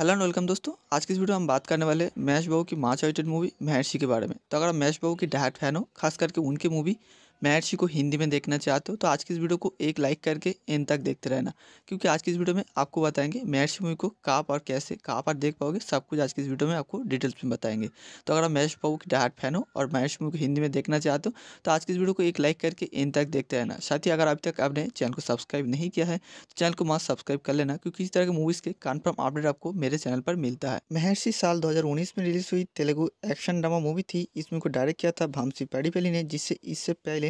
Hello and welcome दोस्तों आज की इस वीडियो में हम बात करने वाले महेश बाबू की माँ चाइटेड मूवी महर्षि के बारे में तो अगर आप महेश बाबू की डायरेक्ट फैन हो खास करके उनकी मूवी महर्षि को हिंदी में देखना चाहते हो तो आज की इस वीडियो को एक लाइक करके इन तक देखते रहना क्योंकि आज की इस वीडियो में आपको बताएंगे महर्षि मूवी को कहाँ पर कैसे कहाँ पर देख पाओगे सब कुछ आज की इस वीडियो में आपको डिटेल्स में बताएंगे तो अगर आप महेश बाबू की डायट फैन हो और मैथ्स मूवी को हिंदी में देखना चाहते हो तो आज की इस वीडियो को एक लाइक करके इन तक देखते रहना साथ ही अगर अभी तक आपने चैनल को सब्सक्राइब नहीं किया है तो चैनल को मास्क सब्सक्राइब कर लेना क्योंकि इस तरह के मूवीज़ के कन्फर्म अपडेट आपको मेरे चैनल पर मिलता है महर्षि साल दो में रिलीज हुई तेलुगु एक्शन ड्रामा मूवी थी इस मूवी को डायरेक्ट किया था भामसी पैडीपल्ली ने जिससे इससे पहले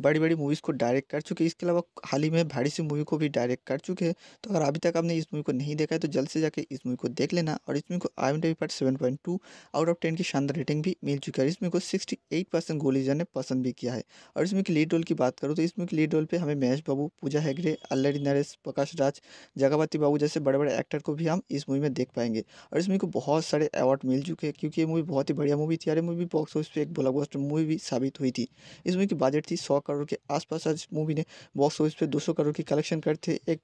बड़ी बड़ी मूवीज़ को डायरेक्ट कर चुके हैं इसके अलावा हाल ही में भाड़ी सी मूवी को भी डायरेक्ट कर चुके हैं तो अगर अभी तक आपने इस मूवी को नहीं देखा है तो जल्द से जाकर इस मूवी को देख लेना और इस मूवी को आई एम पर seven point two out of ten की शानदार रेटिंग भी मिल चुकी है और इस मूवी को सिक्सटी एट परसेंट गोलीजर ने पसंद भी किया है और इसमें की लीड रोल की बात करूँ तो इसमें की लीड रोल पर हमें महेश बाबू पूजा हैगरे अल्लरी नरेश प्रकाश राज जगावती बाबू जैसे बड़े बड़े एक्टर को भी हम इस मूवी में देख पाएंगे और इस मूवी को बहुत सारे अवार्ड मिल चुके हैं क्योंकि ये मूवी बहुत ही बढ़िया मूवी थी और मूवी बॉक्स ऑफिस पर एक ब्लॉकबस्टर मूवी भी साबित हुई थी इस मूवी की बजट थी सौ करोड़ के आसपास आज इस मूवी ने बॉक्स ऑफिस पे 200 करोड़ की कलेक्शन करते एक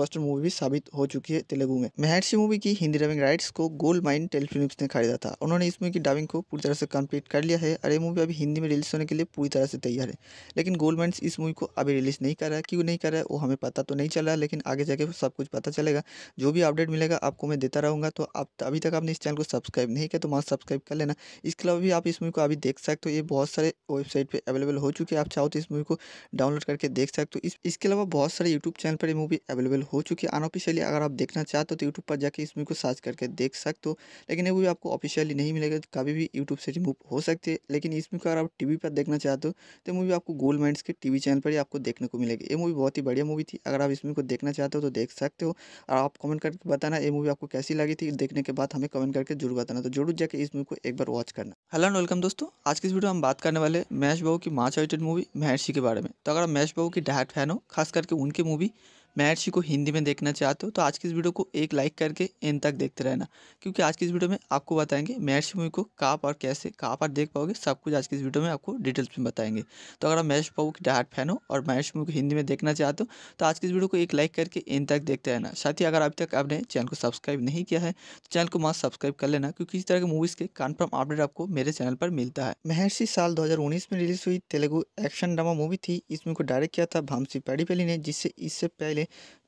बस्टर मूवी भी साबित हो चुकी है तेलुगु में महर्षि मूवी की हिंदी डबिंग राइट्स को गोल्ड माइन टेलीफिल्म ने खरीदा था उन्होंने इस मूवी की डबिंग को पूरी तरह से कम्प्लीट कर लिया है और ये मूवी अभी हिंदी में रिलीज होने के लिए पूरी तरह से तैयार है लेकिन गोल्ड माइन इस मूवी को अभी रिलीज नहीं कर रहा है क्यों नहीं कर रहा है वो हमें पता तो नहीं चल रहा लेकिन आगे जाके सब कुछ पता चलेगा जो भी अपडेट मिलेगा आपको मैं देता रहूँगा तो आप अभी तक आपने इस चैनल को सब्सक्राइब नहीं किया तो वहाँ सब्सक्राइब कर लेना इसके अलावा भी आप इस मूवी को अभी देख सकते हो ये बहुत सारे वेबसाइट पर अवेलेबल हो चुके हैं आप चाहो तो इस मूवी को डाउनलोड करके देख सकते हो तो इस इसके अलावा बहुत सारे यूट्यूब चैनल पर ये मूवी अवेलेबल हो चुकी है अनऑफिशियली अगर आप देखना चाहते हो तो यूट्यूब पर जाकर इस मूवी को सर्च करके देख सकते हो लेकिन ये मूवी आपको ऑफिशियली नहीं मिलेगा तो कभी भी यूट्यूब से रिमूव हो सकती है लेकिन इस मूवी को अगर आप टीवी पर देखना चाहते हो तो मूवी आपको गोल्ड माइंड्स के टी चैनल पर ही आपको देखने को मिलेगी ये मूवी बहुत ही बढ़िया मूवी थी अगर आप इस मूवी को देखना चाहते हो तो देख सकते हो और आप कमेंट करके बताना ये मूवी आपको कैसी लगी थी देखने के बाद हमें कमेंट करके जरूर बताना तो जरूर जाकर इस मूवी को एक बार वॉच करना हेलो एंड वेलकम दोस्तों आज की इस वीडियो हम बात करने वाले महेश बाबू की मार्च आइटेड मूवी महेश महर्षि के बारे में तो अगर आप महेश बाबू की डायरेक्ट फैन हो खास करके उनकी मूवी महर्षि को हिंदी में देखना चाहते हो तो आज की इस वीडियो को एक लाइक करके इन तक देखते रहना क्योंकि आज की इस वीडियो में आपको बताएंगे महर्षि मूवी को कहाँ पर कैसे कहाँ पर देख पाओगे सब कुछ आज की इस वीडियो में आपको डिटेल्स में बताएंगे तो अगर आप मैथ्स पाऊ की डायट फैन हो और महर्षि मूवी को हिंदी में देखना चाहते हो तो आज की इस वीडियो को एक लाइक करके इन तक देखते रहना साथ ही अगर अभी तक आपने चैनल को सब्सक्राइब नहीं किया है तो चैनल को मास्क सब्सक्राइब कर लेना क्योंकि इस तरह के मूवीज़ के कन्फर्म अपडेट आपको मेरे चैनल पर मिलता है महर्षि साल दो में रिलीज हुई तेलुगु एक्शन ड्रामा मूवी थी इस को डायरेक्ट किया था भामसी पैडीपल्ली ने जिससे इससे पहले में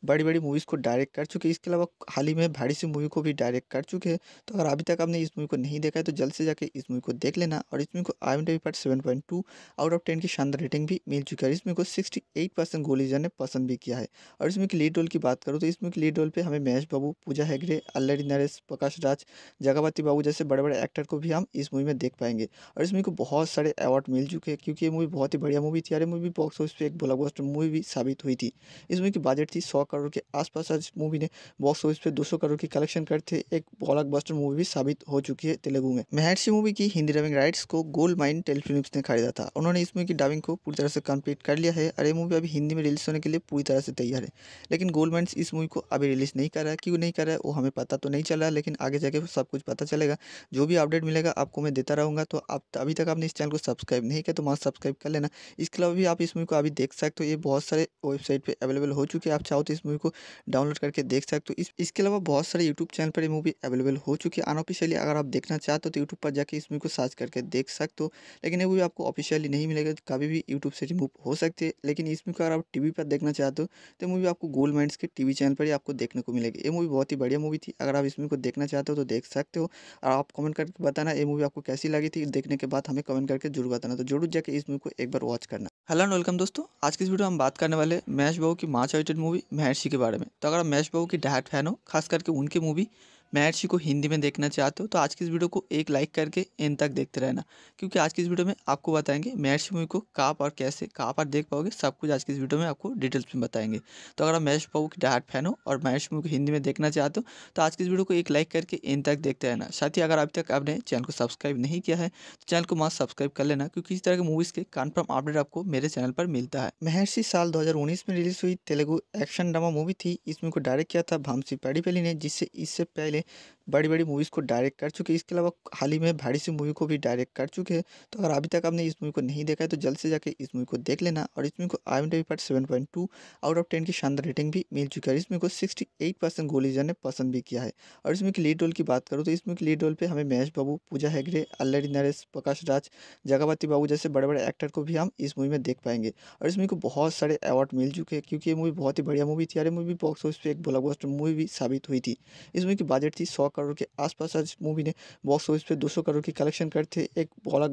बड़ी बड़ी मूवीज़ को डायरेक्ट कर चुके हैं इसके अलावा हाल ही में भारी सी मूवी को भी डायरेक्ट कर चुके हैं तो अगर अभी तक आपने इस मूवी को नहीं देखा है तो जल्द से जाकर इस मूवी को देख लेना और इस मूवी को आई एम पर seven point two out of ten की शानदार रेटिंग भी मिल चुकी है और इस मूवी को सिक्सटी एट परसेंट गोलीजा ने पसंद भी किया है और इसमें की लीड रोल की बात करूँ तो इसमें की लीड रोल पर हमें महेश बाबू पूजा हेगड़े अल्लरी नरेश प्रकाश राज जगावती बाबू जैसे बड़े बड़े एक्टर को भी हम इस मूवी में देख पाएंगे और इस मूवी को बहुत सारे अवार्ड मिल चुके हैं क्योंकि ये मूवी बहुत ही बढ़िया मूवी थी अरे मूवी बॉक्स ऑफिस पर एक ब्लॉक मूवी भी साबित हुई थी इस मूवी की बजट बजट थी सौ करोड़ के आसपास आज मूवी ने बॉक्स ऑफिस पे 200 करोड़ की कलेक्शन करते एक बस्टर मूवी भी साबित हो चुकी है तेलुगु में महर्षि मूवी की हिंदी डबिंग राइट्स को गोल्ड माइन टेलीफिल्म ने खरीदा था उन्होंने इस मूवी की डबिंग को पूरी तरह से कंप्लीट कर लिया है और ये मूवी अभी हिंदी में रिलीज होने के लिए पूरी तरह से तैयार है लेकिन गोल्ड माइन इस मूवी को अभी रिलीज नहीं कर रहा है क्यों नहीं कर रहा है वो हमें पता तो नहीं चल रहा लेकिन आगे जाके सब कुछ पता चलेगा जो भी अपडेट मिलेगा आपको मैं देता रहूंगा तो आप अभी तक आपने इस चैनल को सब्सक्राइब नहीं किया तो वहाँ सब्सक्राइब कर लेना इसके अलावा भी आप इस मूवी को अभी देख सकते हो ये बहुत सारे वेबसाइट पर अवेलेबल हो चुके हैं आप चाहो तो इस मूवी को डाउनलोड करके देख सकते हो इस इसके अलावा बहुत सारे यूट्यूब चैनल पर ये मूवी अवेलेबल हो चुकी है अनऑफिशियली अगर आप देखना चाहते हो तो यूट्यूब पर जाकर इस मूवी को सर्च करके देख सकते हो लेकिन ये मूवी आपको ऑफिशियली नहीं मिलेगा कभी भी यूट्यूब से रिमूव हो सकती है लेकिन इस मूवी को अगर आप टी पर देखना चाहते हो तो मूवी आपको गोल्ड माइंड के टी चैनल पर ही आपको देखने को मिलेगी ये मूवी बहुत ही बढ़िया मूवी थी अगर आप इस मूवी को देखना चाहते हो तो देख सकते हो और आप कमेंट करके बताना ये मूवी आपको कैसी लगी थी देखने के बाद हमें कमेंट करके जरूर बताना तो जरूर जाकर इस मूवी को एक बार वॉच करना हेलो एंड वेलकम दोस्तों आज की इस वीडियो में हम बात करने वाले मैश बाबू की मार्च एडिटेड मूवी महर्षि के बारे में तो अगर आप महेश बाबू की डायट फैन हो खास करके उनकी मूवी महर्षि को हिंदी में देखना चाहते हो तो आज की इस वीडियो को एक लाइक करके इन तक देखते रहना क्योंकि आज की इस वीडियो में आपको बताएंगे महर्षि मूवी को कहाँ पर कैसे कहाँ पर देख पाओगे सब कुछ आज की इस वीडियो में आपको डिटेल्स में बताएंगे तो अगर आप महेश पाओ की डाट फैन हो और मैच मूवी को हिंदी में देखना चाहते हो तो आज की इस वीडियो को एक लाइक करके इन तक देखते रहना साथ ही अगर अभी तक आपने चैनल को सब्सक्राइब नहीं किया है तो चैनल को मास्क सब्सक्राइब कर लेना क्योंकि इस तरह के मूवीज़ के कन्फर्म अपडेट आपको मेरे चैनल पर मिलता है महर्षि साल दो में रिलीज हुई तेलुगु एक्शन ड्रामा मूवी थी इस मूवी को डायरेक्ट किया था भामसी पैडीपल्ली ने जिससे इससे पहले télé. बड़ी बड़ी मूवीज़ को डायरेक्ट कर चुके हैं इसके अलावा हाल ही में भारी सी मूवी को भी डायरेक्ट कर चुके हैं तो अगर अभी तक आपने इस मूवी को नहीं देखा है तो जल्द से जाकर इस मूवी को देख लेना और इस मूवी को आई एम डी पर seven point two out of ten की शानदार रेटिंग भी मिल चुकी है इस मूवी को सिक्सटी एट परसेंट गोलीजन ने पसंद भी किया है और इसमें की लीड रोल की बात करूँ तो इसमें की लीड रोल पर हमें महेश बाबू पूजा हैगरे अल्लरी नरेश प्रकाश राज जगावती बाबू जैसे बड़े बड़े एक्टर को भी हम इस मूवी में देख पाएंगे और इस मूवी को बहुत सारे अवार्ड मिल चुके हैं क्योंकि ये मूवी बहुत ही बढ़िया मूवी थी और मूवी बॉक्स ऑफिस पर एक ब्लॉकबस्टर मूवी भी साबित हुई थी इस मूवी की बजट थी सौ करोड़ के आसपास आज मूवी ने बॉक्स ऑफिस पे 200 करोड़ की कलेक्शन करते एक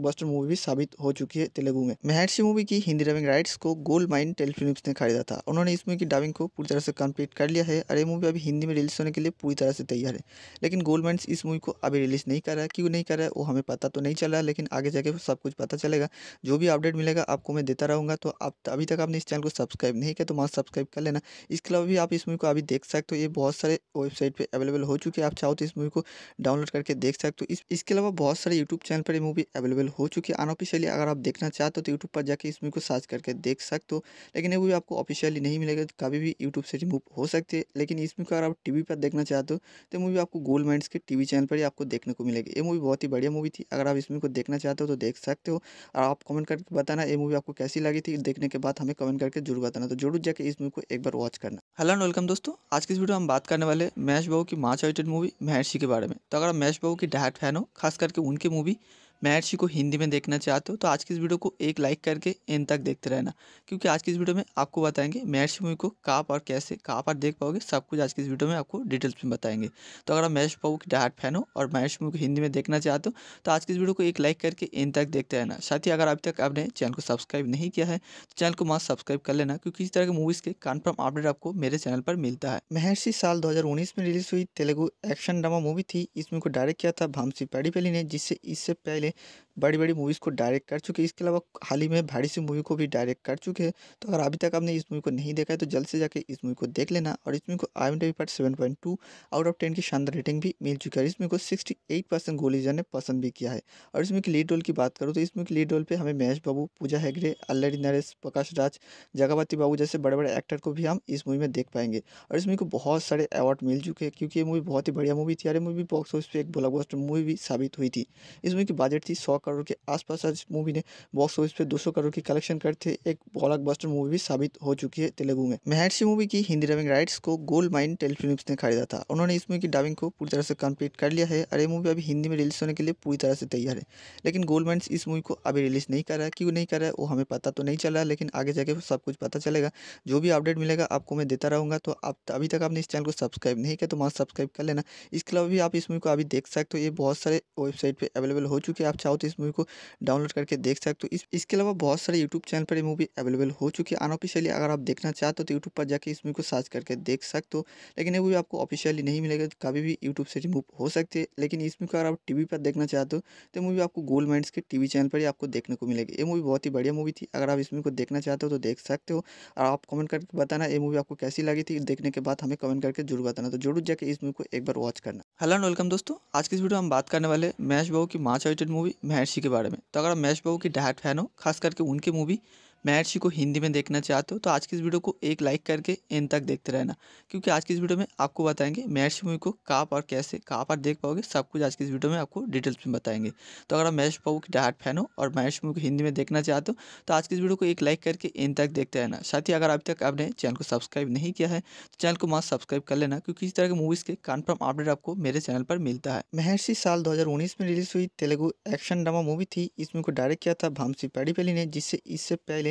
बस्टर मूवी भी साबित हो चुकी है तेलुगु में महर्षि मूवी की हिंदी डबिंग राइट्स को गोल्ड माइंड टेलीफिल्म ने खरीदा था उन्होंने इस मूवी की डबिंग को पूरी तरह से कम्प्लीट कर लिया है और ये मूवी अभी हिंदी में रिलीज होने के लिए पूरी तरह से तैयार है लेकिन गोल्ड माइंड इस मूवी को अभी रिलीज नहीं कर रहा है क्यों नहीं कर रहा है वो हमें पता तो नहीं चल रहा लेकिन आगे जाके सब कुछ पता चलेगा जो भी अपडेट मिलेगा आपको मैं देता रहूँगा तो आप अभी तक आपने इस चैनल को सब्सक्राइब नहीं किया तो वहाँ सब्सक्राइब कर लेना इसके अलावा भी आप इस मूवी को अभी देख सकते हो ये बहुत सारे वेबसाइट पर अवेलेबल हो चुके हैं आप चाहो तो इस इस मूवी को डाउनलोड करके देख सकते हो इस इसके अलावा बहुत सारे यूट्यूब चैनल पर ये मूवी अवेलेबल हो चुकी है अनऑफिशियली अगर आप देखना चाहते हो तो यूट्यूब पर जाकर इस मूवी को सर्च करके देख सकते हो लेकिन ये मूवी आपको ऑफिशियली नहीं मिलेगा तो कभी भी यूट्यूब से रिमूव हो सकती है लेकिन इस मूवी को अगर आप टीवी पर देखना चाहते हो तो मूवी आपको गोल्ड माइंड के टीवी चैनल पर ही आपको देखने को मिलेगी ये मूवी बहुत ही बढ़िया मूवी थी अगर आप इस मूवी को देखना चाहते हो तो देख सकते हो और आप कमेंट करके बताना ये मूवी आपको कैसी लगी थी देखने के बाद हमें कमेंट करके जरूर बताना तो जरूर जाकर इस मूवी को एक बार वॉच करना हेलो एंड वेलकम दोस्तों आज की इस वीडियो हम बात करने वाले मैच बाबू की मार्च आइटेड मूवी मैं नायर सी के बारे में तो अगर आप महेश बाबू की डायट फ़ैन हो खास करके उनकी मूवी महर्षि को हिंदी में देखना चाहते हो तो आज की इस वीडियो को एक लाइक करके इन तक देखते रहना क्योंकि आज की इस वीडियो में आपको बताएंगे महर्षि मूवी को कहाँ पर कैसे कहाँ पर देख पाओगे सब कुछ आज की इस वीडियो में आपको डिटेल्स में बताएंगे तो अगर आप महर्ष पाऊ की डाट फैन हो और महर्ष मूवी को हिंदी में देखना चाहते हो तो आज की इस वीडियो को एक लाइक करके इन तक देखते रहना साथ ही अगर अभी तक आपने चैनल को सब्सक्राइब नहीं किया है तो चैनल को मास्क सब्सक्राइब कर लेना क्योंकि इस तरह के मूवीज़ के कन्फर्म अपडेट आपको मेरे चैनल पर मिलता है महर्षि साल दो में रिलीज हुई तेलुगु एक्शन ड्रामा मूवी थी इस मूवी को डायरेक्ट किया था भामसी पैडीपेली ने जिससे इससे पहले में बड़ी बड़ी मूवीज़ को डायरेक्ट कर चुके इसके अलावा हाल ही में भारी सी मूवी को भी डायरेक्ट कर चुके हैं तो अगर अभी तक आपने इस मूवी को नहीं देखा है तो जल्द से जाकर इस मूवी को देख लेना और इस मूवी को आई एम पर seven point two out of ten की शानदार रेटिंग भी मिल चुकी है इस मूवी को सिक्सटी एट परसेंट गोलीजर ने पसंद भी किया है और इसमें की लीड रोल की बात करूँ तो इसमें की लीड रोल पर हमें महेश बाबू पूजा हैगड़े अल्लरी नरेश प्रकाश राज जगावती बाबू जैसे बड़े बड़े एक्टर को भी हम इस मूवी में देख पाएंगे और इस मूवी को बहुत सारे अवार्ड मिल चुके हैं क्योंकि ये मूवी बहुत ही बढ़िया मूवी थी अरे मूवी बॉक्स ऑफिस पर एक ब्लॉकबस्टर मूवी भी साबित हुई थी इस मूवी की बजट बजट थी सौ करोड़ के आसपास आज मूवी ने बॉक्स ऑफिस पे 200 करोड़ की कलेक्शन करते एक ब्लॉकबस्टर मूवी भी साबित हो चुकी है तेलुगु में महर्षि मूवी की हिंदी डबिंग राइट्स को गोल्ड माइन टेलीफिल्म ने खरीदा था उन्होंने इस मूवी की डबिंग को पूरी तरह से कम्प्लीट कर लिया है और ये मूवी अभी हिंदी में रिलीज होने के लिए पूरी तरह से तैयार है लेकिन गोल्ड माइंड इस मूवी को अभी रिलीज नहीं कर रहा है क्यों नहीं कर रहा है वो हमें पता तो नहीं चल रहा लेकिन आगे जाके सब कुछ पता चलेगा जो भी अपडेट मिलेगा आपको मैं देता रहूँगा तो आप अभी तक आपने इस चैनल को सब्सक्राइब नहीं किया तो वहाँ सब्सक्राइब कर लेना इसके अलावा भी आप इस मूवी को अभी देख सकते हो ये बहुत सारे वेबसाइट पर अवेलेबल हो चुके हैं आप चाहो तो इस मूवी को डाउनलोड करके देख सकते हो तो इस, इसके अलावा बहुत सारे यूट्यूब चैनल पर ये मूवी अवेलेबल हो चुकी है अनऑफिशियली अगर आप देखना चाहते हो तो यूट्यूब पर जाकर इस मूवी को सर्च करके देख सकते हो लेकिन ये मूवी आपको ऑफिशियली नहीं मिलेगा तो कभी भी यूट्यूब से रिमूव हो सकती है लेकिन इस मूवी को अगर आप टी पर देखना चाहते हो तो मूवी तो आपको गोल्ड माइंड्स के टी चैनल पर ही आपको देखने को मिलेगी ये मूवी बहुत ही बढ़िया मूवी थी अगर आप इस मूवी को देखना चाहते हो तो देख सकते हो और आप कमेंट करके बताना ये मूवी आपको कैसी लगी थी देखने के बाद हमें कमेंट करके जरूर बताना तो जरूर जाकर इस मूवी को एक बार वॉच करना हेलो एंड वेलकम दोस्तों आज की इस वीडियो में हम बात करने वाले मैच बाबू की मार्च रिलेटेड मूवी मूवी महर्षि के बारे में तो अगर आप महेश बाबू की डायरेक्ट फैन हो खास करके उनकी मूवी महर्षि को हिंदी में देखना चाहते हो तो आज की इस वीडियो को एक लाइक करके इन तक देखते रहना क्योंकि आज की इस वीडियो में आपको बताएंगे महर्षि मूवी को कहाँ पर कैसे कहाँ पर देख पाओगे सब कुछ आज की इस वीडियो में आपको डिटेल्स में बताएंगे तो अगर आप मैथ्स पाओ की डायरेक्ट फैन हो और महर्षि मूवी को हिंदी में देखना चाहते हो तो आज की इस वीडियो को एक लाइक करके इन तक देखते रहना साथ ही अगर अभी तक आपने चैनल को सब्सक्राइब नहीं किया है तो चैनल को मास्क सब्सक्राइब कर लेना क्योंकि इस तरह के मूवीज़ के कन्फर्म अपडेट आपको मेरे चैनल पर मिलता है महर्षि साल दो में रिलीज हुई तेलुगु एक्शन ड्रामा मूवी थी इस मूवी को डायरेक्ट किया था भामसी पैडीपल्ली ने जिससे इससे पहले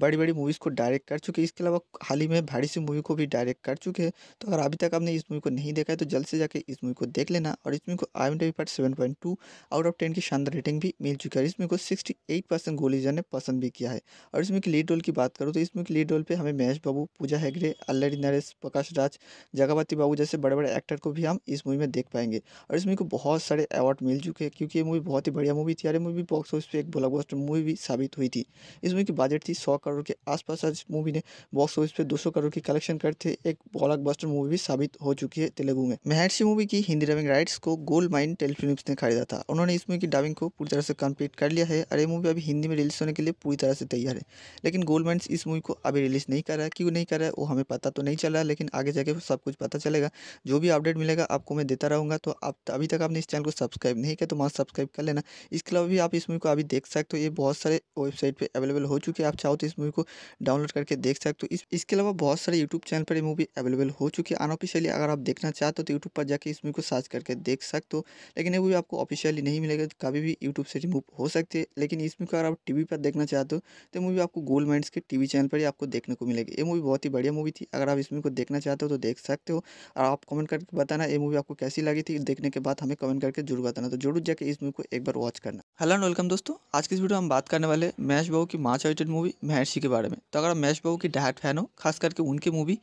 बड़ी बड़ी मूवीज़ को डायरेक्ट कर चुके हैं इसके अलावा हाल ही में भारी सी मूवी को भी डायरेक्ट कर चुके हैं तो अगर अभी तक आपने इस मूवी को नहीं देखा है तो जल्द से जाकर इस मूवी को देख लेना और इस मूवी को आई एम पर seven point two out of ten की शानदार रेटिंग भी मिल चुकी है और इस मूवी को सिक्सटी एट परसेंट गोलीजा ने पसंद भी किया है और इसमें की लीड रोल की बात करूँ तो इसमें की लीड रोल पर हमें महेश बाबू पूजा हैगड़े अल्लरी नरेश प्रकाश राज जगावती बाबू जैसे बड़े बड़े एक्टर को भी हम इस मूवी में देख पाएंगे और इस मूवी को बहुत सारे अवार्ड मिल चुके हैं क्योंकि ये मूवी बहुत ही बढ़िया मूवी थी और ये मूवी बॉक्स ऑफिस पर एक ब्लॉकबस्टर मूवी भी साबित हुई थी इस मूवी की बजट थी सौ करोड़ के आसपास आज मूवी ने बॉक्स ऑफिस पे 200 करोड़ की कलेक्शन करते एक बस्टर मूवी भी साबित हो चुकी है तेलुगु में महर्षि मूवी की हिंदी डबिंग राइट्स को गोल्ड माइन टेलीफिल्म ने खरीदा था उन्होंने इस मूवी की डबिंग को पूरी तरह से कंप्लीट कर लिया है और ये मूवी अभी हिंदी में रिलीज होने के लिए पूरी तरह से तैयार है लेकिन गोल्ड माइन इस मूवी को अभी रिलीज नहीं कर रहा है क्यों नहीं कर रहा है वो हमें पता तो नहीं चल रहा लेकिन आगे जाके सब कुछ पता चलेगा जो भी अपडेट मिलेगा आपको मैं देता रहूंगा तो आप अभी तक आपने इस चैनल को सब्सक्राइब नहीं किया तो वहाँ सब्सक्राइब कर लेना इसके अलावा भी आप इस मूवी को अभी देख सकते हो ये बहुत सारे वेबसाइट पर अवेलेबल हो चुके हैं आप चाहो तो इस मूवी को डाउनलोड करके देख सकते हो तो इस इसके अलावा बहुत सारे यूट्यूब चैनल पर ये मूवी अवेलेबल हो चुकी है अनऑफिशियली अगर आप देखना चाहते हो तो यूट्यूब पर जाकर इस मूवी को सर्च करके देख सकते हो लेकिन ये मूवी आपको ऑफिशियली नहीं मिलेगा तो कभी भी यूट्यूब से रिमूव हो सकती है लेकिन इस मूवी को अगर आप टीवी पर देखना चाहते हो तो मूवी आपको गोल्ड माइंड के टीवी चैनल पर ही आपको देखने को मिलेगी ये मूवी बहुत ही बढ़िया मूवी थी अगर आप इस मूवी को देखना चाहते हो तो देख सकते हो और आप कमेंट करके बताना ये मूवी आपको कैसी लगी थी देखने के बाद हमें कमेंट करके जरूर बताना तो जरूर जाकर इस मूवी को एक बार वॉच करना हेलो एंड वेलकम दोस्तों आज की इस वीडियो में हम बात करने वाले महेश बाबू की मार्च रिलेटेड मूवी महेश मैशी के बारे में तो अगर आप महेश बाबू की डायट फैन हो खास करके उनकी मूवी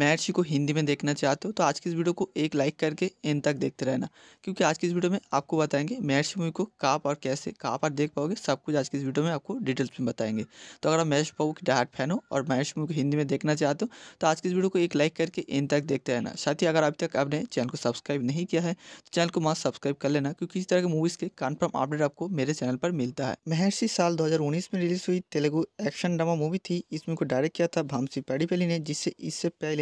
महर्षि को हिंदी में देखना चाहते हो तो आज की इस वीडियो को एक लाइक करके इन तक देखते रहना क्योंकि आज की इस वीडियो में आपको बताएंगे महर्षि मूवी को कहाँ पर कैसे कहाँ पर देख पाओगे सब कुछ आज की इस वीडियो में आपको डिटेल्स में बताएंगे तो अगर आप महेश बाबू की डायट फैन हो और मैथ्स मूवी को हिंदी में देखना चाहते हो तो आज की इस वीडियो को एक लाइक करके इन तक देखते रहना साथ ही अगर अभी तक आपने चैनल को सब्सक्राइब नहीं किया है तो चैनल को मास्क सब्सक्राइब कर लेना क्योंकि इस तरह के मूवीज़ के कन्फर्म अपडेट आपको मेरे चैनल पर मिलता है महर्षि साल दो में रिलीज हुई तेलुगु एक्शन ड्रामा मूवी थी इस मूवी को डायरेक्ट किया था भामसी पैडीपेली ने जिससे इससे पहले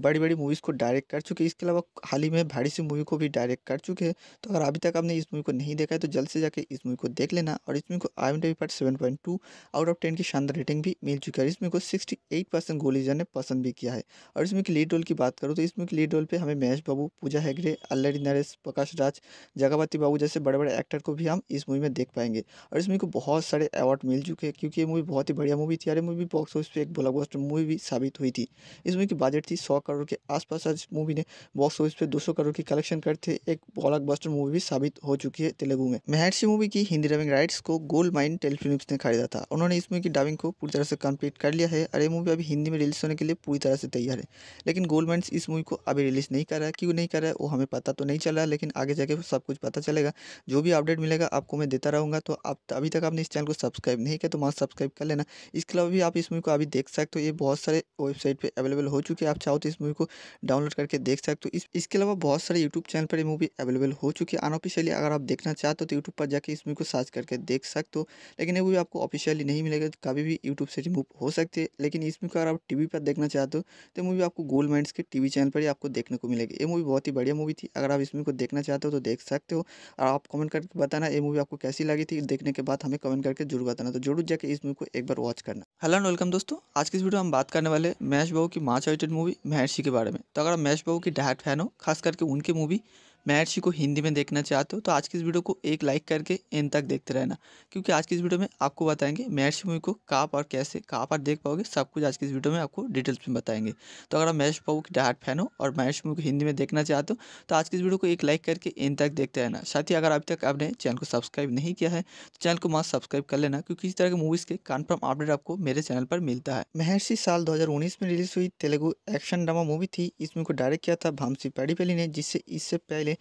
बड़ी बड़ी मूवीज़ को डायरेक्ट कर चुके हैं इसके अलावा हाल ही में भारी सी मूवी को भी डायरेक्ट कर चुके हैं तो अगर अभी तक आपने इस मूवी को नहीं देखा है तो जल्द से जाकर इस मूवी को देख लेना और इस मूवी को आई एम टी पर seven point two out of ten की शानदार रेटिंग भी मिल चुकी है इस मूवी को सिक्सटी एट परसेंट गोलीजर ने पसंद भी किया है और इस मूवी की लीड रोल की बात करूँ तो इस मूवी की लीड रोल पर हमें महेश बाबू पूजा हैगड़े अल्लरी नरेश प्रकाश राज जगावती बाबू जैसे बड़े बड़े एक्टर को भी हम इस मूवी में देख पाएंगे और इस मूवी को बहुत सारे अवार्ड मिल चुके हैं क्योंकि ये मूवी बहुत ही बढ़िया मूवी थी और ये मूवी बॉक्स ऑफिस पर एक ब्लॉक मूवी भी साबित हुई थी इस मूवी की बजट थी सौ करोड़ के आसपास आज मूवी ने बॉक्स ऑफिस पे 200 करोड़ की कलेक्शन करते एक ब्लॉकबस्टर मूवी भी साबित हो चुकी है तेलुगु में महर्षि मूवी की हिंदी डबिंग राइट्स को गोल्ड माइन टेलीफिल्म ने खरीदा था उन्होंने इस मूवी की डबिंग को पूरी तरह से कम्प्लीट कर लिया है और ये मूवी अभी हिंदी में रिलीज होने के लिए पूरी तरह से तैयार है लेकिन गोल्ड माइंड इस मूवी को अभी रिलीज नहीं कर रहा है क्यों नहीं कर रहा है वो हमें पता तो नहीं चल रहा लेकिन आगे जाके सब कुछ पता चलेगा जो भी अपडेट मिलेगा आपको मैं देता रहूँगा तो आप अभी तक आपने इस चैनल को सब्सक्राइब नहीं किया तो वहाँ सब्सक्राइब कर लेना इसके अलावा भी आप इस मूवी को अभी देख सकते हो ये बहुत सारे वेबसाइट पर अवेलेबल हो चुके हैं आप चाहो तो इस मूवी को डाउनलोड करके देख सकते हो इस इसके अलावा बहुत सारे यूट्यूब चैनल पर ये मूवी अवेलेबल हो चुकी है अनऑफिशियली अगर आप देखना चाहते हो तो यूट्यूब पर जाकर इस मूवी को सर्च करके देख सकते हो लेकिन ये मूवी आपको ऑफिशियली नहीं मिलेगा तो कभी भी यूट्यूब से रिमूव हो सकती है लेकिन इस मूवी को अगर आप टी पर देखना चाहते हो तो मूवी आपको गोल्ड माइंड के टी चैनल पर ही आपको देखने को मिलेगी ये मूवी बहुत ही बढ़िया मूवी थी अगर आप इस मूवी को देखना चाहते हो तो देख सकते हो और आप कमेंट करके बताना ये मूवी आपको कैसी लगी थी देखने के बाद हमें कमेंट करके जरूर बताना तो जरूर जाकर इस मूवी को एक बार वॉच करना हेलो एंड वेलकम दोस्तों आज की इस वीडियो में हम बात करने वाले महेश बाबू की मार्च एडिटेड मूवी महेश मैशी के बारे में तो अगर आप मैश बाबू की डायट फैन हो खास करके उनकी मूवी महर्षि को हिंदी में देखना चाहते हो तो आज की इस वीडियो को एक लाइक करके इन तक देखते रहना क्योंकि आज की इस वीडियो में आपको बताएंगे महर्षि मूवी को कहाँ पर कैसे कहाँ पर देख पाओगे सब कुछ आज की इस वीडियो में आपको डिटेल्स में बताएंगे तो अगर आप महेश बाबू की डाट फैन हो और मैच मूवी को हिंदी में देखना चाहते हो तो आज की इस वीडियो को एक लाइक करके इन तक देखते रहना साथ ही अगर अभी तक आपने चैनल को सब्सक्राइब नहीं किया है तो चैनल को मास्क सब्सक्राइब कर लेना क्योंकि इस तरह के मूवीज़ के कन्फर्म अपडेट आपको मेरे चैनल पर मिलता है महर्षि साल दो में रिलीज हुई तेलुगु एक्शन ड्रामा मूवी थी इस मूवी को डायरेक्ट किया था भामसी पैडीपेली ने जिससे इससे पहले ಮೇಲೆ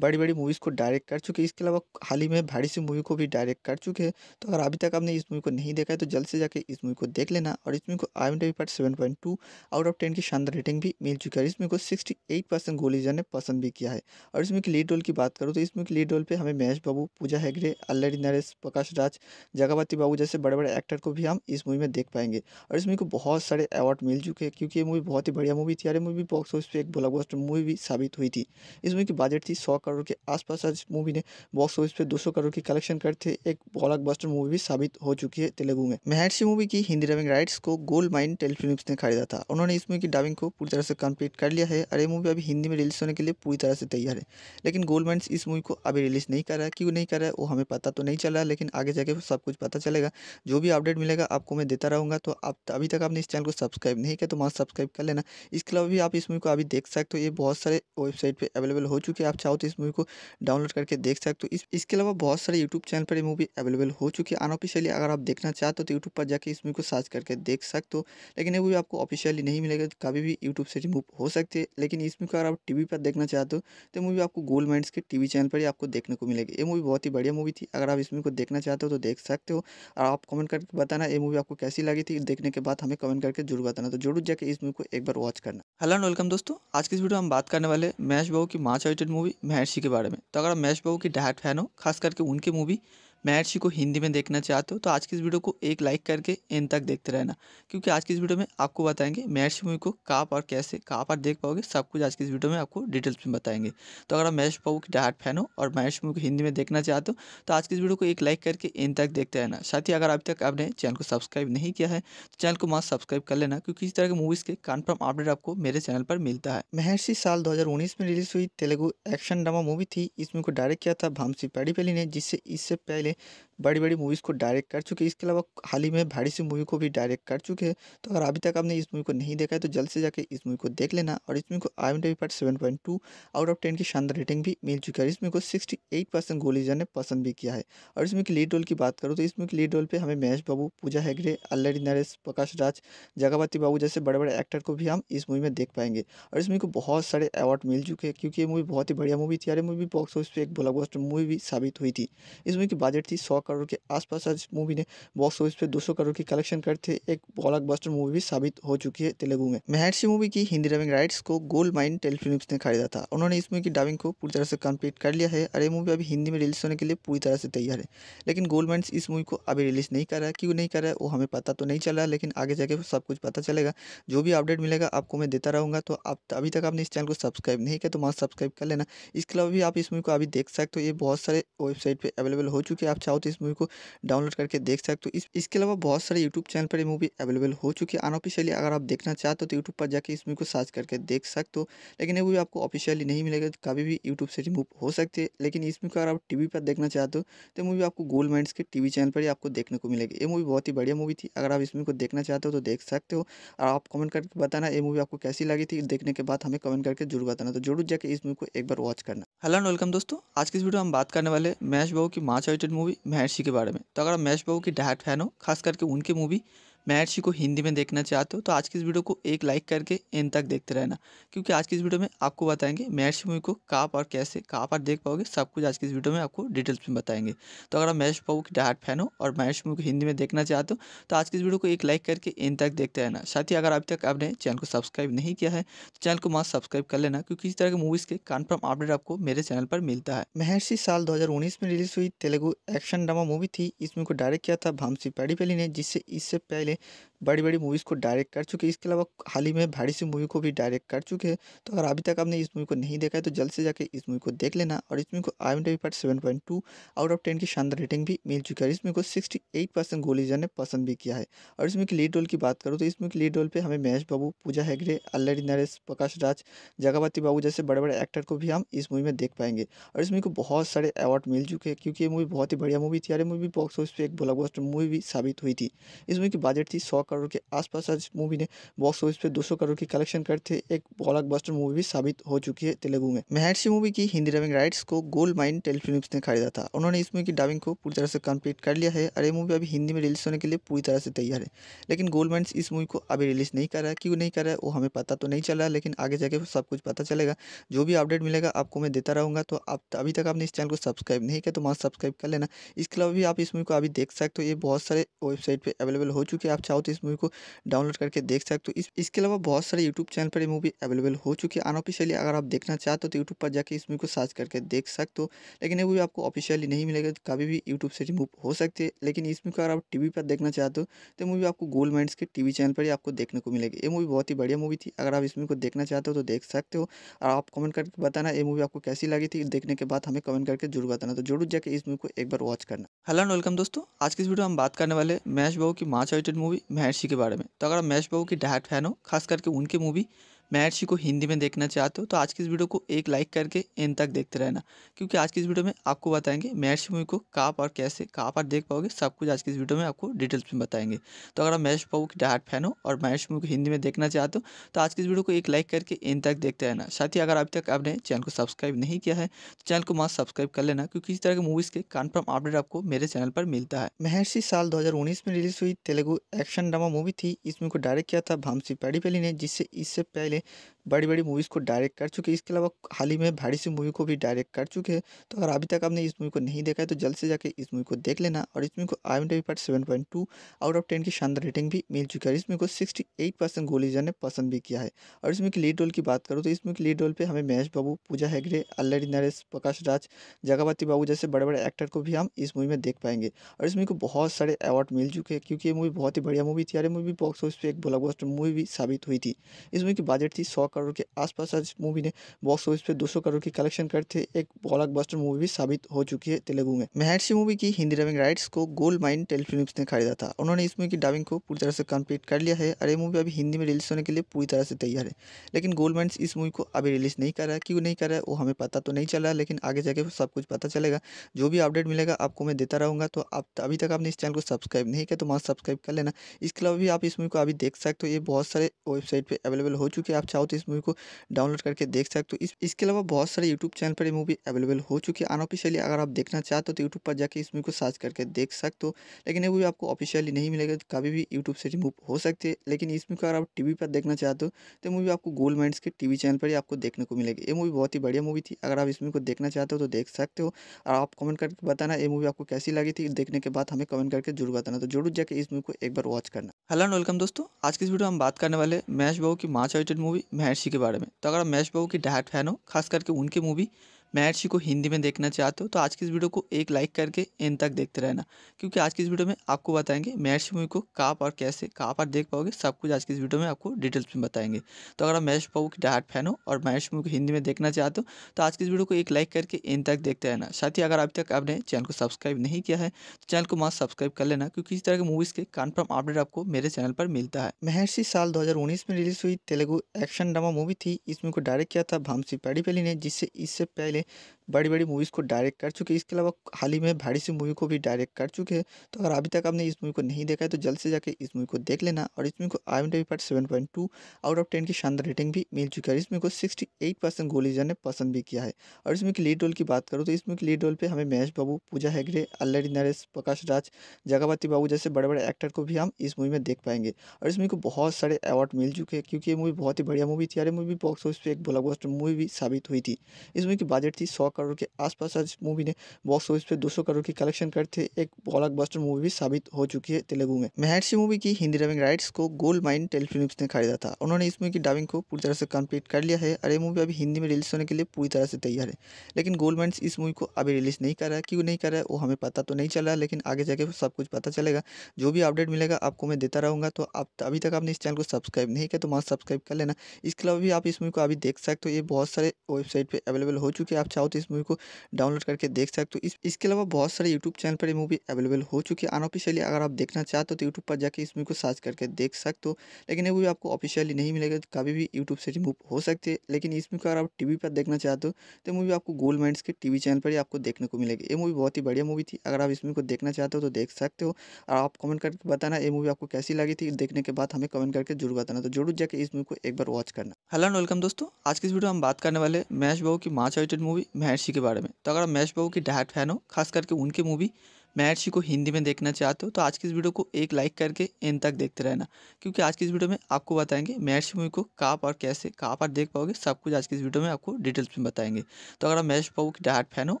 बड़ी बड़ी मूवीज़ को डायरेक्ट कर चुके हैं इसके अलावा हाल ही में भारी सी मूवी को भी डायरेक्ट कर चुके हैं तो अगर अभी तक आपने इस मूवी को नहीं देखा है तो जल्द से जाकर इस मूवी को देख लेना और इस मूवी को आई एम डी पर seven point two out of ten की शानदार रेटिंग भी मिल चुकी है इस मूवी को सिक्सटी एट परसेंट गोलीजा ने पसंद भी किया है और इसमें की लीड रोल की बात करूँ तो इसमें की लीड रोल पर हमें महेश बाबू पूजा हैगरे अल्लरी नरेश प्रकाश राज जगावती बाबू जैसे बड़े बड़े एक्टर को भी हम इस मूवी में देख पाएंगे और इस मूवी को बहुत सारे अवार्ड मिल चुके हैं क्योंकि ये मूवी बहुत ही बढ़िया मूवी थी और मूवी बॉक्स ऑफिस पर एक ब्लॉकबस्टर मूवी भी साबित हुई थी इस मूवी की बजट थी सौ करोड़ के आसपास आज मूवी ने बॉक्स ऑफिस पे 200 करोड़ की कलेक्शन करते एक ब्लॉकबस्टर मूवी भी साबित हो चुकी है तेलुगु में महर्षि मूवी की हिंदी डबिंग राइट्स को गोल्ड माइन टेलीफिल्म ने खरीदा था उन्होंने इस मूवी की डबिंग को पूरी तरह से कम्प्लीट कर लिया है और ये मूवी अभी हिंदी में रिलीज होने के लिए पूरी तरह से तैयार है लेकिन गोल्ड माइंड इस मूवी को अभी रिलीज नहीं कर रहा है क्यों नहीं कर रहा है वो हमें पता तो नहीं चल रहा है लेकिन आगे जाके सब कुछ पता चलेगा जो भी अपडेट मिलेगा आपको मैं देता रहूँगा तो आप अभी तक आपने इस चैनल को सब्सक्राइब नहीं किया तो वहाँ सब्सक्राइब कर लेना इसके अलावा भी आप इस मूवी को अभी देख सकते हो ये बहुत सारे वेबसाइट पर अवेलेबल हो चुके हैं आप चाहो तो इस इस मूवी को डाउनलोड करके देख सकते हो तो इस इसके अलावा बहुत सारे यूट्यूब चैनल पर ये मूवी अवेलेबल हो चुकी है अनऑफिशियली अगर आप देखना चाहते हो तो यूट्यूब पर जाकर इस मूवी को सर्च करके देख सकते हो लेकिन ये मूवी आपको ऑफिशियली नहीं मिलेगा तो कभी भी यूट्यूब से रिमूव हो सकती है लेकिन इस मूवी को अगर आप टीवी पर देखना चाहते हो तो मूवी आपको गोल्ड माइंड्स के टीवी चैनल पर ही आपको देखने को मिलेगी ये मूवी बहुत ही बढ़िया मूवी थी अगर आप इस मूवी को देखना चाहते हो तो देख सकते हो और आप कमेंट करके बताना ये मूवी आपको कैसी लगी थी देखने के बाद हमें कमेंट करके जरूर बताना तो जरूर जाकर इस मूवी को एक बार वॉच करना हेलो वेलकम दोस्तों आज की इस वीडियो हम बात करने वाले मैश बाबू की मार्च आइटेड मूवी मैं नायट सी के बारे में तो अगर आप महेश बाबू की डायट फ़ैन हो खास करके उनकी मूवी महर्षि को हिंदी में देखना चाहते हो तो आज की इस वीडियो को एक लाइक करके इन तक देखते रहना क्योंकि आज की इस वीडियो में आपको बताएंगे महर्षि मूवी को कहाँ पर कैसे कहाँ पर देख पाओगे सब कुछ आज की इस वीडियो में आपको डिटेल्स में बताएंगे तो अगर आप महर्षि पाओ की डायट फैन हो और महर्षि मूवी को हिंदी में देखना चाहते हो तो आज की इस वीडियो को एक लाइक करके इन तक देखते रहना साथ ही अगर अभी तक आपने चैनल को सब्सक्राइब नहीं किया है तो चैनल को मास्क सब्सक्राइब कर लेना क्योंकि इस तरह के मूवीज़ के कन्फर्म अपडेट आपको मेरे चैनल पर मिलता है महर्षि साल दो में रिलीज हुई तेलुगु एक्शन ड्रामा मूवी थी इसमें को डायरेक्ट किया था भामसी पैडीपल्ली ने जिससे इससे पहले बड़ी बड़ी मूवीज़ को डायरेक्ट कर चुके इसके अलावा हाल ही में भारी सी मूवी को भी डायरेक्ट कर चुके हैं तो अगर अभी तक आपने इस मूवी को नहीं देखा है तो जल्द से जाकर इस मूवी को देख लेना और इस मूवी को आई एम पर seven point two out of ten की शानदार रेटिंग भी मिल चुकी है और इसमें को सिक्सटी एट परसेंट गोलीजर ने पसंद भी किया है और इसमें की लीड रोल की बात करूँ तो इसमें की लीड रोल पर हमें महेश बाबू पूजा हैगरे अल्लरी नरेश प्रकाश राज जगावती बाबू जैसे बड़े बड़े एक्टर को भी हम इस मूवी में देख पाएंगे और इस मूवी को बहुत सारे अवार्ड मिल चुके हैं क्योंकि ये मूवी बहुत ही बढ़िया मूवी थी अरे मूवी बॉक्स ऑफिस पर एक ब्लॉकबस्टर मूवी भी साबित हुई थी इस मूवी की बजट टारगेट थी सौ करोड़ के आसपास आज मूवी ने बॉक्स ऑफिस पे 200 करोड़ की कलेक्शन करते एक बस्टर मूवी भी साबित हो चुकी है तेलुगु में महर्षि मूवी की हिंदी डबिंग राइट्स को गोल्ड माइन टेलीफिल्म ने खरीदा था उन्होंने इस मूवी की डबिंग को पूरी तरह से कंप्लीट कर लिया है और ये मूवी अभी हिंदी में रिलीज होने के लिए पूरी तरह से तैयार है लेकिन गोल्ड माइंड इस मूवी को अभी रिलीज नहीं कर रहा है क्यों नहीं कर रहा है वो हमें पता तो नहीं चल रहा लेकिन आगे जाके सब कुछ पता चलेगा जो भी अपडेट मिलेगा आपको मैं देता रहूँगा तो आप अभी तक आपने इस चैनल को सब्सक्राइब नहीं किया तो वहाँ सब्सक्राइब कर लेना इसके अलावा भी आप इस मूवी को अभी देख सकते हो ये बहुत सारे वेबसाइट पर अवेलेबल हो चुके हैं आप चाहो तो इस मूवी को डाउनलोड करके देख सकते हो इस इसके अलावा बहुत सारे यूट्यूब चैनल पर ये मूवी अवेलेबल हो चुकी है अनऑफिशियली अगर आप देखना चाहते हो तो यूट्यूब पर जाकर इस मूवी को सर्च करके देख सकते हो लेकिन ये मूवी आपको ऑफिशियली नहीं मिलेगा तो कभी भी यूट्यूब से रिमूव हो सकती है लेकिन इस मूवी अगर आप टीवी पर देखना चाहते हो तो मूवी आपको गोल्ड माइंड्स के टीवी चैनल पर ही आपको देखने को मिलेगी ये मूवी बहुत ही बढ़िया मूवी थी अगर आप इस मूवी को देखना चाहते हो तो देख सकते हो और आप कमेंट करके बताना ये मूवी आपको कैसी लगी थी देखने के बाद हमें कमेंट करके जरूर बताना तो जरूर जाकर इस मूवी को एक बार वॉच करना हेलो एंड वेलकम दोस्तों आज की इस वीडियो हम बात करने वाले महेश बाबू की माँ चॉइटेड मूवी मूवी महर्षि के बारे में तो अगर आप महेश बाबू की डायरेक्ट फैन हो खास करके उनकी मूवी महर्षि को हिंदी में देखना चाहते हो तो आज की इस वीडियो को एक लाइक करके इन तक देखते रहना क्योंकि आज की इस वीडियो में आपको बताएंगे महर्षि मूवी को कहाँ पर कैसे कहाँ पर देख पाओगे सब कुछ आज की इस वीडियो में आपको डिटेल्स में बताएंगे तो अगर आप महेश बाबू की डायट फैन हो और महेश मूवी को हिंदी में देखना चाहते हो तो आज की इस वीडियो को एक लाइक करके इन तक देखते रहना साथ ही अगर अभी तक आपने चैनल को सब्सक्राइब नहीं किया है तो चैनल को मास्क सब्सक्राइब कर लेना क्योंकि इस तरह के मूवीज़ के कन्फर्म अपडेट आपको मेरे चैनल पर मिलता है महर्षि साल दो में रिलीज हुई तेलुगु एक्शन ड्रामा मूवी थी इस मूवी को डायरेक्ट किया था भामसी पैडीपेली ने जिससे इससे पहले में बड़ी बड़ी मूवीज़ को डायरेक्ट कर चुके इसके अलावा हाल ही में भारी सी मूवी को भी डायरेक्ट कर चुके हैं तो अगर अभी तक आपने इस मूवी को नहीं देखा है तो जल्द से जाकर इस मूवी को देख लेना और इस मूवी को आई एम पर seven point two out of ten की शानदार रेटिंग भी मिल चुकी है और इस मूवी को सिक्सटी एट परसेंट गोलीजर ने पसंद भी किया है और इसमें की लीड रोल की बात करूँ तो इसमें की लीड रोल पर हमें महेश बाबू पूजा हेगड़े अल्लरी नरेश प्रकाश राज जगावती बाबू जैसे बड़े बड़े एक्टर को भी हम इस मूवी में देख पाएंगे और इस मूवी को बहुत सारे अवार्ड मिल चुके हैं क्योंकि ये मूवी बहुत ही बढ़िया मूवी थी और मूवी बॉक्स ऑफिस पर एक ब्लॉकबस्टर मूवी भी साबित हुई थी इस मूवी की बजट बजट थी सौ करोड़ के आसपास आज मूवी ने बॉक्स ऑफिस पे 200 करोड़ की कलेक्शन करते एक बस्टर मूवी भी साबित हो चुकी है तेलुगु में महर्षि मूवी की हिंदी डबिंग राइट्स को गोल्ड माइन टेलीफिल्म ने खरीदा था उन्होंने इस मूवी की डबिंग को पूरी तरह से कम्प्लीट कर लिया है और ये मूवी अभी हिंदी में रिलीज होने के लिए पूरी तरह से तैयार है लेकिन गोल्ड माइंड इस मूवी को अभी रिलीज नहीं कर रहा है क्यों नहीं कर रहा है वो हमें पता तो नहीं चल रहा लेकिन आगे जाके सब कुछ पता चलेगा जो भी अपडेट मिलेगा आपको मैं देता रहूँगा तो आप अभी तक आपने इस चैनल को सब्सक्राइब नहीं किया तो वहाँ सब्सक्राइब कर लेना इसके अलावा भी आप इस मूवी को अभी देख सकते हो ये बहुत सारे वेबसाइट पर अवेलेबल हो चुके हैं आप चाहो तो इस मूवी को डाउनलोड करके देख सकते हो तो इस इसके अलावा बहुत सारे यूट्यूब चैनल पर ये मूवी अवेलेबल हो चुकी है अनऑफिशियली अगर आप देखना चाहते हो तो यूट्यूब पर जाकर इस मूवी को सर्च करके देख सकते हो लेकिन ये मूवी आपको ऑफिशियली नहीं मिलेगा तो कभी भी यूट्यूब से रिमूव हो सकती है लेकिन इस मूवी को अगर आप टी पर देखना चाहते हो तो मूवी आपको गोल्ड माइंड्स के टी चैनल पर ही आपको देखने को मिलेगी ये मूवी बहुत ही बढ़िया मूवी थी अगर आप इस मूवी को देखना चाहते हो तो देख सकते हो और आप कमेंट करके बताना ये मूवी आपको कैसी लगी थी देखने के बाद हमें कमेंट करके जरूर बताना तो जरूर जाके इस मूवी को एक बार वॉच करना हेलो एंड वेलकम दोस्तों आज की इस वीडियो में हम बात करने वाले मैच बाबू की मार्च एडिटेड मूवी महर्षि के बारे में तो अगर आप महेश बाबू की डायरेक्ट फैन हो खास करके उनकी मूवी महर्षि को हिंदी में देखना चाहते हो तो आज की इस वीडियो को एक लाइक करके इन तक देखते रहना क्योंकि आज की इस वीडियो में आपको बताएंगे महर्षि मूवी को कहाँ पर कैसे कहाँ पर देख पाओगे सब कुछ आज की इस वीडियो में आपको डिटेल्स में बताएंगे तो अगर आप महेश पाऊ की डायट फैन हो और मैच मूवी को हिंदी में देखना चाहते हो तो आज की इस वीडियो को एक लाइक करके इन तक देखते रहना साथ ही अगर अभी तक आपने चैनल को सब्सक्राइब नहीं किया है तो चैनल को मास्क सब्सक्राइब कर लेना क्योंकि इस तरह के मूवीज़ के कन्फर्म अपडेट आपको मेरे चैनल पर मिलता है महर्षि साल दो में रिलीज हुई तेलुगु एक्शन ड्रामा मूवी थी इस मूवी को डायरेक्ट किया था भामसी पैडीपेली ने जिससे इससे पहले बड़ी बड़ी मूवीज़ को डायरेक्ट कर चुके हैं इसके अलावा हाल ही में भाड़ी सी मूवी को भी डायरेक्ट कर चुके हैं तो अगर अभी तक आपने इस मूवी को नहीं देखा है तो जल्द से जाकर इस मूवी को देख लेना और इस मूवी को आई एम टी पार्ट seven point two out of ten की शानदार रेटिंग भी मिल चुकी है इसमें को सिक्सटी एट परसेंट गोलीजर ने पसंद भी किया है और इसमें की लीड रोल की बात करूँ तो इसमें की लीड रोल पर हमें महेश बाबू पूजा हेगड़े अल्लरी नरेश प्रकाश राज जगावती बाबू जैसे बड़े बड़े एक्टर को भी हम इस मूवी में देख पाएंगे और इसमें को बहुत सारे अवार्ड मिल चुके हैं क्योंकि ये मूवी बहुत ही बढ़िया मूवी थी अरे मूवी बॉक्स ऑफिस पर एक ब्लॉक मूवी भी साबित हुई थी इस मूवी की बाजट बजट थी सौ करोड़ के आसपास आज मूवी ने बॉक्स ऑफिस पे सौ करोड़ की कलेक्शन करते एक बस्टर मूवी भी साबित हो चुकी है तेलुगु में महर्षि मूवी की हिंदी डबिंग राइट्स को गोल्ड माइन टेलीफिल्म ने खरीदा था उन्होंने इस मूवी की डबिंग को पूरी तरह से कंप्लीट कर लिया है और ये मूवी अभी हिंदी में रिलीज होने के लिए पूरी तरह से तैयार है लेकिन गोल्ड माइंड इस मूवी को अभी रिलीज नहीं कर रहा है क्यों नहीं कर रहा है वो हमें पता तो नहीं चल रहा है लेकिन आगे जाके सब कुछ पता चलेगा जो भी अपडेट मिलेगा आपको मैं देता रहूँगा तो आप अभी तक आपने इस चैनल को सब्सक्राइब नहीं किया तो वहाँ सब्सक्राइब कर लेना इसके अलावा भी आप इस मूवी को अभी देख सकते हो ये बहुत सारे वेबसाइट पर अवेलेबल हो चुके हैं आप चाहो तो इस मूवी को डाउनलोड करके देख सकते हो इस इसके अलावा बहुत सारे यूट्यूब चैनल पर ये मूवी अवेलेबल हो चुकी है अनऑफिशियली अगर आप देखना चाहते हो तो यूट्यूब पर जाकर इस मूवी को सर्च करके देख सकते हो लेकिन ये मूवी आपको ऑफिशियली नहीं मिलेगा तो कभी भी यूट्यूब से रिमूव हो सकती है लेकिन इस मूवी को अगर आप टी पर देखना चाहते हो तो मूवी आपको गोल्ड माइंड के टी चैनल पर ही आपको देखने को मिलेगी ये मूवी बहुत ही बढ़िया मूवी थी अगर आप इस मूवी को देखना चाहते हो तो देख सकते हो और आप कमेंट करके बताना ये मूवी आपको कैसी लगी थी देखने के बाद हमें कमेंट करके जरूर बताना तो जरूर जाकर इस मूवी को एक बार वॉच करना हेलो वेलकम दोस्तों आज की इस वीडियो हम बात करने वाले मैच बहु की मार्च आइटेड मूवी महर्षि के बारे में तो अगर आप महेश बाबू की डायरेक्ट फैन हो खास करके उनके मूवी महर्षि को हिंदी में देखना चाहते हो तो आज की इस वीडियो को एक लाइक करके इन तक देखते रहना क्योंकि आज की इस वीडियो में आपको बताएंगे महर्षि मूवी को कहाँ पर कैसे कहाँ पर देख पाओगे सब कुछ आज की इस वीडियो में आपको डिटेल्स में बताएंगे तो अगर आप महेश पाऊ की डायट फैन हो और मैथ्स मूवी को हिंदी में देखना चाहते हो तो आज की इस वीडियो को एक लाइक करके इन तक देखते रहना साथ ही अगर अभी तक आपने चैनल को सब्सक्राइब नहीं किया है तो चैनल को मास्क सब्सक्राइब कर लेना क्योंकि इस तरह के मूवीज़ के कन्फर्म अपडेट आपको मेरे चैनल पर मिलता है महर्षि साल दो में रिलीज हुई तेलुगु एक्शन ड्रामा मूवी थी इस मूवी को डायरेक्ट किया था भामसी पैडीपेली ने जिससे इससे पहले बड़ी बड़ी मूवीज़ को डायरेक्ट कर चुके हैं इसके अलावा हाल ही में भारी सी मूवी को भी डायरेक्ट कर चुके हैं तो अगर अभी तक आपने इस मूवी को नहीं देखा है तो जल्द से जाकर इस मूवी को देख लेना और इस मूवी को आई एम डी पर seven point two out of ten की शानदार रेटिंग भी मिल चुकी है और इस मूवी को सिक्सटी एट परसेंट गोलीजर ने पसंद भी किया है और इसमें की लीड रोल की बात करूँ तो इसमें की लीड रोल पर हमें महेश बाबू पूजा हैगरे अल्लरी नरेश प्रकाश राज जगावती बाबू जैसे बड़े बड़े एक्टर को भी हम इस मूवी में देख पाएंगे और इस मूवी को बहुत सारे अवार्ड मिल चुके हैं क्योंकि ये मूवी बहुत ही बढ़िया मूवी थी और मूवी बॉक्स ऑफिस पर एक ब्लॉकबस्टर मूवी भी साबित हुई थी इस मूवी की बजट थी सौ करोड़ के आसपास आज मूवी ने बॉक्स ऑफिस पे 200 करोड़ की कलेक्शन करते एक बस्टर मूवी भी साबित हो चुकी है तेलुगु में महर्षि मूवी की हिंदी डबिंग राइट्स को गोल्ड माइन टेलीफिल्म ने खरीदा था उन्होंने इस मूवी की डबिंग को पूरी तरह से कंप्लीट कर लिया है और ये मूवी अभी हिंदी में रिलीज होने के लिए पूरी तरह से तैयार है लेकिन गोल्ड माइन इस मूवी को अभी रिलीज नहीं कर रहा है क्यों नहीं कर रहा है वो हमें पता तो नहीं चल रहा लेकिन आगे जाके सब कुछ पता चलेगा जो भी अपडेट मिलेगा आपको मैं देता रहूँगा तो आप अभी तक आपने इस चैनल को सब्सक्राइब नहीं किया तो वहाँ सब्सक्राइब कर लेना इसके अलावा भी आप इस मूवी को अभी देख सकते हो ये बहुत सारे वेबसाइट पर अवेलेबल हो चुके कि आप चाहो तो इस मूवी को डाउनलोड करके देख सकते हो इस इसके अलावा बहुत सारे यूट्यूब चैनल पर ये मूवी अवेलेबल हो चुकी है अनऑफिशियली अगर आप देखना चाहते हो तो यूट्यूब पर जाकर इस मूवी को सर्च करके देख सकते हो लेकिन ये मूवी आपको ऑफिशियली नहीं मिलेगा तो कभी भी यूट्यूब से रिमूव हो सकती है लेकिन इस मूवी को अगर आप टी पर देखना चाहते हो तो मूवी आपको गोल्ड माइंड्स के टी चैनल पर ही आपको देखने को मिलेगी ये मूवी बहुत ही बढ़िया मूवी थी अगर आप इस मूवी को देखना चाहते हो तो देख सकते हो और आप कमेंट करके बताना ये मूवी आपको कैसी लगी थी देखने के बाद हमें कमेंट करके जरूर बताना तो जरूर जाकर इस मूवी को एक बार वॉच करना हेलो एंड वेलकम दोस्तों आज की इस वीडियो में हम बात करने वाले मैच बाबू की मार्च आइटेड मूवी महर्षि के बारे में तो अगर आप महेश बाबू की डायरेक्ट फैन हो खास करके उनकी मूवी महर्षि को हिंदी में देखना चाहते हो तो आज की इस वीडियो को एक लाइक करके इन तक देखते रहना क्योंकि आज की इस वीडियो में आपको बताएंगे महर्षि मूवी को कहाँ पर कैसे कहाँ पर देख पाओगे सब कुछ आज की इस वीडियो में आपको डिटेल्स में बताएंगे तो अगर आप महेश बाबू की डायट फैन हो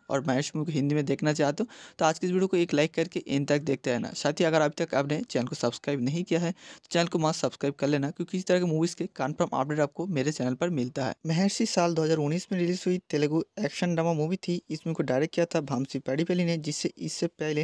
और मैथ्स मूवी को हिंदी में देखना चाहते हो तो आज की इस वीडियो को एक लाइक करके इन तक देखते रहना साथ ही अगर अभी तक आपने चैनल को सब्सक्राइब नहीं किया है तो चैनल को मास्क सब्सक्राइब कर लेना क्योंकि इस तरह के मूवीज़ के कन्फर्म अपडेट आपको मेरे चैनल पर मिलता है महर्षि साल दो में रिलीज हुई तेलुगु एक्शन ड्रामा मूवी थी इस मूवी को डायरेक्ट किया था भामसी पैडीपल्ली ने जिससे इससे पहले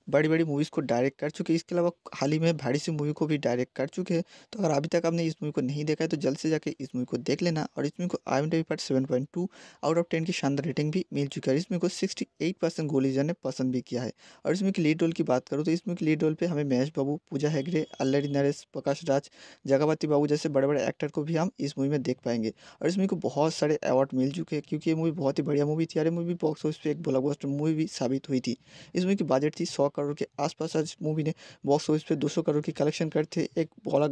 बड़ी बड़ी मूवीज़ को डायरेक्ट कर चुके इसके अलावा हाल ही में भाड़ी सी मूवी को भी डायरेक्ट कर चुके हैं तो अगर अभी तक आपने इस मूवी को नहीं देखा है तो जल्द से जाकर इस मूवी को देख लेना और इस मूवी को आई एम पर seven point two out of ten की शानदार रेटिंग भी मिल चुकी है और इस मूवी को सिक्सटी एट परसेंट गोलीजा ने पसंद भी किया है और इसमें की लीड रोल की बात करूँ तो इसमें की लीड रोल पर हमें महेश बाबू पूजा हेगड़े अल्लरी नरेश प्रकाश राज जगावती बाबू जैसे बड़े बड़े एक्टर को भी हम इस मूवी में देख पाएंगे और इस मूवी को बहुत सारे अवार्ड मिल चुके हैं क्योंकि ये मूवी बहुत ही बढ़िया मूवी थी और मूवी बॉक्स ऑफिस पर एक ब्लॉक मूवी भी साबित हुई थी इस मूवी की बजट थी सौ करोड़ के आसपास आज मूवी ने बॉक्स ऑफिस पे 200 करोड़ की कलेक्शन करते एक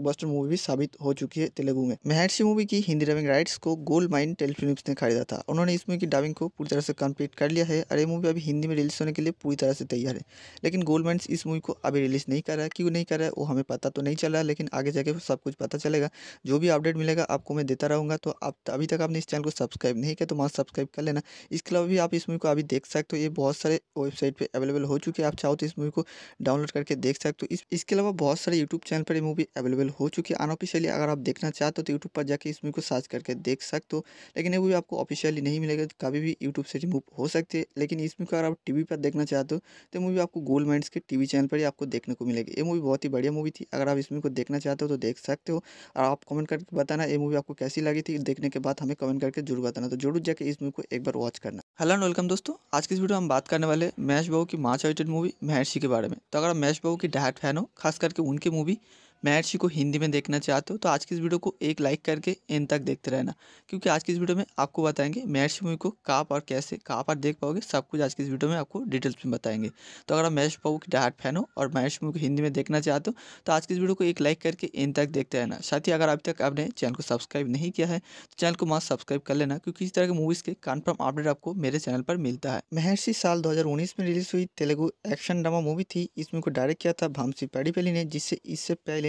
बस्टर मूवी भी साबित हो चुकी है तेलुगु में महर्षि मूवी की हिंदी डबिंग राइट्स को गोल्ड माइन टेलीफिल्म ने खरीदा था उन्होंने इस मूवी की डबिंग को पूरी तरह से कम्प्लीट कर लिया है और ये मूवी अभी हिंदी में रिलीज होने के लिए पूरी तरह से तैयार है लेकिन गोल्ड माइन इस मूवी को अभी रिलीज नहीं कर रहा है क्यों नहीं कर रहा है वो हमें पता तो नहीं चल रहा लेकिन आगे जाके सब कुछ पता चलेगा जो भी अपडेट मिलेगा आपको मैं देता रहूँगा तो आप अभी तक आपने इस चैनल को सब्सक्राइब नहीं किया तो वहाँ सब्सक्राइब कर लेना इसके अलावा भी आप इस मूवी को अभी देख सकते हो ये बहुत सारे वेबसाइट पर अवेलेबल हो चुके हैं आप चाहो तो इस मूवी को डाउनलोड करके देख सकते हो तो इस इसके अलावा बहुत सारे यूट्यूब चैनल पर ये मूवी अवेलेबल हो चुकी है अनऑफिशियली अगर आप देखना चाहते हो तो यूट्यूब पर जाकर इस मूवी को सर्च करके देख सकते हो लेकिन ये मूवी आपको ऑफिशियली नहीं मिलेगा तो कभी भी यूट्यूब से रिमूव हो सकती है लेकिन इस मूवी को अगर आप टीवी पर देखना चाहते हो तो मूवी आपको गोल्ड माइंड्स के टी चैनल पर ही आपको देखने को मिलेगी ये मूवी बहुत ही बढ़िया मूवी थी अगर आप इस मूवी को देखना चाहते हो तो देख सकते हो और आप कमेंट करके बताना ये मूवी आपको कैसी लगी थी देखने के बाद हमें कमेंट करके जरूर बताना तो जरूर जाकर इस मूवी को एक बार वॉच करना हेलो एंड वेलकम दोस्तों आज की इस वीडियो में हम बात करने वाले महेश बाबू की मार्च आइटेड मूवी महर्षि के बारे में तो अगर आप महेश बाबू की डायरेक्ट फैन हो खास करके उनकी मूवी महर्षि को हिंदी में देखना चाहते हो तो आज की इस वीडियो को एक लाइक करके इन तक देखते रहना क्योंकि आज की इस वीडियो में आपको बताएंगे महर्षि मूवी को कहाँ पर कैसे कहाँ पर देख पाओगे सब कुछ आज की इस वीडियो में आपको डिटेल्स में बताएंगे तो अगर आप मैथ्स पाऊ की डायट फैन हो और महर्षि मूवी को हिंदी में देखना चाहते हो तो आज की इस वीडियो को एक लाइक करके इन तक देखते रहना साथ ही अगर अभी तक आपने चैनल को सब्सक्राइब नहीं किया है तो चैनल को मास्क सब्सक्राइब कर लेना क्योंकि इस तरह के मूवीज़ के कन्फर्म अपडेट आपको मेरे चैनल पर मिलता है महर्षि साल दो में रिलीज हुई तेलुगु एक्शन ड्रामा मूवी थी इस को डायरेक्ट किया था भामसी पैडीपल्ली ने जिससे इससे पहले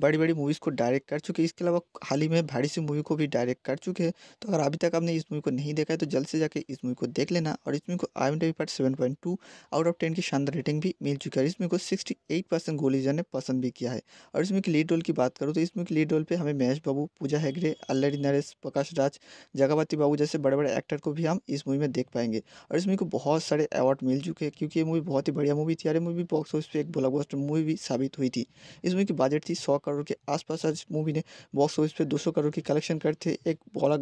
बड़ी बड़ी मूवीज़ को डायरेक्ट कर चुके हैं इसके अलावा हाल ही में भारी सी मूवी को भी डायरेक्ट कर चुके हैं तो अगर अभी तक आपने इस मूवी को नहीं देखा है तो जल्द से जाकर इस मूवी को देख लेना और इस मूवी को आई एम पर seven point two out of ten की शानदार रेटिंग भी मिल चुकी है और इस मूवी को सिक्सटी एट परसेंट गोलीजा ने पसंद भी किया है और इसमें की लीड रोल की बात करूँ तो इसमें की लीड रोल पर हमें महेश बाबू पूजा हेगड़े अल्लरी नरेश प्रकाश राज जगावती बाबू जैसे बड़े बड़े एक्टर को भी हम इस मूवी में देख पाएंगे और इस मूवी को बहुत सारे अवार्ड मिल चुके हैं क्योंकि ये मूवी बहुत ही बढ़िया मूवी थी और ये मूवी बॉक्स ऑफिस पर एक ब्लॉकबस्टर मूवी भी साबित हुई थी इस मूवी की बजट थी सौ करोड़ के आसपास आज मूवी ने बॉक्स ऑफिस पे 200 करोड़ की कलेक्शन करते एक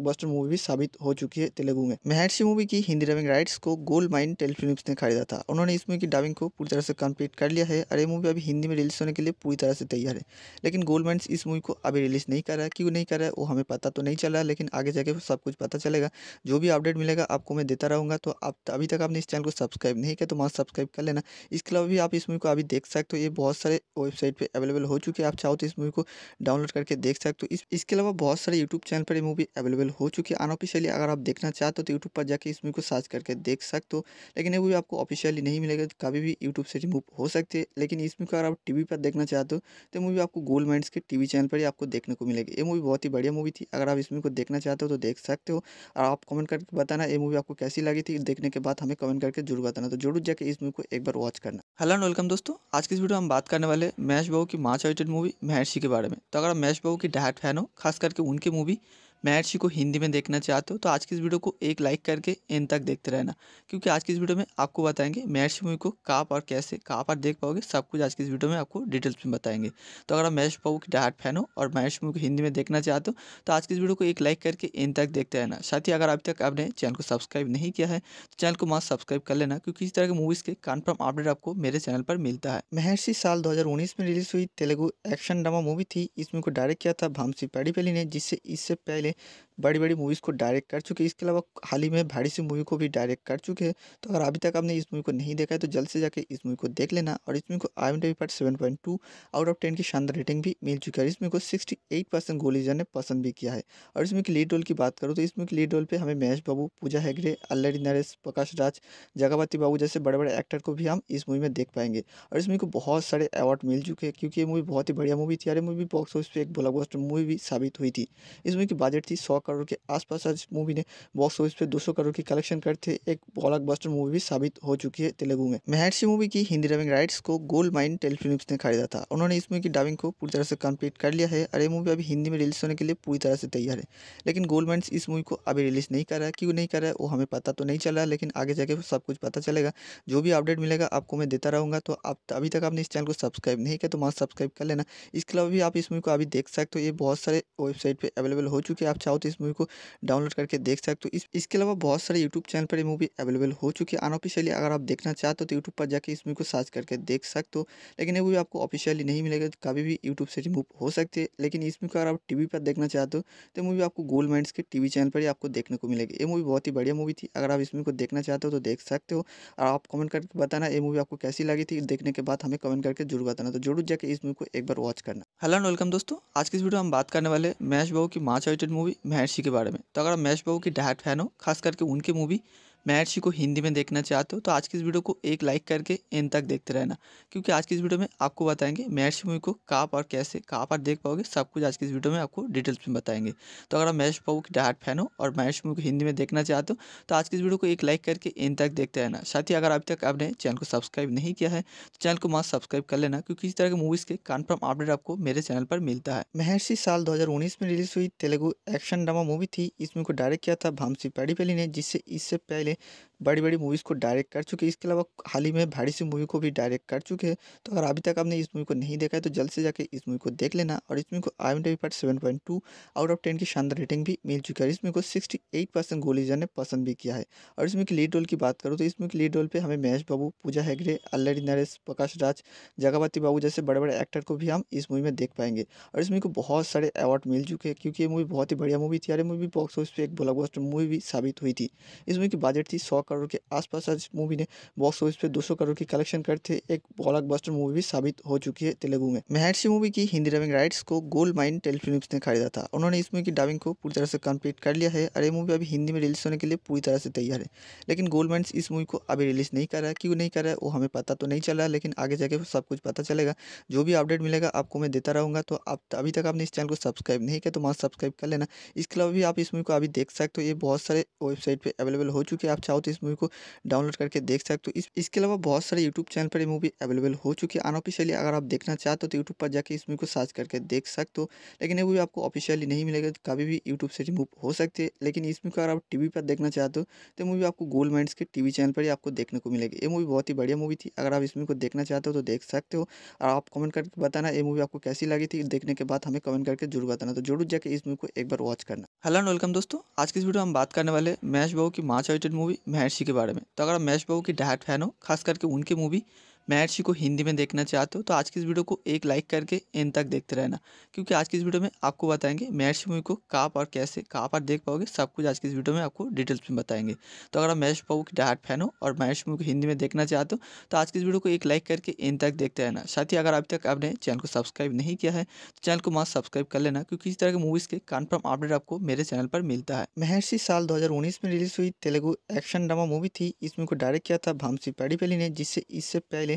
बस्टर मूवी भी साबित हो चुकी है तेलुगु में महर्षि मूवी की हिंदी डबिंग राइट्स को गोल्ड माइन टेलीफिल्म ने खरीदा था उन्होंने इस मूवी की डबिंग को पूरी तरह से कंप्लीट कर लिया है और ये मूवी अभी हिंदी में रिलीज होने के लिए पूरी तरह से तैयार है लेकिन गोल्ड माइन इस मूवी को अभी रिलीज नहीं कर रहा है क्यों नहीं कर रहा है वो हमें पता तो नहीं चल रहा लेकिन आगे जाके सब कुछ पता चलेगा जो भी अपडेट मिलेगा आपको मैं देता रहूंगा तो आप अभी तक आपने इस चैनल को सब्सक्राइब नहीं किया तो वहाँ सब्सक्राइब कर लेना इसके अलावा भी आप इस मूवी को अभी देख सकते हो ये बहुत सारे वेबसाइट पर अवेलेबल हो चुके हैं आप चाहो तो इस मूवी को डाउनलोड करके देख सकते हो तो इस इसके अलावा बहुत सारे यूट्यूब चैनल पर ये मूवी अवेलेबल हो चुकी है अनऑफिशियली अगर आप देखना चाहते हो तो यूट्यूब तो पर जाकर इस मूवी को सर्च करके देख सकते हो लेकिन ये मूवी आपको ऑफिशियली नहीं मिलेगा तो कभी भी यूट्यूब से रिमूव हो सकती है लेकिन इस मूवी को अगर आप टीवी पर देखना चाहते हो तो मूवी आपको गोल्ड माइंड के टीवी चैनल पर ही आपको देखने को मिलेगी ये मूवी बहुत ही बढ़िया मूवी थी अगर आप इस मूवी को देखना चाहते हो तो देख सकते हो और आप कमेंट करके बताना ये मूवी आपको कैसी लगी थी देखने के बाद हमें कमेंट करके जरूर बताना तो जरूर जाकर इस मूवी को एक बार वॉच करना हेलो एंड वेलकम दोस्तों आज की इस वीडियो में हम बात करने वाले महेश बाबू की मार्च एडिटेड मूवी हैंसी के बारे में तो अगर आप महेश बाबू की डायट फैन हो खास करके उनकी मूवी महर्षि को हिंदी में देखना चाहते हो तो आज की इस वीडियो को एक लाइक करके इन तक देखते रहना क्योंकि आज की इस वीडियो में आपको बताएंगे महर्षि मूवी को कहाँ पर कैसे कहाँ पर देख पाओगे सब कुछ आज की इस वीडियो में आपको डिटेल्स में बताएंगे तो अगर आप महेश पाऊ की डायट फैन हो और महर्षि मूवी को हिंदी में देखना चाहते हो तो आज की इस वीडियो को एक लाइक करके इन तक देखते रहना साथ ही अगर अभी तक आपने चैनल को सब्सक्राइब नहीं किया है तो चैनल को मास्क सब्सक्राइब कर लेना क्योंकि इस तरह के मूवीज़ के कन्फर्म अपडेट आपको मेरे चैनल पर मिलता है महर्षि साल दो में रिलीज हुई तेलुगु एक्शन ड्रामा मूवी थी इस मूवी को डायरेक्ट किया था भामसी पैडीपेली ने जिससे इससे पहले बड़ी बड़ी मूवीज़ को डायरेक्ट कर चुके हैं इसके अलावा हाल ही में भारी सी मूवी को भी डायरेक्ट कर चुके हैं तो अगर अभी तक आपने इस मूवी को नहीं देखा है तो जल्द से जाकर इस मूवी को देख लेना और इस मूवी को आई एम डी पर seven point two out of ten की शानदार रेटिंग भी मिल चुकी है इस मूवी को सिक्सटी एट परसेंट गोलीजर ने पसंद भी किया है और इसमें की लीड रोल की बात करूँ तो इसमें की लीड रोल पर हमें महेश बाबू पूजा हैगरे अल्लरी नरेश प्रकाश राज जगावती बाबू जैसे बड़े बड़े एक्टर को भी हम इस मूवी में देख पाएंगे और इस मूवी को बहुत सारे अवार्ड मिल चुके हैं क्योंकि ये मूवी बहुत ही बढ़िया मूवी थी अरे मूवी बॉक्स ऑफिस पर एक ब्लॉक मूवी भी साबित हुई थी इस मूवी की बजट बजट थी सौ करोड़ के आसपास आज मूवी ने बॉक्स ऑफिस पे दो सौ करोड़ की कलेक्शन करते एक बस्टर मूवी भी साबित हो चुकी है तेलुगु में महर्षि मूवी की हिंदी डबिंग राइट्स को गोल्ड माइन टेलीफिल्म ने खरीदा था उन्होंने इस मूवी की डबिंग को पूरी तरह से कम्प्लीट कर लिया है और ये मूवी अभी हिंदी में रिलीज होने के लिए पूरी तरह से तैयार है लेकिन गोल्ड माइन इस मूवी को अभी रिलीज नहीं कर रहा है क्यों नहीं कर रहा है वो हमें पता तो नहीं चल रहा लेकिन आगे जाके सब कुछ पता चलेगा जो भी अपडेट मिलेगा आपको मैं देता रहूँगा तो आप अभी तक आपने इस चैनल को सब्सक्राइब नहीं किया तो वहाँ सब्सक्राइब कर लेना इसके अलावा भी आप इस मूवी को अभी देख सकते हो ये बहुत सारे वेबसाइट पर अवेलेबल हो चुके हैं आप चाहो तो इस मूवी को डाउनलोड करके देख सकते हो इस इसके अलावा बहुत सारे यूट्यूब चैनल पर ये मूवी अवेलेबल हो चुकी है अनऑफिशियली अगर आप देखना चाहते हो तो यूट्यूब पर जाकर इस मूवी को सर्च करके देख सकते हो लेकिन ये मूवी आपको ऑफिशियली नहीं मिलेगा कभी भी यूट्यूब से रिमूव हो सकती है लेकिन इस मूवी को अगर आप टी पर देखना चाहते हो तो मूवी आपको गोल्ड माइंड के टी चैनल पर ही आपको देखने को मिलेगी ये मूवी बहुत ही बढ़िया मूवी थी अगर आप इस मूवी को देखना चाहते हो तो देख सकते हो और आप कमेंट करके बताना ये मूवी आपको कैसी लगी थी देखने के बाद हमें कमेंट करके जरूर बताना तो जरूर जाकर इस मूवी को एक बार वॉच करना हेलो वेलकम दोस्तों आज की इस वीडियो में हम बात करने वाले मैच बाबू की मार्च आइटेड मूवी महर्षि के बारे में तो अगर आप महेश बाबू की डायट फैन हो खास करके उनकी मूवी महर्षि को हिंदी में देखना चाहते हो तो आज की इस वीडियो को एक लाइक करके इन तक देखते रहना क्योंकि आज की इस वीडियो में आपको बताएंगे महर्षि मूवी को कहाँ पर कैसे कहाँ पर देख पाओगे सब कुछ आज की इस वीडियो में आपको डिटेल्स में बताएंगे तो अगर आप महेश पाओ की डाट फैन हो और मैच मूवी को हिंदी में देखना चाहते हो तो आज की इस वीडियो को एक लाइक करके इन तक देखते रहना साथ ही अगर अभी तक आपने चैनल को सब्सक्राइब नहीं किया है तो चैनल को मास्क सब्सक्राइब कर लेना क्योंकि इस तरह के मूवीज़ के कन्फर्म अपडेट आपको मेरे चैनल पर मिलता है महर्षि साल दो में रिलीज हुई तेलुगु एक्शन ड्रामा मूवी थी इस मूवी को डायरेक्ट किया था भामसी पैडीपल्ली ने जिससे इससे पहले बड़ी बड़ी मूवीज़ को डायरेक्ट कर चुके हैं इसके अलावा हाल ही में भारी सी मूवी को भी डायरेक्ट कर चुके हैं तो अगर अभी तक आपने इस मूवी को नहीं देखा है तो जल्द से जाकर इस मूवी को देख लेना और इस मूवी को आई एम डी पर seven point two out of ten की शानदार रेटिंग भी मिल चुकी है इस मूवी को सिक्सटी एट परसेंट गोलीजन ने पसंद भी किया है और इसमें की लीड रोल की बात करूँ तो इसमें की लीड रोल पर हमें महेश बाबू पूजा हैगरे अल्लरी नरेश प्रकाश राज जगावती बाबू जैसे बड़े बड़े एक्टर को भी हम इस मूवी में देख पाएंगे और इस मूवी को बहुत सारे अवार्ड मिल चुके हैं क्योंकि ये मूवी बहुत ही बढ़िया मूवी थी यार मूवी बॉक्स ऑफिस पर एक ब्लॉकबस्टर मूवी भी साबित हुई थी इस मूवी की बजट थी सौ करोड़ के आसपास आज मूवी ने बॉक्स ऑफिस पे 200 करोड़ की कलेक्शन करते एक बस्टर मूवी भी साबित हो चुकी है तेलुगु में महर्षि मूवी की हिंदी डबिंग राइट्स को गोल्ड माइंड टेलीफिल्म ने खरीदा था उन्होंने इस मूवी की डबिंग को पूरी तरह से कंप्लीट कर लिया है और ये मूवी अभी हिंदी में रिलीज होने के लिए पूरी तरह से तैयार है लेकिन गोल्ड माइंड इस मूवी को अभी रिलीज नहीं कर रहा है क्यों नहीं कर रहा है वो हमें पता तो नहीं चल रहा लेकिन आगे जाके सब कुछ पता चलेगा जो भी अपडेट मिलेगा आपको मैं देता रहूँगा तो आप अभी तक आपने इस चैनल को सब्सक्राइब नहीं किया तो वहाँ सब्सक्राइब कर लेना इसके अलावा भी आप इस मूवी को अभी देख सकते हो ये बहुत सारे वेबसाइट पर अवेलेबल हो चुके हैं कि आप चाहो तो इस मूवी को डाउनलोड करके देख सकते हो इस इसके अलावा बहुत सारे यूट्यूब चैनल पर ये मूवी अवेलेबल हो चुकी है अनऑफिशियली अगर आप देखना चाहते हो तो यूट्यूब पर जाकर इस मूवी को सर्च करके देख सकते हो लेकिन ये मूवी आपको ऑफिशियली नहीं मिलेगा तो कभी भी यूट्यूब से रिमूव हो सकती है लेकिन इस मूवी अगर आप टी पर देखना चाहते हो तो मूवी आपको गोल्ड माइंड के टी चैनल पर ही आपको देखने को मिलेगी ये मूवी बहुत ही बढ़िया मूवी थी अगर आप इस मूवी को देखना चाहते हो तो देख सकते हो और आप कमेंट करके बताना ये मूवी आपको कैसी लगी थी देखने के बाद हमें कमेंट करके जरूर बताना तो जरूर जाके इस मूवी को एक बार वॉच करना हेलो एंड वेलकम दोस्तों आज की इस वीडियो हम बात करने वाले मैच बहु की मार्च आइटेड मूवी महर्षि के बारे में तो अगर आप महेश बाबू की डायरेक्ट फैन हो खास करके उनकी मूवी महर्षि को हिंदी में देखना चाहते हो तो आज की इस वीडियो को एक लाइक करके इन तक देखते रहना क्योंकि आज की इस वीडियो में आपको बताएंगे महर्षि मूवी को कहाँ पर कैसे कहाँ पर देख पाओगे सब कुछ आज की इस वीडियो में आपको डिटेल्स में बताएंगे तो अगर आप महर्ष पाऊ की डाट फैन हो और महर्ष मूवी को हिंदी में देखना चाहते हो तो आज की इस वीडियो को एक लाइक करके इन तक देखते रहना साथ ही अगर अभी तक आपने चैनल को सब्सक्राइब नहीं किया है तो चैनल को मास्क सब्सक्राइब कर लेना क्योंकि इस तरह के मूवीज़ के कन्फर्म अपडेट आपको मेरे चैनल पर मिलता है महर्षि साल दो में रिलीज हुई तेलुगु एक्शन ड्रामा मूवी थी इस मूवी को डायरेक्ट किया था भामसी पैडीपेली ने जिससे इससे पहले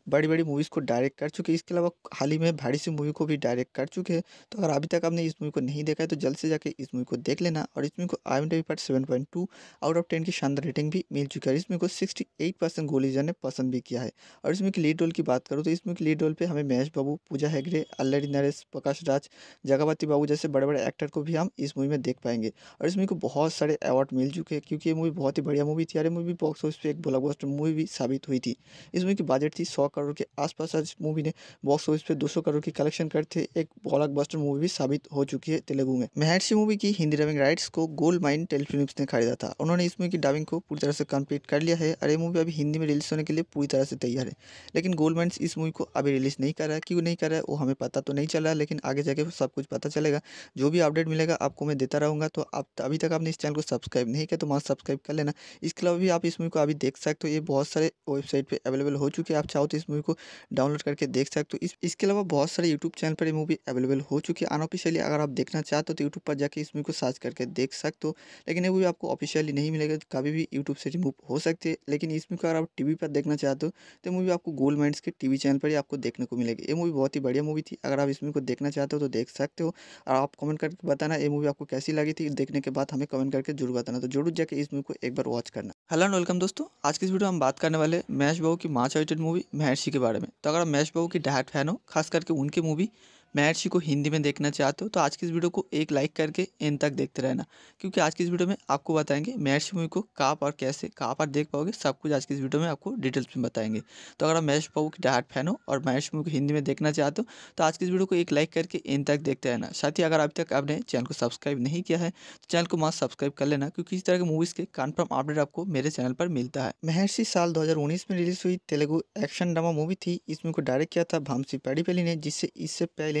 बड़ी बड़ी मूवीज़ को डायरेक्ट कर चुके हैं इसके अलावा हाल ही में भारी सी मूवी को भी डायरेक्ट कर चुके हैं तो अगर अभी तक आपने इस मूवी को नहीं देखा है तो जल्द से जाकर इस मूवी को देख लेना और इस मूवी को आई एम पर seven point two out of ten की शानदार रेटिंग भी मिल चुकी है इस मूवी को सिक्सटी एट परसेंट गोलीजर ने पसंद भी किया है और इसमें की लीड रोल की बात करूँ तो इसमें की लीड रोल पर हमें महेश बाबू पूजा हैगरे अल्लरी नरेश प्रकाश राज जगावती बाबू जैसे बड़े बड़े एक्टर को भी हम इस मूवी में देख पाएंगे और इस मूवी को बहुत सारे अवार्ड मिल चुके हैं क्योंकि ये मूवी बहुत ही बढ़िया मूवी थी और मूवी बॉक्स ऑफिस पर एक ब्लॉकबस्टर मूवी भी साबित हुई थी इस मूवी की बजट थी सौ करोड़ के आसपास आज मूवी ने बॉक्स ऑफिस पे 200 करोड़ की कलेक्शन करते एक ब्लॉकबस्टर मूवी भी साबित हो चुकी है तेलुगु में महर्षि मूवी की हिंदी डबिंग राइट्स को गोल्ड माइन टेलीफिल्म ने खरीदा था उन्होंने इस मूवी की डबिंग को पूरी तरह से कम्प्लीट कर लिया है और ये मूवी अभी हिंदी में रिलीज होने के लिए पूरी तरह से तैयार है लेकिन गोल्ड माइंड इस मूवी को अभी रिलीज नहीं कर रहा है क्यों नहीं कर रहा है वो हमें पता तो नहीं चल रहा लेकिन आगे जाके सब कुछ पता चलेगा जो भी अपडेट मिलेगा आपको मैं देता रहूँगा तो आप अभी तक आपने इस चैनल को सब्सक्राइब नहीं किया तो वहाँ सब्सक्राइब कर लेना इसके अलावा भी आप इस मूवी को अभी देख सकते हो ये बहुत सारे वेबसाइट पर अवेलेबल हो चुके हैं आप चाहो तो इस मूवी को डाउनलोड करके देख सकते हो तो इस इसके अलावा बहुत सारे यूट्यूब चैनल पर ये मूवी अवेलेबल हो चुकी है अनऑफिशियली अगर आप देखना चाहते हो तो यूट्यूब पर जाकर इस मूवी को सर्च करके देख सकते हो लेकिन ये मूवी आपको ऑफिशियली नहीं मिलेगा तो कभी भी यूट्यूब से रिमूव हो सकती है लेकिन इस मूवी अगर आप टीवी पर देखना चाहते हो तो मूवी आपको गोल्ड माइंड्स के टीवी चैनल पर ही आपको देखने को मिलेगी ये मूवी बहुत ही बढ़िया मूवी थी अगर आप इस मूवी को देखना चाहते हो तो देख सकते हो और आप कमेंट करके बताना ये मूवी आपको कैसी लगी थी देखने के बाद हमें कमेंट करके जरूर बताना तो जरूर जाकर इस मूवी को एक बार वॉच करना हेलो एंड वेलकम दोस्तों आज की इस वीडियो हम बात करने वाले महेश बाबू की मार्च आइटेड मूवी महेश महर्षि के बारे में तो अगर आप महेश बाबू की डायरेक्ट फैन हो खास करके उनकी मूवी महर्षि को हिंदी में देखना चाहते हो तो आज की इस वीडियो को एक लाइक करके इन तक देखते रहना क्योंकि आज की इस वीडियो में आपको बताएंगे महर्षि मूवी को कहाँ पर कैसे कहाँ पर देख पाओगे सब कुछ आज की इस वीडियो में आपको डिटेल्स में बताएंगे तो अगर आप महेश बाबू की डायरेक्ट फैन हो और महेश मूवी को हिंदी में देखना चाहते हो तो आज की इस वीडियो को एक लाइक करके इन तक देखते रहना साथ ही अगर अभी तक आपने चैनल को सब्सक्राइब नहीं किया है तो चैनल को मास्क सब्सक्राइब कर लेना क्योंकि इस तरह के मूवीज़ के कन्फर्म अपडेट आपको मेरे चैनल पर मिलता है महर्षि साल दो में रिलीज हुई तेलुगु एक्शन ड्रामा मूवी थी इस मूवी को डायरेक्ट किया था भामसी पैडीपल्ली ने जिससे इससे पहले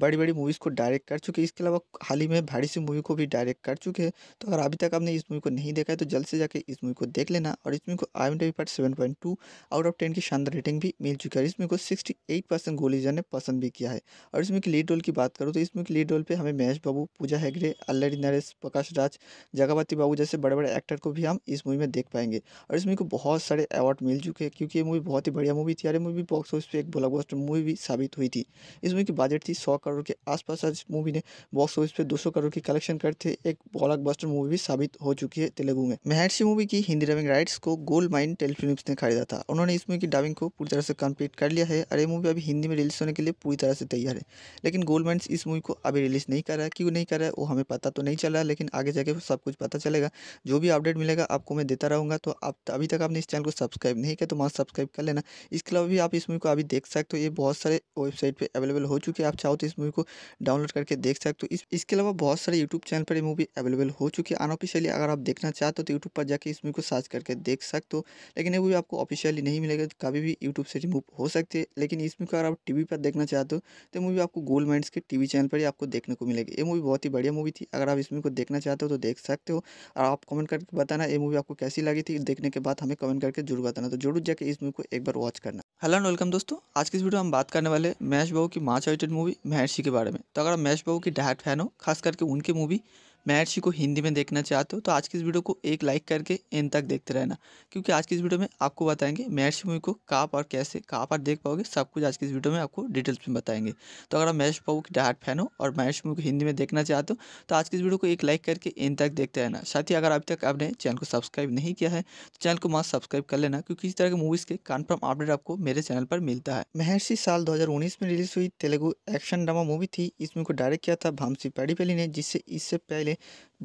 बड़ी बड़ी मूवीज़ को डायरेक्ट कर चुके हैं इसके अलावा हाल ही में भारी सी मूवी को भी डायरेक्ट कर चुके हैं तो अगर अभी तक आपने इस मूवी को नहीं देखा है तो जल्द से जाकर इस मूवी को देख लेना और इस मूवी को आई एम पर seven point two out of ten की शानदार रेटिंग भी मिल चुकी है इस मूवी को सिक्सटी एट परसेंट गोलीजर ने पसंद भी किया है और इसमें की लीड रोल की बात करूँ तो इसमें की लीड रोल पर हमें महेश बाबू पूजा हैगड़े अल्लरी नरेश प्रकाश राज जगावती बाबू जैसे बड़े बड़े एक्टर को भी हम इस मूवी में देख पाएंगे और इस मूवी को बहुत सारे अवार्ड मिल चुके हैं क्योंकि ये मूवी बहुत ही बढ़िया मूवी थी अरे मूवी बॉक्स ऑफिस पर एक ब्लॉकबस्टर मूवी भी साबित हुई थी इस मूवी की बजट थी सौ करोड़ के आसपास आज मूवी ने बॉक्स ऑफिस पे 200 करोड़ की कलेक्शन करते एक बस्टर मूवी भी साबित हो चुकी है तेलुगु में महर्षि मूवी की हिंदी डबिंग राइट्स को गोल्ड माइन टेलीफिल्म ने खरीदा था उन्होंने इस मूवी की डबिंग को पूरी तरह से कम्प्लीट कर लिया है और ये मूवी अभी हिंदी में रिलीज होने के लिए पूरी तरह से तैयार है लेकिन गोल्ड माइन इस मूवी को अभी रिलीज नहीं कर रहा है क्यों नहीं कर रहा है वो हमें पता तो नहीं चल रहा लेकिन आगे जाके सब कुछ पता चलेगा जो भी अपडेट मिलेगा आपको मैं देता रहूंगा तो आप अभी तक आपने इस चैनल को सब्सक्राइब नहीं किया तो वहाँ सब्सक्राइब कर लेना इसके अलावा भी आप इस मूवी को अभी देख सकते हो ये बहुत सारे वेबसाइट पर अवेलेबल हो चुके हैं आप चाहो तो इस मूवी को डाउनलोड करके देख सकते हो तो इस इसके अलावा बहुत सारे यूट्यूब चैनल पर ये मूवी अवेलेबल हो चुकी है अनऑफिशियली अगर आप देखना चाहते हो तो यूट्यूब पर जाकर इस मूवी को सर्च करके देख सकते हो लेकिन ये मूवी आपको ऑफिशियली नहीं मिलेगा तो कभी भी यूट्यूब से रिमूव हो सकती है लेकिन इस मूवी को अगर आप टी पर देखना चाहते हो तो मूवी आपको गोल्ड माइंड के टीवी चैनल पर ही आपको देखने को मिलेगी ये मूवी बहुत ही बढ़िया मूवी थी अगर आप इस मूवी को देखना चाहते हो तो देख सकते हो और आप कमेंट करके बताना ये मूवी आपको कैसी लगी थी देखने के बाद हमें कमेंट करके जरूर बताना तो जरूर जाकर इस मूवी को एक बार वॉच करना हेलो एंड वेलकम दोस्तों आज की इस वीडियो में हम बात करने वाले महेश बाबू की मार्च एडिटेड मूवी महर्षि के बारे में तो अगर आप महेश बाबू की डायरेक्ट फैन हो खास करके उनकी मूवी महर्षि को हिंदी में देखना चाहते हो तो आज की इस वीडियो को एक लाइक करके इन तक देखते रहना क्योंकि आज की इस वीडियो में आपको बताएंगे महर्षि मूवी को कहाँ पर कैसे कहाँ पर देख पाओगे सब कुछ आज की इस वीडियो में आपको डिटेल्स में बताएंगे तो अगर आप महेश बाबू की डाट फैन हो और मैच मूवी को हिंदी में देखना चाहते हो तो आज की इस वीडियो को एक लाइक करके इन तक देखते रहना साथ ही अगर अभी तक आपने चैनल को सब्सक्राइब नहीं किया है तो चैनल को मास्क सब्सक्राइब कर लेना क्योंकि इस तरह के मूवीज़ के कन्फर्म अपडेट आपको मेरे चैनल पर मिलता है महर्षि साल दो में रिलीज हुई तेलुगु एक्शन ड्रामा मूवी थी इस मूवी को डायरेक्ट किया था भामसी पैडीपेली ने जिससे इससे पहले ಮೇಲೆ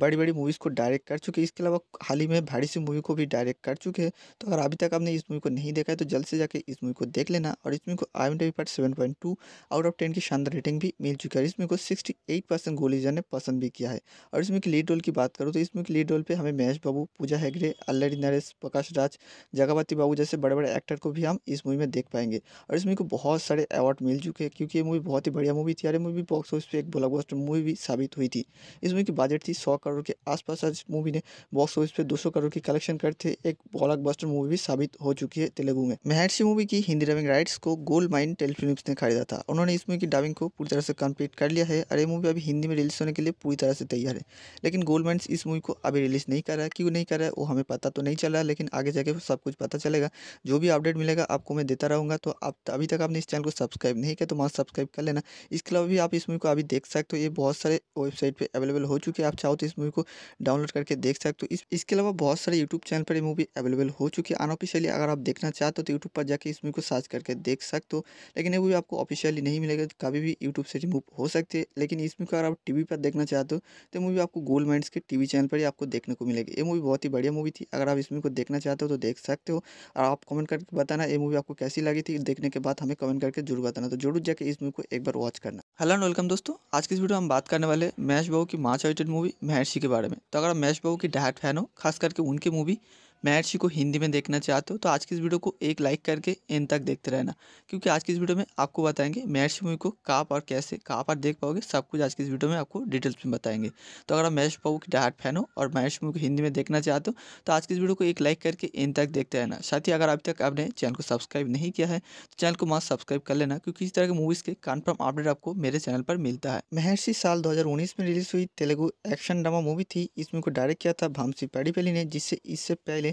बड़ी बड़ी मूवीज़ को डायरेक्ट कर चुके हैं इसके अलावा हाल ही में भारी सी मूवी को भी डायरेक्ट कर चुके हैं तो अगर अभी तक आपने इस मूवी को नहीं देखा है तो जल्द से जाकर इस मूवी को देख लेना और इस मूवी को आई एम डी पार्ट seven point two out of ten की शानदार रेटिंग भी मिल चुकी है इस मूवी को सिक्सटी एट परसेंट गोलीजन ने पसंद भी किया है और इसमें की लीड रोल की बात करूँ तो इसमें की लीड रोल पर हमें महेश बाबू पूजा हैगरे अल्लरी नरेश प्रकाश राज जगावती बाबू जैसे बड़े बड़े एक्टर को भी हम इस मूवी में देख पाएंगे और इस मूवी को बहुत सारे अवार्ड मिल चुके हैं क्योंकि ये मूवी बहुत ही बढ़िया मूवी थी अरे मूवी बॉक्स ऑफिस पर एक ब्लॉकबस्टर मूवी भी साबित हुई थी इस मूवी की बजट थी सौ करोड़ के आसपास आज मूवी ने बॉक्स ऑफिस पे 200 करोड़ की कलेक्शन करते एक ब्लॉकबस्टर मूवी भी साबित हो चुकी है तेलुगु में महर्षि मूवी की हिंदी डबिंग राइट्स को गोल्ड माइन टेलीफिल्म ने खरीदा था उन्होंने इस मूवी की डबिंग को पूरी तरह से कम्प्लीट कर लिया है और ये मूवी अभी हिंदी में रिलीज होने के लिए पूरी तरह से तैयार है लेकिन गोल्ड माइंड इस मूवी को अभी रिलीज नहीं कर रहा है क्यों नहीं कर रहा है वो हमें पता तो नहीं चल रहा है लेकिन आगे जाके सब कुछ पता चलेगा जो भी अपडेट मिलेगा आपको मैं देता रहूँगा तो आप अभी तक आपने इस चैनल को सब्सक्राइब नहीं किया तो वहाँ सब्सक्राइब कर लेना इसके अलावा भी आप इस मूवी को अभी देख सकते हो ये बहुत सारे वेबसाइट पे अवेलेबल हो चुके हैं आप चाहो तो इस इस मूवी को डाउनलोड करके देख सकते हो तो इस इसके अलावा बहुत सारे यूट्यूब चैनल पर ये मूवी अवेलेबल हो चुकी है अनऑफिशियली अगर आप देखना चाहते हो तो यूट्यूब पर जाकर इस मूवी को सर्च करके देख सकते हो लेकिन ये मूवी आपको ऑफिशियली नहीं मिलेगा तो कभी भी यूट्यूब से रिमूव हो सकती है लेकिन इस मूवी को अगर आप टीवी पर देखना चाहते हो तो मूवी आपको गोल्ड माइंड के टीवी चैनल पर ही आपको देखने को मिलेगी ये मूवी बहुत ही बढ़िया मूवी थी अगर आप इस मूवी को देखना चाहते हो तो देख सकते हो और आप कमेंट करके बताना ये मूवी आपको कैसी लगी थी देखने के बाद हमें कमेंट करके जरूर बताना तो जरूर जाकर इस मूवी को एक बार वॉच करना हेलो एंड वेलकम दोस्तों आज की इस वीडियो हम बात करने वाले मैश बाबू की मार्च आइटेड मूवी मैं नायर के बारे में तो अगर आप महेश बाबू की डायट फ़ैन हो खास करके उनकी मूवी महर्षि को हिंदी में देखना चाहते हो तो आज की इस वीडियो को एक लाइक करके इन तक देखते रहना क्योंकि आज की इस वीडियो में आपको बताएंगे महर्षि मूवी को कहाँ पर कैसे कहाँ पर देख पाओगे सब कुछ आज की इस वीडियो में आपको डिटेल्स में बताएंगे तो अगर आप महर्षि पाओ की डायट फैन हो और महर्षि मूवी को हिंदी में देखना चाहते हो तो आज की इस वीडियो को एक लाइक करके इन तक देखते रहना साथ ही अगर अभी तक आपने चैनल को सब्सक्राइब नहीं किया है तो चैनल को मास्क सब्सक्राइब कर लेना क्योंकि इस तरह के मूवीज़ के कन्फर्म अपडेट आपको मेरे चैनल पर मिलता है महर्षि साल दो में रिलीज हुई तेलुगु एक्शन ड्रामा मूवी थी इस मूवी को डायरेक्ट किया था भामसी पैडीपल्ली ने जिससे इससे पहले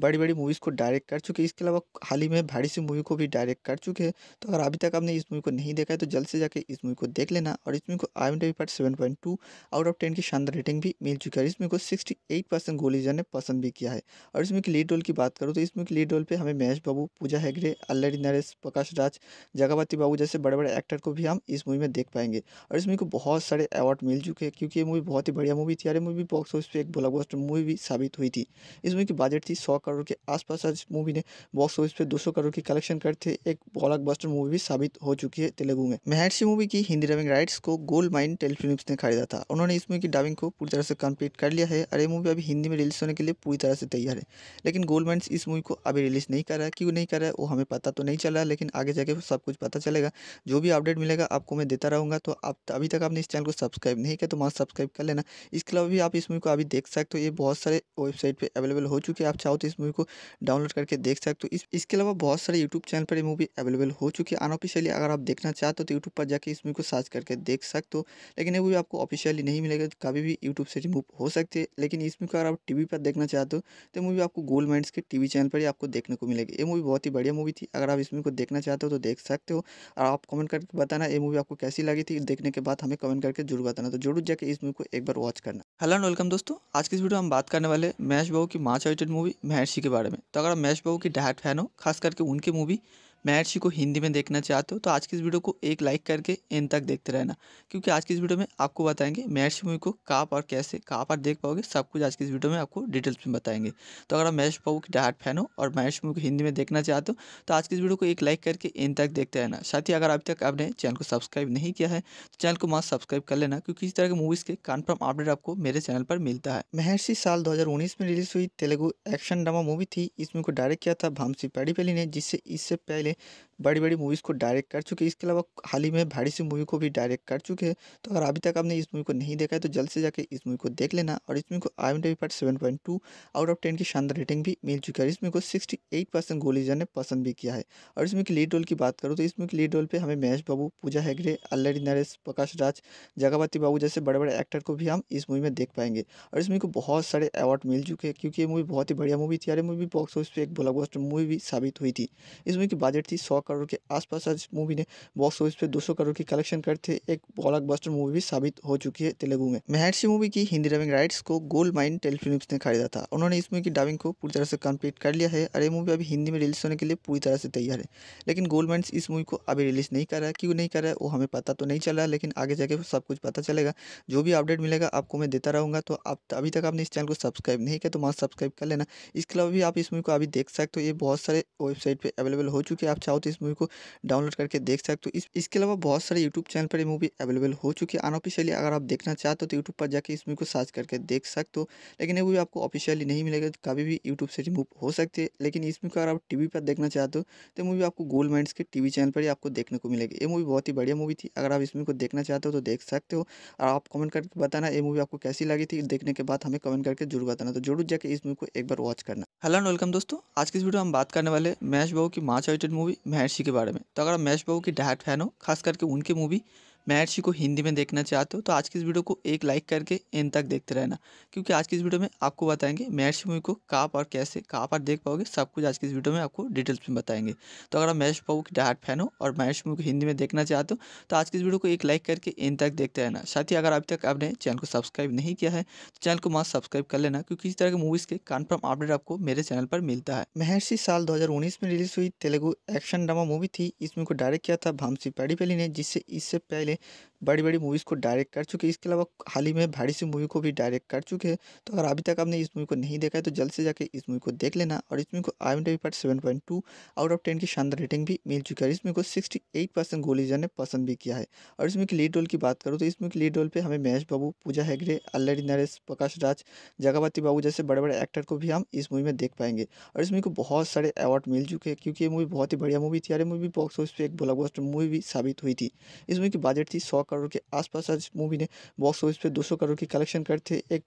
बड़ी बड़ी मूवीज़ को डायरेक्ट कर चुके इसके अलावा हाल ही में भारी सी मूवी को भी डायरेक्ट कर चुके हैं तो अगर अभी तक आपने इस मूवी को नहीं देखा है तो जल्द से जाकर इस मूवी को देख लेना और इस मूवी को आई एम पर seven point two out of ten की शानदार रेटिंग भी मिल चुकी है और इसमें को सिक्सटी एट परसेंट गोलीजर ने पसंद भी किया है और इसमें की लीड रोल की बात करूँ तो इसमें की लीड रोल पर हमें महेश बाबू पूजा हेगड़े अल्लरी नरेश प्रकाश राज जगावती बाबू जैसे बड़े बड़े एक्टर को भी हम इस मूवी में देख पाएंगे और इस मूवी को बहुत सारे अवार्ड मिल चुके हैं क्योंकि ये मूवी बहुत ही बढ़िया मूवी थी और मूवी बॉक्स ऑफिस पर एक ब्लॉक मूवी भी साबित हुई थी इस मूवी की बजट थी सौ करोड़ के आसपास आज मूवी ने बॉक्स ऑफिस पे 200 करोड़ की कलेक्शन करते एक बस्टर मूवी भी साबित हो चुकी है तेलुगु में महर्षि मूवी की हिंदी डबिंग राइट्स को गोल्ड माइन टेलीफिल्म ने खरीदा था उन्होंने इस मूवी की डबिंग को पूरी तरह से कम्प्लीट कर लिया है और ये मूवी अभी हिंदी में रिलीज होने के लिए पूरी तरह से तैयार है लेकिन गोल्ड माइंड इस मूवी को अभी रिलीज नहीं कर रहा है क्यों नहीं कर रहा है वो हमें पता तो नहीं चल रहा लेकिन आगे जाके सब कुछ पता चलेगा जो भी अपडेट मिलेगा आपको मैं देता रहूँगा तो आप अभी तक आपने इस चैनल को सब्सक्राइब नहीं किया तो वहाँ सब्सक्राइब कर लेना इसके अलावा भी आप इस मूवी को अभी देख सकते हो ये बहुत सारे वेबसाइट पर अवेलेबल हो चुके हैं आप चाहो तो इस मूवी को डाउनलोड करके देख सकते हो तो इस इसके अलावा बहुत सारे यूट्यूब चैनल पर ये मूवी अवेलेबल हो चुकी है अनऑफिशियली अगर आप देखना चाहते हो तो यूट्यूब पर जाकर इस मूवी को सर्च करके देख सकते हो लेकिन ये मूवी आपको ऑफिशियली नहीं मिलेगा तो कभी भी यूट्यूब से रिमूव हो सकती है लेकिन इस मूवी को अगर आप टीवी पर देखना चाहते हो तो मूवी आपको गोल्ड माइंड्स के टी चैनल पर ही आपको देखने को मिलेगी ये मूवी बहुत ही बढ़िया मूवी थी अगर आप इस मूवी को देखना चाहते हो तो देख सकते हो और आप कमेंट करके बताना ये मूवी आपको कैसी लगी थी देखने के बाद हमें कमेंट करके जरूर बताना तो जरूर जाकर इस मूवी को एक बार वॉच करना हेलो एंड वेलकम दोस्तों आज की इस वीडियो हम बात करने वाले महेश बाबू की माँ चाइटेड मूवी मह सी के बारे में तो अगर आप महेश बाबू की डायट फ़ैन हो खास करके उनकी मूवी महर्षि को हिंदी में देखना चाहते हो तो आज की इस वीडियो को एक लाइक करके इन तक देखते रहना क्योंकि आज की इस वीडियो में आपको बताएंगे महर्षि मूवी को कहाँ पर कैसे कहाँ पर देख पाओगे सब कुछ आज की इस वीडियो में आपको डिटेल्स में बताएंगे तो अगर आप महेश बाबू की डायट फैन हो और महेश मूवी को हिंदी में देखना चाहते हो तो आज की इस वीडियो को एक लाइक करके इन तक देखते रहना साथ ही अगर अभी तक आपने चैनल को सब्सक्राइब नहीं किया है तो चैनल को मास्क सब्सक्राइब कर लेना क्योंकि इस तरह के मूवीज़ के कन्फर्म अपडेट आपको मेरे चैनल पर मिलता है महर्षि साल दो में रिलीज हुई तेलुगु एक्शन ड्रामा मूवी थी इस मूवी को डायरेक्ट किया था भामसी पैडीपेली ने जिससे इससे पहले में बड़ी बड़ी मूवीज़ को डायरेक्ट कर चुके इसके अलावा हाल ही में भारी सी मूवी को भी डायरेक्ट कर चुके हैं तो अगर अभी तक आपने इस मूवी को नहीं देखा है तो जल्द से जाकर इस मूवी को देख लेना और इस मूवी को आई एम पर seven point two out of ten की शानदार रेटिंग भी मिल चुकी है और इस मूवी को सिक्सटी एट परसेंट गोलीजर ने पसंद भी किया है और इसमें की लीड रोल की बात करूँ तो इसमें की लीड रोल पर हमें महेश बाबू पूजा हेगड़े अल्लरी नरेश प्रकाश राज जगावती बाबू जैसे बड़े बड़े एक्टर को भी हम इस मूवी में देख पाएंगे और इस मूवी को बहुत सारे अवार्ड मिल चुके हैं क्योंकि ये मूवी बहुत ही बढ़िया मूवी थी और मूवी बॉक्स ऑफिस पर एक ब्लॉकबस्टर मूवी भी साबित हुई थी इस मूवी की बजट बजट थी सौ करोड़ के आसपास आज मूवी ने बॉक्स ऑफिस पे 200 करोड़ की कलेक्शन करते एक बस्टर मूवी भी साबित हो चुकी है तेलुगु में महर्षि मूवी की हिंदी डबिंग राइट्स को गोल्ड माइन टेलीफिल्म ने खरीदा था उन्होंने इस मूवी की डबिंग को पूरी तरह से कम्प्लीट कर लिया है और ये मूवी अभी हिंदी में रिलीज होने के लिए पूरी तरह से तैयार है लेकिन गोल्ड माइंड इस मूवी को अभी रिलीज नहीं कर रहा है क्यों नहीं कर रहा है वो हमें पता तो नहीं चल रहा लेकिन आगे जाके सब कुछ पता चलेगा जो भी अपडेट मिलेगा आपको मैं देता रहूँगा तो आप अभी तक आपने इस चैनल को सब्सक्राइब नहीं किया तो वहाँ सब्सक्राइब कर लेना इसके अलावा भी आप इस मूवी को अभी देख सकते हो ये बहुत सारे वेबसाइट पर अवेलेबल हो चुके हैं आप चाहो तो इस मूवी को डाउनलोड करके देख सकते हो तो इस इसके अलावा बहुत सारे यूट्यूब चैनल पर ये मूवी अवेलेबल हो चुकी है अनऑफिशियली अगर आप देखना चाहते हो तो यूट्यूब पर जाकर इस मूवी को सर्च करके देख सकते हो लेकिन ये मूवी आपको ऑफिशियली नहीं मिलेगा तो कभी भी यूट्यूब से रिमूव हो सकती है लेकिन इस मूवी को अगर आप टी पर देखना चाहते हो तो मूवी आपको गोल्ड माइंड के टी चैनल पर ही आपको देखने को मिलेगी ये मूवी बहुत ही बढ़िया मूवी थी अगर आप इस मूवी को देखना चाहते हो तो देख सकते हो और आप कमेंट करके बताना ये मूवी आपको कैसी लगी थी देखने के बाद हमें कमेंट करके जरूर बताना तो जरूर जाके इस मूवी को एक बार वॉच करना हेलो एंड वेलकम दोस्तों आज की इस वीडियो में हम बात करने वाले मैच बाबू की मार्च आइटेड मूवी मूवी महर्षि के बारे में तो अगर आप महेश बाबू की डायरेक्ट फैन हो खास करके उनकी मूवी महर्षि को हिंदी में देखना चाहते हो तो आज की इस वीडियो को एक लाइक करके इन तक देखते रहना क्योंकि आज की इस वीडियो में आपको बताएंगे महर्षि मूवी को कहाँ पर कैसे कहाँ पर देख पाओगे सब कुछ आज की इस वीडियो में आपको डिटेल्स में बताएंगे तो अगर आप महेश बाबू की डायट फैन हो और महेश मूवी को हिंदी में देखना चाहते हो तो आज की इस वीडियो को एक लाइक करके इन तक देखते रहना साथ ही अगर अभी तक आपने चैनल को सब्सक्राइब नहीं किया है तो चैनल को मास्क सब्सक्राइब कर लेना क्योंकि इस तरह के मूवीज़ के कन्फर्म अपडेट आपको मेरे चैनल पर मिलता है महर्षि साल दो में रिलीज हुई तेलुगु एक्शन ड्रामा मूवी थी इस मूवी को डायरेक्ट किया था भामसी पैडीपल्ली ने जिससे इससे पहले ने बड़ी बड़ी मूवीज़ को डायरेक्ट कर चुके हैं इसके अलावा हाल ही में भारी सी मूवी को भी डायरेक्ट कर चुके हैं तो अगर अभी तक आपने इस मूवी को नहीं देखा है तो जल्द से जाकर इस मूवी को देख लेना और इस मूवी को आई एम पर seven point two out of ten की शानदार रेटिंग भी मिल चुकी है इस को सिक्सटी एट परसेंट गोलीजा ने पसंद भी किया है और इसमें की लीड रोल की बात करूँ तो इसमें की लीड रोल पर हमें महेश बाबू पूजा हेगड़े अल्लरी नरेश प्रकाश राज जगावती बाबू जैसे बड़े बड़े एक्टर को भी हम इस मूवी में देख पाएंगे और इसमें को बहुत सारे अवार्ड मिल चुके हैं क्योंकि ये मूवी बहुत ही बढ़िया मूवी थी अरे मूवी बॉक्स ऑफिस पर एक ब्लॉकबस्टर मूवी भी साबित हुई थी इस मूवी की बजट बजट थी सौ करोड़ के आसपास आज मूवी ने बॉक्स ऑफिस पे दो करोड़ की कलेक्शन करते एक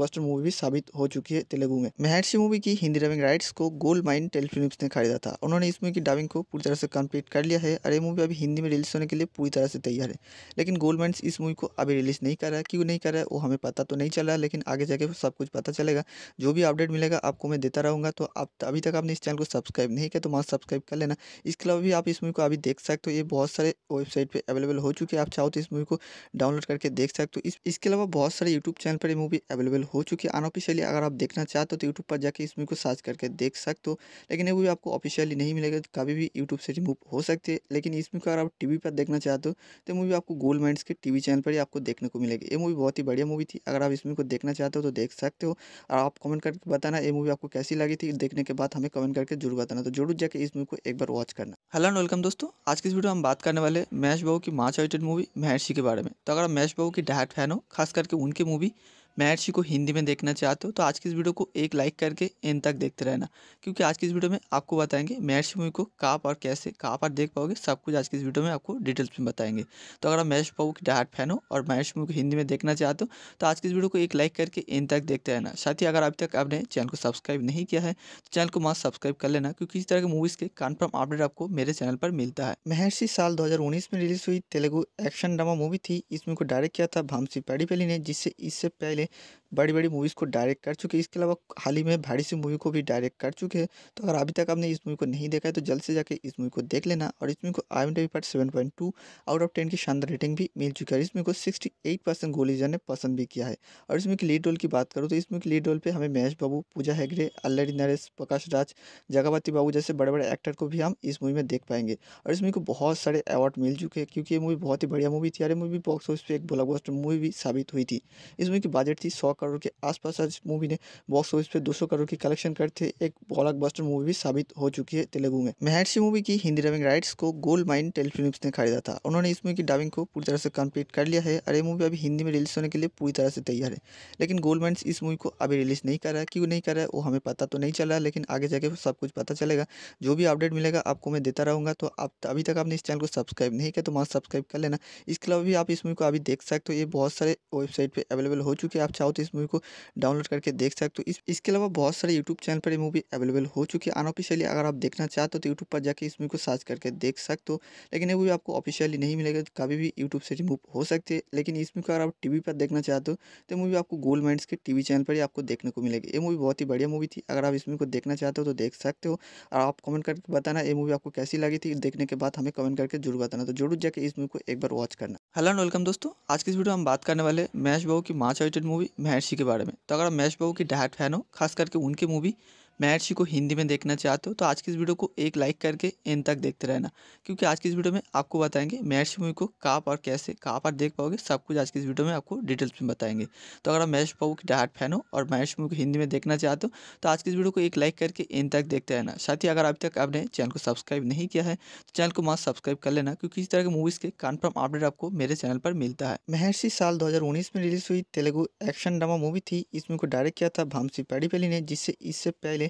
बस्टर मूवी भी साबित हो चुकी है तेलुगु में महर्षि मूवी की हिंदी डबिंग राइट्स को गोल्ड माइन टेलीफिल्म ने खरीदा था उन्होंने इस मूवी की डबिंग को पूरी तरह से कम्प्लीट कर लिया है और ये मूवी अभी हिंदी में रिलीज होने के लिए पूरी तरह से तैयार है लेकिन गोल्ड माइन इस मूवी को अभी रिलीज नहीं कर रहा है क्यों नहीं कर रहा है वो हमें पता तो नहीं चला लेकिन आगे जाके सब कुछ पता चलेगा जो भी अपडेट मिलेगा आपको मैं देता रहूंगा तो आप अभी तक आपने इस चैनल को सब्सक्राइब नहीं किया तो वहाँ सब्सक्राइब कर लेना इसके अलावा भी आप इस मूवी को अभी देख सकते हो ये बहुत सारे वेबसाइट पर अवेलेबल हो चुके हैं आप चाहो तो इस मूवी को डाउनलोड करके देख सकते हो इस इसके अलावा बहुत सारे यूट्यूब चैनल पर ये मूवी अवेलेबल हो चुकी है अनऑफिशियली अगर आप देखना चाहते हो तो यूट्यूब पर जाकर इस मूवी को सर्च करके देख सकते हो लेकिन ये मूवी आपको ऑफिशियली नहीं मिलेगा कभी भी यूट्यूब से रिमूव हो सकती है लेकिन इस मूवी को अगर आप टी पर देखना चाहते हो तो मूवी आपको गोल्ड माइंड के टी चैनल पर ही आपको देखने को मिलेगी ये मूवी बहुत ही बढ़िया मूवी थी अगर आप इस मूवी को देखना चाहते हो तो देख सकते हो और आप कमेंट करके बताना ये मूवी आपको कैसी लगी थी देखने के बाद हमें कमेंट करके जरूर बताना तो जरूर जाकर इस मूवी को एक बार वॉच करना हेलो एंड वेलकम दोस्तों आज की इस वीडियो में हम बात करने वाले मैच बाबू की मार्च आइटेड मूवी महर्षि के बारे में तो अगर आप महेश बाबू की डायरेक्ट फैन हो खास करके उनकी मूवी महर्षि को हिंदी में देखना चाहते हो तो आज की इस वीडियो को एक लाइक करके इन तक देखते रहना क्योंकि आज की इस वीडियो में आपको बताएंगे महर्षि मूवी को कहाँ पर कैसे कहाँ पर देख पाओगे सब कुछ आज की इस वीडियो में आपको डिटेल्स में बताएंगे तो अगर आप महेश पाऊ की डायट फैन हो और मैथ्स मूवी को हिंदी में देखना चाहते हो तो आज की इस वीडियो को एक लाइक करके इन तक देखते रहना साथ ही अगर अभी तक आपने चैनल को सब्सक्राइब नहीं किया है तो चैनल को मास्क सब्सक्राइब कर लेना क्योंकि इस तरह के मूवीज़ के कन्फर्म अपडेट आपको मेरे चैनल पर मिलता है महर्षि साल दो में रिलीज हुई तेलुगु एक्शन ड्रामा मूवी थी इस मूवी को डायरेक्ट किया था भामसी पैडीपेली ने जिससे इससे पहले ಮೇಲೆ बड़ी बड़ी मूवीज़ को डायरेक्ट कर चुके हैं इसके अलावा हाल ही में भारी सी मूवी को भी डायरेक्ट कर चुके हैं तो अगर अभी तक आपने इस मूवी को नहीं देखा है तो जल्द से जाकर इस मूवी को देख लेना और इस मूवी को आई एम डी पार्ट seven point two out of ten की शानदार रेटिंग भी मिल चुकी है इसमें को सिक्सटी एट परसेंट गोलीजर ने पसंद भी किया है और इसमें की लीड रोल की बात करूँ तो इसमें की लीड रोल पर हमें महेश बाबू पूजा हेगड़े अल्लरी नरेश प्रकाश राज जगावती बाबू जैसे बड़े बड़े एक्टर को भी हम इस मूवी में देख पाएंगे और इसमें को बहुत सारे अवार्ड मिल चुके हैं क्योंकि ये मूवी बहुत ही बढ़िया मूवी थी अरे मूवी बॉक्स ऑफिस पर एक ब्लॉक मूवी भी साबित हुई थी इस मूवी की बजट थी सौ करोड़ के आसपास आज मूवी ने बॉक्स ऑफिस पे 200 करोड़ की कलेक्शन करते एक ब्लॉकबस्टर मूवी भी साबित हो चुकी है तेलुगु में महर्षि मूवी की हिंदी डबिंग राइट्स को गोल्ड माइन टेलीफिल्म ने खरीदा था उन्होंने इस मूवी की डबिंग को पूरी तरह से कम्प्लीट कर लिया है और ये मूवी अभी हिंदी में रिलीज होने के लिए पूरी तरह से तैयार है लेकिन गोल्ड माइंड इस मूवी को अभी रिलीज नहीं कर रहा है क्यों नहीं कर रहा है वो हमें पता तो नहीं चल रहा है लेकिन आगे जाके सब कुछ पता चलेगा जो भी अपडेट मिलेगा आपको मैं देता रहूँगा तो आप अभी तक आपने इस चैनल को सब्सक्राइब नहीं किया तो वहाँ सब्सक्राइब कर लेना इसके अलावा भी आप इस मूवी को अभी देख सकते हो ये बहुत सारे वेबसाइट पे अवेलेबल हो चुके हैं आप चाहो तो इस इस मूवी को डाउनलोड करके देख सकते हो तो इस इसके अलावा बहुत सारे यूट्यूब चैनल पर ये मूवी अवेलेबल हो चुकी है अनऑफिशियली अगर आप देखना चाहते हो तो यूट्यूब पर जाकर इस मूवी को सर्च करके देख सकते हो लेकिन ये मूवी आपको ऑफिशियली नहीं मिलेगा कभी भी यूट्यूब से रिमूव हो सकती है लेकिन इस मूवी को अगर आप टीवी पर देखना चाहते हो तो मूवी आपको गोल्ड माइंड्स के टीवी चैनल पर ही आपको देखने को मिलेगी ये मूवी बहुत ही बढ़िया मूवी थी अगर आप इस मूवी को देखना चाहते हो तो देख सकते हो और आप कमेंट करके बताना ये मूवी आपको कैसी लगी थी देखने के बाद हमें कमेंट करके जरूर बताना तो जरूर जाकर इस मूवी को एक बार वॉच करना हेलो एंड वेलकम दोस्तों आज की इस वीडियो में हम बात करने वाले मैश बाबू की मार्च आइटेड मूवी मैश नायरसी के बारे में तो अगर आप महेश बाबू की डायट फैन हो खास करके उनके मूवी महर्षि को हिंदी में देखना चाहते हो तो आज की इस वीडियो को एक लाइक करके इन तक देखते रहना क्योंकि आज की इस वीडियो में आपको बताएंगे महर्षि मूवी को कहाँ पर कैसे कहाँ पर देख पाओगे सब कुछ आज की इस वीडियो में आपको डिटेल्स में बताएंगे तो अगर आप महेश पाऊ की डायट फैन हो और मैथ्स मूवी को हिंदी में देखना चाहते हो तो आज की इस वीडियो को एक लाइक करके इन तक देखते रहना साथ ही अगर अभी तक आपने चैनल को सब्सक्राइब नहीं किया है तो चैनल को मास्क सब्सक्राइब कर लेना क्योंकि इस तरह के मूवीज़ के कन्फर्म अपडेट आपको मेरे चैनल पर मिलता है महर्षि साल दो में रिलीज हुई तेलुगु एक्शन ड्रामा मूवी थी इस मूवी को डायरेक्ट किया था भामसी पैडीपल्ली ने जिससे इससे पहले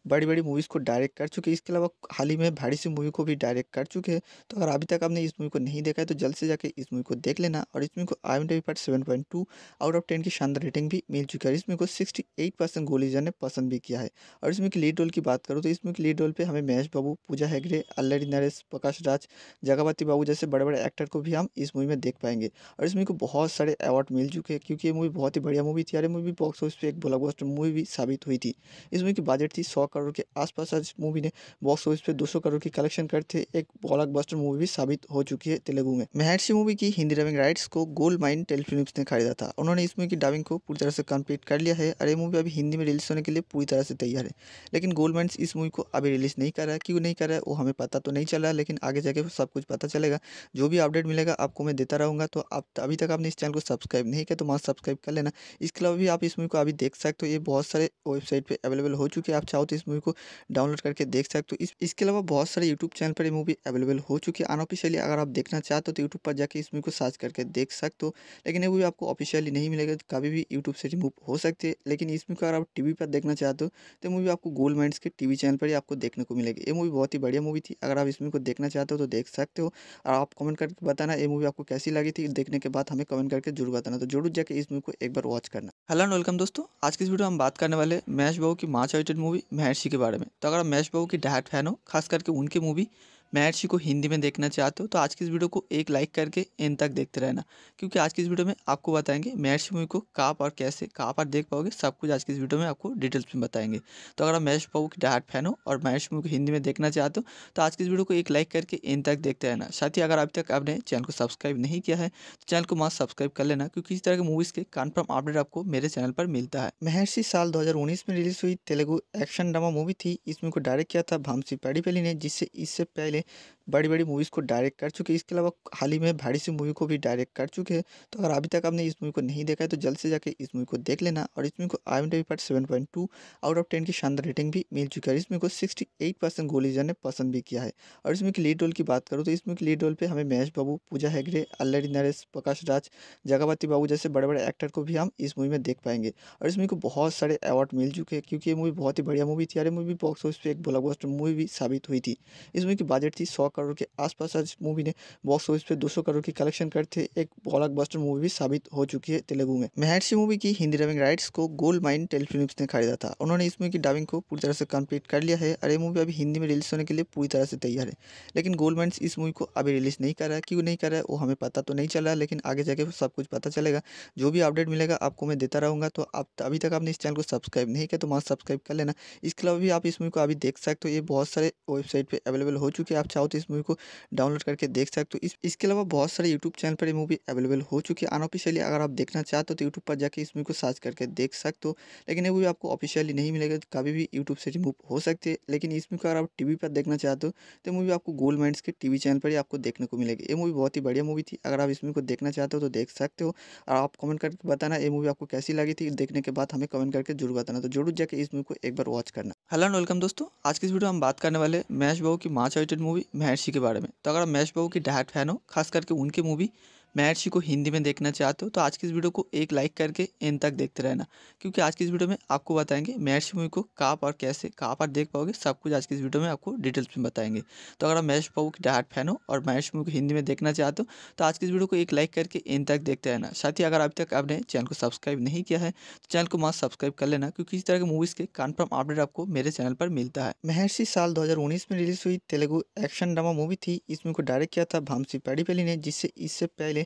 बड़ी बड़ी मूवीज़ को डायरेक्ट कर चुके हैं इसके अलावा हाल ही में भारी सी मूवी को भी डायरेक्ट कर चुके हैं तो अगर अभी तक आपने इस मूवी को नहीं देखा है तो जल्द से जाकर इस मूवी को देख लेना और इस मूवी को आई एम डी पर seven point two out of ten की शानदार रेटिंग भी मिल चुकी है और इस मूवी को सिक्सटी एट परसेंट गोलीजर ने पसंद भी किया है और इसमें की लीड रोल की बात करूँ तो इसमें की लीड रोल पर हमें महेश बाबू पूजा हेगड़े अल्लरी नरेश प्रकाश राज जगावती बाबू जैसे बड़े बड़े एक्टर को भी हम इस मूवी में देख पाएंगे और इस मूवी को बहुत सारे अवार्ड मिल चुके हैं क्योंकि ये मूवी बहुत ही बढ़िया मूवी थी और मूवी बॉक्स ऑफिस पर एक ब्लॉकबस्टर मूवी भी साबित हुई थी इस मूवी की बजट थी सौ करोड़ के आसपास आज मूवी ने बॉक्स ऑफिस पे 200 करोड़ की कलेक्शन करते एक ब्लॉकबस्टर मूवी भी साबित हो चुकी है तेलुगु में महर्षि मूवी की हिंदी डबिंग राइट्स को गोल्ड माइन टेलीफिल्म ने खरीदा था उन्होंने इस मूवी की डबिंग को पूरी तरह से कम्प्लीट कर लिया है और ये मूवी अभी हिंदी में रिलीज होने के लिए पूरी तरह से तैयार है लेकिन गोल्ड माइंड इस मूवी को अभी रिलीज नहीं कर रहा है क्यों नहीं कर रहा है वो हमें पता तो नहीं चल रहा लेकिन आगे जाके सब कुछ पता चलेगा जो भी अपडेट मिलेगा आपको मैं देता रहूँगा तो आप अभी तक आपने इस चैनल को सब्सक्राइब नहीं किया तो वहाँ सब्सक्राइब कर लेना इसके अलावा भी आप इस मूवी को अभी देख सकते हो ये बहुत सारे वेबसाइट पर अवेलेबल हो चुके हैं आप चाहो तो इस मूवी को डाउनलोड करके देख सकते हो तो इस इसके अलावा बहुत सारे यूट्यूब चैनल पर ये मूवी अवेलेबल हो चुकी है अनऑफिशियली अगर आप देखना चाहते हो तो यूट्यूब पर जाकर इस मूवी को सर्च करके देख सकते हो लेकिन ये मूवी आपको ऑफिशियली नहीं मिलेगा तो कभी भी यूट्यूब से रिमूव हो सकती है लेकिन इस मूवी को अगर आप टी पर देखना चाहते हो तो मूवी आपको गोल्ड माइंड के टी चैनल पर ही आपको देखने को मिलेगी ये मूवी बहुत ही बढ़िया मूवी थी अगर आप इस मूवी को देखना चाहते हो तो देख सकते हो और आप कमेंट करके बताना ये मूवी आपको कैसी लगी थी देखने के बाद हमें कमेंट करके जरूर बताना तो जरूर जाकर इस मूवी को एक बार वॉच करना हेलो एंड वेलकम दोस्तों आज की इस वीडियो में हम बात करने वाले महेश बाबू की मार्च एडिटेड मूवी महर्षि के बारे में तो अगर आप महेश बाबू की डायरेक्ट फैन हो खास करके उनकी मूवी महर्षि को हिंदी में देखना चाहते हो तो आज की इस वीडियो को एक लाइक करके इन तक देखते रहना क्योंकि आज की इस वीडियो में आपको बताएंगे महर्षि मूवी को कहाँ पर कैसे कहाँ पर देख पाओगे सब कुछ आज की इस वीडियो में आपको डिटेल्स में बताएंगे तो अगर आप महेश बाबू की डायट फैन हो और मैथ्स मूवी को हिंदी में देखना चाहते हो तो आज की इस वीडियो को एक लाइक करके इन तक देखते रहना साथ ही अगर अभी तक आपने चैनल को सब्सक्राइब नहीं किया है तो चैनल को मास्क सब्सक्राइब कर लेना क्योंकि इस तरह के मूवीज़ के कन्फर्म अपडेट आपको मेरे चैनल पर मिलता है महर्षि साल दो में रिलीज हुई तेलुगु एक्शन ड्रामा मूवी थी इस मूवी को डायरेक्ट किया था भामसी पैडीपल्ली ने जिससे इससे पहले में बड़ी बड़ी मूवीज़ को डायरेक्ट कर चुके इसके अलावा हाल ही में भारी सी मूवी को भी डायरेक्ट कर चुके हैं तो अगर अभी तक आपने इस मूवी को नहीं देखा है तो जल्द से जाकर इस मूवी को देख लेना और इस मूवी को आई एम पर seven point two out of ten की शानदार रेटिंग भी मिल चुकी है इस मूवी को सिक्सटी एट परसेंट गोलीजर ने पसंद भी किया है और इसमें की लीड रोल की बात करूँ तो इसमें की लीड रोल पर हमें महेश बाबू पूजा हेगड़े अल्लरी नरेश प्रकाश राज जगावती बाबू जैसे बड़े बड़े एक्टर को भी हम इस मूवी में देख पाएंगे और इस मूवी को बहुत सारे अवार्ड मिल चुके हैं क्योंकि ये मूवी बहुत ही बढ़िया मूवी थी अरे मूवी बॉक्स ऑफिस पर एक ब्लॉक मूवी भी साबित हुई थी इस मूवी की बजट बजट थी सौ करोड़ के आसपास आज मूवी ने बॉक्स ऑफिस पे 200 करोड़ की कलेक्शन करते एक ब्लॉक बस्टर मूवी भी साबित हो चुकी है तेलुगु में महर्षि मूवी की हिंदी डबिंग राइट्स को गोल्ड माइन टेलीफिल्म ने खरीदा था उन्होंने इस मूवी की डबिंग को पूरी तरह से कम्प्लीट कर लिया है और ये मूवी अभी हिंदी में रिलीज होने के लिए पूरी तरह से तैयार है लेकिन गोल्ड माइन इस मूवी को अभी रिलीज नहीं कर रहा क्यों नहीं कर रहा है वो हमें पता तो नहीं चल रहा लेकिन आगे जाके सब कुछ पता चलेगा जो भी अपडेट मिलेगा आपको मैं देता रहूँगा तो आप अभी तक आपने इस चैनल को सब्सक्राइब नहीं किया तो वहाँ सब्सक्राइब कर लेना इसके अलावा भी आप इस मूवी को अभी देख सकते हो ये बहुत सारे वेबसाइट पर अवेलेबल हो चुके हैं आप चाहो तो इस मूवी को डाउनलोड करके देख सकते हो तो इस, इसके अलावा बहुत सारे यूट्यूब चैनल पर ये मूवी अवेलेबल हो चुकी है अनऑफिशियली अगर आप देखना चाहते हो तो यूट्यूब पर जाकर इस मूवी को सर्च करके देख सकते हो लेकिन ये मूवी आपको ऑफिशियली नहीं मिलेगा तो कभी भी यूट्यूब से रिमूव हो सकती है लेकिन इस मूवी को अगर आप टी पर देखना चाहते हो तो मूवी आपको गोल्ड माइंड्स के टी चैनल पर ही आपको देखने को मिलेगी ये मूवी बहुत ही बढ़िया मूवी थी अगर आप इस मूवी को देखना चाहते हो तो देख सकते हो और आप कमेंट करके बताना ये मूवी आपको कैसी लगी थी देखने के बाद हमें कमेंट करके जरूर बताना तो जरूर जाकर इस मूवी को एक बार वॉच करना हेलो एंड वेलकम दोस्तों आज की इस वीडियो में हम बात करने वाले मैश बाबू की मार्च आइटेड मूवी मूवी महर्षि के बारे में तो अगर आप महेश बाबू की डायरेक्ट फैन हो खास करके उनकी मूवी महर्षि को हिंदी में देखना चाहते हो तो आज की इस वीडियो को एक लाइक करके इन तक देखते रहना क्योंकि आज की इस वीडियो में आपको बताएंगे महर्षि मूवी को कहाँ पर कैसे कहाँ पर देख पाओगे सब कुछ आज की इस वीडियो में आपको डिटेल्स में बताएंगे तो अगर आप मैथ्स पाऊ की डायट फैन हो और महर्षि मूवी को हिंदी में देखना चाहते हो तो आज की इस वीडियो को एक लाइक करके इन तक देखते रहना साथ ही अगर अभी तक आपने चैनल को सब्सक्राइब नहीं किया है तो चैनल को मास्क सब्सक्राइब कर लेना क्योंकि इस तरह के मूवीज़ के कन्फर्म अपडेट आपको मेरे चैनल पर मिलता है महर्षि साल दो में रिलीज हुई तेलुगु एक्शन ड्रामा मूवी थी इस को डायरेक्ट किया था भामसी पैडीपल्ली ने जिससे इससे पहले में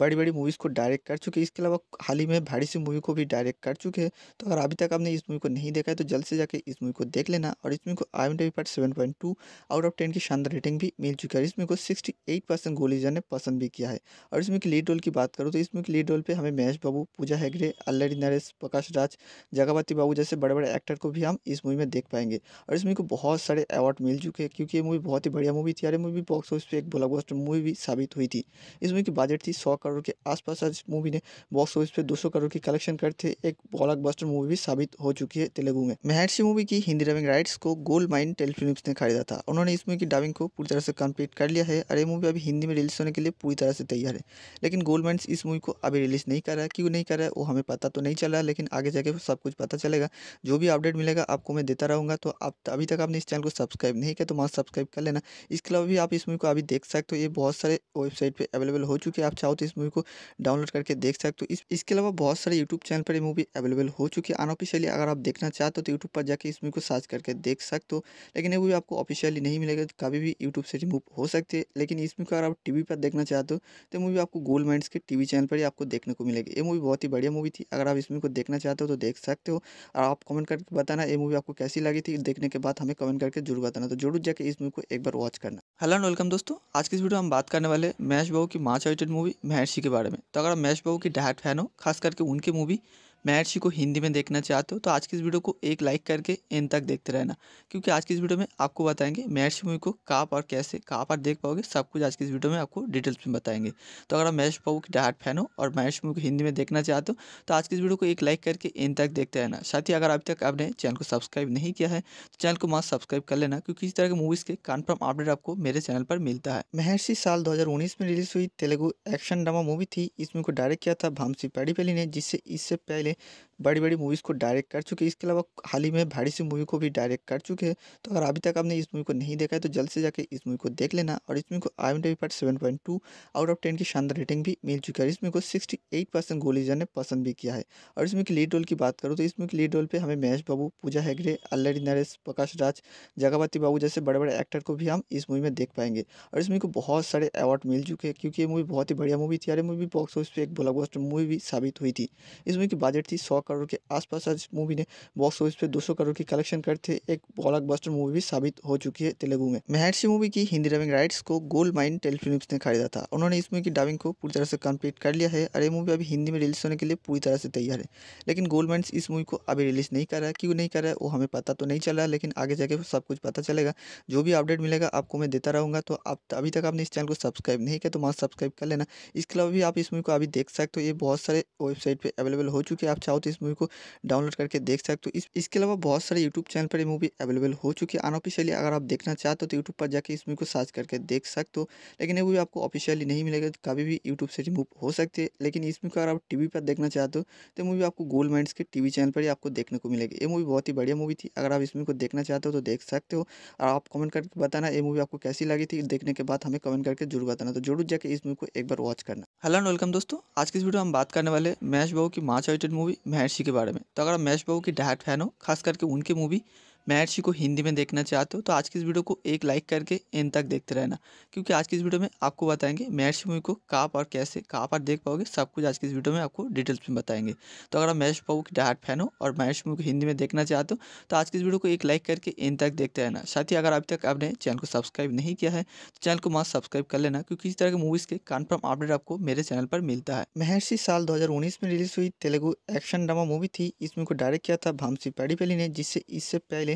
बड़ी बड़ी मूवीज़ को डायरेक्ट कर चुके हैं इसके अलावा हाल ही में भारी सी मूवी को भी डायरेक्ट कर चुके हैं तो अगर अभी तक आपने इस मूवी को नहीं देखा है तो जल्द से जाकर इस मूवी को देख लेना और इस मूवी को आई एम पर seven point two out of ten की शानदार रेटिंग भी मिल चुकी है और इस मूवी को सिक्सटी एट परसेंट गोलीजा ने पसंद भी किया है और इसमें की लीड रोल की बात करूँ तो इसमें की लीड रोल पर हमें महेश बाबू पूजा हेगड़े अल्लरी नरेश प्रकाश राज जगावती बाबू जैसे बड़े बड़े एक्टर को भी हम इस मूवी में देख पाएंगे और इस मूवी को बहुत सारे अवार्ड मिल चुके हैं क्योंकि ये मूवी बहुत ही बढ़िया मूवी थी और मूवी बॉक्स ऑफिस पर एक ब्लॉक मूवी भी साबित हुई थी इस मूवी की बजट बजट थी सौ करोड़ के आसपास आज मूवी ने बॉक्स ऑफिस पे 200 करोड़ की कलेक्शन करते एक बस्टर मूवी भी साबित हो चुकी है तेलुगु में महर्षि मूवी की हिंदी डबिंग राइट्स को गोल्ड माइन टेलीफिल्म ने खरीदा था उन्होंने इस मूवी की डबिंग को पूरी तरह से कंप्लीट कर लिया है और ये मूवी अभी हिंदी में रिलीज होने के लिए पूरी तरह से तैयार है लेकिन गोल्ड माइन इस मूवी को अभी रिलीज नहीं कर रहा है क्यों नहीं कर रहा है वो हमें पता तो नहीं चल रहा लेकिन आगे जाके सब कुछ पता चलेगा जो भी अपडेट मिलेगा आपको मैं देता रहूंगा तो आप अभी तक आपने इस चैनल को सब्सक्राइब नहीं किया तो वहाँ सब्सक्राइब कर लेना इसके अलावा भी आप इस मूवी को अभी देख सकते हो ये बहुत सारे वेबसाइट पर अवेलेबल हो चुके हैं आप चाहो तो इस मूवी को डाउनलोड करके देख सकते हो इस इसके अलावा बहुत सारे यूट्यूब चैनल पर ये मूवी अवेलेबल हो चुकी है अनऑफिशियली अगर आप देखना चाहते हो तो यूट्यूब पर जाकर इस मूवी को सर्च करके देख सकते हो लेकिन ये मूवी आपको ऑफिशियली नहीं मिलेगा कभी भी यूट्यूब से रिमूव हो सकती है लेकिन इस मूवी को अगर आप टी पर देखना चाहते हो तो मूवी आपको गोल्ड माइंड के टी चैनल पर ही आपको देखने को मिलेगी ये मूवी बहुत ही बढ़िया मूवी थी अगर आप इस मूवी को देखना चाहते हो तो देख सकते हो और आप कमेंट करके बताना ये मूवी आपको कैसी लगी थी देखने के बाद हमें कमेंट करके जरूर बताना तो जरूर जाकर इस मूवी को एक बार वॉच करना हेलो एंड वेलकम दोस्तों आज की इस वीडियो में हम बात करने वाले मैश बाबू की मार्च एडिटेड मूवी महर्षि के बारे में तो अगर आप महेश बाबू की डायट फैन हो खास करके उनकी मूवी महर्षि को हिंदी में देखना चाहते हो तो आज की इस वीडियो को एक लाइक करके इन तक देखते रहना क्योंकि आज की इस वीडियो में आपको बताएंगे महर्षि मूवी को कहाँ पर कैसे कहाँ पर देख पाओगे सब कुछ आज की इस वीडियो में आपको डिटेल्स में बताएंगे तो अगर आप महेश पाओ की डाट फैन हो और मैच मूवी को हिंदी में देखना चाहते हो तो आज की इस वीडियो को एक लाइक करके इन तक देखते रहना साथ ही अगर अभी तक आपने चैनल को सब्सक्राइब नहीं किया है तो चैनल को मास्क सब्सक्राइब कर लेना क्योंकि इस तरह के मूवीज़ के कन्फर्म अपडेट आपको मेरे चैनल पर मिलता है महर्षि साल दो में रिलीज हुई तेलुगु एक्शन ड्रामा मूवी थी इस मूवी को डायरेक्ट किया था भामसी पैडीपेली ने जिससे इससे पहले बड़ी बड़ी मूवीज़ को डायरेक्ट कर चुके हैं इसके अलावा हाल ही में भारी सी मूवी को भी डायरेक्ट कर चुके हैं तो अगर अभी तक आपने इस मूवी को नहीं देखा है तो जल्द से जाकर इस मूवी को देख लेना और इस मूवी को आई एम डी पर seven point two out of ten की शानदार रेटिंग भी मिल चुकी है इस मूवी को सिक्सटी एट परसेंट गोलीजन ने पसंद भी किया है और इसमें की लीड रोल की बात करूँ तो इसमें की लीड रोल पर हमें महेश बाबू पूजा हैगरे अल्लरी नरेश प्रकाश राज जगावती बाबू जैसे बड़े बड़े एक्टर को भी हम इस मूवी में देख पाएंगे और इस मूवी को बहुत सारे अवार्ड मिल चुके हैं क्योंकि ये मूवी बहुत ही बढ़िया मूवी थी यार मूवी बॉक्स ऑफिस पर एक ब्लॉकबस्टर मूवी भी साबित हुई थी इस मूवी की बजट थी सौ करोड़ के आसपास आज मूवी ने बॉक्स ऑफिस पे 200 करोड़ की कलेक्शन करते एक बस्टर मूवी भी साबित हो चुकी है तेलुगु में महर्षि मूवी की हिंदी डबिंग राइट्स को गोल्ड माइंड टेलीफिल्म ने खरीदा था उन्होंने इस मूवी की डबिंग को पूरी तरह से कंप्लीट कर लिया है और ये मूवी अभी हिंदी में रिलीज होने के लिए पूरी तरह से तैयार है लेकिन गोल्ड माइंड इस मूवी को अभी रिलीज नहीं कर रहा है क्यों नहीं कर रहा है वो हमें पता तो नहीं चल रहा लेकिन आगे जाके सब कुछ पता चलेगा जो भी अपडेट मिलेगा आपको मैं देता रहूँगा तो आप अभी तक आपने इस चैनल को सब्सक्राइब नहीं किया तो वहाँ सब्सक्राइब कर लेना इसके अलावा भी आप इस मूवी को अभी देख सकते हो ये बहुत सारे वेबसाइट पर अवेलेबल हो चुके हैं कि आप चाहो तो इस मूवी को डाउनलोड करके देख सकते हो इस इसके अलावा बहुत सारे यूट्यूब चैनल पर ये मूवी अवेलेबल हो चुकी है अनऑफिशियली अगर आप देखना चाहते हो तो यूट्यूब पर जाकर इस मूवी को सर्च करके देख सकते हो लेकिन ये मूवी आपको ऑफिशियली नहीं मिलेगा तो कभी भी यूट्यूब से रिमूव हो सकती है लेकिन इस मूवी अगर आप टी पर देखना चाहते हो तो मूवी आपको गोल्ड माइंड के टी चैनल पर ही आपको देखने को मिलेगी ये मूवी बहुत ही बढ़िया मूवी थी अगर आप इस मूवी को देखना चाहते हो तो देख सकते हो और आप कमेंट करके बताना ये मूवी आपको कैसी लगी थी देखने के बाद हमें कमेंट करके जरूर बताना तो जरूर जाके इस मूवी को एक बार वॉच करना हेलो एंड वेलकम दोस्तों आज की इस वीडियो हम बात करने वाले मैच बहु की मार्च आइटेड मूवी महर्षि के बारे में तो अगर आप महेश बाबू की डायरेक्ट फैन हो खास करके उनकी मूवी महर्षि को हिंदी में देखना चाहते हो तो आज की इस वीडियो को एक लाइक करके इन तक देखते रहना क्योंकि आज की इस वीडियो में आपको बताएंगे महर्षि मूवी को कहाँ पर कैसे कहाँ पर देख पाओगे सब कुछ आज की इस वीडियो में आपको डिटेल्स में बताएंगे तो अगर आप महर्ष पाऊ की डाट फैन हो और महर्ष मूवी को हिंदी में देखना चाहते हो तो आज की इस वीडियो को एक लाइक करके इन तक देखते रहना साथ ही अगर अभी तक आपने चैनल को सब्सक्राइब नहीं किया है तो चैनल को मास्क सब्सक्राइब कर लेना क्योंकि इस तरह के मूवीज़ के कन्फर्म अपडेट आपको मेरे चैनल पर मिलता है महर्षि साल दो में रिलीज हुई तेलुगु एक्शन ड्रामा मूवी थी इस मूवी को डायरेक्ट किया था भामसी पैडीपेली ने जिससे इससे पहले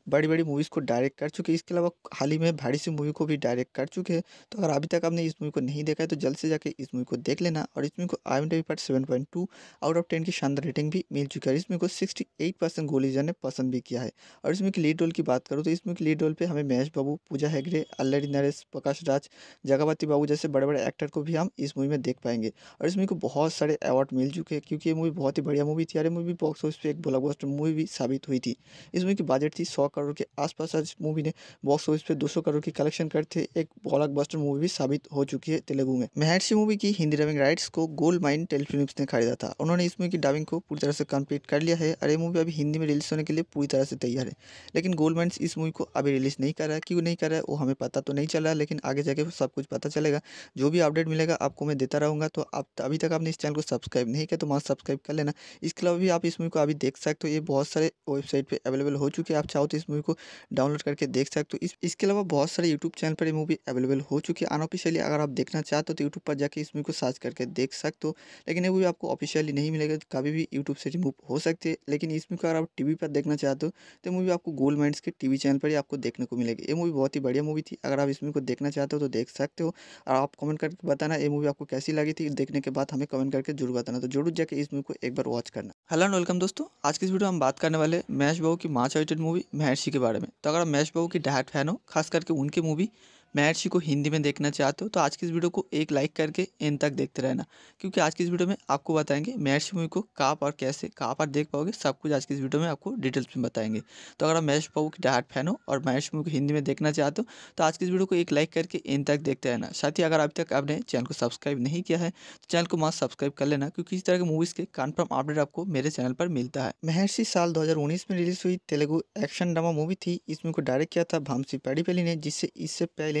बड़ी बड़ी मूवीज़ को डायरेक्ट कर चुके इसके अलावा हाल ही में भारी सी मूवी को भी डायरेक्ट कर चुके हैं तो अगर अभी तक आपने इस मूवी को नहीं देखा है तो जल्द से जाकर इस मूवी को देख लेना और इस मूवी को आई एम पर seven point two out of ten की शानदार रेटिंग भी मिल चुकी है और इस मूवी को सिक्सटी एट परसेंट गोलीजर ने पसंद भी किया है और इसमें की लीड रोल की बात करूँ तो इसमें की लीड रोल पर हमें महेश बाबू पूजा हैगड़े अल्लरी नरेश प्रकाश राज जगावती बाबू जैसे बड़े बड़े एक्टर को भी हम इस मूवी में देख पाएंगे और इस मूवी को बहुत सारे अवार्ड मिल चुके हैं क्योंकि ये मूवी बहुत ही बढ़िया मूवी थी अरे ये मूवी बॉक्स ऑफिस पर एक ब्लॉकबस्टर मूवी भी साबित हुई थी इस मूवी की बजट थी सौ करोड़ के आसपास आज मूवी ने बॉक्स ऑफिस पे 200 करोड़ की कलेक्शन करते एक ब्लॉकबस्टर मूवी भी साबित हो चुकी है तेलुगु में महर्षि मूवी की हिंदी डबिंग राइट्स को गोल्ड माइन टेलीफिल्म ने खरीदा था उन्होंने इस मूवी की डबिंग को पूरी तरह से कम्प्लीट कर लिया है और ये मूवी अभी हिंदी में रिलीज होने के लिए पूरी तरह से तैयार है लेकिन गोल्ड माइंड इस मूवी को अभी रिलीज नहीं कर रहा है क्यों नहीं कर रहा है वो हमें पता तो नहीं चल रहा लेकिन आगे जाके सब कुछ पता चलेगा जो भी अपडेट मिलेगा आपको मैं देता रहूँगा तो आप अभी तक आपने इस चैनल को सब्सक्राइब नहीं किया तो वहाँ सब्सक्राइब कर लेना इसके अलावा भी आप इस मूवी को अभी देख सकते हो ये बहुत सारे वेबसाइट पर अवेलेबल हो चुके हैं आप चाहो तो इस मूवी को डाउनलोड करके देख सकते हो तो इस इसके अलावा बहुत सारे यूट्यूब चैनल पर ये मूवी अवेलेबल हो चुकी है अनऑफिशियली अगर आप देखना चाहते हो तो यूट्यूब पर जाकर इस मूवी को सर्च करके देख सकते हो लेकिन ये मूवी आपको ऑफिशियली नहीं मिलेगा तो कभी भी यूट्यूब से रिमूव हो सकती है लेकिन इस मूवी अगर आप टीवी पर देखना चाहते हो तो मूवी आपको गोल्ड माइंड्स के टीवी चैनल पर ही आपको देखने को मिलेगी ये मूवी बहुत ही बढ़िया मूवी थी अगर आप इस मूवी को देखना चाहते हो तो देख सकते हो और आप कमेंट करके बताना ये मूवी आपको कैसी लगी थी देखने के बाद हमें कमेंट करके जरूर बताना तो जरूर जाकर इस मूवी को एक बार वॉच करना हेलो एंड वेलकम दोस्तों आज की इस वीडियो हम बात करने वाले महेश बाबू की मार्च रिलेटेड मूवी महेश महर्षि के बारे में तो अगर आप महेश बाबू की डायरेक्ट फैन हो खास करके उनकी मूवी महर्षि को हिंदी में देखना चाहते हो तो आज की इस वीडियो को एक लाइक करके इन तक देखते रहना क्योंकि आज की इस वीडियो में आपको बताएंगे महर्षि मूवी को कहाँ पर कैसे कहाँ पर देख पाओगे सब कुछ आज की इस वीडियो में आपको डिटेल्स में बताएंगे तो अगर आप महेश बाबू की डायरेक्ट फैन हो और महेश मूवी को हिंदी में देखना चाहते हो तो आज की इस वीडियो को एक लाइक करके इन तक देखते रहना साथ ही अगर अभी तक आपने चैनल को सब्सक्राइब नहीं किया है तो चैनल को मास्क सब्सक्राइब कर लेना क्योंकि इस तरह के मूवीज़ के कन्फर्म अपडेट आपको मेरे चैनल पर मिलता है महर्षि साल दो में रिलीज हुई तेलुगु एक्शन ड्रामा मूवी थी इस मूवी को डायरेक्ट किया था भामसी पैडीपल्ली ने जिससे इससे पहले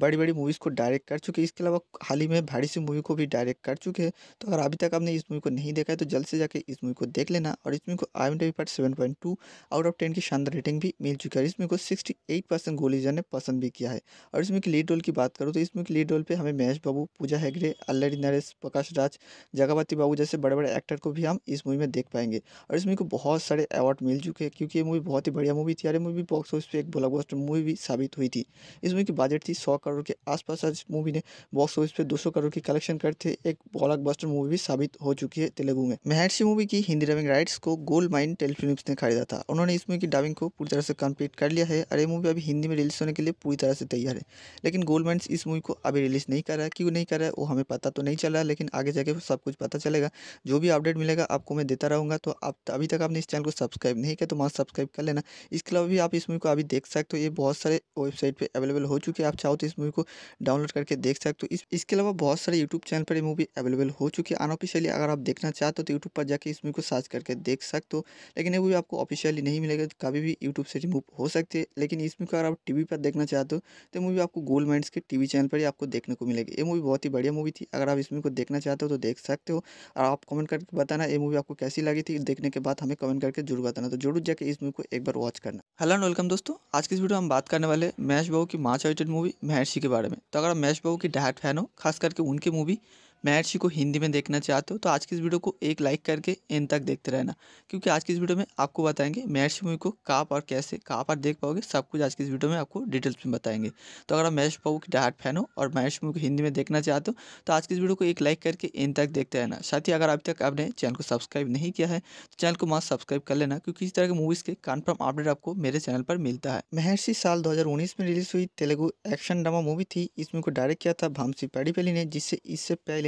बड़ी बड़ी मूवीज़ को डायरेक्ट कर चुके हैं इसके अलावा हाल ही में भारी सी मूवी को भी डायरेक्ट कर चुके हैं तो अगर अभी तक आपने इस मूवी को नहीं देखा है तो जल्द से जाकर इस मूवी को देख लेना और इस मूवी को आई एम पर seven point two out of ten की शानदार रेटिंग भी मिल चुकी है इस मूवी को सिक्सटी एट परसेंट गोलीजा ने पसंद भी किया है और इसमें की लीड रोल की बात करूँ तो इसमें की लीड रोल पर हमें महेश बाबू पूजा हैगड़े अल्लरी नरेश प्रकाश राज जगावती बाबू जैसे बड़े बड़े एक्टर को भी हम इस मूवी में देख पाएंगे और इस मूवी को बहुत सारे अवार्ड मिल चुके हैं क्योंकि ये मूवी बहुत ही बढ़िया मूवी थी अरे मूवी बॉक्स ऑफिस पर एक ब्लॉकबस्टर मूवी भी साबित हुई थी इस मूवी की बजट थी सौ करोड़ के आसपास आज मूवी ने बॉक्स ऑफिस पे 200 करोड़ की कलेक्शन करते एक बस्टर मूवी भी साबित हो चुकी है तेलुगु में महर्षि मूवी की हिंदी डबिंग राइट्स को गोल्ड माइन टेलीफिल्म ने खरीदा था उन्होंने इस मूवी की डबिंग को पूरी तरह से कंप्लीट कर लिया है और ये मूवी अभी हिंदी में रिलीज होने के लिए पूरी तरह से तैयार है लेकिन गोल्ड माइन इस मूवी को अभी रिलीज नहीं कर रहा है क्यों नहीं कर रहा है वो हमें पता तो नहीं चल रहा लेकिन आगे जाके सब कुछ पता चलेगा जो भी अपडेट मिलेगा आपको मैं देता रहूँगा तो आप अभी तक आपने इस चैनल को सब्सक्राइब नहीं किया तो वहाँ सब्सक्राइब कर लेना इसके अलावा भी आप इस मूवी को अभी देख सकते हो ये बहुत सारे वेबसाइट पर अवेलेबल हो चुके हैं आप चाहो तो इस मूवी को डाउनलोड करके देख सकते हो तो इस इसके अलावा बहुत सारे यूट्यूब चैनल पर ये मूवी अवेलेबल हो चुकी है अनऑफिशियली अगर आप देखना चाहते हो तो यूट्यूब पर जाकर इस मूवी को सर्च करके देख सकते हो लेकिन ये मूवी आपको ऑफिशियली नहीं मिलेगा तो कभी भी यूट्यूब से रिमूव हो सकती है लेकिन इस मूवी को अगर आप टीवी पर देखना चाहते हो तो मूवी आपको गोल्ड माइंड के टी चैनल पर ही आपको देखने को मिलेगी ये मूवी बहुत ही बढ़िया मूवी थी अगर आप इस मूवी को देखना चाहते हो तो देख सकते हो और आप कमेंट करके बताना ये मूवी आपको कैसी लगी थी देखने के बाद हमें कमेंट करके जरूर बताना तो जरूर जाकर इस मूवी को एक बार वॉच करना हेलो एंड वेलकम दोस्तों आज की इस वीडियो में हम बात करने वाले महेश बाबू की मार्च आइटेड मूवी हैंसी के बारे में तो अगर आप महेश बाबू की डायट फैन हो खास करके उनकी मूवी महर्षि को हिंदी में देखना चाहते हो तो आज की इस वीडियो को एक लाइक करके इन तक देखते रहना क्योंकि आज की इस वीडियो में आपको बताएंगे महर्षि मूवी को कहाँ पर कैसे कहाँ पर देख पाओगे सब कुछ आज की इस वीडियो में आपको डिटेल्स में बताएंगे तो अगर आप महेश बाबू की डायट फैन हो और महेश मूवी को हिंदी में देखना चाहते हो तो आज की इस वीडियो को एक लाइक करके इन तक देखते रहना साथ ही अगर अभी तक आपने चैनल को सब्सक्राइब नहीं किया है तो चैनल को मास्क सब्सक्राइब कर लेना क्योंकि इस तरह के मूवीज़ के कन्फर्म अपडेट आपको मेरे चैनल पर मिलता है महर्षि साल दो में रिलीज हुई तेलुगु एक्शन ड्रामा मूवी थी इस मूवी को डायरेक्ट किया था भामसी पैडीपेली ने जिससे इससे पहले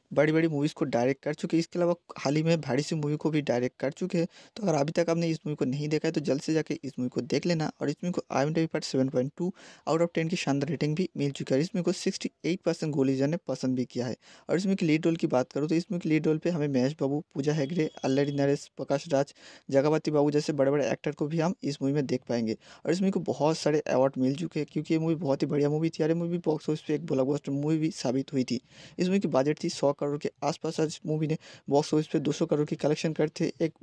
बड़ी बड़ी मूवीज़ को डायरेक्ट कर चुके हैं इसके अलावा हाल ही में भारी सी मूवी को भी डायरेक्ट कर चुके हैं तो अगर अभी तक आपने इस मूवी को नहीं देखा है तो जल्द से जाकर इस मूवी को देख लेना और इस मूवी को आई एम टी पर seven point two out of ten की शानदार रेटिंग भी मिल चुकी है इस मूवी को सिक्सटी एट परसेंट गोलीजर ने पसंद भी किया है और इस मूवी की लीड रोल की बात करूँ तो इसमें की लीड रोल पर हमें महेश बाबू पूजा हैगड़े अल्लरी नरेश प्रकाश राज जगावती बाबू जैसे बड़े बड़े एक्टर को भी हम इस मूवी में देख पाएंगे और इस मूवी को बहुत सारे अवार्ड मिल चुके हैं क्योंकि ये मूवी बहुत ही बढ़िया मूवी थी अरे मूवी बॉक्स ऑफिस पर एक ब्लॉक मूवी भी साबित हुई थी इस मूवी की बजट थी सौ करोड़ के आसपास आज मूवी ने बॉक्स ऑफिस पे 200 करोड़ की कलेक्शन करते एक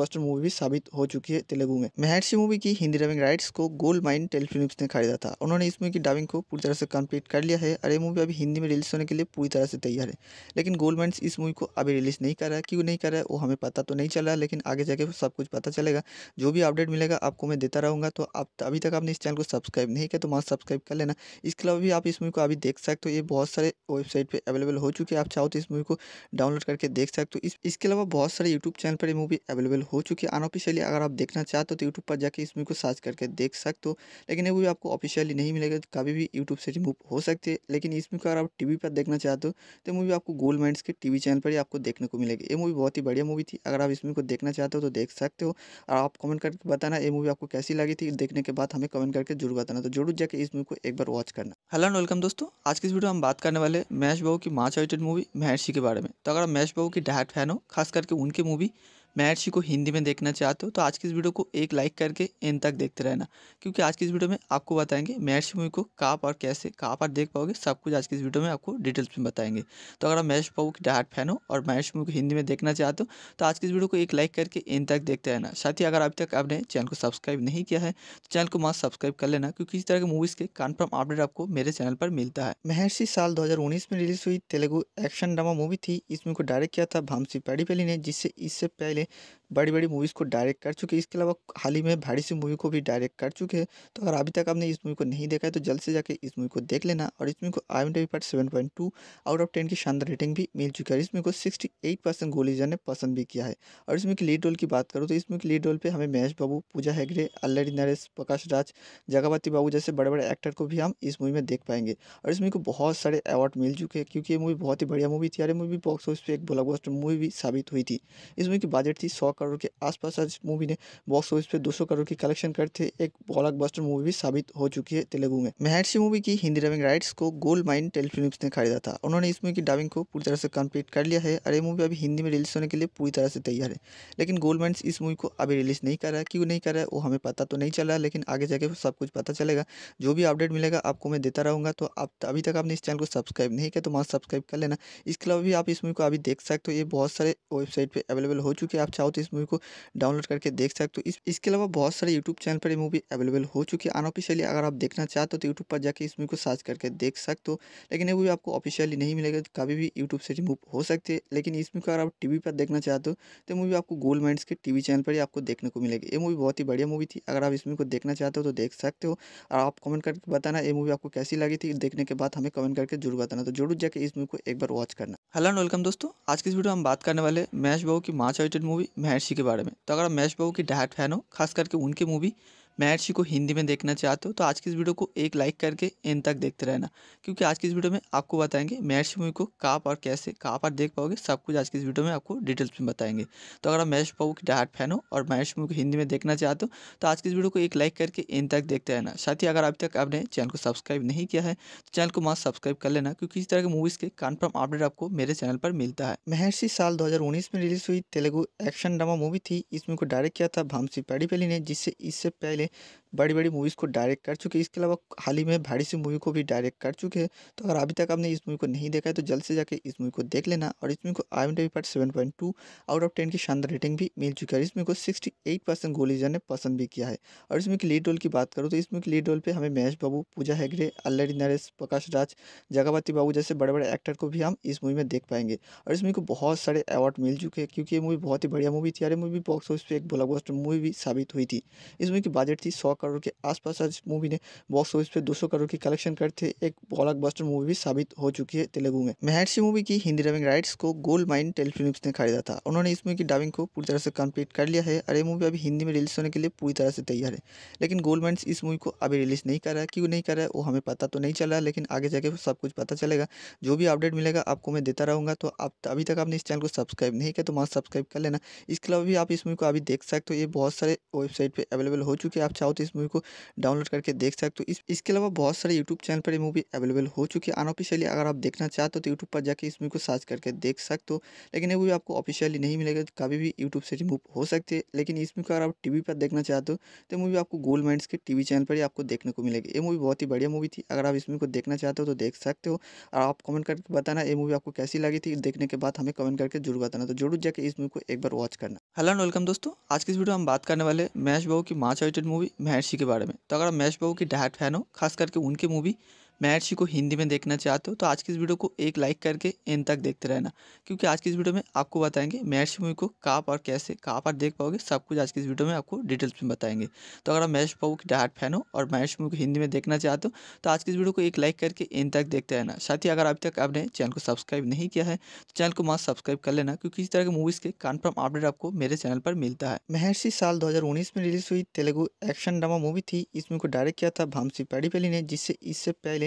बस्टर मूवी भी साबित हो चुकी है तेलुगु में महर्षि मूवी की हिंदी डबिंग राइट्स को गोल्ड माइन टेलीफिल्म ने खरीदा था उन्होंने इस मूवी की डबिंग को पूरी तरह से कम्प्लीट कर लिया है और ये मूवी अभी हिंदी में रिलीज होने के लिए पूरी तरह से तैयार है लेकिन गोल्ड माइन इस मूवी को अभी रिलीज नहीं कर रहा है क्यों नहीं कर रहा है वो हमें पता तो नहीं चल रहा लेकिन आगे जाके सब कुछ पता चलेगा जो भी अपडेट मिलेगा आपको मैं देता रहूँगा तो आप अभी तक आपने इस चैनल को सब्सक्राइब नहीं किया तो वहाँ सब्सक्राइब कर लेना इसके अलावा भी आप इस मूवी को अभी देख सकते हो ये बहुत सारे वेबसाइट पर अवेलेबल हो चुके हैं आप चाहो तो इस मूवी को डाउनलोड करके देख सकते हो इस इसके अलावा बहुत सारे यूट्यूब चैनल पर ये मूवी अवेलेबल हो चुकी है अनऑफिशियली अगर आप देखना चाहते हो तो यूट्यूब पर जाकर इस मूवी को सर्च करके देख सकते हो लेकिन ये मूवी आपको ऑफिशियली नहीं मिलेगा तो कभी भी यूट्यूब से रिमूव हो सकती है लेकिन इस मूवी को अगर आप टी पर देखना चाहते हो तो मूवी आपको गोल्ड माइंड के टी चैनल पर ही आपको देखने को मिलेगी ये मूवी बहुत ही बढ़िया मूवी थी अगर आप इस मूवी को देखना चाहते हो तो देख सकते हो और आप कमेंट करके बताना ये मूवी आपको कैसी लगी थी देखने के बाद हमें कमेंट करके जरूर बताना तो जरूर जाकर इस मूवी को एक बार वॉच करना हेलो एंड वेलकम दोस्तों आज की इस वीडियो में हम बात करने वाले महेश बाबू की मार्च आइटेड मूवी महेश मैशी के बारे में तो अगर आप मैश बाबू की डायट फैन हो खास करके उनके मूवी महर्षि को हिंदी में देखना चाहते हो तो आज की इस वीडियो को एक लाइक करके इन तक देखते रहना क्योंकि आज की इस वीडियो में आपको बताएंगे महर्षि मूवी को कहाँ पर कैसे कहाँ पर देख पाओगे सब कुछ आज की इस वीडियो में आपको डिटेल्स में बताएंगे तो अगर आप महेश बाबू की डायट फैन हो और मैथ्स मूवी को हिंदी में देखना चाहते हो तो आज की इस वीडियो को एक लाइक करके इन तक देखते रहना साथ ही अगर अभी तक आपने चैनल को सब्सक्राइब नहीं किया है तो चैनल को मास्क सब्सक्राइब कर लेना क्योंकि इस तरह के मूवीज़ के कन्फर्म अपडेट आपको मेरे चैनल पर मिलता है महर्षि साल दो में रिलीज हुई तेलुगु एक्शन ड्रामा मूवी थी इस मूवी को डायरेक्ट किया था भामसी पैडीपेली ने जिससे इससे पहले बड़ी बड़ी मूवीज़ को डायरेक्ट कर चुके हैं इसके अलावा हाल ही में भाड़ी सी मूवी को भी डायरेक्ट कर चुके हैं तो अगर अभी तक आपने इस मूवी को नहीं देखा है तो जल्द से जाकर इस मूवी को देख लेना और इस मूवी को आई एम डी पार्ट seven point two out of ten की शानदार रेटिंग भी मिल चुकी है इस मूवी को सिक्सटी एट परसेंट गोलीजन ने पसंद भी किया है और इसमें की लीड रोल की बात करूँ तो इसमें की लीड रोल पर हमें महेश बाबू पूजा हैगरे अल्लरी नरेश प्रकाश राज जगावती बाबू जैसे बड़े बड़े एक्टर को भी हम इस मूवी में देख पाएंगे और इस मूवी को बहुत सारे अवार्ड मिल चुके हैं क्योंकि ये मूवी बहुत ही बढ़िया मूवी थी और मूवी बॉक्स ऑफिस पर एक ब्लॉक मूवी भी साबित हुई थी इस मूवी की बजट थी सौ करोड़ के आसपास आज मूवी ने बॉक्स ऑफिस पे 200 करोड़ की कलेक्शन करते एक बस्टर मूवी भी साबित हो चुकी है तेलुगु में महर्षि मूवी की हिंदी डबिंग राइट्स को गोल्ड माइन टेलीफिल्म ने खरीदा था उन्होंने इस मूवी की डबिंग को पूरी तरह से कंप्लीट कर लिया है और ये मूवी अभी हिंदी में रिलीज होने के लिए पूरी तरह से तैयार है लेकिन गोल्ड माइन इस मूवी को अभी रिलीज नहीं कर रहा है क्यों नहीं कर रहा है वो हमें पता तो नहीं चल रहा है लेकिन आगे जाके सब कुछ पता चलेगा जो भी अपडेट मिलेगा आपको मैं देता रहूँगा तो आप अभी तक आपने इस चैनल को सब्सक्राइब नहीं किया तो वहाँ सब्सक्राइब कर लेना इसके अलावा भी आप इस मूवी को अभी देख सकते हो ये बहुत सारे वेबसाइट पर अवेलेबल हो चुके हैं आप चाहो तो इस मूवी को डाउनलोड करके देख सकते हो इस इसके अलावा बहुत सारे यूट्यूब चैनल पर ये मूवी अवेलेबल हो चुकी है अनऑफिशियली अगर आप देखना चाहते हो तो यूट्यूब पर जाकर इस मूवी को सर्च करके देख सकते हो लेकिन ये मूवी आपको ऑफिशियली नहीं मिलेगा कभी भी यूट्यूब से रिमूव हो सकती है लेकिन इस मूवी को अगर आप टी पर देखना चाहते हो तो मूवी आपको गोल्ड माइंड्स के टी चैनल पर ही आपको देखने को मिलेगी ये मूवी बहुत ही बढ़िया मूवी थी अगर आप इस मूवी को देखना चाहते हो तो देख सकते हो और आप कमेंट करके बताना ये मूवी आपको कैसी लगी थी देखने के बाद हमें कमेंट करके जरूर बताना तो जरूर जाकर इस मूवी को एक बार वॉच करना हेलो वेलकम दोस्तों आज की इस वीडियो हम बात करने वाले मैच बहु की मार्च आइटेड मूवी महर्षि के बारे में तो अगर आप महेश बाबू की डायरेक्ट फैन हो खास करके उनकी मूवी महर्षि को हिंदी में देखना चाहते हो तो आज की इस वीडियो को एक लाइक करके इन तक देखते रहना क्योंकि आज की इस वीडियो में आपको बताएंगे महर्षि मूवी को कहाँ पर कैसे कहाँ पर देख पाओगे सब कुछ आज की इस वीडियो में आपको डिटेल्स में बताएंगे तो अगर आप महर्षि पाओ की डायट फैन हो और महर्षि मूवी को हिंदी में देखना चाहते हो तो आज की इस वीडियो को एक लाइक करके इन तक देखते रहना साथ ही अगर अभी तक आपने चैनल को सब्सक्राइब नहीं किया है तो चैनल को मास्क सब्सक्राइब कर लेना क्योंकि इस तरह के मूवीज़ के कन्फर्म अपडेट आपको मेरे चैनल पर मिलता है महर्षि साल दो में रिलीज हुई तेलुगु एक्शन ड्रामा मूवी थी इस मूवी को डायरेक्ट किया था भामसी पैडीपल्ली ने जिससे इससे पहले बड़ी बड़ी मूवीज़ को डायरेक्ट कर चुके इसके अलावा हाल ही में भारी सी मूवी को भी डायरेक्ट कर चुके हैं तो अगर अभी तक आपने इस मूवी को नहीं देखा है तो जल्द से जाकर इस मूवी को देख लेना और इस मूवी को आई एम पर seven point two out of ten की शानदार रेटिंग भी मिल चुकी है और इस मूवी को सिक्सटी एट परसेंट गोलीजर ने पसंद भी किया है और इसमें की लीड रोल की बात करूँ तो इसमें की लीड रोल पर हमें महेश बाबू पूजा हैगरे अल्लरी नरेश प्रकाश राज जगावती बाबू जैसे बड़े बड़े एक्टर को भी हम इस मूवी में देख पाएंगे और इस मूवी को बहुत सारे अवार्ड मिल चुके हैं क्योंकि ये मूवी बहुत ही बढ़िया मूवी थी और मूवी बॉक्स ऑफिस पर एक ब्लॉकबस्टर मूवी भी साबित हुई थी इस मूवी की बजट थी सौ करोड़ के आसपास आज मूवी ने बॉक्स ऑफिस पे 200 करोड़ की कलेक्शन करते एक बस्टर मूवी भी साबित हो चुकी है तेलुगु में महर्षि मूवी की हिंदी डबिंग राइट्स को गोल्ड माइन टेलीफिल्म ने खरीदा था उन्होंने इस मूवी की डबिंग को पूरी तरह से कंप्लीट कर लिया है और ये मूवी अभी हिंदी में रिलीज होने के लिए पूरी तरह से तैयार है लेकिन गोल्ड माइंड इस मूवी को अभी रिलीज नहीं कर रहा है क्यों नहीं कर रहा है वो हमें पता तो नहीं चल रहा लेकिन आगे जाके सब कुछ पता चलेगा जो भी अपडेट मिलेगा आपको मैं देता रहूँगा तो आप अभी तक आपने इस चैनल को सब्सक्राइब नहीं किया तो वहाँ सब्सक्राइब कर लेना इसके अलावा भी आप इस मूवी को अभी देख सकते हो ये बहुत सारे वेबसाइट पर अवेलेबल हो चुके हैं आप चाहो तो इस मूवी को डाउनलोड करके देख सकते हो तो इस इसके अलावा बहुत सारे यूट्यूब चैनल पर ये मूवी अवेलेबल हो चुकी है अनऑफिशियली अगर आप देखना चाहते हो तो यूट्यूब पर जाकर इस मूवी को सर्च करके देख सकते हो लेकिन ये मूवी आपको ऑफिशियली नहीं मिलेगा तो कभी भी यूट्यूब से रिमूव हो सकती है लेकिन इस मूवी अगर आप टीवी पर देखना चाहते हो तो मूवी आपको गोल्ड माइंड्स के टीवी चैनल पर ही आपको देखने को मिलेगी ये मूवी बहुत ही बढ़िया मूवी थी अगर आप इस मूवी को देखना चाहते हो तो देख सकते हो और आप कमेंट करके बताना ये मूवी आपको कैसी लगी थी देखने के बाद हमें कमेंट करके जरूर बताना तो जरूर जाकर इस मूवी को एक बार वॉच करना हेलो एंड वेलकम दोस्तों आज की इस वीडियो हम बात करने वाले महेश बाबू की माँ चॉइटेड मूवी महर्षि के बारे में तो अगर आप महेश बाबू की डायरेक्ट फैन हो खास करके उनकी मूवी महर्षि को हिंदी में देखना चाहते हो तो आज की इस वीडियो को एक लाइक करके इन तक देखते रहना क्योंकि आज की इस वीडियो में आपको बताएंगे महर्षि मूवी को कहाँ पर कैसे कहाँ पर देख पाओगे सब कुछ आज की इस वीडियो में आपको डिटेल्स में बताएंगे तो अगर आप महेश बाबू की डायट फैन हो और महेश मूवी को हिंदी में देखना चाहते हो तो आज की इस वीडियो को एक लाइक करके इन तक देखते रहना साथ ही अगर अभी तक आपने चैनल को सब्सक्राइब नहीं किया है तो चैनल को मास्क सब्सक्राइब कर लेना क्योंकि इस तरह के मूवीज़ के कन्फर्म अपडेट आपको मेरे चैनल पर मिलता है महर्षि साल दो में रिलीज हुई तेलुगु एक्शन ड्रामा मूवी थी इस मूवी को डायरेक्ट किया था भामसी पैडीपेली ने जिससे इससे पहले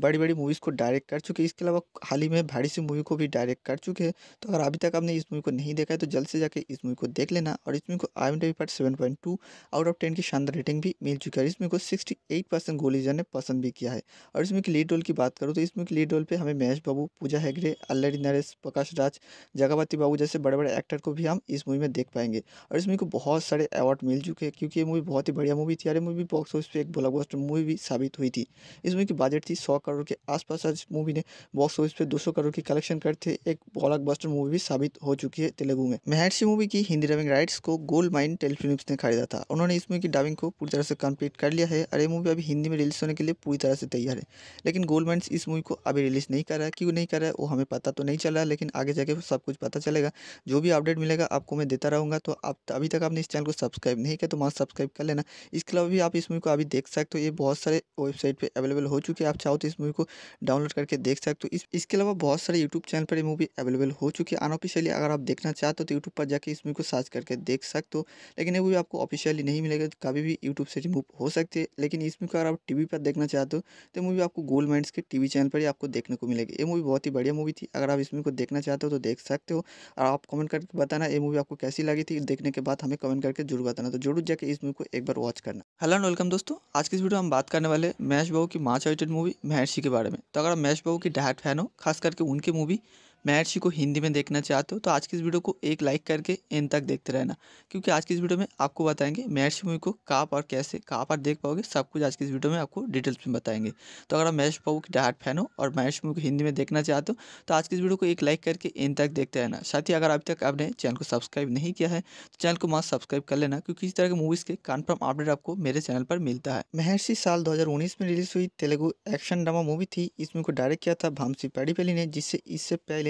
बड़ी बड़ी मूवीज़ को डायरेक्ट कर चुके इसके अलावा हाल ही में भारी सी मूवी को भी डायरेक्ट कर चुके हैं तो अगर अभी तक आपने इस मूवी को नहीं देखा है तो जल्द से जाकर इस मूवी को देख लेना और इस मूवी को आई एम पर seven point two out of ten की शानदार रेटिंग भी मिल चुकी है और इस मूवी को सिक्सटी एट परसेंट गोलीजर ने पसंद भी किया है और इसमें की लीड रोल की बात करूँ तो इसमें की लीड रोल पर हमें महेश बाबू पूजा हेगड़े अल्लरी नरेश प्रकाश राज जगावती बाबू जैसे बड़े बड़े एक्टर को भी हम इस मूवी में देख पाएंगे और इस मूवी को बहुत सारे अवार्ड मिल चुके हैं क्योंकि ये मूवी बहुत ही बढ़िया मूवी थी और ये मूवी बॉक्स ऑफिस पर एक ब्लॉकबस्टर मूवी भी साबित हुई थी इस मूवी की बजट थी सौ करोड़ के आसपास आज मूवी ने बॉक्स ऑफिस पे 200 करोड़ की कलेक्शन करते एक बस्टर मूवी भी साबित हो चुकी है तेलुगु में महर्षि मूवी की हिंदी डबिंग राइट्स को गोल्ड माइन टेलीफिल्म ने खरीदा था उन्होंने इस मूवी की डबिंग को पूरी तरह से कम्प्लीट कर लिया है और ये मूवी अभी हिंदी में रिलीज होने के लिए पूरी तरह से तैयार है लेकिन गोल्ड माइंड इस मूवी को अभी रिलीज नहीं कर रहा है क्यों नहीं कर रहा है वो हमें पता तो नहीं चला लेकिन आगे जाके सब कुछ पता चलेगा जो भी अपडेट मिलेगा आपको मैं देता रहूँगा तो आप अभी तक आपने इस चैनल को सब्सक्राइब नहीं किया तो वहाँ सब्सक्राइब कर लेना इसके अलावा भी आप इस मूवी को अभी देख सकते हो ये बहुत सारे वेबसाइट पर अवेलेबल हो चुके हैं आप चाहो तो इस मूवी को डाउनलोड करके देख सकते हो तो इस इसके अलावा बहुत सारे यूट्यूब चैनल पर ये मूवी अवेलेबल हो चुकी है अनऑफिशियली अगर आप देखना चाहते हो तो यूट्यूब पर जाकर इस मूवी को सर्च करके देख सकते हो लेकिन ये मूवी आपको ऑफिशियली नहीं मिलेगा तो कभी भी यूट्यूब से रिमूव हो सकती है लेकिन इस मूवी को अगर आप टी पर देखना चाहते हो तो मूवी आपको गोल्ड माइंड के टी चैनल पर ही आपको देखने को मिलेगी ये मूवी बहुत ही बढ़िया मूवी थी अगर आप इस मूवी को देखना चाहते हो तो देख सकते हो और आप कमेंट करके बताना ये मूवी आपको कैसी लगी थी देखने के बाद हमें कमेंट करके जरूर बताना तो जरूर जाकर इस मूवी को एक बार वॉच करना हेलो एंड वेलकम दोस्तों आज की इस वीडियो हम बात करने वाले मैश बाबू की मार्च चाइटेड मूवी महर्षि के बारे में तो अगर आप महेश बाबू की डायट फैन हो खास करके उनकी मूवी मैथ्स को हिंदी में देखना चाहते हो तो आज की इस वीडियो को एक लाइक करके इन तक देखते रहना क्योंकि आज की इस वीडियो में आपको बताएंगे मैथ्स मूवी को कहाँ पर कैसे कहाँ पर देख पाओगे सब कुछ आज की इस वीडियो में आपको डिटेल्स में बताएंगे तो अगर आप मैथ्स पाऊ की डायट फैन हो और मैथ्स मूवी को हिंदी में देखना चाहते हो तो आज की इस वीडियो को एक लाइक करके इन तक देखते रहना साथ ही अगर अभी तक आपने चैनल को सब्सक्राइब नहीं किया है तो चैनल को मास्क सब्सक्राइब कर लेना क्योंकि इस तरह के मूवीज़ के कन्फर्म अपडेट आपको मेरे चैनल पर मिलता है महर्षि साल दो में रिलीज हुई तेलुगु एक्शन ड्रामा मूवी थी इस मूवी को डायरेक्ट किया था भामसी पैडीपल्ली ने जिससे इससे पहले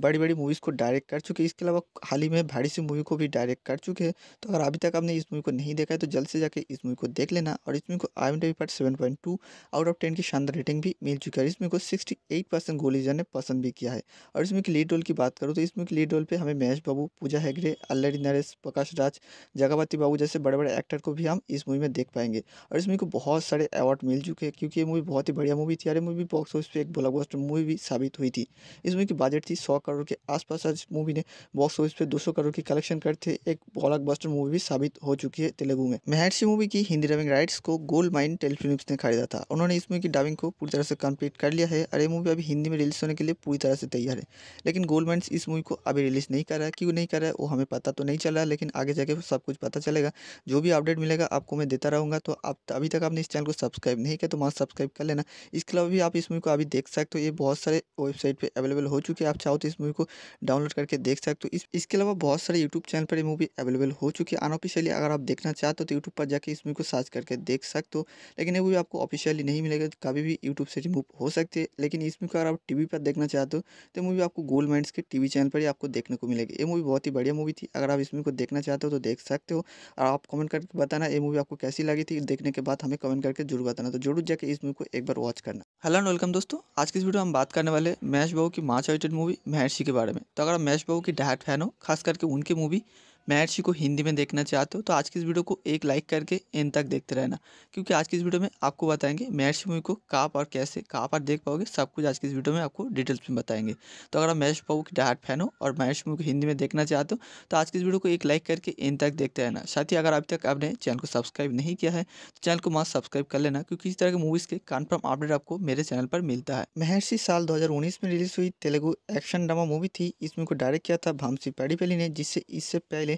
बड़ी बड़ी मूवीज़ को डायरेक्ट कर चुके हैं इसके अलावा हाल ही में भारी सी मूवी को भी डायरेक्ट कर चुके हैं तो अगर अभी तक आपने इस मूवी को नहीं देखा है तो जल्द से जाकर इस मूवी को देख लेना और इस मूवी को आई एम पर seven point two out of ten की शानदार रेटिंग भी मिल चुकी है और इसमें को सिक्सटी एट परसेंट गोलीजा ने पसंद भी किया है और इसमें की लीड रोल की बात करूँ तो इसमें की लीड रोल पर हमें महेश बाबू पूजा हेगड़े अल्लरी नरेश प्रकाश राज जगावती बाबू जैसे बड़े बड़े एक्टर को भी हम इस मूवी में देख पाएंगे और इसमें को बहुत सारे अवार्ड मिल चुके हैं क्योंकि ये मूवी बहुत ही बढ़िया मूवी थी अरे ये मूवी बॉक्स ऑफिस पर एक ब्लॉक मूवी भी साबित हुई थी इस मूवी की बजट थी सौ करोड़ के आसपास आज मूवी ने बॉक्स ऑफिस पे 200 करोड़ की कलेक्शन करते एक ब्लॉकबस्टर मूवी भी साबित हो चुकी है तेलुगु में महर्षि मूवी की हिंदी डबिंग राइट्स को गोल्ड माइन टेलीफिल्म ने खरीदा था उन्होंने इस मूवी की डबिंग को पूरी तरह से कम्प्लीट कर लिया है और ये मूवी अभी हिंदी में रिलीज होने के लिए पूरी तरह से तैयार है लेकिन गोल्ड माइन इस मूवी को अभी रिलीज नहीं कर रहा है क्यों नहीं कर रहा है वो हमें पता तो नहीं चला लेकिन आगे जाके सब कुछ पता चलेगा जो भी अपडेट मिलेगा आपको मैं देता रहूँगा तो आप अभी तक आपने इस चैनल को सब्सक्राइब नहीं किया तो वहाँ सब्सक्राइब कर लेना इसके अलावा भी आप इस मूवी को अभी देख सकते हो ये बहुत सारे वेबसाइट पर अवेलेबल हो चुके हैं आप चाहो तो इस मूवी को डाउनलोड करके देख सकते हो इस इसके अलावा बहुत सारे यूट्यूब चैनल पर ये मूवी अवेलेबल हो चुकी है अनऑफिशियली अगर आप देखना चाहते हो तो यूट्यूब पर जाकर इस मूवी को सर्च करके देख सकते हो लेकिन ये मूवी आपको ऑफिशियली नहीं मिलेगा कभी भी यूट्यूब से रिमूव हो सकती है लेकिन इस मूवी को अगर आप टी पर देखना चाहते हो तो मूवी आपको गोल्ड माइंड के टी चैनल पर ही आपको देखने को मिलेगी ये मूवी बहुत ही बढ़िया मूवी थी अगर आप इस मूवी को देखना चाहते हो तो देख सकते हो और आप कमेंट करके बताना ये मूवी आपको कैसी लगी थी देखने के बाद हमें कमेंट करके जरूर बताना तो जरूर जाकर इस मूवी को एक बार वॉच करना हेलो एंड वेलकम दोस्तों आज की इस वीडियो हम बात करने वाले मैश बाबू की मार्च आइटेड मूवी मैश नायरसी के बारे में तो अगर आप महेश बाबू की डायट फैन हो खास करके उनके मूवी महर्षि को हिंदी में देखना चाहते हो तो आज की इस वीडियो को एक लाइक करके इन तक देखते रहना क्योंकि आज की इस वीडियो में आपको बताएंगे महर्षि मूवी को कहाँ पर कैसे कहाँ पर देख पाओगे सब कुछ आज की इस वीडियो में आपको डिटेल्स में बताएंगे तो अगर आप महेश पाऊ की डायट फैन हो और मैथ्स मूवी को हिंदी में देखना चाहते हो तो आज की इस वीडियो को एक लाइक करके इन तक देखते रहना साथ ही अगर अभी तक आपने चैनल को सब्सक्राइब नहीं किया है तो चैनल को मास्क सब्सक्राइब कर लेना क्योंकि इस तरह के मूवीज़ के कन्फर्म अपडेट आपको मेरे चैनल पर मिलता है महर्षि साल दो में रिलीज हुई तेलुगु एक्शन ड्रामा मूवी थी इस मूवी को डायरेक्ट किया था भामसी पैडीपेली ने जिससे इससे पहले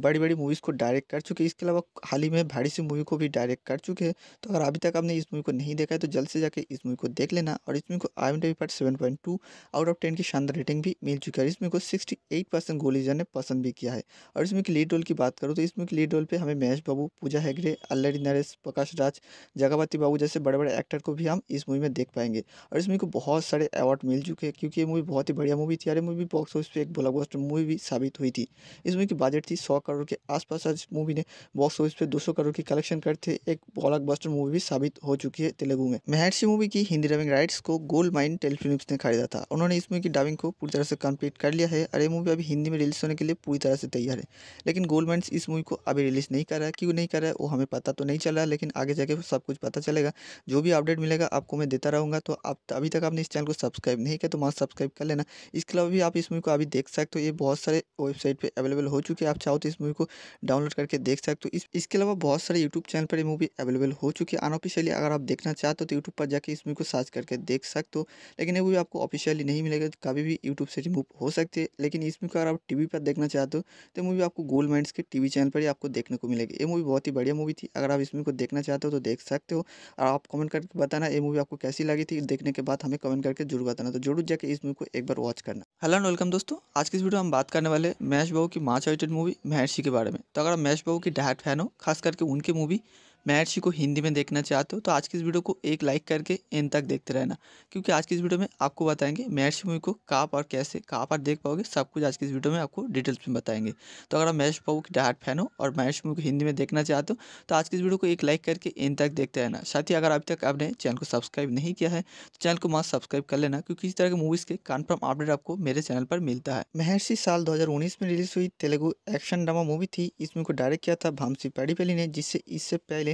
बड़ी बड़ी मूवीज़ को डायरेक्ट कर चुके हैं इसके अलावा हाल ही में भारी सी मूवी को भी डायरेक्ट कर चुके हैं तो अगर अभी तक आपने इस मूवी को नहीं देखा है तो जल्द से जाकर इस मूवी को देख लेना और इस मूवी को आई एम डी पर seven point two out of ten की शानदार रेटिंग भी मिल चुकी है और इस मूवी को सिक्सटी एट परसेंट गोलीजर ने पसंद भी किया है और इसमें की लीड रोल की बात करूँ तो इसमें की लीड रोल पर हमें महेश बाबू पूजा हैगरे अल्लरी नरेश प्रकाश राज जगावती बाबू जैसे बड़े बड़े एक्टर को भी हम इस मूवी में देख पाएंगे और इस मूवी को बहुत सारे अवार्ड मिल चुके हैं क्योंकि ये मूवी बहुत ही बढ़िया मूवी थी अरे मूवी बॉक्स ऑफिस पर एक ब्लॉकबस्टर मूवी भी साबित हुई थी इस मूवी की बजट थी सौ करोड़ के आसपास आज मूवी ने बॉक्स ऑफिस पे 200 करोड़ की कलेक्शन करते एक ब्लॉकबस्टर मूवी भी साबित हो चुकी है तेलुगु में महर्षि मूवी की हिंदी डबिंग राइट्स को गोल्ड माइन टेलीफिल्म ने खरीदा था उन्होंने इस मूवी की डबिंग को पूरी तरह से कम्प्लीट कर लिया है और ये मूवी अभी हिंदी में रिलीज होने के लिए पूरी तरह से तैयार है लेकिन गोल्ड माइंड इस मूवी को अभी रिलीज नहीं कर रहा है क्यों नहीं कर रहा है वो हमें पता तो नहीं चल रहा लेकिन आगे जाके सब कुछ पता चलेगा जो भी अपडेट मिलेगा आपको मैं देता रहूँगा तो आप अभी तक आपने इस चैनल को सब्सक्राइब नहीं किया तो वहाँ सब्सक्राइब कर लेना इसके अलावा भी आप इस मूवी को अभी देख सकते हो ये बहुत सारे वेबसाइट पर अवेलेबल हो चुके हैं आप चाहो तो इस मूवी को डाउनलोड करके देख सकते हो तो इस इसके अलावा बहुत सारे यूट्यूब चैनल पर ये मूवी अवेलेबल हो चुकी है अनऑफिशियली अगर आप देखना चाहते हो तो यूट्यूब पर जाकर इस मूवी को सर्च करके देख सकते हो लेकिन ये मूवी आपको ऑफिशियली नहीं मिलेगा तो कभी भी यूट्यूब से रिमूव हो सकती है लेकिन इस मूवी को अगर आप टी पर देखना चाहते हो तो मूवी आपको गोल्ड माइंड के टी चैनल पर ही आपको देखने को मिलेगी ये मूवी बहुत ही बढ़िया मूवी थी अगर आप इस मूवी को देखना चाहते हो तो देख सकते हो और आप कमेंट करके बताना ये मूवी आपको कैसी लगी थी देखने के बाद हमें कमेंट करके जरूर बताना तो जरूर जाकर इस मूवी को एक बार वॉच करना हेलो एंड वेलकम दोस्तों आज की इस वीडियो हम बात करने वाले महेश बाबू की मार्च आइटेड मूवी महेश महर्षि के बारे में तो अगर आप महेश बाबू की डायट फैन हो खास करके उनकी मूवी महर्षि को हिंदी में देखना चाहते हो तो आज की इस वीडियो को एक लाइक करके इन तक देखते रहना क्योंकि आज की इस वीडियो में आपको बताएंगे महर्षि मूवी को कहाँ पर कैसे कहाँ पर देख पाओगे सब कुछ आज की इस वीडियो में आपको डिटेल्स में बताएंगे तो अगर आप महेश बाबू की डायट फैन हो और मैथ्स मूवी को हिंदी में देखना चाहते हो तो आज की इस वीडियो को एक लाइक करके इन तक देखते रहना साथ ही अगर अभी तक आपने चैनल को सब्सक्राइब नहीं किया है तो चैनल को मास्क सब्सक्राइब कर लेना क्योंकि इस तरह के मूवीज़ के कन्फर्म अपडेट आपको मेरे चैनल पर मिलता है महर्षि साल दो में रिलीज हुई तेलुगु एक्शन ड्रामा मूवी थी इस मूवी को डायरेक्ट किया था भामसी पैडीपल्ली ने जिससे इससे पहले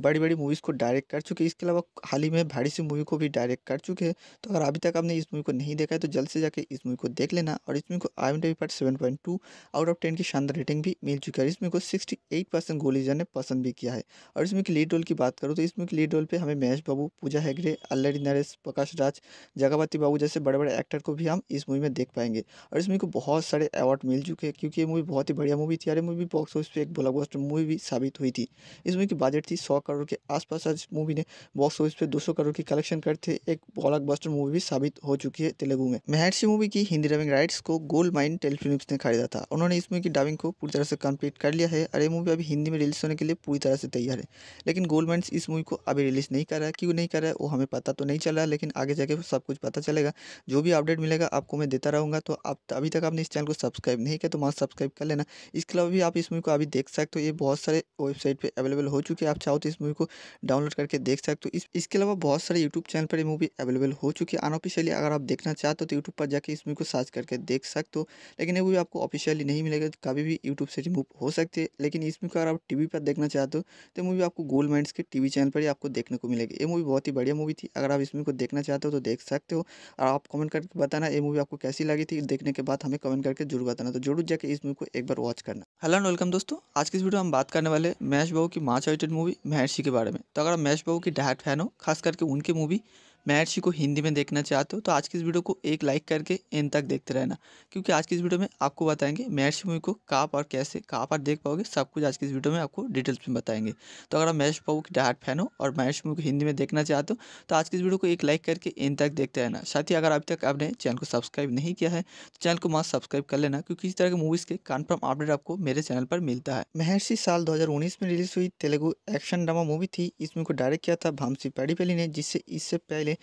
बड़ी बड़ी मूवीज़ को डायरेक्ट कर चुके हैं इसके अलावा हाल ही में भाड़ी सी मूवी को भी डायरेक्ट कर चुके हैं तो अगर अभी तक आपने इस मूवी को नहीं देखा है तो जल्द से जाकर इस मूवी को देख लेना और इस मूवी को आई एम पर seven point two out of ten की शानदार रेटिंग भी मिल चुकी है इस मूवी को सिक्सटी एट परसेंट गोलीजर ने पसंद भी किया है और इसमें की लीड रोल की बात करूँ तो इसमें की लीड रोल पर हमें महेश बाबू पूजा हैगरे अल्लरी नरेश प्रकाश राज जगावती बाबू जैसे बड़े बड़े एक्टर को भी हम इस मूवी में देख पाएंगे और इस मूवी को बहुत सारे अवार्ड मिल चुके हैं क्योंकि ये मूवी बहुत ही बढ़िया मूवी थी और मूवी बॉक्स ऑफिस पर एक ब्लॉकबस्टर मूवी भी साबित हुई थी इस मूवी की बजट थी सौ करोड़ के आसपास आज मूवी ने बॉक्स ऑफिस पे 200 करोड़ की कलेक्शन करते एक बस्टर मूवी भी साबित हो चुकी है तेलुगु में महर्षि मूवी की हिंदी डबिंग राइट्स को गोल्ड माइन टेलीफिल्म ने खरीदा था उन्होंने इस मूवी की डबिंग को पूरी तरह से कम्प्लीट कर लिया है और ये मूवी अभी हिंदी में रिलीज होने के लिए पूरी तरह से तैयार है लेकिन गोल्ड माइन इस मूवी को अभी रिलीज नहीं कर रहा है क्यों नहीं कर रहा है वो हमें पता तो नहीं चल रहा लेकिन आगे जाके सब कुछ पता चलेगा जो भी अपडेट मिलेगा आपको मैं देता रहूँगा तो आप अभी तक आपने इस चैनल को सब्सक्राइब नहीं किया तो वहाँ सब्सक्राइब कर लेना इसके अलावा भी आप इस मूवी को अभी देख सकते हो ये बहुत सारे वेबसाइट पर अवेलेबल हो चुके हैं आप चाहो तो इस मूवी को डाउनलोड करके देख सकते हो तो इस इसके अलावा बहुत सारे यूट्यूब चैनल पर ये मूवी अवेलेबल हो चुकी है अनऑफिशियली अगर आप देखना चाहते हो तो यूट्यूब पर जाकर इस मूवी को सर्च करके देख सकते हो लेकिन ये मूवी आपको ऑफिशियली नहीं मिलेगा तो कभी भी यूट्यूब से रिमूव हो सकती है लेकिन इस मूवी को अगर आप टीवी पर देखना चाहते हो तो मूवी आपको गोल्ड माइंड्स के टी चैनल पर ही आपको देखने को मिलेगी ये मूवी बहुत ही बढ़िया मूवी थी अगर आप इस मूवी को देखना चाहते हो तो देख सकते हो और आप कमेंट करके बताना ये मूवी आपको कैसी लगी थी देखने के बाद हमें कमेंट करके जरूर बताना तो जरूर जाकर इस मूवी को एक बार वॉच करना हेलो एंड वेलकम दोस्तों आज की इस वीडियो में हम बात करने वाले महेश बाबू की मार्च आइटेड मूवी महेश महर्षि के बारे में तो अगर आप महेश बाबू की डायरेक्ट फैन हो खास करके उनकी मूवी महर्षि को हिंदी में देखना चाहते हो तो आज की इस वीडियो को एक लाइक करके इन तक देखते रहना क्योंकि आज की इस वीडियो में आपको बताएंगे महर्षि मूवी को कहाँ पर कैसे कहाँ पर देख पाओगे सब कुछ आज की इस वीडियो में आपको डिटेल्स में बताएंगे तो अगर आप मैथ्स पाऊ की डायट फैन हो और महर्षि मूवी को हिंदी में देखना चाहते हो तो आज की इस वीडियो को एक लाइक करके इन तक देखते रहना साथ ही अगर अभी तक आपने चैनल को सब्सक्राइब नहीं किया है तो चैनल को मास्क सब्सक्राइब कर लेना क्योंकि इस तरह के मूवीज़ के कन्फर्म अपडेट आपको मेरे चैनल पर मिलता है महर्षि साल दो में रिलीज हुई तेलुगु एक्शन ड्रामा मूवी थी इस को डायरेक्ट किया था भामसी पैडीपेली ने जिससे इससे पहले में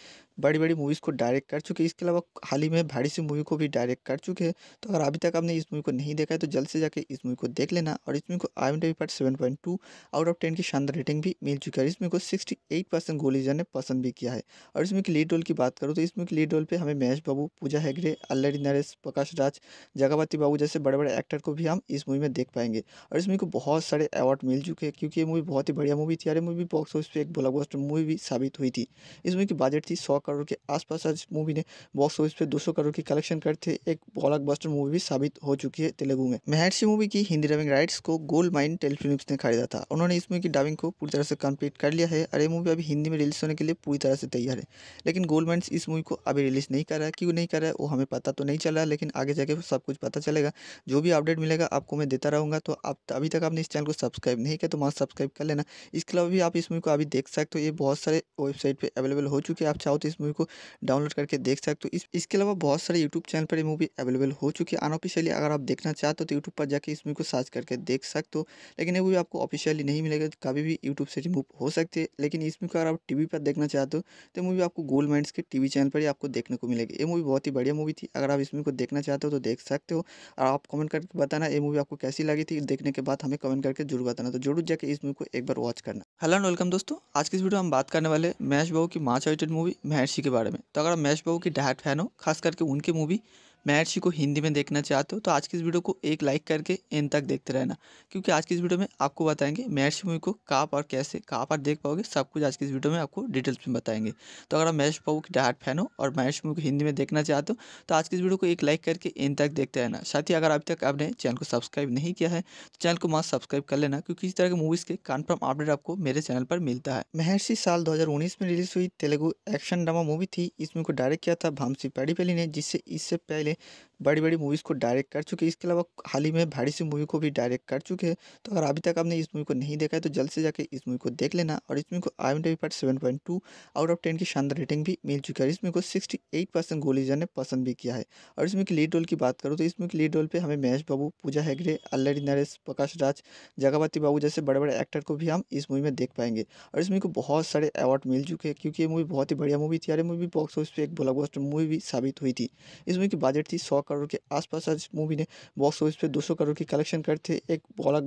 बड़ी बड़ी मूवीज़ को डायरेक्ट कर चुके हैं इसके अलावा हाल ही में भारी सी मूवी को भी डायरेक्ट कर चुके हैं तो अगर अभी तक आपने इस मूवी को नहीं देखा है तो जल्द से जाकर इस मूवी को देख लेना और इस मूवी को आई एम पर seven point two out of ten की शानदार रेटिंग भी मिल चुकी है और इस मूवी को सिक्सटी एट परसेंट गोलीजा ने पसंद भी किया है और इसमें की लीड रोल की बात करूँ तो इसमें की लीड रोल पर हमें महेश बाबू पूजा हेगड़े अल्लरी नरेश प्रकाश राज जगावती बाबू जैसे बड़े बड़े एक्टर को भी हम इस मूवी में देख पाएंगे और इस मूवी को बहुत सारे अवार्ड मिल चुके हैं क्योंकि ये मूवी बहुत ही बढ़िया मूवी थी और मूवी बॉक्स ऑफिस पर एक ब्लॉकबस्टर मूवी भी साबित हुई थी इस मूवी की बजट बजट थी सौ करोड़ के आसपास आज मूवी ने बॉक्स ऑफिस पे 200 करोड़ की कलेक्शन करते एक बस्टर मूवी भी साबित हो चुकी है तेलुगु में महर्षि मूवी की हिंदी डबिंग राइट्स को गोल्ड माइन टेलीफिल्म ने खरीदा था उन्होंने इस मूवी की डबिंग को पूरी तरह से कंप्लीट कर लिया है और ये मूवी अभी हिंदी में रिलीज होने के लिए पूरी तरह से तैयार है लेकिन गोल्ड माइन इस मूवी को अभी रिलीज नहीं कर रहा है क्यों नहीं कर रहा है वो हमें पता तो नहीं चल रहा लेकिन आगे जाके सब कुछ पता चलेगा जो भी अपडेट मिलेगा आपको मैं देता रहूंगा तो आप अभी तक आपने इस चैनल को सब्सक्राइब नहीं किया तो वहाँ सब्सक्राइब कर लेना इसके अलावा भी आप इस मूवी को अभी देख सकते हो ये बहुत सारे वेबसाइट पर अवेलेबल हो चुके हैं आप चाहो तो इस मूवी को डाउनलोड करके देख सकते हो इस इसके अलावा बहुत सारे यूट्यूब चैनल पर ये मूवी अवेलेबल हो चुकी है अनऑफिशियली अगर आप देखना चाहते हो तो यूट्यूब पर जाकर इस मूवी को सर्च करके देख सकते हो लेकिन ये मूवी आपको ऑफिशियली नहीं मिलेगा कभी भी यूट्यूब से रिमूव हो सकती है लेकिन इस मूवी को अगर आप टी पर देखना चाहते हो तो मूवी आपको गोल्ड माइंड के टी चैनल पर ही आपको देखने को मिलेगी ये मूवी बहुत ही बढ़िया मूवी थी अगर आप इस मूवी को देखना चाहते हो तो देख सकते हो और आप कमेंट करके बताना ये मूवी आपको कैसी लगी थी देखने के बाद हमें कमेंट करके जरूर बताना तो जरूर जाकर इस मूवी को एक बार वॉच करना हेलो एंड वेलकम दोस्तों आज की इस वीडियो में हम बात करने वाले मैश बाबू की मार्च आइटेड मूवी महर्षि के बारे में तो अगर आप महेश बाबू की डायट फैन हो खास करके उनकी मूवी महर्षि को हिंदी में देखना चाहते हो तो आज की इस वीडियो को एक लाइक करके इन तक देखते रहना क्योंकि आज की इस वीडियो में आपको बताएंगे महर्षि मूवी को कहाँ पर कैसे कहाँ पर देख पाओगे सब कुछ आज की इस वीडियो में आपको डिटेल्स में बताएंगे तो अगर आप महेश पाओ की डायट फैन हो और मैच मूवी को हिंदी में देखना चाहते हो तो आज की इस वीडियो को एक लाइक करके इन तक देखते रहना साथ ही अगर अभी तक आपने चैनल को सब्सक्राइब नहीं किया है तो चैनल को मास्क सब्सक्राइब कर लेना क्योंकि इस तरह के मूवीज़ के कन्फर्म अपडेट आपको मेरे चैनल पर मिलता है महर्षि साल दो में रिलीज हुई तेलुगु एक्शन ड्रामा मूवी थी इस मूवी को डायरेक्ट किया था भामसी पैडीपल्ली ने जिससे इससे पहले पहले बड़ी बड़ी मूवीज़ को डायरेक्ट कर चुके इसके अलावा हाल ही में भारी सी मूवी को भी डायरेक्ट कर चुके हैं तो अगर अभी तक आपने इस मूवी को नहीं देखा है तो जल्द से जाकर इस मूवी को देख लेना और इस मूवी को आई एम डी पर seven point two out of ten की शानदार रेटिंग भी मिल चुकी है इस मूवी को सिक्सटी एट परसेंट ने पसंद भी किया है और इसमें की लीड रोल की बात करूँ तो इसमें की लीड रोल पर हमें महेश बाबू पूजा हैगरे अल्लरी नरेश प्रकाश राज जगावती बाबू जैसे बड़े बड़े एक्टर को भी हम इस मूवी में देख पाएंगे और इस मूवी को बहुत सारे अवार्ड मिल चुके हैं क्योंकि ये मूवी बहुत ही बढ़िया मूवी थी अरे मूवी बॉक्स ऑफिस पर एक ब्लॉकबस्टर मूवी भी साबित हुई थी इस मूवी की बाजट बजट थी सौ करोड़ के आसपास आज मूवी ने बॉक्स ऑफिस पे दो सौ करोड़ की कलेक्शन करते एक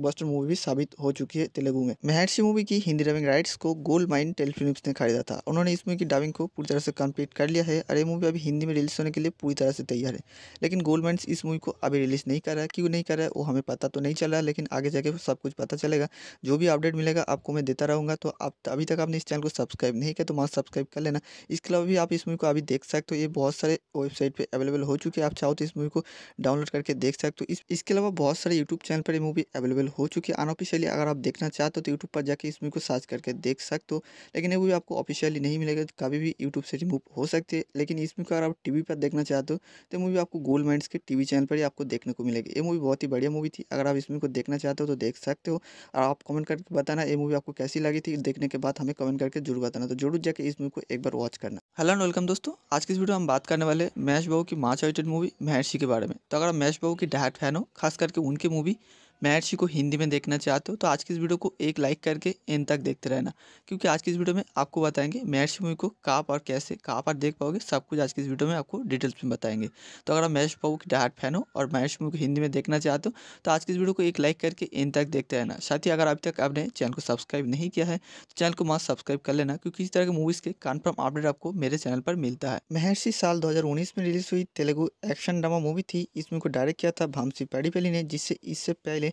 बस्टर मूवी भी साबित हो चुकी है तेलुगु में महर्षि मूवी की हिंदी डबिंग राइट्स को गोल्ड माइन टेलीफिल्म ने खरीदा था उन्होंने इस मूवी की डबिंग को पूरी तरह से कम्प्लीट कर लिया है और ये मूवी अभी हिंदी में रिलीज होने के लिए पूरी तरह से तैयार है लेकिन गोल्ड माइन इस मूवी को अभी रिलीज नहीं कर रहा है क्यों नहीं कर रहा है वो हमें पता तो नहीं चल रहा लेकिन आगे जाके सब कुछ पता चलेगा जो भी अपडेट मिलेगा आपको मैं देता रहूँगा तो आप अभी तक आपने इस चैनल को सब्सक्राइब नहीं किया तो वहाँ सब्सक्राइब कर लेना इसके अलावा भी आप इस मूवी को अभी देख सकते हो ये बहुत सारे वेबसाइट पर अवेलेबल हो चुके हैं आप चाहो तो इस मूवी को डाउनलोड करके देख सकते हो इस इसके अलावा बहुत सारे यूट्यूब चैनल पर ये मूवी अवेलेबल हो चुकी है अनऑफिशियली अगर आप देखना चाहते हो तो यूट्यूब पर जाकर इस मूवी को सर्च करके देख सकते हो लेकिन ये मूवी आपको ऑफिशियली नहीं मिलेगा कभी भी यूट्यूब से रिमूव हो सकती है लेकिन इस मूवी को अगर आप टी पर देखना चाहते हो तो मूवी आपको गोल्ड माइंड्स के टी चैनल पर ही आपको देखने को मिलेगी ये मूवी बहुत ही बढ़िया मूवी थी अगर आप इस मूवी को देखना चाहते हो तो देख सकते हो और आप कमेंट करके बताना ये मूवी आपको कैसी लगी थी देखने के बाद हमें कमेंट करके जरूर बताना तो जरूर जाकर इस मूवी को एक बार वॉच करना हेलो वेलकम दोस्तों आज की इस वीडियो में हम बात करने वाले मैच बाबू की मार्च आइटेड मूवी महर्षि के बारे में तो अगर आप महेश बाबू की डायट फैन हो खास करके उनकी मूवी महर्षि को हिंदी में देखना चाहते हो तो आज की इस वीडियो को एक लाइक करके इन तक देखते रहना क्योंकि आज की इस वीडियो में आपको बताएंगे महर्षि मूवी को कहाँ पर कैसे कहाँ पर देख पाओगे सब कुछ आज की इस वीडियो में आपको डिटेल्स में बताएंगे तो अगर आप महेश पाओ की डाट फैन हो और मैच मूवी को हिंदी में देखना चाहते हो तो आज की इस वीडियो को एक लाइक करके इन तक देखते रहना साथ ही अगर अभी तक आपने चैनल को सब्सक्राइब नहीं किया है तो चैनल को मास्क सब्सक्राइब कर लेना क्योंकि इस तरह के मूवीज़ के कन्फर्म अपडेट आपको मेरे चैनल पर मिलता है महर्षि साल दो में रिलीज हुई तेलुगु एक्शन ड्रामा मूवी थी इस मूवी को डायरेक्ट किया था भामसी पैडीपल्ली ने जिससे इससे पहले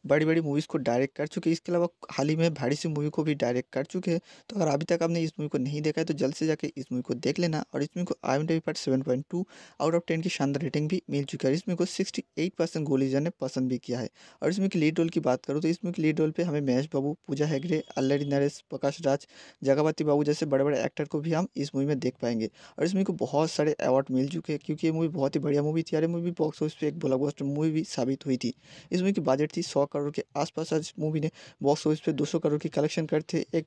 बड़ी बड़ी मूवीज़ को डायरेक्ट कर चुके हैं इसके अलावा हाल ही में भारी सी मूवी को भी डायरेक्ट कर चुके हैं तो अगर अभी तक आपने इस मूवी को नहीं देखा है तो जल्द से जाकर इस मूवी को देख लेना और इस मूवी को आई एम डी पर seven point two out of ten की शानदार रेटिंग भी मिल चुकी है इस मूवी को सिक्सटी एट परसेंट गोलीजन ने पसंद भी किया है और इसमें की लीड रोल की बात करूँ तो इसमें की लीड रोल पर हमें महेश बाबू पूजा हैगरे अल्लरी नरेश प्रकाश राज जगावती बाबू जैसे बड़े बड़े एक्टर को भी हम इस मूवी में देख पाएंगे और इस मूवी को बहुत सारे अवार्ड मिल चुके हैं क्योंकि ये मूवी बहुत ही बढ़िया मूवी थी और मूवी बॉक्स ऑफिस पर एक ब्लॉक मूवी भी साबित हुई थी इस मूवी की बजट थी सौ करोड़ के आसपास आज मूवी ने बॉक्स ऑफिस पे 200 करोड़ की कलेक्शन करते एक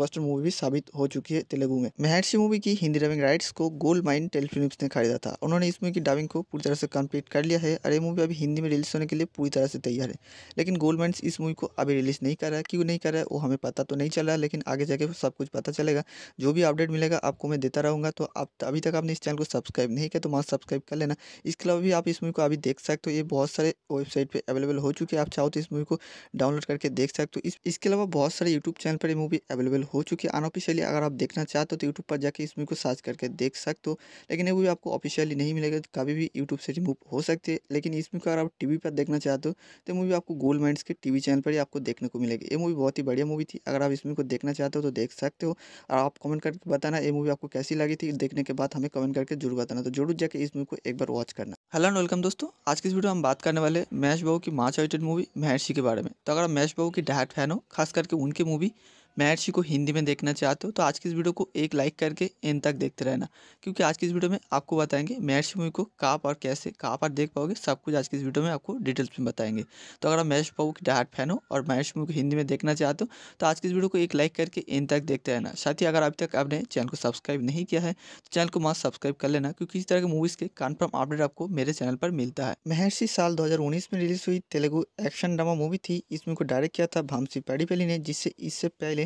बस्टर मूवी भी साबित हो चुकी है तेलुगु में महर्षि मूवी की हिंदी डबिंग राइट्स को गोल्ड माइंड टेलीफिल्म ने खरीदा था उन्होंने इस मूवी की डबिंग को पूरी तरह से कम्प्लीट कर लिया है और ये मूवी अभी हिंदी में रिलीज होने के लिए पूरी तरह से तैयार है लेकिन गोल्ड माइंड इस मूवी को अभी रिलीज नहीं कर रहा है क्यों नहीं कर रहा है वो हमें पता तो नहीं चल रहा लेकिन आगे जाके सब कुछ पता चलेगा जो भी अपडेट मिलेगा आपको मैं देता रहूँगा तो आप अभी तक आपने इस चैनल को सब्सक्राइब नहीं किया तो वहाँ सब्सक्राइब कर लेना इसके अलावा भी आप इस मूवी को अभी देख सकते हो ये बहुत सारे वेबसाइट पर अवेलेबल हो चुके हैं आप चाहो तो इस इस मूवी को डाउनलोड करके देख सकते हो इस इसके अलावा बहुत सारे यूट्यूब चैनल पर ये मूवी अवेलेबल हो चुकी है अनऑफिशियली अगर आप देखना चाहते हो तो यूट्यूब पर जाकर इस मूवी को सर्च करके देख सकते हो लेकिन ये मूवी आपको ऑफिशियली नहीं मिलेगा तो कभी भी यूट्यूब से रिमूव हो सकती है लेकिन इस मूवी को अगर आप टीवी पर देखना चाहते हो तो मूवी आपको गोल्ड माइंड के टीवी चैनल पर ही आपको देखने को मिलेगी ये मूवी बहुत ही बढ़िया मूवी थी अगर आप इस मूवी को देखना चाहते हो तो देख सकते हो और आप कमेंट करके बताना ये मूवी आपको कैसी लगी थी देखने के बाद हमें कमेंट करके जरूर बताना तो जरूर जाकर इस मूवी को एक बार वॉच करना हेलो एंड वेलकम दोस्तों आज की इस वीडियो में हम बात करने वाले महेश बाबू की मार्च एडिटेड मूवी महर्षि के बारे में तो अगर आप महेश बाबू की डायरेक्ट फैन हो खास करके उनकी मूवी महर्षि को हिंदी में देखना चाहते हो तो आज की इस वीडियो को एक लाइक करके इन तक देखते रहना क्योंकि आज की इस वीडियो में आपको बताएंगे महर्षि मूवी को कहाँ पर कैसे कहाँ पर देख पाओगे सब कुछ आज की इस वीडियो में आपको डिटेल्स में बताएंगे तो अगर आप महर्ष पाऊ की डाट फैन हो और महर्ष मूवी को हिंदी में देखना चाहते हो तो आज की इस वीडियो को एक लाइक करके इन तक देखते रहना साथ ही अगर अभी तक आपने चैनल को सब्सक्राइब नहीं किया है तो चैनल को मास्क सब्सक्राइब कर लेना क्योंकि इस तरह के मूवीज़ के कन्फर्म अपडेट आपको मेरे चैनल पर मिलता है महर्षि साल दो में रिलीज हुई तेलुगु एक्शन ड्रामा मूवी थी इस मूवी को डायरेक्ट किया था भामसी पैडीपेली ने जिससे इससे पहले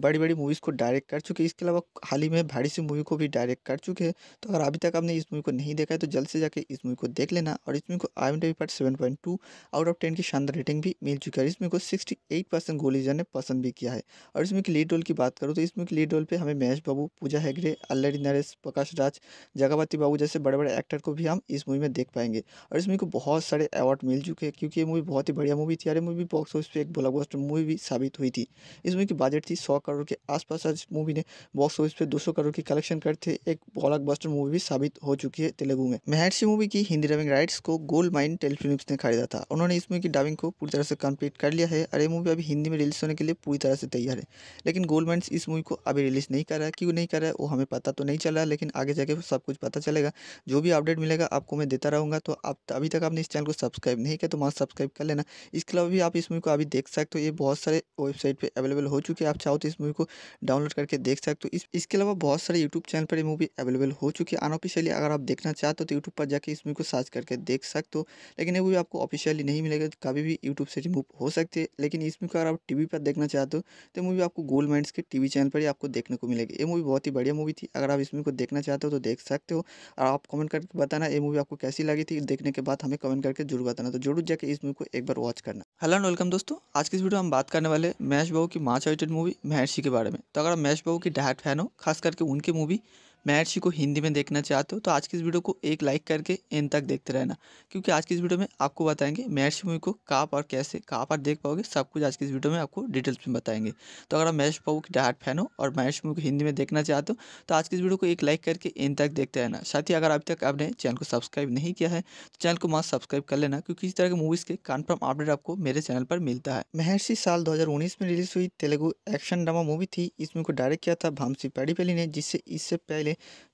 बड़ी बड़ी मूवीज़ को डायरेक्ट कर चुके हैं इसके अलावा हाल ही में भारी सी मूवी को भी डायरेक्ट कर चुके हैं तो अगर अभी तक आपने इस मूवी को नहीं देखा है तो जल्द से जाकर इस मूवी को देख लेना और इस मूवी को आई एम पर seven point two out of ten की शानदार रेटिंग भी मिल चुकी है और इस मूवी को सिक्सटी एट परसेंट गोलीजर ने पसंद भी किया है और इसमें की लीड रोल की बात करूँ तो इसमें की लीड रोल पर हमें महेश बाबू पूजा हैगरे अल्लरी नरेश प्रकाश राज जगावती बाबू जैसे बड़े बड़े एक्टर को भी हम इस मूवी में देख पाएंगे और इस मूवी को बहुत सारे अवार्ड मिल चुके हैं क्योंकि ये मूवी बहुत ही बढ़िया मूवी थी और मूवी बॉक्स ऑफिस पर एक ब्लॉकबस्टर मूवी भी साबित हुई थी इस मूवी की बजट थी सौ करोड़ के आसपास आज मूवी ने बॉक्स ऑफिस पे 200 करोड़ की कलेक्शन करते एक ब्लॉकबस्टर मूवी भी साबित हो चुकी है तेलुगु में महर्षि मूवी की हिंदी डबिंग राइट्स को गोल्ड माइन टेलीफिल्म ने खरीदा था उन्होंने इस मूवी की डबिंग को पूरी तरह से कम्प्लीट कर लिया है और ये मूवी अभी हिंदी में रिलीज होने के लिए पूरी तरह से तैयार है लेकिन गोल्ड माइंड इस मूवी को अभी रिलीज नहीं कर रहा है क्यों नहीं कर रहा है वो हमें पता तो नहीं चल रहा लेकिन आगे जाके सब कुछ पता चलेगा जो भी अपडेट मिलेगा आपको मैं देता रहूँगा तो आप अभी तक आपने इस चैनल को सब्सक्राइब नहीं किया तो वहाँ सब्सक्राइब कर लेना इसके अलावा भी आप इस मूवी को अभी देख सकते हो ये बहुत सारे वेबसाइट पर अवेलेबल हो चुके हैं आप चाहो तो इस मूवी को डाउनलोड करके देख सकते हो तो इस इसके अलावा बहुत सारे यूट्यूब चैनल पर ये मूवी अवेलेबल हो चुकी है अनऑफिशियली अगर आप देखना चाहते हो तो यूट्यूब पर जाकर इस मूवी को सर्च करके देख सकते हो लेकिन ये मूवी आपको ऑफिशियली नहीं मिलेगा तो कभी भी यूट्यूब से रिमूव हो सकती है लेकिन इस मूवी अगर आप टीवी पर देखना चाहते हो तो मूवी आपको गोल्ड माइंड्स के टीवी चैनल पर ही आपको देखने को मिलेगी ये मूवी बहुत ही बढ़िया मूवी थी अगर आप इस मूवी को देखना चाहते हो तो देख सकते हो और आप कमेंट करके बताना ये मूवी आपको कैसी लगी थी देखने के बाद हमें कमेंट करके जरूर बताना तो जरूर जाकर इस मूवी को एक बार वॉच करना हेलो एंड वेलकम दोस्तों आज की इस वीडियो में हम बात करने वाले महेश बाबू की मार्च एडिटेड मूवी महर्षि के बारे में तो अगर आप महेश बाबू की डायरेक्ट फैन हो खास करके उनकी मूवी महर्षि को हिंदी में देखना चाहते हो तो आज की इस वीडियो को एक लाइक करके इन तक देखते रहना क्योंकि आज की इस वीडियो में आपको बताएंगे महर्षि मूवी को कहाँ पर कैसे कहाँ पर देख पाओगे सब कुछ आज की इस वीडियो में आपको डिटेल्स में बताएंगे तो अगर आप महेश बाबू की डायरेक्ट फैन हो और महेश मूवी को हिंदी में देखना चाहते हो तो आज की इस वीडियो को एक लाइक करके इन तक देखते रहना साथ ही अगर अभी तक आपने चैनल को सब्सक्राइब नहीं किया है तो चैनल को मास्क सब्सक्राइब कर लेना क्योंकि इस तरह के मूवीज़ के कन्फर्म अपडेट आपको मेरे चैनल पर मिलता है महर्षि साल दो में रिलीज हुई तेलुगु एक्शन ड्रामा मूवी थी इस मूवी को डायरेक्ट किया था भामसी पैडीपल्ली ने जिससे इससे पहले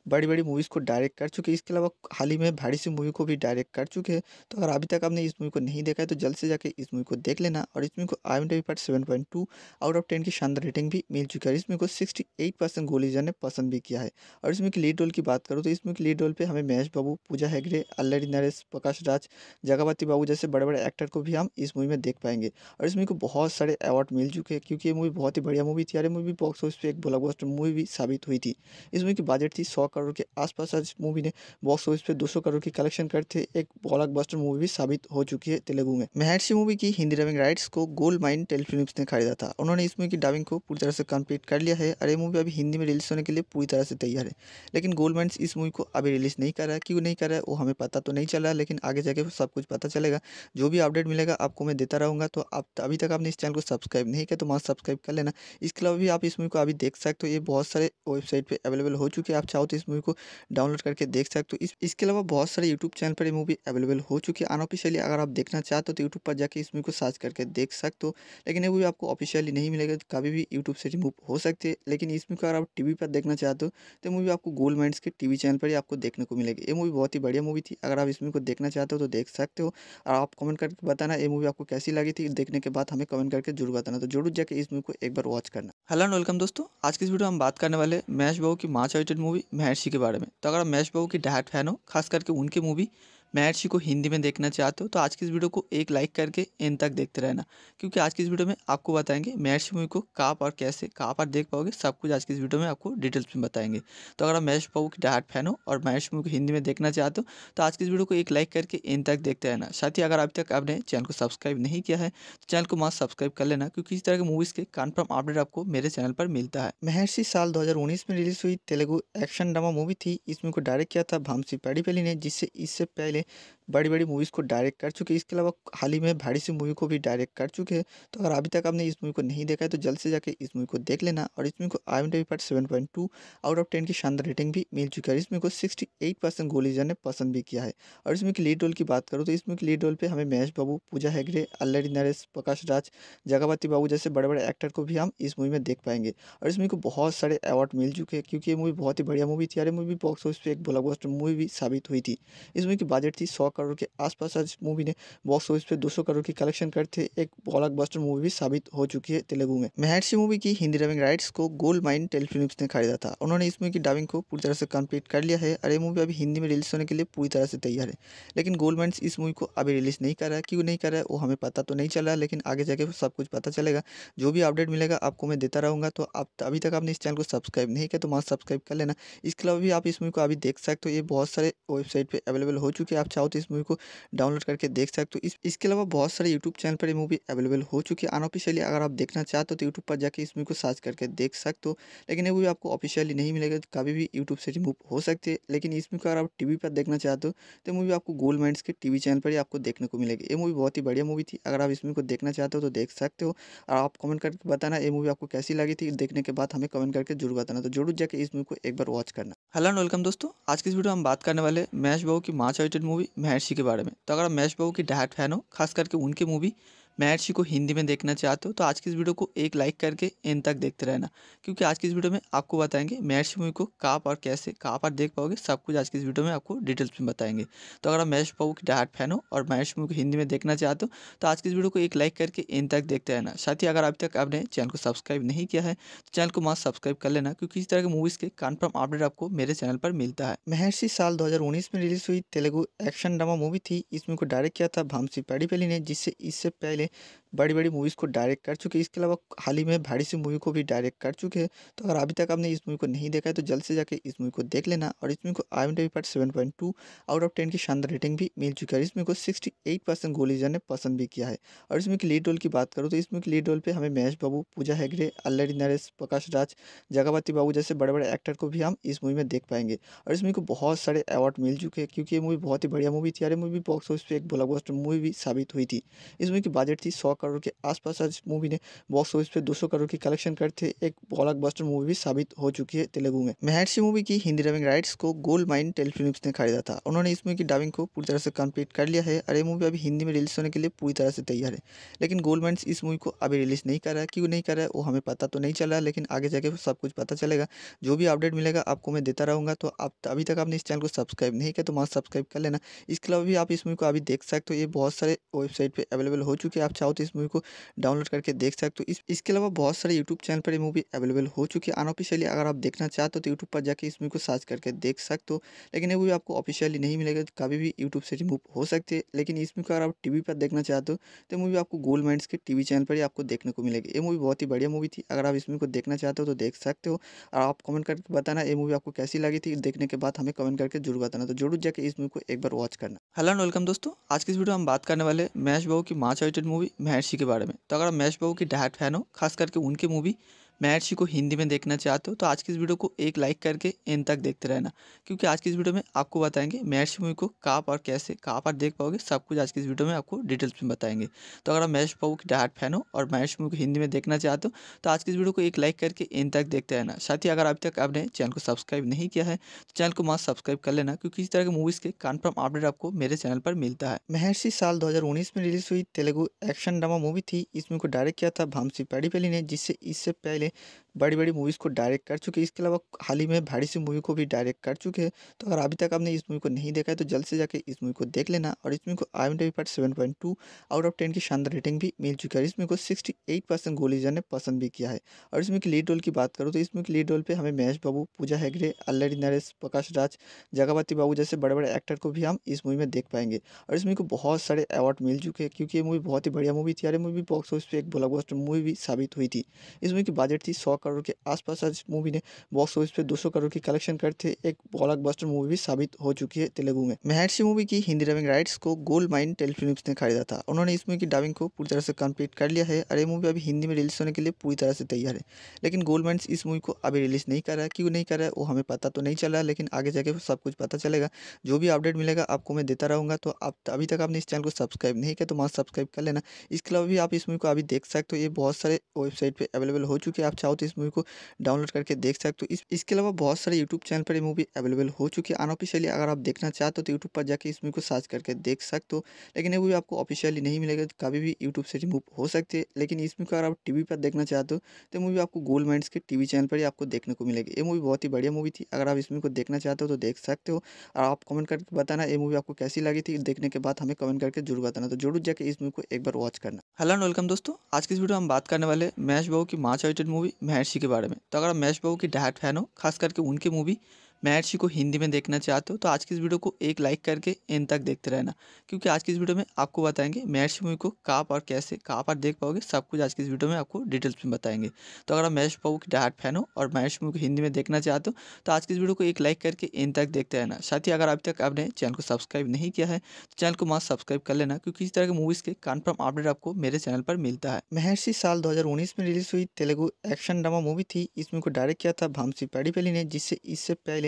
बड़ी बड़ी मूवीज़ को डायरेक्ट कर चुके हैं इसके अलावा हाल ही में भारी सी मूवी को भी डायरेक्ट कर चुके हैं तो अगर अभी तक आपने इस मूवी को नहीं देखा है तो जल्द से जाकर इस मूवी को देख लेना और इस मूवी को आई एम पर seven point two out of ten की शानदार रेटिंग भी मिल चुकी है इस मूवी को सिक्सटी एट परसेंट गोलीजा ने पसंद भी किया है और इसमें की लीड रोल की बात करूँ तो इसमें की लीड रोल पर हमें महेश बाबू पूजा हेगड़े अल्लरी नरेश प्रकाश राज जगावती बाबू जैसे बड़े बड़े एक्टर को भी हम इस मूवी में देख पाएंगे और इस मूवी को बहुत सारे अवार्ड मिल चुके हैं क्योंकि ये मूवी बहुत ही बढ़िया मूवी थी अरे मूवी बॉक्स ऑफिस पर एक ब्लॉक मूवी भी साबित हुई थी इस मूवी की बजट बजट थी सौ करोड़ के आसपास आज मूवी ने बॉक्स ऑफिस पे दो करोड़ की कलेक्शन करते एक बस्टर मूवी भी साबित हो चुकी है तेलुगु में महर्षि मूवी की हिंदी डबिंग राइट्स को गोल्ड माइन टेलीफिल्म ने खरीदा था उन्होंने इस मूवी की डबिंग को पूरी तरह से कंप्लीट कर लिया है और ये मूवी अभी हिंदी में रिलीज होने के लिए पूरी तरह से तैयार है लेकिन गोल्ड माइन इस मूवी को अभी रिलीज नहीं कर रहा है क्यों नहीं कर रहा है वो हमें पता तो नहीं चल रहा लेकिन आगे जाके सब कुछ पता चलेगा जो भी अपडेट मिलेगा आपको मैं देता रहूंगा तो आप अभी तक आपने इस चैनल को सब्सक्राइब नहीं किया तो वहाँ सब्सक्राइब कर लेना इसके अलावा भी आप इस मूवी को अभी देख सकते हो ये बहुत सारे वेबसाइट पर अवेलेबल हो चुके हैं आप चाहो तो इस मूवी को डाउनलोड करके देख सकते हो तो इस इसके अलावा बहुत सारे यूट्यूब चैनल पर ये मूवी अवेलेबल हो चुकी है अनऑफिशियली अगर आप देखना चाहते हो तो यूट्यूब पर जाकर इस मूवी को सर्च करके देख सकते हो लेकिन ये मूवी आपको ऑफिशियली नहीं मिलेगा तो कभी भी यूट्यूब से रिमूव हो सकती है लेकिन इस मूवी को अगर आप टी पर देखना चाहते हो तो मूवी आपको गोल्ड माइंड के टी चैनल पर ही आपको देखने को मिलेगी ये मूवी बहुत ही बढ़िया मूवी थी अगर आप इस मूवी को देखना चाहते हो तो देख सकते हो और आप कमेंट करके बताना ये मूवी आपको कैसी लगी थी देखने के बाद हमें कमेंट करके जरूर बताना तो जरूर जाकर इस मूवी को एक बार वॉच करना हेलो एंड वेलकम दोस्तों आज की इस वीडियो में हम बात करने वाले मैच बाबू की मार्च आइटेड मूवी महर्षि के बारे में तो अगर आप महेश बाबू की डायट फैन हो खास करके उनकी मूवी महर्षि को हिंदी में देखना चाहते हो तो आज की इस वीडियो को एक लाइक करके इन तक देखते रहना क्योंकि आज की इस वीडियो में आपको बताएंगे महर्षि मूवी को कहाँ पर कैसे कहाँ पर देख पाओगे सब कुछ आज की इस वीडियो में आपको डिटेल्स में बताएंगे तो अगर आप महेश बाबू की डायट फैन हो और मैथ्स मूवी को हिंदी में देखना चाहते हो तो आज की इस वीडियो को एक लाइक करके इन तक देखते रहना साथ ही अगर अभी तक आपने चैनल को सब्सक्राइब नहीं किया है तो चैनल को मास्क सब्सक्राइब कर लेना क्योंकि इस तरह के मूवीज़ के कन्फर्म अपडेट आपको मेरे चैनल पर मिलता है महर्षि साल दो में रिलीज हुई तेलुगु एक्शन ड्रामा मूवी थी इस मूवी को डायरेक्ट किया था भामसी पैडीपेली ने जिससे इससे पहले पहले बड़ी बड़ी मूवीज़ को डायरेक्ट कर चुके हैं इसके अलावा हाल ही में भारी सी मूवी को भी डायरेक्ट कर चुके हैं तो अगर अभी तक आपने इस मूवी को नहीं देखा है तो जल्द से जाकर इस मूवी को देख लेना और इस मूवी को आई एम टी पर seven point two out of ten की शानदार रेटिंग भी मिल चुकी है इस मूवी को सिक्सटी एट परसेंट गोलीजर ने पसंद भी किया है और मूवी की लीड रोल की बात करूँ तो इसमें की लीड रोल पर हमें महेश बाबू पूजा हैगड़े अल्लरी नरेश प्रकाश राज जगावती बाबू जैसे बड़े बड़े एक्टर को भी हम इस मूवी में देख पाएंगे और इस मूवी को बहुत सारे अवार्ड मिल चुके हैं क्योंकि ये मूवी बहुत ही बढ़िया मूवी थी और मूवी बॉक्स ऑफिस पर एक ब्लॉक मूवी भी साबित हुई थी इस मूवी की बजट बजट थी सौ करोड़ के आसपास आज मूवी ने बॉक्स ऑफिस पे दो करोड़ की कलेक्शन करते एक बस्टर मूवी भी साबित हो चुकी है तेलुगु में महर्षि मूवी की हिंदी डबिंग राइट्स को गोल्ड माइन टेलीफिल्म ने खरीदा था उन्होंने इस मूवी की डबिंग को पूरी तरह से कंप्लीट कर लिया है और ये मूवी अभी हिंदी में रिलीज होने के लिए पूरी तरह से तैयार है लेकिन गोल्ड माइन इस मूवी को अभी रिलीज नहीं कर रहा है क्यों नहीं कर रहा है वो हमें पता तो नहीं चल रहा लेकिन आगे जाके सब कुछ पता चलेगा जो भी अपडेट मिलेगा आपको मैं देता रहूँगा तो आप अभी तक आपने इस चैनल को सब्सक्राइब नहीं किया तो वहाँ सब्सक्राइब कर लेना इसके अलावा भी आप इस मूवी को अभी देख सकते हो ये बहुत सारे वेबसाइट पर अवेलेबल हो चुके हैं आप चाहो तो इस मूवी को डाउनलोड करके देख सकते हो इस इसके अलावा बहुत सारे यूट्यूब चैनल पर ये मूवी अवेलेबल हो चुकी है अनऑफिशियली अगर आप देखना चाहते हो तो यूट्यूब पर जाकर इस मूवी को सर्च करके देख सकते हो लेकिन ये मूवी आपको ऑफिशियली नहीं मिलेगा तो कभी भी यूट्यूब से रिमूव हो सकती है लेकिन इस मूवी को अगर आप टी पर देखना चाहते हो तो मूवी आपको गोल्ड माइंड के टी चैनल पर ही आपको देखने को मिलेगी ये मूवी बहुत ही बढ़िया मूवी थी अगर आप इस मूवी को देखना चाहते हो तो देख सकते हो और आप कमेंट करके बताना ये मूवी आपको कैसी लगी थी देखने के बाद हमें कमेंट करके जरूर बताना तो जरूर जाकर इस मूवी को एक बार वॉच करना हेलो एंड वेलकम दोस्तों आज की इस वीडियो में हम बात करने वाले महेश बाबू की मार्च एडिटेड मूवी महर्षि के बारे में तो अगर आप महेश बाबू की डायरेक्ट फैन हो खास करके उनकी मूवी महर्षि को हिंदी में देखना चाहते हो तो आज की इस वीडियो को एक लाइक करके इन तक देखते रहना क्योंकि आज की इस वीडियो में आपको बताएंगे महर्षि मूवी को कहाँ पर कैसे कहाँ पर देख पाओगे सब कुछ आज की इस वीडियो में आपको डिटेल्स में बताएंगे तो अगर आप महर्षि पाओ की डायट फैन हो और महर्षि मूवी को हिंदी में देखना चाहते हो तो आज की इस वीडियो को एक लाइक करके इन तक देखते रहना साथ ही अगर अभी तक आपने चैनल को सब्सक्राइब नहीं किया है तो चैनल को मास्क सब्सक्राइब कर लेना क्योंकि इस तरह के मूवीज़ के कन्फर्म अपडेट आपको मेरे चैनल पर मिलता है महर्षि साल दो में रिलीज हुई तेलुगु एक्शन ड्रामा मूवी थी इस मूवी को डायरेक्ट किया था भामसी पैडीपल्ली ने जिससे इससे पहले बड़ी बड़ी मूवीज़ को डायरेक्ट कर चुके इसके अलावा हाल ही में भारी सी मूवी को भी डायरेक्ट कर चुके हैं तो अगर अभी तक आपने इस मूवी को नहीं देखा है तो जल्द से जाकर इस मूवी को देख लेना और इस मूवी को आई एम पर seven point two out of ten की शानदार रेटिंग भी मिल चुकी है और इसमें को सिक्सटी एट परसेंट गोलीजर ने पसंद भी किया है और इसमें की लीड रोल की बात करूँ तो इसमें की लीड रोल पर हमें महेश बाबू पूजा हैगरे अल्लरी नरेश प्रकाश राज जगावती बाबू जैसे बड़े बड़े एक्टर को भी हम इस मूवी में देख पाएंगे और इस मूवी को बहुत सारे अवार्ड मिल चुके हैं क्योंकि ये मूवी बहुत ही बढ़िया मूवी थी और मूवी बॉक्स ऑफिस पर एक ब्लॉकबस्टर मूवी भी साबित हुई थी इस मूवी की बजट थी सौ करोड़ के आसपास आज मूवी ने बॉक्स ऑफिस पे 200 करोड़ की कलेक्शन करते एक बस्टर मूवी भी साबित हो चुकी है तेलुगु में महर्षि मूवी की हिंदी डबिंग राइट्स को गोल्ड माइन टेलीफिल्म ने खरीदा था उन्होंने इस मूवी की डबिंग को पूरी तरह से कंप्लीट कर लिया है और ये मूवी अभी हिंदी में रिलीज होने के लिए पूरी तरह से तैयार है लेकिन गोल्ड माइंड इस मूवी को अभी रिलीज नहीं कर रहा है क्यों नहीं कर रहा है वो हमें पता तो नहीं चल रहा लेकिन आगे जाके सब कुछ पता चलेगा जो भी अपडेट मिलेगा आपको मैं देता रहूँगा तो आप अभी तक आपने इस चैनल को सब्सक्राइब नहीं किया तो वहाँ सब्सक्राइब कर लेना इसके अलावा भी आप इस मूवी को अभी देख सकते हो ये बहुत सारे वेबसाइट पर अवेलेबल हो चुके हैं आप चाहो तो इस मूवी को डाउनलोड करके देख सकते हो तो इस इसके अलावा बहुत सारे यूट्यूब चैनल पर ये मूवी अवेलेबल हो चुकी है अनऑफिशियली अगर आप देखना चाहते हो तो यूट्यूब पर जाकर इस मूवी को सर्च करके देख सकते हो लेकिन ये मूवी आपको ऑफिशियली नहीं मिलेगा तो कभी भी यूट्यूब से रिमूव हो सकती है लेकिन इस मूवी अगर आप टीवी पर देखना चाहते हो तो मूवी आपको गोल्ड माइंड के टीवी चैनल पर ही आपको देखने को मिलेगी ये मूवी बहुत ही बढ़िया मूवी थी अगर आप इस मूवी को देखना चाहते हो तो देख सकते हो और आप कमेंट करके बताना ये मूवी आपको कैसी लगी थी देखने के बाद हमें कमेंट करके जरूर बताना तो जरूर जाकर इस मूवी को एक बार वॉच करना हेलो एंड वेलकम दोस्तों आज की इस वीडियो हम बात करने वाले महेश बाबू की माँ चॉइटेड मूवी मूवी महर्षि के बारे में तो अगर आप महेश बाबू की डायरेक्ट फैन हो खास करके उनकी मूवी महर्षि को हिंदी में देखना चाहते हो तो आज की इस वीडियो को एक लाइक करके इन तक देखते रहना क्योंकि आज की इस वीडियो में आपको बताएंगे महर्षि मूवी को कहाँ पर कैसे कहाँ पर देख पाओगे सब कुछ आज की इस वीडियो में आपको डिटेल्स में बताएंगे तो अगर आप महेश बाबू की डायट फैन हो और महेश मूवी को हिंदी में देखना चाहते हो तो आज की इस वीडियो को एक लाइक करके इन तक देखते रहना साथ ही अगर अभी तक आपने चैनल को सब्सक्राइब नहीं किया है तो चैनल को मास्क सब्सक्राइब कर लेना क्योंकि इस तरह के मूवीज़ के कन्फर्म अपडेट आपको मेरे चैनल पर मिलता है महर्षि साल दो में रिलीज हुई तेलुगु एक्शन ड्रामा मूवी थी इस मूवी को डायरेक्ट किया था भामसी पैडीपेली ने जिससे इससे पहले में बड़ी बड़ी मूवीज़ को डायरेक्ट कर चुके इसके अलावा हाल ही में भारी सी मूवी को भी डायरेक्ट कर चुके हैं तो अगर अभी तक आपने इस मूवी को नहीं देखा है तो जल्द से जाकर इस मूवी को देख लेना और इस मूवी को आई एम पर seven point two out of ten की शानदार रेटिंग भी मिल चुकी है और इस मूवी को सिक्सटी एट परसेंट गोलीजर ने पसंद भी किया है और इसमें की लीड रोल की बात करूँ तो इसमें की लीड रोल पर हमें महेश बाबू पूजा हेगड़े अल्लरी नरेश प्रकाश राज जगावती बाबू जैसे बड़े बड़े एक्टर को भी हम इस मूवी में देख पाएंगे और इस मूवी को बहुत सारे अवार्ड मिल चुके हैं क्योंकि ये मूवी बहुत ही बढ़िया मूवी थी और मूवी बॉक्स ऑफिस पर एक ब्लॉक मूवी भी साबित हुई थी इस मूवी की बजट बजट थी सौ करोड़ के आसपास आज मूवी ने बॉक्स ऑफिस पे 200 करोड़ की कलेक्शन करते एक बस्टर मूवी भी साबित हो चुकी है तेलुगु में महर्षि मूवी की हिंदी डबिंग राइट्स को गोल्ड माइन टेलीफिल्म ने खरीदा था उन्होंने इस मूवी की डबिंग को पूरी तरह से कम्प्लीट कर लिया है और ये मूवी अभी हिंदी में रिलीज होने के लिए पूरी तरह से तैयार है लेकिन गोल्ड माइंड इस मूवी को अभी रिलीज नहीं कर रहा है क्यों नहीं कर रहा है वो हमें पता तो नहीं चल रहा लेकिन आगे जाके सब कुछ पता चलेगा जो भी अपडेट मिलेगा आपको मैं देता रहूँगा तो आप अभी तक आपने इस चैनल को सब्सक्राइब नहीं किया तो वहाँ सब्सक्राइब कर लेना इसके अलावा भी आप इस मूवी को अभी देख सकते हो ये बहुत सारे वेबसाइट पर अवेलेबल हो चुके हैं आप चाहो तो इस मूवी को डाउनलोड करके देख सकते हो तो इस इसके अलावा बहुत सारे यूट्यूब चैनल पर ये मूवी अवेलेबल हो चुकी है अनऑफिशियली अगर आप देखना चाहते हो तो यूट्यूब पर जाकर इस मूवी को सर्च करके देख सकते हो लेकिन ये मूवी आपको ऑफिशियली नहीं मिलेगा तो कभी भी यूट्यूब से रिमूव हो सकती है लेकिन इस मूवी को अगर आप टी पर देखना चाहते हो तो मूवी आपको गोल्ड माइंड्स के टी चैनल पर ही आपको देखने को मिलेगी ये मूवी बहुत ही बढ़िया मूवी थी अगर आप इस मूवी को देखना चाहते हो तो देख सकते हो और आप कमेंट करके बताना ये मूवी आपको कैसी लगी थी देखने के बाद हमें कमेंट करके जरूर बताना तो जरूर जाके इस मूवी को एक बार वॉच करना हेलो एंड वेलकम दोस्तों आज की इस वीडियो में हम बात करने वाले महेश बाबू की मार्च चॉइटेड मूवी मूवी महर्षि के बारे में तो अगर आप महेश बाबू की डायरेक्ट फैन हो खास करके उनकी मूवी महर्षि को हिंदी में देखना चाहते हो तो आज की इस वीडियो को एक लाइक करके इन तक देखते रहना क्योंकि आज की इस वीडियो में आपको बताएंगे महर्षि मूवी को कहाँ पर कैसे कहाँ पर देख पाओगे सब कुछ आज की इस वीडियो में आपको डिटेल्स में बताएंगे तो अगर आप महर्षि बाबू की डायट फैन हो और महर्षि मूवी को हिंदी में देखना चाहते हो तो आज की इस वीडियो को एक लाइक करके इन तक देखते रहना साथ ही अगर अभी तक आपने चैनल को सब्सक्राइब नहीं किया है तो चैनल को मास्क सब्सक्राइब कर लेना क्योंकि इस तरह के मूवीज़ के कन्फर्म अपडेट आपको मेरे चैनल पर मिलता है महर्षि साल दो में रिलीज हुई तेलुगु एक्शन ड्रामा मूवी थी इस मूवी को डायरेक्ट किया था भामसी पैडीपल्ली ने जिससे इससे पहले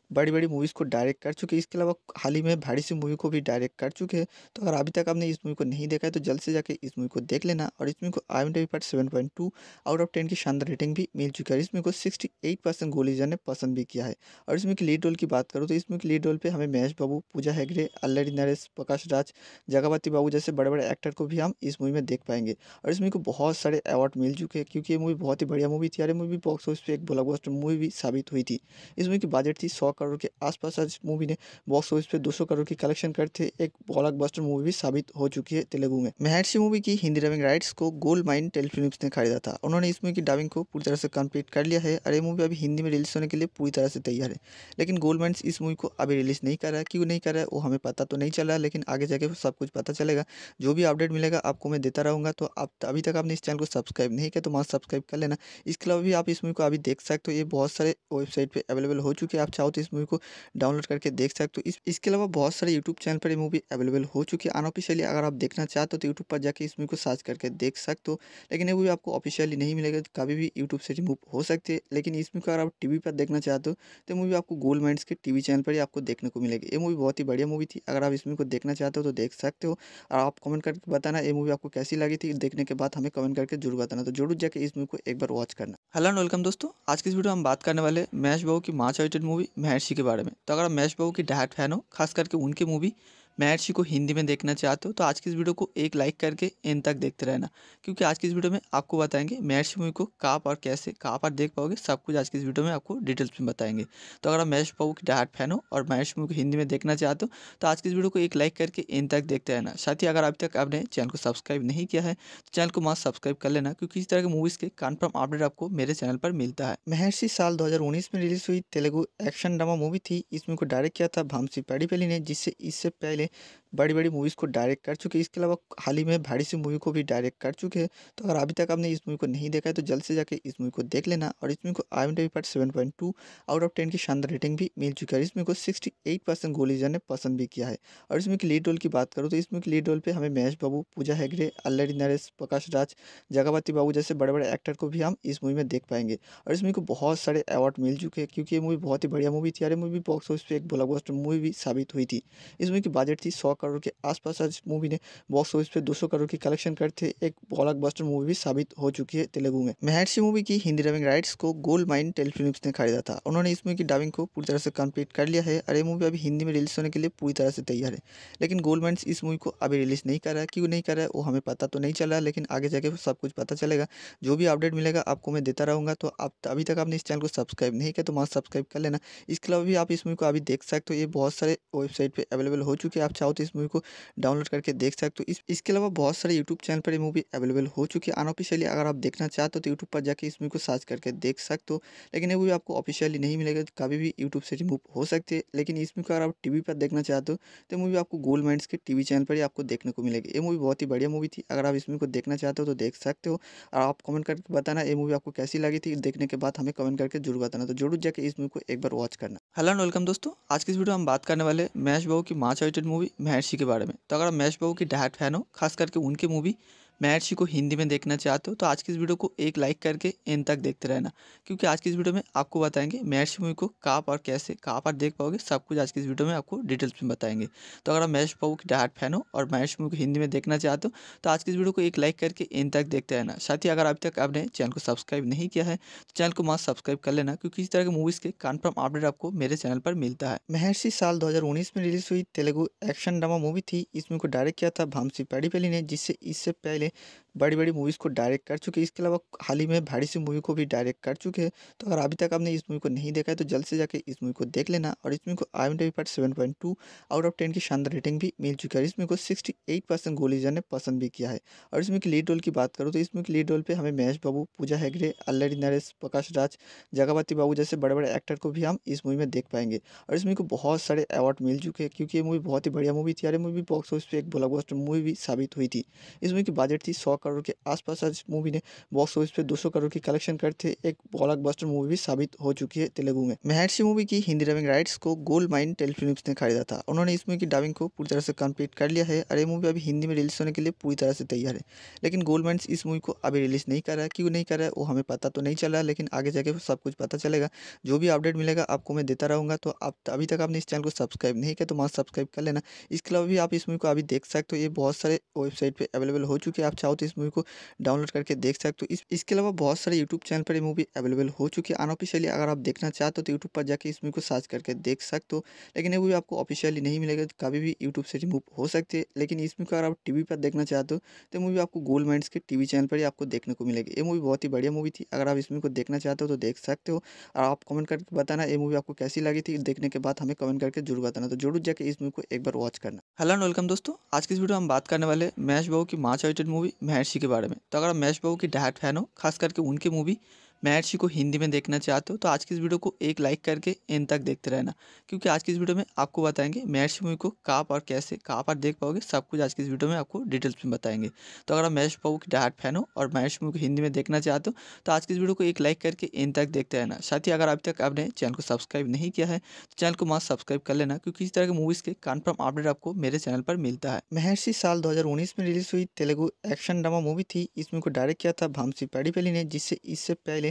बड़ी बड़ी मूवीज़ को डायरेक्ट कर चुके हैं इसके अलावा हाल ही में भारी सी मूवी को भी डायरेक्ट कर चुके हैं तो अगर अभी तक आपने इस मूवी को नहीं देखा है तो जल्द से जाकर इस मूवी को देख लेना और इस मूवी को आई एम पर seven point two out of ten की शानदार रेटिंग भी मिल चुकी है इस मूवी को सिक्सटी एट परसेंट गोलीजा ने पसंद भी किया है और इसमें की लीड रोल की बात करूँ तो इसमें की लीड रोल पर हमें महेश बाबू पूजा हेगड़े अल्लरी नरेश प्रकाश राज जगावती बाबू जैसे बड़े बड़े एक्टर को भी हम इस मूवी में देख पाएंगे और इस मूवी को बहुत सारे अवार्ड मिल चुके हैं क्योंकि ये मूवी बहुत ही बढ़िया मूवी थी और ये मूवी बॉक्स ऑफिस पर एक ब्लॉकबस्टर मूवी भी साबित हुई थी इस मूवी की बजट थी सौ करोड़ के आसपास आज मूवी ने बॉक्स ऑफिस पे 200 करोड़ की कलेक्शन करते एक ब्लॉकबस्टर मूवी भी साबित हो चुकी है तेलुगु में महर्षि मूवी की हिंदी डबिंग राइट्स को गोल्ड माइन टेलीफिल्म ने खरीदा था उन्होंने इस मूवी की डबिंग को पूरी तरह से कम्प्लीट कर लिया है और ये मूवी अभी हिंदी में रिलीज होने के लिए पूरी तरह से तैयार है लेकिन गोल्ड माइन इस मूवी को अभी रिलीज नहीं कर रहा है क्यों नहीं कर रहा है वो हमें पता तो नहीं चला लेकिन आगे जाके सब कुछ पता चलेगा जो भी अपडेट मिलेगा आपको मैं देता रहूँगा तो आप अभी तक आपने इस चैनल को सब्सक्राइब नहीं किया तो वहाँ सब्सक्राइब कर लेना इसके अलावा भी आप इस मूवी को अभी देख सकते हो ये बहुत सारे वेबसाइट पर अवेलेबल हो चुके हैं आप चाहो तो इस मूवी को डाउनलोड करके देख सकते हो इस इसके अलावा बहुत सारे यूट्यूब चैनल पर ये मूवी अवेलेबल हो चुकी है अनऑफिशियली अगर आप देखना चाहते हो तो यूट्यूब तो पर जाकर इस मूवी को सर्च करके देख सकते हो लेकिन ये मूवी आपको ऑफिशियली नहीं मिलेगा तो कभी भी यूट्यूब से रिमूव हो सकती है लेकिन इस मूवी को अगर आप टी पर देखना चाहते हो तो, तो मूवी आपको गोल्ड माइंड के टी चैनल पर ही आपको देखने को मिलेगी ये मूवी बहुत ही बढ़िया मूवी थी अगर आप इस मूवी को देखना चाहते हो तो देख सकते हो और आप कमेंट करके बताना ये मूवी आपको कैसी लगी थी देखने के बाद हमें कमेंट करके जरूर बताना तो जरूर जाकर इस मूवी को एक बार वॉच करना हेलो एंड वेलकम दोस्तों आज की इस वीडियो में हम बात करने वाले मैश बाबू की मार्च एडिटेड मूवी मैश मैशी के बारे में तो अगर आप मैश बाबू की डायट फैन हो खास करके उनकी मूवी महर्षि को हिंदी में देखना चाहते हो तो आज की इस वीडियो को एक लाइक करके इन तक देखते रहना क्योंकि आज की इस वीडियो में आपको बताएंगे महर्षि मूवी को कहाँ पर कैसे कहाँ पर देख पाओगे सब कुछ आज की इस वीडियो में आपको डिटेल्स में बताएंगे तो अगर आप महेश पाऊ की डायट फैन हो और मैथ्स मूवी को हिंदी में देखना चाहते हो तो आज की इस वीडियो को एक लाइक करके इन तक देखते रहना साथ ही अगर अभी तक आपने चैनल को सब्सक्राइब नहीं किया है तो चैनल को मास्क सब्सक्राइब कर लेना क्योंकि इस तरह के मूवीज़ के कन्फर्म अपडेट आपको मेरे चैनल पर मिलता है महर्षि साल दो में रिलीज हुई तेलुगु एक्शन ड्रामा मूवी थी इस मूवी को डायरेक्ट किया था भामसी पैडीपेली ने जिससे इससे पहले ಮೇಲೆ बड़ी बड़ी मूवीज़ को डायरेक्ट कर चुके हैं इसके अलावा हाल ही में भारी सी मूवी को भी डायरेक्ट कर चुके हैं तो अगर अभी तक आपने इस मूवी को नहीं देखा है तो जल्द से जाकर इस मूवी को देख लेना और इस मूवी को आई एम डी पार्ट seven point two out of ten की शानदार रेटिंग भी मिल चुकी है इसमें को सिक्सटी एट परसेंट गोलीजर ने पसंद भी किया है और इसमें की लीड रोल की बात करूँ तो इसमें की लीड रोल पर हमें महेश बाबू पूजा हेगड़े अल्लरी नरेश प्रकाश राज जगावती बाबू जैसे बड़े बड़े एक्टर को भी हम इस मूवी में देख पाएंगे और इसमें को बहुत सारे अवार्ड मिल चुके हैं क्योंकि ये मूवी बहुत ही बढ़िया मूवी थी अरे मूवी बॉक्स ऑफिस पर एक ब्लॉक मूवी भी साबित हुई थी इस मूवी की बजट थी सौ करोड़ के आसपास आज मूवी ने बॉक्स ऑफिस पे 200 करोड़ की कलेक्शन करते एक ब्लॉकबस्टर मूवी भी साबित हो चुकी है तेलुगु में महर्षि मूवी की हिंदी डबिंग राइट्स को गोल्ड माइन टेलीफिल्म ने खरीदा था उन्होंने इस मूवी की डबिंग को पूरी तरह से कम्प्लीट कर लिया है और ये मूवी अभी हिंदी में रिलीज होने के लिए पूरी तरह से तैयार है लेकिन गोल्ड माइंड इस मूवी को अभी रिलीज नहीं कर रहा है क्यों नहीं कर रहा है वो हमें पता तो नहीं चल रहा है लेकिन आगे जाके सब कुछ पता चलेगा जो भी अपडेट मिलेगा आपको मैं देता रहूँगा तो आप अभी तक आपने इस चैनल को सब्सक्राइब नहीं किया तो वहाँ सब्सक्राइब कर लेना इसके अलावा भी आप इस मूवी को अभी देख सकते हो ये बहुत सारे वेबसाइट पे अवेलेबल हो चुके हैं आप चाहो तो इस इस मूवी को डाउनलोड करके देख सकते हो तो इस इसके अलावा बहुत सारे यूट्यूब चैनल पर ये मूवी अवेलेबल हो चुकी है अनऑफिशियली अगर आप देखना चाहते हो तो यूट्यूब पर जाकर इस मूवी को सर्च करके देख सकते हो लेकिन ये मूवी आपको ऑफिशियली नहीं मिलेगा कभी भी यूट्यूब से रिमूव हो सकती है लेकिन इस मूवी को अगर आप वी पर देखना चाहते हो तो मूवी आपको गोल्ड माइंड के वी चैनल पर ही आपको देखने को मिलेगी ये मूवी बहुत ही बढ़िया मूवी थी अगर आप इस मूवी को देखना चाहते हो तो देख सकते हो और आप कमेंट करके बताना ये मूवी आपको कैसी लगी थी देखने के बाद हमें कमेंट करके जरूर बताना तो जरूर जाकर इस मूवी को एक बार वॉच करना हेलो एंड वेलकम दोस्तों आज की इस वीडियो में हम बात करने वाले महेश बाबू की मार्च एडिटेड मूवी महर्षि के बारे में तो अगर आप महेश बाबू की डायरेक्ट फैन हो खास करके उनकी मूवी महर्षि को हिंदी में देखना चाहते हो तो आज की इस वीडियो को एक लाइक करके इन तक देखते रहना क्योंकि आज की इस वीडियो में आपको बताएंगे महर्षि मूवी को कहाँ पर कैसे कहाँ पर देख पाओगे सब कुछ आज की इस वीडियो में आपको डिटेल्स में बताएंगे तो अगर आप महेश पाऊ की डायट फैन हो और मैथ्स मूवी को हिंदी में देखना चाहते हो तो आज की इस वीडियो को एक लाइक करके इन तक देखते रहना साथ ही अगर अभी तक आपने चैनल को सब्सक्राइब नहीं किया है तो चैनल को मास्क सब्सक्राइब कर लेना क्योंकि इस तरह के मूवीज़ के कन्फर्म अपडेट आपको मेरे चैनल पर मिलता है महर्षि साल दो में रिलीज हुई तेलुगु एक्शन ड्रामा मूवी थी इस मूवी को डायरेक्ट किया था भामसी पैडीपल्ली ने जिससे इससे पहले बड़ी बड़ी मूवीज़ को डायरेक्ट कर चुके हैं इसके अलावा हाल ही में भारी सी मूवी को भी डायरेक्ट कर चुके हैं तो अगर अभी तक आपने इस मूवी को नहीं देखा है तो जल्द से जाकर इस मूवी को देख लेना और इस मूवी को आई एम डी पर seven point two out of ten की शानदार रेटिंग भी मिल चुकी है और इस मूवी को सिक्सटी एट परसेंट गोलीजर ने पसंद भी किया है और इसमें की लीड रोल की बात करूँ तो इसमें की लीड रोल पर हमें महेश बाबू पूजा हेगड़े अल्लरी नरेश प्रकाश राज जगावती बाबू जैसे बड़े बड़े एक्टर को भी हम इस मूवी में देख पाएंगे और इस मूवी को बहुत सारे अवार्ड मिल चुके हैं क्योंकि ये मूवी बहुत ही बढ़िया मूवी थी अरे मूवी बॉक्स ऑफिस पर एक ब्लॉकबस्टर मूवी भी साबित हुई थी इस मूवी की बजट थी सौ करोड़ के आसपास आज मूवी ने बॉक्स ऑफिस पे 200 करोड़ की कलेक्शन करते एक ब्लॉकबस्टर मूवी भी साबित हो चुकी है तेलुगु में महर्षि मूवी की हिंदी डबिंग राइट्स को गोल्ड माइन टेलीफिल्म ने खरीदा था उन्होंने इस मूवी की डबिंग को पूरी तरह से कंप्लीट कर लिया है और ये मूवी अभी हिंदी में रिलीज होने के लिए पूरी तरह से तैयार है लेकिन गोल्ड माइन इस मूवी को अभी रिलीज नहीं कर रहा है क्यों नहीं कर रहा है वो हमें पता तो नहीं चल रहा लेकिन आगे जाके सब कुछ पता चलेगा जो भी अपडेट मिलेगा आपको मैं देता रहूँगा तो आप अभी तक आपने इस चैनल को सब्सक्राइब नहीं किया तो वहाँ सब्सक्राइब कर लेना इसके अलावा भी आप इस मूवी को अभी देख सकते हो ये बहुत सारे वेबसाइट पर अवेलेबल हो चुके हैं आप चाहो तो इस मूवी को डाउनलोड करके देख सकते हो इस इसके अलावा बहुत सारे यूट्यूब चैनल पर ये मूवी अवेलेबल हो चुकी है अनऑफिशियली अगर आप देखना चाहते हो तो यूट्यूब पर जाकर इस मूवी को सर्च करके देख सकते हो लेकिन ये मूवी आपको ऑफिशियली नहीं मिलेगा तो कभी भी यूट्यूब से रिमूव हो सकती है लेकिन इस मूवी अगर आप टीवी पर देखना चाहते हो तो मूवी आपको गोल्ड माइंड के टीवी चैनल पर ही आपको देखने को मिलेगी ये मूवी बहुत ही बढ़िया मूवी थी अगर आप इस मूवी को देखना चाहते हो तो देख सकते हो और आप कमेंट करके बताना ये मूवी आपको कैसी लगी थी देखने के बाद हमें कमेंट करके जरूर बताना तो जरूर जाकर इस मूवी को एक बार वॉच करना हेलो एंड वेलकम दोस्तों आज की इस वीडियो हम बात करने वाले मैच बाबू की माच आइटेड मूवी महर्षि के बारे में तो अगर आप महेश बाबू की डायरेक्ट फैन हो खास करके उनकी मूवी महर्षि को हिंदी में देखना चाहते हो तो आज की इस वीडियो को एक लाइक करके इन तक देखते रहना क्योंकि आज की इस वीडियो में आपको बताएंगे महर्षि मूवी को कहाँ पर कैसे कहाँ पर देख पाओगे सब कुछ आज की इस वीडियो में आपको डिटेल्स में बताएंगे तो अगर आप महेश बाबू की डायट फैन हो और मैथ्स मूवी को हिंदी में देखना चाहते हो तो आज की इस वीडियो को एक लाइक करके इन तक देखते रहना साथ ही अगर अभी तक आपने चैनल को सब्सक्राइब नहीं किया है तो चैनल को मास्क सब्सक्राइब कर लेना क्योंकि इस तरह के मूवीज़ के कन्फर्म अपडेट आपको मेरे चैनल पर मिलता है महर्षि साल दो में रिलीज हुई तेलुगु एक्शन ड्रामा मूवी थी इस मूवी को डायरेक्ट किया था भामसी पैडीपल्ली ने जिससे इससे पहले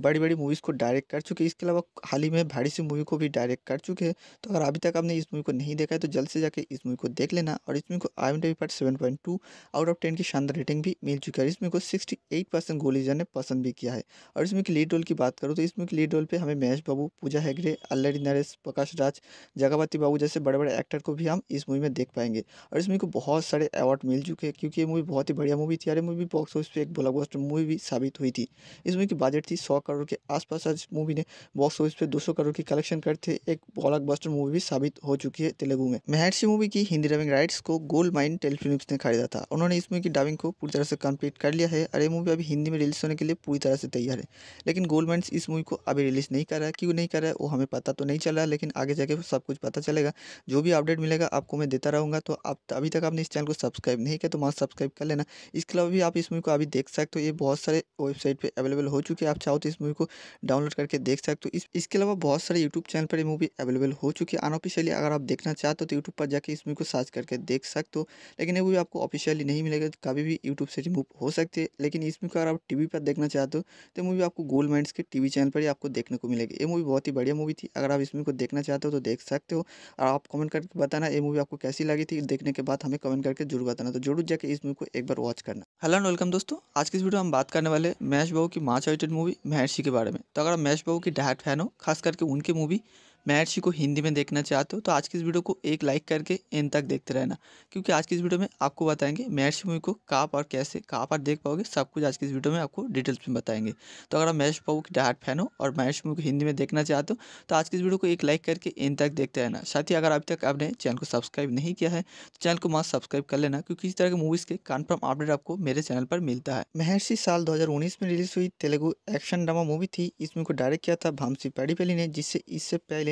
बड़ी बड़ी मूवीज़ को डायरेक्ट कर चुके हैं इसके अलावा हाल ही में भाड़ी सी मूवी को भी डायरेक्ट कर चुके हैं तो अगर अभी तक आपने इस मूवी को नहीं देखा है तो जल्द से जाकर इस मूवी को देख लेना और इस मूवी को आई एम पर seven point two out of ten की शानदार रेटिंग भी मिल चुकी है इस मूवी को सिक्सटी एट परसेंट गोलीजर ने पसंद भी किया है और इसमें की लीड रोल की बात करूँ तो इसमें की लीड रोल पर हमें महेश बाबू पूजा हैगरे अल्लरी नरेश प्रकाश राज जगावती बाबू जैसे बड़े बड़े एक्टर को भी हम इस मूवी में देख पाएंगे और इस मूवी को बहुत सारे अवार्ड मिल चुके हैं क्योंकि ये मूवी बहुत ही बढ़िया मूवी थी और मूवी बॉक्स ऑफिस पर एक ब्लॉकबस्टर मूवी भी साबित हुई थी इस मूवी की बजट थी सौ करोड़ के आसपास आज मूवी ने बॉक्स ऑफिस पे 200 करोड़ की कलेक्शन करते एक बस्टर मूवी भी साबित हो चुकी है तेलुगु में महर्षि मूवी की हिंदी डबिंग राइट्स को गोल्ड माइन टेलीफिल्म ने खरीदा था उन्होंने इस मूवी की डबिंग को पूरी तरह से कम्प्लीट कर लिया है और ये मूवी अभी हिंदी में रिलीज होने के लिए पूरी तरह से तैयार है लेकिन गोल्ड माइन इस मूवी को अभी रिलीज नहीं कर रहा है क्यों नहीं कर रहा है वो हमें पता तो नहीं चल रहा लेकिन आगे जाके सब कुछ पता चलेगा जो भी अपडेट मिलेगा आपको मैं देता रहूँगा तो आप अभी तक आपने इस चैनल को सब्सक्राइब नहीं किया तो वहाँ सब्सक्राइब कर लेना इसके अलावा भी आप इस मूवी को अभी देख सकते हो ये बहुत सारे वेबसाइट पर अवेलेबल हो चुके हैं आप चाहो तो इस मूवी को डाउनलोड करके देख सकते हो तो इस इसके अलावा बहुत सारे यूट्यूब चैनल पर ये मूवी अवेलेबल हो चुकी है अनऑफिशियली अगर आप देखना चाहते हो तो यूट्यूब पर जाकर इस मूवी को सर्च करके देख सकते हो लेकिन ये मूवी आपको ऑफिशियली नहीं मिलेगा तो कभी भी यूट्यूब से रिमूव हो सकती है लेकिन इस मूवी को अगर आप टीवी पर देखना चाहते हो तो मूवी आपको गोल्ड माइंड्स के टी चैनल पर ही आपको देखने को मिलेगी ये मूवी बहुत ही बढ़िया मूवी थी अगर आप इस मूवी को देखना चाहते हो तो देख सकते हो और आप कमेंट करके बताना ये मूवी आपको कैसी लगी थी देखने के बाद हमें कमेंट करके जरूर बताना तो जरूर जाकर इस मूवी को एक बार वॉच करना हेलो एंड वेलकम दोस्तों आज की इस वीडियो में हम बात करने वाले महेश बाबू की मार्च आइटेड मूवी महर्षि के बारे में तो अगर आप महेश बाबू की डायरेक्ट फैन हो खास करके उनकी मूवी महर्षि को हिंदी में देखना चाहते हो तो आज की इस वीडियो को एक लाइक करके इन तक देखते रहना क्योंकि आज की इस वीडियो में आपको बताएंगे महर्षि मूवी को कहाँ पर कैसे कहाँ पर देख पाओगे सब कुछ आज की इस वीडियो में आपको डिटेल्स में बताएंगे तो अगर आप मैथ्स पाऊ की डायट फैन हो और महर्षि मूवी को हिंदी में देखना चाहते हो तो आज की इस वीडियो को एक लाइक करके इन तक देखते रहना साथ ही अगर अभी तक आपने चैनल को सब्सक्राइब नहीं किया है तो चैनल को मास्क सब्सक्राइब कर लेना क्योंकि इस तरह के मूवीज़ के कन्फर्म अपडेट आपको मेरे चैनल पर मिलता है महर्षि साल दो में रिलीज हुई तेलुगु एक्शन ड्रामा मूवी थी इस मूवी को डायरेक्ट किया था भामसी पैडीपेली ने जिससे इससे पहले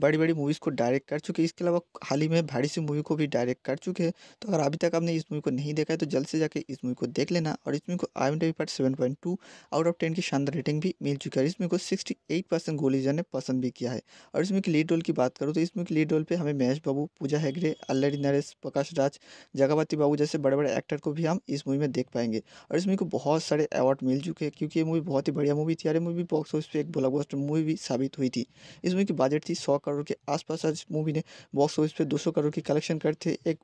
बड़ी बड़ी मूवीज़ को डायरेक्ट कर चुके हैं इसके अलावा हाल ही में भारी सी मूवी को भी डायरेक्ट कर चुके हैं तो अगर अभी तक आपने इस मूवी को नहीं देखा है तो जल्द से जाकर इस मूवी को देख लेना और इस मूवी को आई एम पर seven point two out of ten की शानदार रेटिंग भी मिल चुकी है और इस मूवी को सिक्सटी एट परसेंट गोलीजा ने पसंद भी किया है और इसमें की लीड रोल की बात करूँ तो इसमें की लीड रोल पर हमें महेश बाबू पूजा हेगड़े अल्लरी नरेश प्रकाश राज जगावती बाबू जैसे बड़े बड़े एक्टर को भी हम इस मूवी में देख पाएंगे और इस मूवी को बहुत सारे अवार्ड मिल चुके हैं क्योंकि ये मूवी बहुत ही बढ़िया मूवी थी और ये मूवी बॉक्स ऑफिस पर एक ब्लॉकबस्टर मूवी भी साबित हुई थी इस मूवी की बजट थी सौ करोड़ के आसपास आज मूवी ने बॉक्स ऑफिस पे 200 करोड़ की कलेक्शन करते एक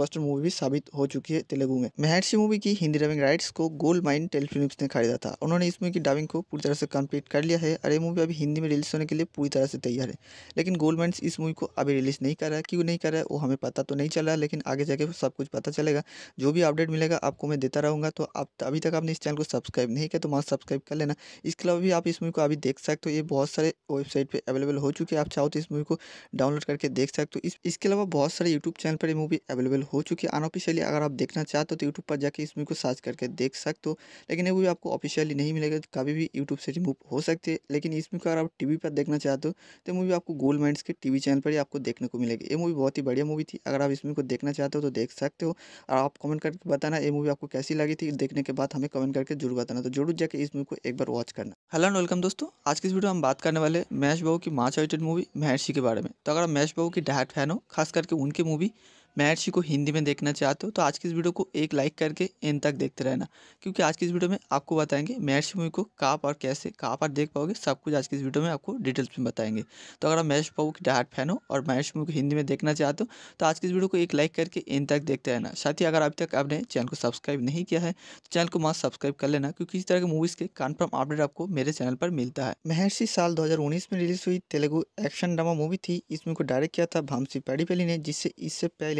बस्टर मूवी भी साबित हो चुकी है तेलुगु में महर्षि मूवी की हिंदी डबिंग राइट्स को गोल्ड माइन टेलीफिल्म ने खरीदा था उन्होंने इस मूवी की डबिंग को पूरी तरह से कंप्लीट कर लिया है और ये मूवी अभी हिंदी में रिलीज होने के लिए पूरी तरह से तैयार है लेकिन गोल्ड माइन इस मूवी को अभी रिलीज नहीं कर रहा है क्यों नहीं कर रहा है वो हमें पता तो नहीं चल रहा लेकिन आगे जाके सब कुछ पता चलेगा जो भी अपडेट मिलेगा आपको मैं देता रहूंगा तो आप अभी तक आपने इस चैनल को सब्सक्राइब नहीं किया तो वहाँ सब्सक्राइब कर लेना इसके अलावा भी आप इस मूवी को अभी देख सकते हो ये बहुत सारे वेबसाइट पर अवेलेबल हो चुके हैं आप चाहो तो इस मूवी को डाउनलोड करके देख सकते हो तो इस इसके अलावा बहुत सारे यूट्यूब चैनल पर ये मूवी अवेलेबल हो चुकी है अनऑफिशियली अगर आप देखना चाहते हो तो यूट्यूब पर जाकर इस मूवी को सर्च करके देख सकते हो लेकिन ये मूवी आपको ऑफिशियली नहीं मिलेगा कभी भी यूट्यूब से रिमूव हो सकती है लेकिन इस मूवी को अगर आप टीवी पर देखना चाहते हो तो मूवी आपको गोल्ड माइंड के टीवी चैनल पर ही आपको देखने को मिलेगी ये मूवी बहुत ही बढ़िया मूवी थी अगर आप इस मूवी को देखना चाहते हो तो देख सकते हो और आप कमेंट करके बताना ये मूवी आपको कैसी लगी थी देखने के बाद हमें कमेंट करके जरूर बताना तो जरूर जाकर इस मूवी को एक बार वॉच करना हेलो एंड वेलकम दोस्तों आज की इस वीडियो में हम बात करने वाले महेश बाबू की मार्च रिलेटेड मूवी महेश मैसी के बारे में तो अगर आप मैश बाबू की डायट फैन हो खास करके उनकी मूवी महर्षि को हिंदी में देखना चाहते हो तो आज की इस वीडियो को एक लाइक करके इन तक देखते रहना क्योंकि आज की इस वीडियो में आपको बताएंगे महर्षि मूवी को कहाँ पर कैसे कहाँ पर देख पाओगे सब कुछ आज की इस वीडियो में आपको डिटेल्स में बताएंगे तो अगर आप महेश पाओ की डायट फैन हो और मैच मूवी को हिंदी में देखना चाहते हो तो आज की इस वीडियो को एक लाइक करके इन तक देखते रहना साथ ही अगर अभी तक आपने चैनल को सब्सक्राइब नहीं किया है तो चैनल को मास्क सब्सक्राइब कर लेना क्योंकि इस तरह के मूवीज़ के कन्फर्म अपडेट आपको मेरे चैनल पर मिलता है महर्षि साल दो में रिलीज हुई तेलुगु एक्शन ड्रामा मूवी थी इस मूवी को डायरेक्ट किया था भामसी पैडीपल्ली ने जिससे इससे पहले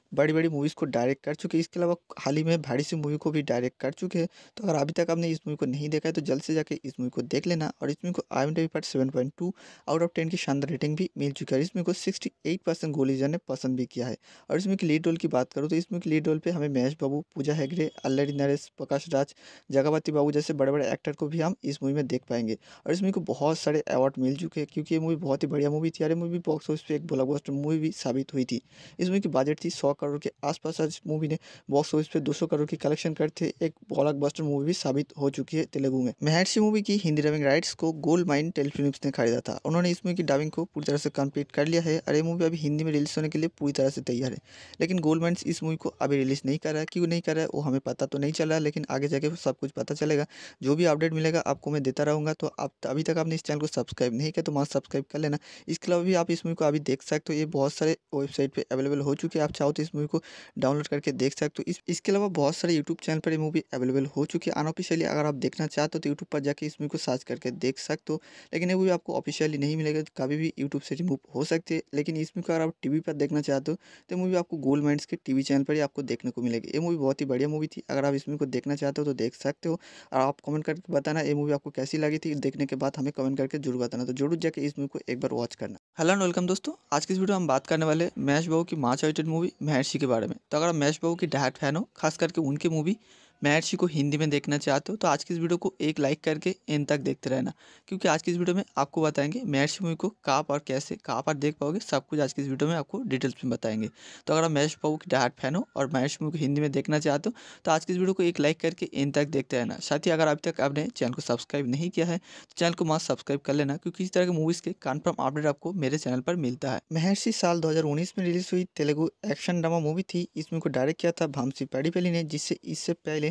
बड़ी बड़ी मूवीज़ को डायरेक्ट कर चुके हैं इसके अलावा हाल ही में भारी सी मूवी को भी डायरेक्ट कर चुके हैं तो अगर अभी तक आपने इस मूवी को नहीं देखा है तो जल्द से जाकर इस मूवी को देख लेना और इस मूवी को आई एम डी पर seven point two out of ten की शानदार रेटिंग भी मिल चुकी है इस मूवी को सिक्सटी एट परसेंट गोलीजर ने पसंद भी किया है और इसमें की लीड रोल की बात करूँ तो इसमें की लीड रोल पर हमें महेश बाबू पूजा हैगरे अल्लरी नरेश प्रकाश राज जगावती बाबू जैसे बड़े बड़े एक्टर को भी हम इस मूवी में देख पाएंगे और इस मूवी को बहुत सारे अवार्ड मिल चुके हैं क्योंकि ये मूवी बहुत ही बढ़िया मूवी थी अरे मूवी बॉक्स ऑफिस पर एक ब्लॉकबस्टर मूवी भी साबित हुई थी इस मूवी की बजट थी सौ करोड़ के आसपास आज मूवी ने बॉक्स ऑफिस पे 200 करोड़ की कलेक्शन करते एक ब्लॉकबस्टर मूवी भी साबित हो चुकी है तेलुगु में महर्षि मूवी की हिंदी डबिंग राइट्स को गोल्ड माइन टेलीफिल्म ने खरीदा था उन्होंने इस मूवी की डबिंग को पूरी तरह से कम्प्लीट कर लिया है और ये मूवी अभी हिंदी में रिलीज होने के लिए पूरी तरह से तैयार है लेकिन गोल्ड माइन इस मूवी को अभी रिलीज नहीं कर रहा है क्यों नहीं कर रहा है वो हमें पता तो नहीं चल रहा है लेकिन आगे जाके सब कुछ पता चलेगा जो भी अपडेट मिलेगा आपको मैं देता रहूँगा तो आप अभी तक आपने इस चैनल को सब्सक्राइब नहीं किया तो वहाँ सब्सक्राइब कर लेना इसके अलावा भी आप इस मूवी को अभी देख सकते हो ये बहुत सारे वेबसाइट पर अवेलेबल हो चुके हैं आप चाहो तो इस इस मूवी को डाउनलोड करके देख सकते हो इस इसके अलावा बहुत सारे यूट्यूब चैनल पर ये मूवी अवेलेबल हो चुकी है अनऑफिशियली अगर आप देखना चाहते हो तो यूट्यूब पर जाकर इस मूवी को सर्च करके देख सकते हो लेकिन ये मूवी आपको ऑफिशियली नहीं मिलेगा तो कभी भी यूट्यूब से रिमूव हो सकती है लेकिन इस मूवी को अगर आप टी पर देखना चाहते हो तो मूवी आपको गोल्ड माइंड्स के टी चैनल पर ही आपको देखने को मिलेगी ये मूवी बहुत ही बढ़िया मूवी थी अगर आप इस मूवी को देखना चाहते हो तो देख सकते हो और आप कमेंट करके बताना ये मूवी आपको कैसी लगी थी देखने के बाद हमें कमेंट करके जरूर बताना तो जरूर जाकर इस मूवी को एक बार वॉच करना हेलो एंड वेलकम दोस्तों आज की इस वीडियो हम बात करने वाले मैच बाबू की मार्च आइटेड मूवी मह नायर के बारे में तो अगर आप महेश बाबू की डायट फ़ैन हो खास करके उनकी मूवी महर्षि को हिंदी में देखना चाहते हो तो आज की इस वीडियो को एक लाइक करके इन तक देखते रहना क्योंकि आज की इस वीडियो में आपको बताएंगे महर्षि मूवी को कहाँ पर कैसे कहाँ पर देख पाओगे सब कुछ आज की इस वीडियो में आपको डिटेल्स में बताएंगे तो अगर आप महर्ष पाऊ की डाट फैन हो और महर्ष मूवी को हिंदी में देखना चाहते हो तो आज की इस वीडियो को एक लाइक करके इन तक देखते रहना साथ ही अगर अभी तक आपने चैनल को सब्सक्राइब नहीं किया है तो चैनल को मास्क सब्सक्राइब कर लेना क्योंकि इस तरह के मूवीज़ के कन्फर्म अपडेट आपको मेरे चैनल पर मिलता है महर्षि साल दो में रिलीज हुई तेलुगु एक्शन ड्रामा मूवी थी इस मूवी को डायरेक्ट किया था भामसी पैडीपेली ने जिससे इससे पहले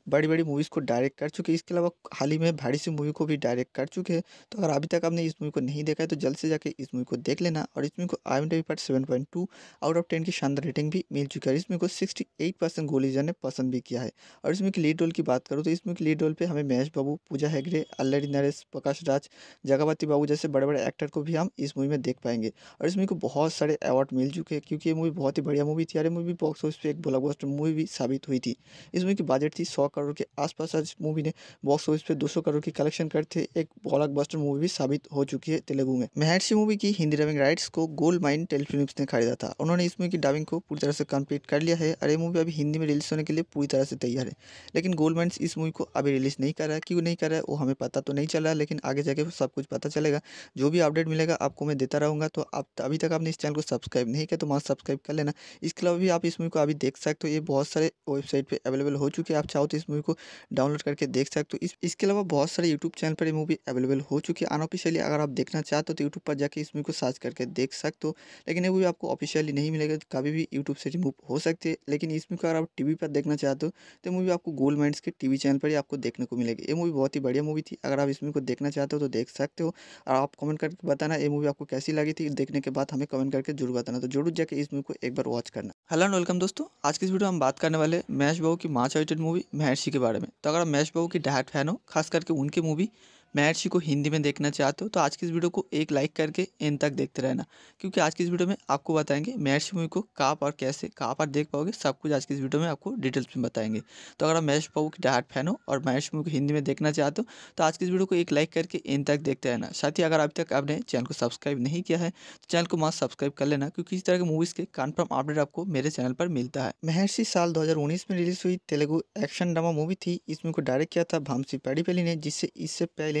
बड़ी बड़ी मूवीज़ को डायरेक्ट कर चुके हैं इसके अलावा हाल ही में भारी सी मूवी को भी डायरेक्ट कर चुके हैं तो अगर अभी तक आपने इस मूवी को नहीं देखा है तो जल्द से जाकर इस मूवी को देख लेना और इस मूवी को आई एम पर seven point two out of ten की शानदार रेटिंग भी मिल चुकी है और इस मूवी को सिक्सटी एट परसेंट गोलीजर ने पसंद भी किया है और इसमें की लीड रोल की बात करूँ तो इसमें की लीड रोल पर हमें महेश बाबू पूजा हैगरे अल्लरी नरेश प्रकाश राज जगावती बाबू जैसे बड़े बड़े एक्टर को भी हम इस मूवी में देख पाएंगे और इस मूवी को बहुत सारे अवार्ड मिल चुके हैं क्योंकि ये मूवी बहुत ही बढ़िया मूवी थी और मूवी बॉक्स ऑफिस पर एक ब्लॉकबस्टर मूवी भी साबित हुई थी इस मूवी की बजट थी सौ करोड़ के आसपास आज मूवी ने बॉक्स ऑफिस पे 200 करोड़ की कलेक्शन करते एक ब्लॉकबस्टर मूवी भी साबित हो चुकी है तेलुगु में महर्षि मूवी की हिंदी डबिंग राइट्स को गोल्ड माइन टेलीफिल्म ने खरीदा था उन्होंने इस मूवी की डबिंग को पूरी तरह से कम्प्लीट कर लिया है और ये मूवी अभी हिंदी में रिलीज होने के लिए पूरी तरह से तैयार है लेकिन गोल्ड माइंड इस मूवी को अभी रिलीज नहीं कर रहा है क्यों नहीं कर रहा है वो हमें पता तो नहीं चल रहा लेकिन आगे जाके सब कुछ पता चलेगा जो भी अपडेट मिलेगा आपको मैं देता रहूँगा तो आप अभी तक आपने इस चैनल को सब्सक्राइब नहीं किया तो वहाँ सब्सक्राइब कर लेना इसके अलावा भी आप इस मूवी को अभी देख सकते हो ये बहुत सारे वेबसाइट पर अवेलेबल हो चुके हैं आप चाहो तो इस मूवी को डाउनलोड करके देख सकते हो तो इस इसके अलावा बहुत सारे यूट्यूब चैनल पर ये मूवी अवेलेबल हो चुकी है अनऑफिशियली अगर आप देखना चाहते हो तो यूट्यूब पर जाकर इस मूवी को सर्च करके देख सकते हो लेकिन ये मूवी आपको ऑफिशियली नहीं मिलेगा तो कभी भी यूट्यूब से रिमूव हो सकती है लेकिन इस मूवी अगर आप टीवी पर देखना चाहते हो तो मूवी आपको गोल्ड माइंड्स के टीवी चैनल पर ही आपको देखने को मिलेगी ये मूवी बहुत ही बढ़िया मूवी थी अगर आप इस मूवी को देखना चाहते हो तो देख सकते हो और आप कमेंट करके बताना ये मूवी आपको कैसी लगी थी देखने के बाद हमें कमेंट करके जरूर बताना तो जरूर जाकर इस मूवी को एक बार वॉच करना हेलो एंड वेलकम दोस्तों आज की इस वीडियो हम बात करने वाले महेश बाबू की मार्च आइटेड मूवी महेश महर्षि के बारे में तो अगर आप महेश बाबू की डायरेक्ट फैन हो खास करके उनकी मूवी महर्षि को हिंदी में देखना चाहते हो तो आज की इस वीडियो को एक लाइक करके इन तक देखते रहना क्योंकि आज की इस वीडियो में आपको बताएंगे महर्षि मूवी को कहाँ पर कैसे कहाँ पर देख पाओगे सब कुछ आज की इस वीडियो में आपको डिटेल्स में बताएंगे तो अगर आप महेश बाबू की डायरेक्ट फैन हो और महेश मूवी को हिंदी में देखना चाहते हो तो आज की इस वीडियो को एक लाइक करके इन तक देखते रहना साथ ही अगर अभी तक आपने चैनल को सब्सक्राइब नहीं किया है तो चैनल को मास्क सब्सक्राइब कर लेना क्योंकि इस तरह के मूवीज़ के कन्फर्म अपडेट आपको मेरे चैनल पर मिलता है महर्षि साल दो में रिलीज हुई तेलुगु एक्शन ड्रामा मूवी थी इस मूवी को डायरेक्ट किया था भामसी पैडीपेली ने जिससे इससे पहले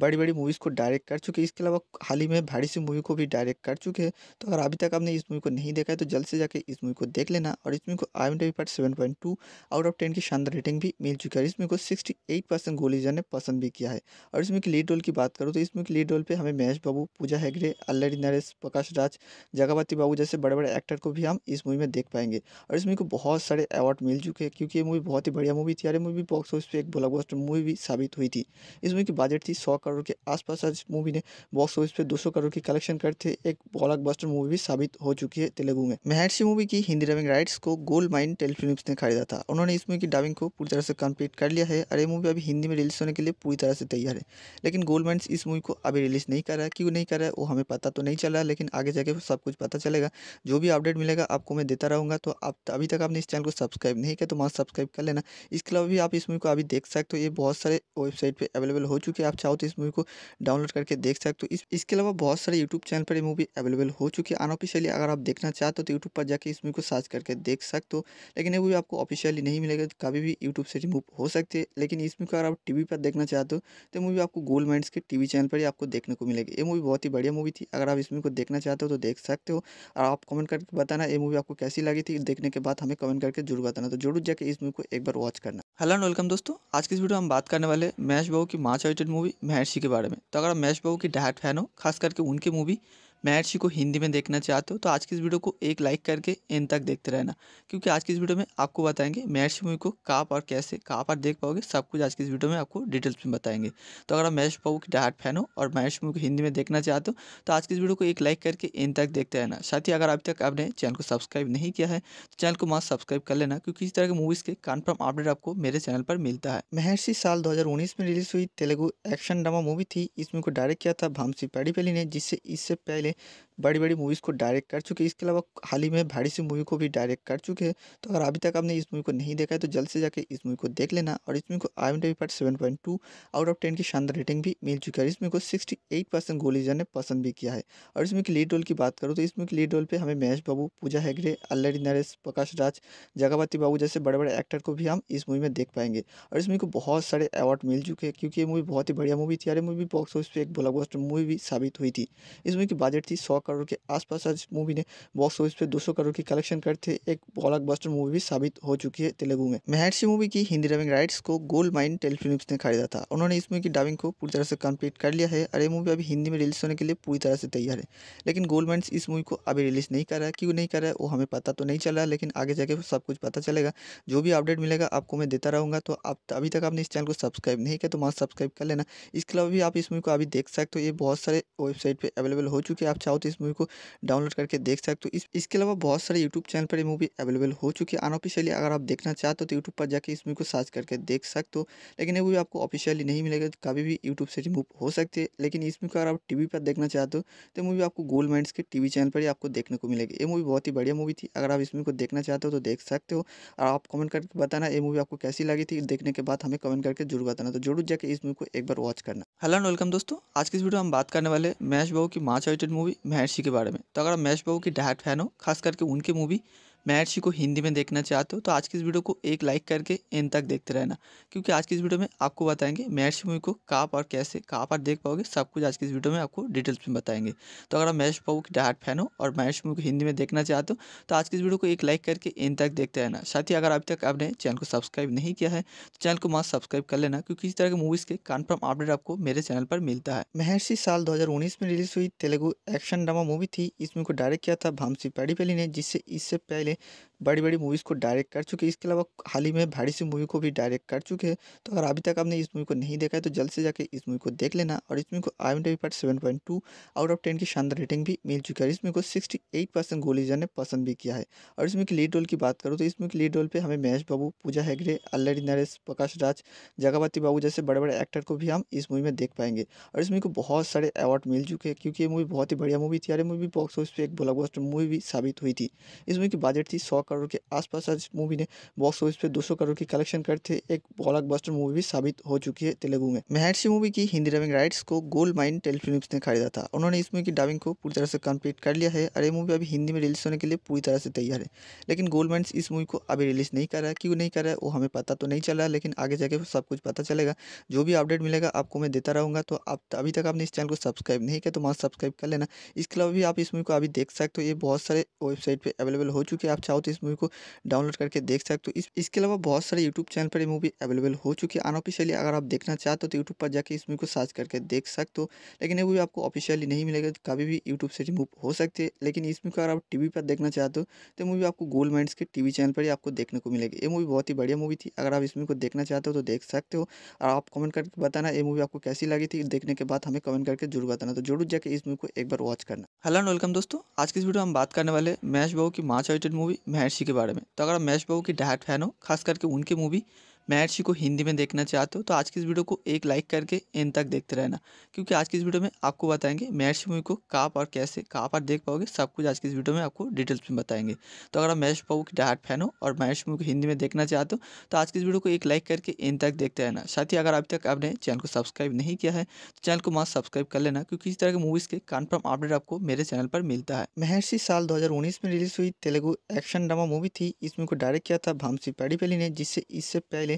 बड़ी बड़ी मूवीज़ को डायरेक्ट कर चुके हैं इसके अलावा हाल ही में भारी सी मूवी को भी डायरेक्ट कर चुके हैं तो अगर अभी तक आपने इस मूवी को नहीं देखा है तो जल्द से जाकर इस मूवी को देख लेना और इस मूवी को आई एम पर seven point two out of ten की शानदार रेटिंग भी मिल चुकी है इस मूवी को सिक्सटी एट परसेंट गोलीजा ने पसंद भी किया है और इसमें की लीड रोल की बात करूँ तो इसमें की लीड रोल पर हमें महेश बाबू पूजा हेगड़े अल्लरी नरेश प्रकाश राज जगावती बाबू जैसे बड़े बड़े एक्टर को भी हम इस मूवी में देख पाएंगे और इस मूवी को बहुत सारे अवार्ड मिल चुके हैं क्योंकि ये मूवी बहुत ही बढ़िया मूवी थी अरे मूवी बॉक्स ऑफिस पर एक ब्लॉकबस्टर मूवी भी साबित हुई थी इस मूवी की बजट थी सौ करोड़ के आसपास आज मूवी ने बॉक्स ऑफिस पे 200 करोड़ की कलेक्शन करते एक बस्टर मूवी भी साबित हो चुकी है तेलुगु में महर्षि मूवी की हिंदी डबिंग राइट्स को गोल्ड माइन टेलीफिल्म ने खरीदा था उन्होंने इस मूवी की डबिंग को पूरी तरह से कम्प्लीट कर लिया है और ये मूवी अभी हिंदी में रिलीज होने के लिए पूरी तरह से तैयार है लेकिन गोल्ड माइन इस मूवी को अभी रिलीज नहीं कर रहा है क्यों नहीं कर रहा है वो हमें पता तो नहीं चल रहा लेकिन आगे जाके सब कुछ पता चलेगा जो भी अपडेट मिलेगा आपको मैं देता रहूंगा तो आप अभी तक आपने इस चैनल को सब्सक्राइब नहीं किया तो वहाँ सब्सक्राइब कर लेना इसके अलावा भी आप इस मूवी को अभी देख सकते हो ये बहुत सारे वेबसाइट पर अवेलेबल हो चुके हैं आप चाहो तो इस मूवी को डाउनलोड करके देख सकते हो तो इस इसके अलावा बहुत सारे यूट्यूब चैनल पर ये मूवी अवेलेबल हो चुकी है अनऑफिशियली अगर आप देखना चाहते हो तो यूट्यूब पर जाकर इस मूवी को सर्च करके देख सकते हो लेकिन ये मूवी आपको ऑफिशियली नहीं मिलेगा तो कभी भी यूट्यूब से रिमूव हो सकती है लेकिन इस मूवी को अगर आप टीवी पर देखना चाहते हो तो मूवी आपको गोल्ड माइंड के टी चैनल पर ही आपको देखने को मिलेगी ये मूवी बहुत ही बढ़िया मूवी थी अगर आप इस मूवी को देखना चाहते हो तो देख सकते हो और आप कमेंट करके बताना ये मूवी आपको कैसी लगी थी देखने के बाद हमें कमेंट करके जरूर बताना तो जरूर जाकर इस मूवी को एक बार वॉच करना हेलो एंड वेलकम दोस्तों आज की इस वीडियो में हम बात करने वाले महेश बाबू की मार्च एडिटेड मूवी महर्षि के बारे में तो अगर आप महेश बाबू की डायट फैन हो खास करके उनकी मूवी महर्षि को हिंदी में देखना चाहते हो तो आज की इस वीडियो को एक लाइक करके इन तक देखते रहना क्योंकि आज की इस वीडियो में आपको बताएंगे महर्षि मूवी को कहाँ पर कैसे कहाँ पर देख पाओगे सब कुछ आज की इस वीडियो में आपको डिटेल्स में बताएंगे तो अगर आप महेश बाबू की डायट फैन हो और मैथ्स मूवी को हिंदी में देखना चाहते हो तो आज की इस वीडियो को एक लाइक करके इन तक देखते रहना साथ ही अगर अभी तक आपने चैनल को सब्सक्राइब नहीं किया है तो चैनल को मास्क सब्सक्राइब कर लेना क्योंकि इस तरह के मूवीज़ के कन्फर्म अपडेट आपको मेरे चैनल पर मिलता है महर्षि साल दो में रिलीज हुई तेलुगु एक्शन ड्रामा मूवी थी इस मूवी को डायरेक्ट किया था भामसी पैडीपल्ली ने जिससे इससे पहले पहले बड़ी बड़ी मूवीज़ को डायरेक्ट कर चुके हैं इसके अलावा हाल ही में भारी सी मूवी को भी डायरेक्ट कर चुके हैं तो अगर अभी तक आपने इस मूवी को नहीं देखा है तो जल्द से जाकर इस मूवी को देख लेना और इस मूवी को आई एम टी पर seven point two out of ten की शानदार रेटिंग भी मिल चुकी है इस मूवी को सिक्सटी एट परसेंट गोलीजर ने पसंद भी किया है और इसमें की लीड रोल की बात करूँ तो इसमें की लीड रोल पर हमें महेश बाबू पूजा हैगड़े अल्लरी नरेश प्रकाश राज जगावती बाबू जैसे बड़े बड़े एक्टर को भी हम इस मूवी में देख पाएंगे और इस मूवी को बहुत सारे अवार्ड मिल चुके हैं क्योंकि ये मूवी बहुत ही बढ़िया मूवी थी और मूवी बॉक्स ऑफिस पर एक ब्लॉक मूवी भी साबित हुई थी इस मूवी की बजट बजट थी सौ करोड़ के आसपास आज मूवी ने बॉक्स ऑफिस पे 200 करोड़ की कलेक्शन करते एक बस्टर मूवी भी साबित हो चुकी है तेलुगु में महर्षि मूवी की हिंदी डबिंग राइट्स को गोल्ड माइन टेलीफिल्म ने खरीदा था उन्होंने इस मूवी की डबिंग को पूरी तरह से कम्प्लीट कर लिया है और ये मूवी अभी हिंदी में रिलीज होने के लिए पूरी तरह से तैयार है लेकिन गोल्ड माइंड इस मूवी को अभी रिलीज नहीं कर रहा है क्यों नहीं कर रहा है वो हमें पता तो नहीं चल रहा लेकिन आगे जाके सब कुछ पता चलेगा जो भी अपडेट मिलेगा आपको मैं देता रहूँगा तो आप अभी तक आपने इस चैनल को सब्सक्राइब नहीं किया तो वहाँ सब्सक्राइब कर लेना इसके अलावा भी आप इस मूवी को अभी देख सकते हो ये बहुत सारे वेबसाइट पर अवेलेबल हो चुके हैं आप चाहो तो इस मूवी को डाउनलोड करके देख सकते हो इस इसके अलावा बहुत सारे यूट्यूब चैनल पर ये मूवी अवेलेबल हो चुकी है अनऑफिशियली अगर आप देखना चाहते हो तो यूट्यूब पर जाकर इस मूवी को सर्च करके देख सकते हो लेकिन ये मूवी आपको ऑफिशियली नहीं मिलेगा तो कभी भी यूट्यूब से रिमूव हो सकती है लेकिन इस मूवी को अगर आप टी पर देखना चाहते हो तो मूवी आपको गोल्ड माइंड के टी चैनल पर ही आपको देखने को मिलेगी ये मूवी बहुत ही बढ़िया मूवी थी अगर आप इस मूवी को देखना चाहते हो तो देख सकते हो और आप कमेंट करके बताना ये मूवी आपको कैसी लगी थी देखने के बाद हमें कमेंट करके जरूर बताना तो जरूर जाकर इस मूवी को एक बार वॉच करना हेलो वेलकम दोस्तों आज की इस वीडियो में हम बात करने वाले मैच बाबू की मार्च आइटेड मूवी महर्षि के बारे में तो अगर आप महेश बाबू की डायट फैन हो खास करके उनकी मूवी महर्षि को हिंदी में देखना चाहते हो तो आज की इस वीडियो को एक लाइक करके इन तक देखते रहना क्योंकि आज की इस वीडियो में आपको बताएंगे महर्षि मूवी को कहाँ पर कैसे कहाँ पर देख पाओगे सब कुछ आज की इस वीडियो में आपको डिटेल्स में बताएंगे तो अगर आप महेश बाबू की डायट फैन हो और मैथ्स मूवी को हिंदी में देखना चाहते हो तो आज की इस वीडियो को एक लाइक करके इन तक देखते रहना साथ ही अगर अभी तक आपने चैनल को सब्सक्राइब नहीं किया है तो चैनल को मास्क सब्सक्राइब कर लेना क्योंकि इस तरह के मूवीज़ के कन्फर्म अपडेट आपको मेरे चैनल पर मिलता है महर्षि साल दो में रिलीज हुई तेलुगु एक्शन ड्रामा मूवी थी इस मूवी को डायरेक्ट किया था भामसी पैडीपेली ने जिससे इससे पहले बड़ी बड़ी मूवीज़ को डायरेक्ट कर चुके हैं इसके अलावा हाल ही में भाड़ी सी मूवी को भी डायरेक्ट कर चुके हैं तो अगर अभी तक आपने इस मूवी को नहीं देखा है तो जल्द से जाकर इस मूवी को देख लेना और इस मूवी को आई एम डी पार्ट seven point two out of ten की शानदार रेटिंग भी मिल चुकी है इस मूवी को सिक्सटी एट परसेंट गोलीजन ने पसंद भी किया है और इसमें की लीड रोल की बात करूँ तो इसमें की लीड रोल पर हमें महेश बाबू पूजा हैगरे अल्लरी नरेश प्रकाश राज जगावती बाबू जैसे बड़े बड़े एक्टर को भी हम इस मूवी में देख पाएंगे और इस मूवी को बहुत सारे अवार्ड मिल चुके हैं क्योंकि ये मूवी बहुत ही बढ़िया मूवी थी अरे मूवी बॉक्स ऑफिस पर एक ब्लॉक मूवी भी साबित हुई थी इस मूवी की बात बजट थी सौ करोड़ के आसपास आज मूवी ने बॉक्स ऑफिस पे 200 करोड़ की कलेक्शन करते एक बस्टर मूवी भी साबित हो चुकी है तेलुगु में महर्षि मूवी की हिंदी डबिंग राइट्स को गोल्ड माइन टेलीफिल्म ने खरीदा था उन्होंने इस मूवी की डबिंग को पूरी तरह से कंप्लीट कर लिया है और ये मूवी अभी हिंदी में रिलीज होने के लिए पूरी तरह से तैयार है लेकिन गोल्ड माइन इस मूवी को अभी रिलीज नहीं कर रहा है क्यों नहीं कर रहा है वो हमें पता तो नहीं चल रहा है लेकिन आगे जाके सब कुछ पता चलेगा जो भी अपडेट मिलेगा आपको मैं देता रहूँगा तो आप अभी तक आपने इस चैनल को सब्सक्राइब नहीं किया तो वहाँ सब्सक्राइब कर लेना इसके अलावा भी आप इस मूवी को अभी देख सकते हो ये बहुत सारे वेबसाइट पर अवेलेबल हो चुके हैं आप चाहो तो इस मूवी को डाउनलोड करके देख सकते हो इस इसके अलावा बहुत सारे यूट्यूब चैनल पर ये मूवी अवेलेबल हो चुकी है अनऑफिशियली अगर आप देखना चाहते हो तो यूट्यूब पर जाकर इस मूवी को सर्च करके देख सकते हो लेकिन ये मूवी आपको ऑफिशियली नहीं मिलेगा कभी भी यूट्यूब से रिमूव हो सकती है लेकिन इस मूवी को अगर आप टीवी पर देखना चाहते हो तो मूवी आपको गोल्ड माइंड्स के टीवी चैनल पर ही आपको देखने को मिलेगी ये मूवी बहुत ही बढ़िया मूवी थी अगर आप इस मूवी को देखना चाहते हो तो देख सकते हो और आप कमेंट करके बताना ये मूवी आपको कैसी लगी थी देखने के बाद हमें कमेंट करके जरूर बताना तो जरूर जाकर इस मूवी को एक बार वॉच करना हेलो वेलकम दोस्तों आज की इस वीडियो में हम बात करने वाले मैच बहु की मार्च आइटेड मूवी महर्षि के बारे में तो अगर आप महेश बाबू की डायरेक्ट फैन हो खास करके उनकी मूवी महर्षि को हिंदी में देखना चाहते हो तो आज की इस वीडियो को एक लाइक करके इन तक देखते रहना क्योंकि आज की इस वीडियो में आपको बताएंगे महर्षि मूवी को कहाँ पर कैसे कहाँ पर देख पाओगे सब कुछ आज की इस वीडियो में आपको डिटेल्स में बताएंगे तो अगर आप महर्षि पाओ की डायट फैन हो और महर्षि मूवी को हिंदी में देखना चाहते हो तो आज की इस वीडियो को एक लाइक करके इन तक देखते रहना साथ ही अगर अभी तक आपने चैनल को सब्सक्राइब नहीं किया है तो चैनल को मास्क सब्सक्राइब कर लेना क्योंकि इस तरह के मूवीज़ के कन्फर्म अपडेट आपको मेरे चैनल पर मिलता है महर्षि साल दो में रिलीज हुई तेलुगु एक्शन ड्रामा मूवी थी इस मूवी को डायरेक्ट किया था भामसी पैडीपल्ली ने जिससे इससे पहले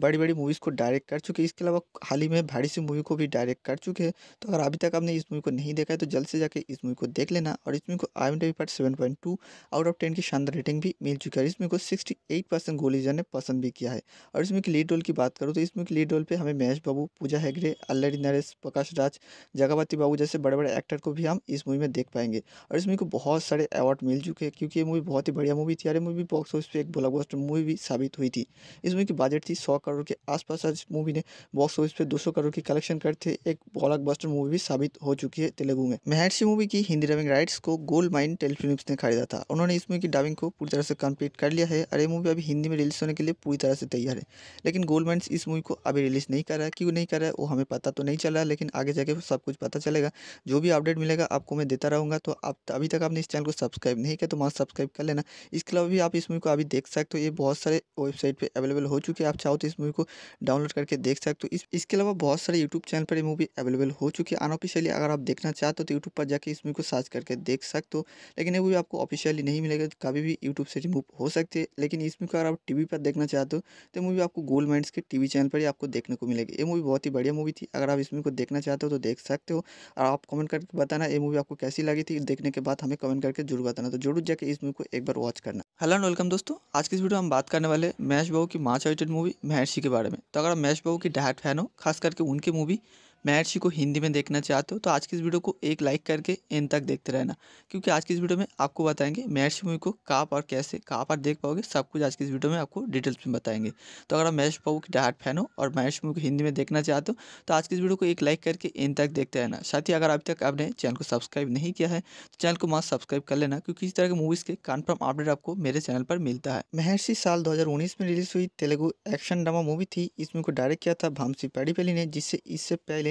बड़ी बड़ी मूवीज़ को डायरेक्ट कर चुके इसके अलावा हाल ही में भारी सी मूवी को भी डायरेक्ट कर चुके हैं तो अगर अभी तक आपने इस मूवी को नहीं देखा है तो जल्द से जाकर इस मूवी को देख लेना और इस मूवी को आई एम पर seven point two out of ten की शानदार रेटिंग भी मिल चुकी है और इसमें को सिक्सटी एट परसेंट गोलीजर ने पसंद भी किया है और इसमें की लीड रोल की बात करूँ तो इसमें की लीड रोल पर हमें महेश बाबू पूजा हैगरे अल्लरी नरेश प्रकाश राज जगावती बाबू जैसे बड़े बड़े एक्टर को भी हम इस मूवी में देख पाएंगे और इस मूवी को बहुत सारे अवार्ड मिल चुके हैं क्योंकि ये मूवी बहुत ही बढ़िया मूवी थी और मूवी बॉक्स ऑफिस पर एक ब्लॉकबस्टर मूवी भी साबित हुई थी इस मूवी की बजट थी सौ करोड़ के आसपास आज मूवी ने बॉक्स ऑफिस पे 200 करोड़ की कलेक्शन करते एक बस्टर मूवी भी साबित हो चुकी है तेलुगु में महर्षि मूवी की हिंदी डबिंग राइट्स को गोल्ड माइन टेलीफिल्म ने खरीदा था उन्होंने इस मूवी की डबिंग को पूरी तरह से कम्प्लीट कर लिया है और ये मूवी अभी हिंदी में रिलीज होने के लिए पूरी तरह से तैयार है लेकिन गोल्ड माइंड इस मूवी को अभी रिलीज नहीं कर रहा है क्यों नहीं कर रहा है वो हमें पता तो नहीं चल रहा लेकिन आगे जाके सब कुछ पता चलेगा जो भी अपडेट मिलेगा आपको मैं देता रहूँगा तो आप अभी तक आपने इस चैनल को सब्सक्राइब नहीं किया तो वहाँ सब्सक्राइब कर लेना इसके अलावा भी आप इस मूवी को अभी देख सकते हो ये बहुत सारे वेबसाइट पर अवेलेबल हो चुके हैं आप चाहो तो इस मूवी को डाउनलोड करके देख सकते हो तो इस इसके अलावा बहुत सारे यूट्यूब चैनल पर ये मूवी अवेलेबल हो चुकी है अनऑफिशियली अगर आप देखना चाहते हो तो यूट्यूब पर जाकर इस मूवी को सर्च करके देख सकते हो लेकिन ये मूवी आपको ऑफिशियली नहीं मिलेगा तो कभी भी यूट्यूब से रिमूव हो सकती है लेकिन इस मूवी अगर आप टीवी पर देखना चाहते हो तो मूवी आपको गोल्ड माइंड्स के टीवी चैनल पर ही आपको देखने को मिलेगी ये मूवी बहुत ही बढ़िया मूवी थी अगर आप इस मूवी को देखना चाहते हो तो देख सकते हो और आप कमेंट करके बताना ये मूवी आपको कैसी लगी थी देखने के बाद हमें कमेंट करके जरूर बताना तो जरूर जाकर इस मूवी को एक बार वॉच करना हेलो एंड वेलकम दोस्तों आज की इस वीडियो हम बात करने वाले महेश बाबू की माँ चॉइटेड मूवी मह महर्षि के बारे में तो अगर आप महेश बाबू की डायट फैन हो खास करके उनकी मूवी महर्षि को हिंदी में देखना चाहते हो तो आज की इस वीडियो को एक लाइक करके इन तक देखते रहना क्योंकि आज की इस वीडियो में आपको बताएंगे महर्षि मूवी को कहाँ पर कैसे कहाँ पर देख पाओगे सब कुछ आज की इस वीडियो में आपको डिटेल्स में बताएंगे तो अगर आप महेश बाबू की डायट फैन हो और महेश मूवी को हिंदी में देखना चाहते हो तो आज की इस वीडियो को एक लाइक करके इन तक देखते रहना साथ ही अगर अभी तक आपने चैनल को सब्सक्राइब नहीं किया है तो चैनल को मास्क सब्सक्राइब कर लेना क्योंकि इस तरह के मूवीज़ के कन्फर्म अपडेट आपको मेरे चैनल पर मिलता है महर्षि साल दो में रिलीज हुई तेलुगु एक्शन ड्रामा मूवी थी इस मूवी को डायरेक्ट किया था भामसी पैडीपेली ने जिससे इससे पहले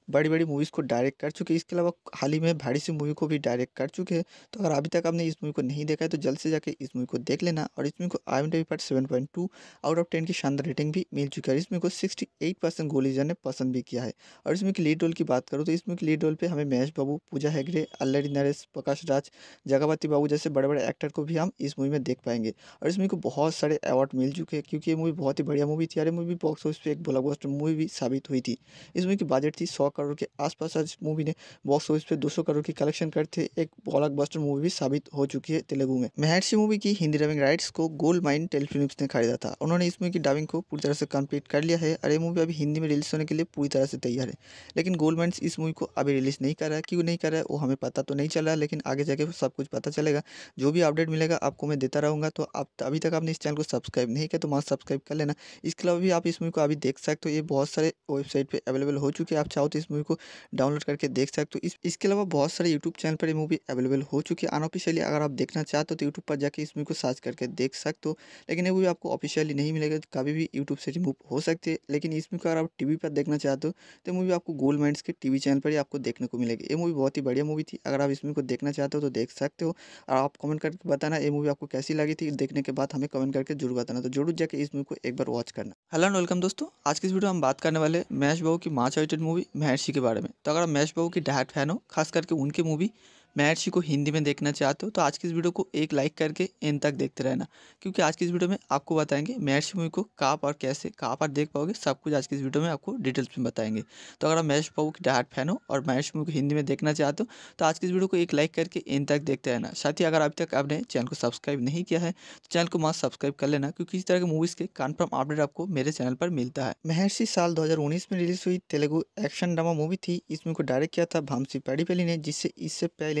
बड़ी बड़ी मूवीज़ को डायरेक्ट कर चुके इसके अलावा हाल ही में भारी सी मूवी को भी डायरेक्ट कर चुके हैं तो अगर अभी तक आपने इस मूवी को नहीं देखा है तो जल्द से जाकर इस मूवी को देख लेना और इस मूवी को आई एम पर seven point two out of ten की शानदार रेटिंग भी मिल चुकी है और इस मूवी को सिक्सटी एट परसेंट गोलीजर ने पसंद भी किया है और इसमें की लीड रोल की बात करूँ तो इसमें की लीड रोल पर हमें महेश बाबू पूजा हेगड़े अल्लरी नरेश प्रकाश राज जगावती बाबू जैसे बड़े बड़े एक्टर को भी हम इस मूवी में देख पाएंगे और इस मूवी को बहुत सारे अवार्ड मिल चुके हैं क्योंकि ये मूवी बहुत ही बढ़िया मूवी थी और ये मूवी बॉक्स ऑफिस पर एक ब्लॉकबस्टर मूवी भी साबित हुई थी इस मूवी की बजट थी सौ करोड़ के आसपास आज मूवी ने बॉक्स ऑफिस पे 200 करोड़ की कलेक्शन करते एक बस्टर मूवी भी साबित हो चुकी है तेलुगु में महर्षि मूवी की हिंदी डबिंग राइट्स को गोल्ड माइन टेलीफिल्म ने खरीदा था उन्होंने इस मूवी की डबिंग को पूरी तरह से कम्प्लीट कर लिया है और ये मूवी अभी हिंदी में रिलीज होने के लिए पूरी तरह से तैयार है लेकिन गोल्ड माइंड इस मूवी को अभी रिलीज नहीं कर रहा है क्यों नहीं कर रहा है वो हमें पता तो नहीं चल रहा लेकिन आगे जाके सब कुछ पता चलेगा जो भी अपडेट मिलेगा आपको मैं देता रहूँगा तो आप अभी तक आपने इस चैनल को सब्सक्राइब नहीं किया तो वहाँ सब्सक्राइब कर लेना इसके अलावा भी आप इस मूवी को अभी देख सकते हो ये बहुत सारे वेबसाइट पर अवेलेबल हो चुके हैं आप चाहो तो इस मूवी को डाउनलोड करके देख सकते हो तो इस इसके अलावा बहुत सारे यूट्यूब चैनल पर ये मूवी अवेलेबल हो चुकी है अनऑफिशियली अगर आप देखना चाहते हो तो यूट्यूब पर जाकर इस मूवी को सर्च करके देख सकते हो लेकिन ये मूवी आपको ऑफिशियली नहीं मिलेगा तो कभी भी यूट्यूब से रिमूव हो सकती है लेकिन इस मूवी को अगर आप टी पर देखना चाहते हो तो मूवी आपको गोल्ड माइंड के टी चैनल पर ही आपको देखने को मिलेगी ये मूवी बहुत ही बढ़िया मूवी थी अगर आप इस मूवी को देखना चाहते हो तो देख सकते हो और आप कमेंट करके बताना ये मूवी आपको कैसी लगी थी देखने के बाद हमें कमेंट करके जरूर बताना तो जरूर जाकर इस मूवी को एक बार वॉच करना हेलो एंड वेलकम दोस्तों आज की इस वीडियो हम बात करने वाले मैश बाबू की मार्च आइटेड मूवी महर्षि के बारे में तो अगर आप महेश बाबू की डायट फैन हो खास करके उनकी मूवी मैथ्स को हिंदी में देखना चाहते हो तो आज की इस वीडियो को एक लाइक करके इन तक देखते रहना क्योंकि आज की इस वीडियो में आपको बताएंगे मैथ्स मूवी को कहाँ पर कैसे कहाँ पर देख पाओगे सब कुछ आज की इस वीडियो में आपको डिटेल्स में बताएंगे तो अगर आप मैथ्स पाऊ की डायट फैन हो और मैथ्स मूवी को हिंदी में देखना चाहते हो तो आज की इस वीडियो को एक लाइक करके इन तक देखते रहना साथ ही अगर अभी तक आपने चैनल को सब्सक्राइब नहीं किया है तो चैनल को मास्क सब्सक्राइब कर लेना क्योंकि इस तरह के मूवीज़ के कन्फर्म अपडेट आपको मेरे चैनल पर मिलता है महर्षि साल दो में रिलीज हुई तेलुगु एक्शन ड्रामा मूवी थी इस मूवी को डायरेक्ट किया था भामसी पैडीपल्ली ने जिससे इससे पहले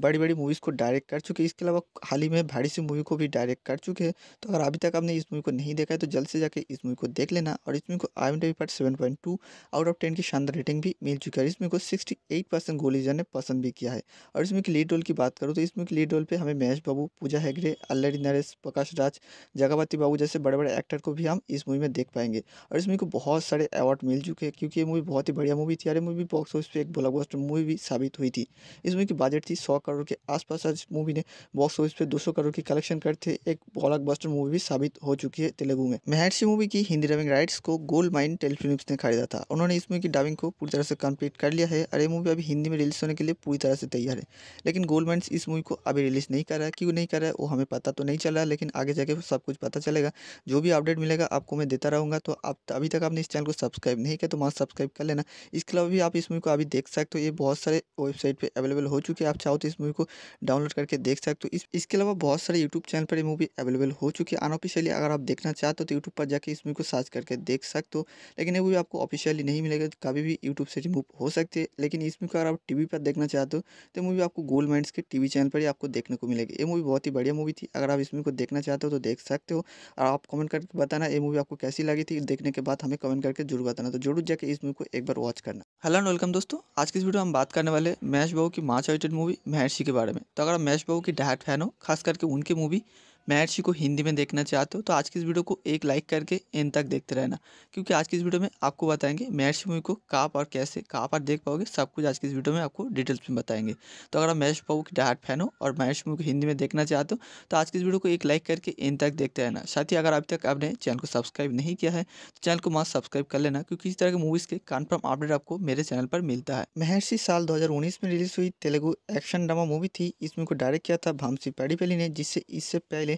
बड़ी बड़ी मूवीज़ को डायरेक्ट कर चुके हैं इसके अलावा हाल ही में भारी सी मूवी को भी डायरेक्ट कर चुके हैं तो अगर अभी तक आपने इस मूवी को नहीं देखा है तो जल्द से जाकर इस मूवी को देख लेना और इस मूवी को आई एम पर seven point two out of ten की शानदार रेटिंग भी मिल चुकी है और इसमें को सिक्सटी एट परसेंट गोलीजा ने पसंद भी किया है और इसमें की लीड रोल की बात करूँ तो इसमें की लीड रोल पर हमें महेश बाबू पूजा हेगड़े अल्लरी नरेश प्रकाश राज जगावती बाबू जैसे बड़े बड़े एक्टर को भी हम इस मूवी में देख पाएंगे और इसमें को बहुत सारे अवार्ड मिल चुके हैं क्योंकि ये मूवी बहुत ही बढ़िया मूवी थी अरे मूवी बॉक्स ऑफिस पर एक ब्लॉकबस्टर मूवी भी साबित हुई थी इस मूवी की बजट थी सौ करोड़ के आसपास आज मूवी ने बॉक्स ऑफिस पे 200 करोड़ की कलेक्शन करते एक ब्लॉकबस्टर मूवी भी साबित हो चुकी है तेलुगु में महर्षि मूवी की हिंदी डबिंग राइट्स को गोल्ड माइन टेलीफिल्म ने खरीदा था उन्होंने इस मूवी की डबिंग को पूरी तरह से कम्प्लीट कर लिया है और ये मूवी अभी हिंदी में रिलीज होने के लिए पूरी तरह से तैयार है लेकिन गोल्ड माइन इस मूवी को अभी रिलीज नहीं कर रहा है क्यों नहीं कर रहा है वो हमें पता तो नहीं चल रहा लेकिन आगे जाके सब कुछ पता चलेगा जो भी अपडेट मिलेगा आपको मैं देता रहूँगा तो आप अभी तक आपने इस चैनल को सब्सक्राइब नहीं किया तो वहाँ सब्सक्राइब कर लेना इसके अलावा भी आप इस मूवी को अभी देख सकते हो ये बहुत सारे वेबसाइट पर अवेलेबल हो चुके हैं आप चाहो तो इस मूवी को डाउनलोड करके देख सकते हो तो इस इसके अलावा बहुत सारे यूट्यूब चैनल पर ये मूवी अवेलेबल हो चुकी है अनऑफिशियली अगर आप देखना चाहते हो तो यूट्यूब पर जाकर इस मूवी को सर्च करके देख सकते हो लेकिन ये मूवी आपको ऑफिशियली नहीं मिलेगा तो कभी भी यूट्यूब से रिमूव हो सकती है लेकिन इस मूवी को अगर आप टी पर देखना चाहते हो तो मूवी आपको गोल्ड माइंड के टी चैनल पर ही आपको देखने को मिलेगी ये मूवी बहुत ही बढ़िया मूवी थी अगर आप इस मूवी को देखना चाहते हो तो देख सकते हो और आप कमेंट करके बताना ये मूवी आपको कैसी लगी थी देखने के बाद हमें कमेंट करके जरूर बताना तो जरूर जाकर इस मूवी को एक बार वॉच करना हेलो एंड वेलकम दोस्तों आज की इस वीडियो हम बात करने वाले मैश बाबू की मार्च आइटेड मूवी मैश नायट के बारे में तो अगर आप महेश बाबू की डायट फैन हो खास करके उनके मूवी महर्षि को हिंदी में देखना चाहते हो तो आज की इस वीडियो को एक लाइक करके इन तक देखते रहना क्योंकि आज की इस वीडियो में आपको बताएंगे महर्षि मूवी को कहाँ पर कैसे कहाँ पर देख पाओगे सब कुछ आज की इस वीडियो में आपको डिटेल्स में बताएंगे तो अगर आप महेश पाऊ की डायट फैन हो और मैथ्स मूवी को हिंदी में देखना चाहते हो तो आज की इस वीडियो को एक लाइक करके इन तक देखते रहना साथ ही अगर अभी तक आपने चैनल को सब्सक्राइब नहीं किया है तो चैनल को मास्क सब्सक्राइब कर लेना क्योंकि इस तरह के मूवीज़ के कन्फर्म अपडेट आपको मेरे चैनल पर मिलता है महर्षि साल दो में रिलीज हुई तेलुगु एक्शन ड्रामा मूवी थी इस मूवी को डायरेक्ट किया था भामसी पैडीपल्ली ने जिससे इससे पहले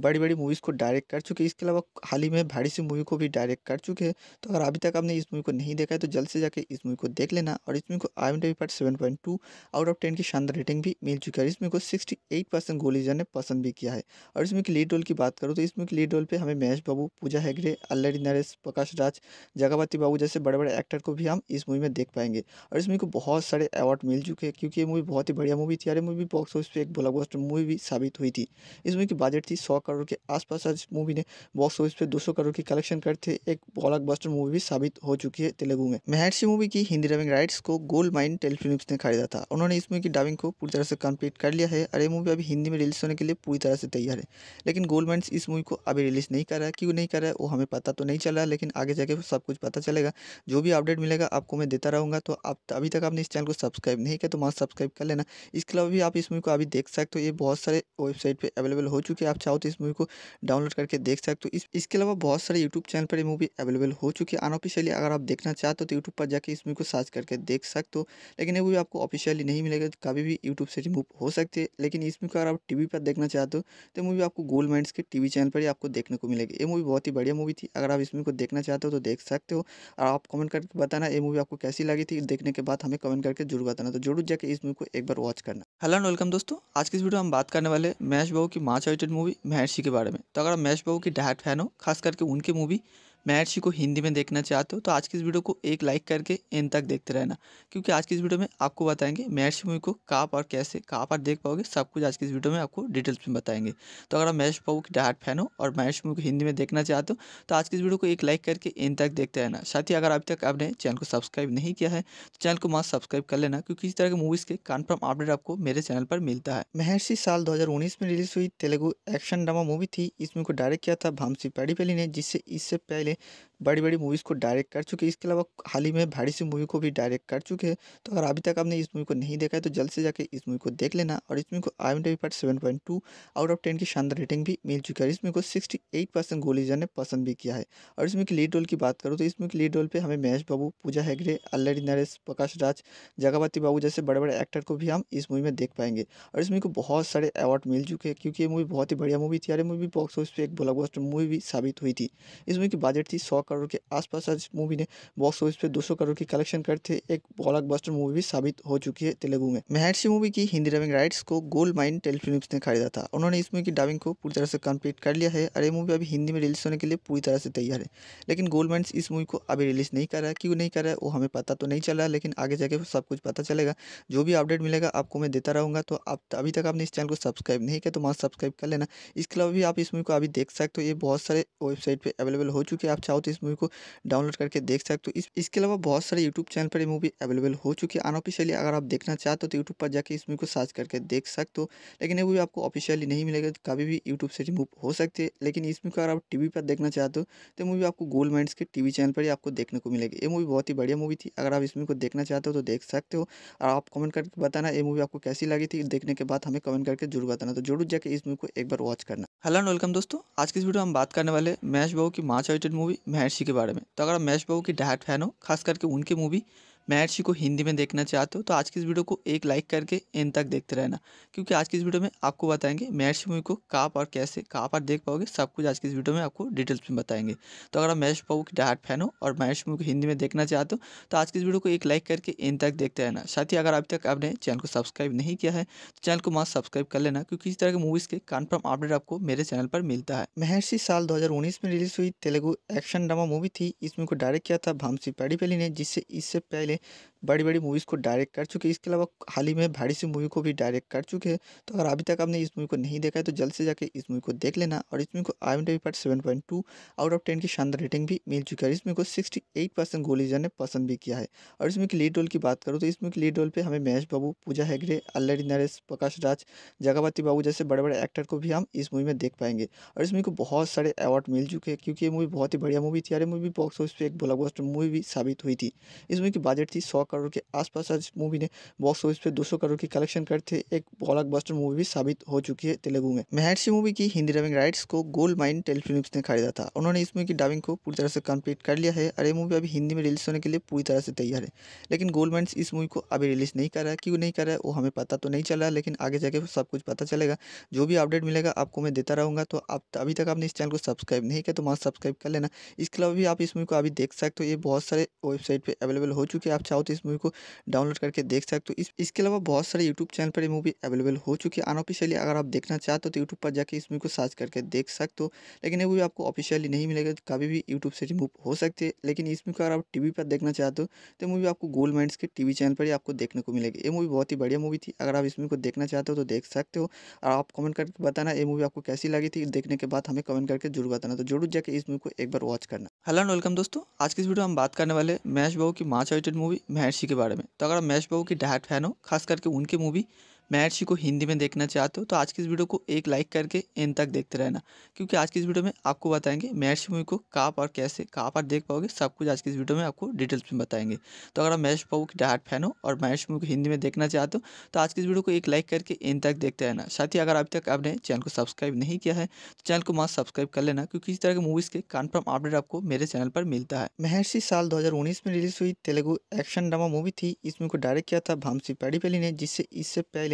बड़ी बड़ी मूवीज़ को डायरेक्ट कर चुके हैं इसके अलावा हाल ही में भारी सी मूवी को भी डायरेक्ट कर चुके हैं तो अगर अभी तक आपने इस मूवी को नहीं देखा है तो जल्द से जाकर इस मूवी को देख लेना और इस मूवी को आई एम डी पर seven point two out of ten की शानदार रेटिंग भी मिल चुकी है और इस मूवी को सिक्सटी एट परसेंट गोलीजर ने पसंद भी किया है और इसमें की लीड रोल की बात करूँ तो इसमें की लीड रोल पर हमें महेश बाबू पूजा हैगरे अल्लरी नरेश प्रकाश राज जगावती बाबू जैसे बड़े बड़े एक्टर को भी हम इस मूवी में देख पाएंगे और इस मूवी को बहुत सारे अवार्ड मिल चुके हैं क्योंकि ये मूवी बहुत ही बढ़िया मूवी थी अरे मूवी बॉक्स ऑफिस पर एक ब्लॉकबस्टर मूवी भी साबित हुई थी इस मूवी की बजट थी सौ करोड़ के आसपास आज मूवी ने बॉक्स ऑफिस पे 200 करोड़ की कलेक्शन करते एक ब्लॉकबस्टर मूवी भी साबित हो चुकी है तेलुगु में महर्षि मूवी की हिंदी डबिंग राइट्स को गोल्ड माइन टेलीफिल्म ने खरीदा था उन्होंने इस मूवी की डबिंग को पूरी तरह से कम्प्लीट कर लिया है और ये मूवी अभी हिंदी में रिलीज होने के लिए पूरी तरह से तैयार है लेकिन गोल्ड माइंड इस मूवी को अभी रिलीज नहीं कर रहा है क्यों नहीं कर रहा है वो हमें पता तो नहीं चल रहा लेकिन आगे जाके सब कुछ पता चलेगा जो भी अपडेट मिलेगा आपको मैं देता रहूँगा तो आप अभी तक आपने इस चैनल को सब्सक्राइब नहीं किया तो वहाँ सब्सक्राइब कर लेना इसके अलावा भी आप इस मूवी को अभी देख सकते हो ये बहुत सारे वेबसाइट पर अवेलेबल हो चुके हैं आप चाहो तो इस मूवी को डाउनलोड करके देख सकते हो तो इस इसके अलावा बहुत सारे यूट्यूब चैनल पर ये मूवी अवेलेबल हो चुकी है अनऑफिशियली अगर आप देखना चाहते हो तो यूट्यूब पर जाकर इस मूवी को सर्च करके देख सकते हो लेकिन ये मूवी आपको ऑफिशियली नहीं मिलेगा तो कभी भी यूट्यूब से रिमूव हो सकती है लेकिन इस मूवी को अगर आप टी पर देखना चाहते हो तो मूवी आपको गोल्ड माइंड के टी चैनल पर ही आपको देखने को मिलेगी ये मूवी बहुत ही बढ़िया मूवी थी अगर आप इस मूवी को देखना चाहते हो तो देख सकते हो और आप कमेंट करके बताना ये मूवी आपको कैसी लगी थी देखने के बाद हमें कमेंट करके जरूर बताना तो जरूर जाकर इस मूवी को एक बार वॉच करना हेलो एंड वेलकम दोस्तों आज की इस वीडियो हम बात करने वाले महेश बाबू की मार्च आइटेड मूवी महेश महर्षि के बारे में तो अगर आप महेश बाबू की डायट फैन हो खास करके उनकी मूवी महर्षि को हिंदी में देखना चाहते हो तो आज की इस वीडियो को एक लाइक करके इन तक देखते रहना क्योंकि आज की इस वीडियो में आपको बताएंगे महर्षि मूवी को कहाँ पर कैसे कहाँ पर देख पाओगे सब कुछ आज की इस वीडियो में आपको डिटेल्स में बताएंगे तो अगर आप महेश बाबू की डायट फैन हो और मैथ्स मूवी को हिंदी में देखना चाहते हो तो आज की इस वीडियो को एक लाइक करके इन तक देखते रहना साथ ही अगर अभी तक आपने चैनल को सब्सक्राइब नहीं किया है तो चैनल को मास्क सब्सक्राइब कर लेना क्योंकि इस तरह के मूवीज़ के कन्फर्म अपडेट आपको मेरे चैनल पर मिलता है महर्षि साल दो में रिलीज हुई तेलुगु एक्शन ड्रामा मूवी थी इस मूवी को डायरेक्ट किया था भामसी पैडीपल्ली ने जिससे इससे पहले में बड़ी बड़ी मूवीज़ को डायरेक्ट कर चुके इसके अलावा हाल ही में भाड़ी सी मूवी को भी डायरेक्ट कर चुके हैं तो अगर अभी तक आपने इस मूवी को नहीं देखा है तो जल्द से जाकर इस मूवी को देख लेना और इस मूवी को आई एम पर seven point two out of ten की शानदार रेटिंग भी मिल चुकी है इस मूवी को सिक्सटी एट परसेंट गोलीजर ने पसंद भी किया है और इसमें की लीड रोल की बात करूँ तो इसमें की लीड रोल पर हमें महेश बाबू पूजा हैगड़े अल्लरी नरेश प्रकाश राज जगावती बाबू जैसे बड़े बड़े एक्टर को भी हम इस मूवी में देख पाएंगे और इस मूवी को बहुत सारे अवार्ड मिल चुके हैं क्योंकि ये मूवी बहुत ही बढ़िया मूवी थी अरे मूवी बॉक्स ऑफिस पर एक ब्लॉक मूवी भी साबित हुई थी इस मूवी की बजट बजट थी सौ करोड़ के आसपास आज मूवी ने बॉक्स ऑफिस पे 200 करोड़ की कलेक्शन करते एक बस्टर मूवी भी साबित हो चुकी है तेलुगु में महर्षि मूवी की हिंदी डबिंग राइट्स को गोल्ड माइन टेलीफिल्म ने खरीदा था उन्होंने इस मूवी की डबिंग को पूरी तरह से कम्प्लीट कर लिया है और ये मूवी अभी हिंदी में रिलीज होने के लिए पूरी तरह से तैयार है लेकिन गोल्ड माइन इस मूवी को अभी रिलीज नहीं कर रहा है क्यों नहीं कर रहा है वो हमें पता तो नहीं चल रहा लेकिन आगे जाके सब कुछ पता चलेगा जो भी अपडेट मिलेगा आपको मैं देता रहूँगा तो आप अभी तक आपने इस चैनल को सब्सक्राइब नहीं किया तो वहाँ सब्सक्राइब कर लेना इसके अलावा भी आप इस मूवी को अभी देख सकते हो ये बहुत सारे वेबसाइट पर अवेलेबल हो चुके हैं आप चाहो तो इस मूवी को डाउनलोड करके देख सकते हो तो इस, इसके अलावा बहुत सारे यूट्यूब चैनल पर ये मूवी अवेलेबल हो चुकी है अनऑफिशियली अगर आप देखना चाहते हो तो यूट्यूब पर जाकर इस मूवी को सर्च करके देख सकते हो लेकिन ये मूवी आपको ऑफिशियली नहीं मिलेगा तो कभी भी यूट्यूब से रिमूव हो सकती है लेकिन इस मूवी को अगर आप टीवी पर देखना चाहते हो तो मूवी आपको गोल्ड माइंड्स के टीवी चैनल पर ही आपको देखने को मिलेगी ये मूवी बहुत ही बढ़िया मूवी थी अगर आप इस मूवी को देखना चाहते हो तो देख सकते हो और आप कमेंट करके बताना ये मूवी आपको कैसी लगी थी देखने के बाद हमें कमेंट करके जरूर बताना तो जरूर जाकर इस मूवी को एक बार वॉच करना हेलो एंड वेलकम दोस्तों आज की इस वीडियो में हम बात करने वाले मैश बाबू की मार्च आइटेड मूवी मूवी महर्षि के बारे में तो अगर आप महेश बाबू की डायरेक्ट फैन हो खास करके उनकी मूवी महर्षि को हिंदी में देखना चाहते हो तो आज की इस वीडियो को एक लाइक करके इन तक देखते रहना क्योंकि आज की इस वीडियो में आपको बताएंगे महर्षि मूवी को कहाँ पर कैसे कहाँ पर देख पाओगे सब कुछ आज की इस वीडियो में आपको डिटेल्स में बताएंगे तो अगर आप मैथ्स पाऊ की डायट फैन हो और महर्षि मूवी को हिंदी में देखना चाहते हो तो आज की इस वीडियो को एक लाइक करके इन तक देखते रहना साथ ही अगर अभी तक आपने चैनल को सब्सक्राइब नहीं किया है तो चैनल को मास्क सब्सक्राइब कर लेना क्योंकि इस तरह के मूवीज़ के कन्फर्म अपडेट आपको मेरे चैनल पर मिलता है महर्षि साल दो में रिलीज हुई तेलुगु एक्शन ड्रामा मूवी थी इस मूवी को डायरेक्ट किया था भामसी पैडीपेली ने जिससे इससे पहले पहले बड़ी बड़ी मूवीज़ को डायरेक्ट कर चुके हैं इसके अलावा हाल ही में भारी सी मूवी को भी डायरेक्ट कर चुके हैं तो अगर अभी तक आपने इस मूवी को नहीं देखा है तो जल्द से जाकर इस मूवी को देख लेना और इस मूवी को आई एम पर seven point two out of ten की शानदार रेटिंग भी मिल चुकी है इस मूवी को सिक्सटी एट परसेंट गोलीजा ने पसंद भी किया है और इसमें की लीड रोल की बात करूँ तो इसमें की लीड रोल पर हमें महेश बाबू पूजा हेगड़े अल्लरी नरेश प्रकाश राज जगावती बाबू जैसे बड़े बड़े एक्टर को भी हम इस मूवी में देख पाएंगे और इस मूवी को बहुत सारे अवार्ड मिल चुके हैं क्योंकि ये मूवी बहुत ही बढ़िया मूवी थी और मूवी बॉक्स ऑफिस पर एक ब्लॉकबस्टर मूवी भी साबित हुई थी इस मूवी की बजट बजट थी सौ करोड़ के आसपास आज मूवी ने बॉक्स ऑफिस पे 200 करोड़ की कलेक्शन करते एक बस्टर मूवी भी साबित हो चुकी है तेलुगु में महर्षि मूवी की हिंदी डबिंग राइट्स को गोल्ड माइन टेलीफिल्म ने खरीदा था उन्होंने इस मूवी की डबिंग को पूरी तरह से कंप्लीट कर लिया है और ये मूवी अभी हिंदी में रिलीज होने के लिए पूरी तरह से तैयार है लेकिन गोल्ड माइन इस मूवी को अभी रिलीज नहीं कर रहा है क्यों नहीं कर रहा है वो हमें पता तो नहीं चल रहा लेकिन आगे जाके सब कुछ पता चलेगा जो भी अपडेट मिलेगा आपको मैं देता रहूंगा तो आप अभी तक आपने इस चैनल को सब्सक्राइब नहीं किया तो वहाँ सब्सक्राइब कर लेना इसके अलावा भी आप इस मूवी को अभी देख सकते हो ये बहुत सारे वेबसाइट पर अवेलेबल हो चुके हैं आप चाहो तो इस मूवी को डाउनलोड करके देख सकते हो इस इसके अलावा बहुत सारे यूट्यूब चैनल पर ये मूवी अवेलेबल हो चुकी है अनऑफिशियली अगर आप देखना चाहते हो तो यूट्यूब पर जाकर इस मूवी को सर्च करके देख सकते हो लेकिन ये मूवी आपको ऑफिशियली नहीं मिलेगा कभी भी यूट्यूब से रिमूव हो सकती है लेकिन इस मूवी को अगर आप टी पर देखना चाहते हो तो मूवी आपको गोल्ड माइंड के टी चैनल पर ही आपको देखने को मिलेगी ये मूवी बहुत ही बढ़िया मूवी थी अगर आप इस मूवी को देखना चाहते हो तो देख सकते हो और आप कमेंट करके बताना ये मूवी आपको कैसी लगी थी देखने के बाद हमें कमेंट करके जरूर बताना तो जरूर जाके इस मूवी को एक बार वॉच करना हेलो एंड वेलकम दोस्तों आज की इस वीडियो में हम बात करने वाले मैच बाबू की मार्च आइटेड मूवी महर्षि के बारे में तो अगर आप महेश बाबू की डायट फैन हो खास करके उनकी मूवी महर्षि को हिंदी में देखना चाहते हो तो आज की इस वीडियो को एक लाइक करके इन तक देखते रहना क्योंकि आज की इस वीडियो में आपको बताएंगे महर्षि मूवी को कहाँ पर कैसे कहाँ पर देख पाओगे सब कुछ आज की इस वीडियो में आपको डिटेल्स में बताएंगे तो अगर आप महेश पाओ की डायट फैन हो और मैथ्स मूवी को हिंदी में देखना चाहते हो तो आज की इस वीडियो को एक लाइक करके इन तक देखते रहना साथ ही अगर अभी तक आपने चैनल को सब्सक्राइब नहीं किया है तो चैनल को मास्क सब्सक्राइब कर लेना क्योंकि इस तरह के मूवीज़ के कन्फर्म अपडेट आपको मेरे चैनल पर मिलता है महर्षि साल दो में रिलीज हुई तेलुगु एक्शन ड्रामा मूवी थी इस मूवी को डायरेक्ट किया था भामसी पैडीपल्ली ने जिससे इससे पहले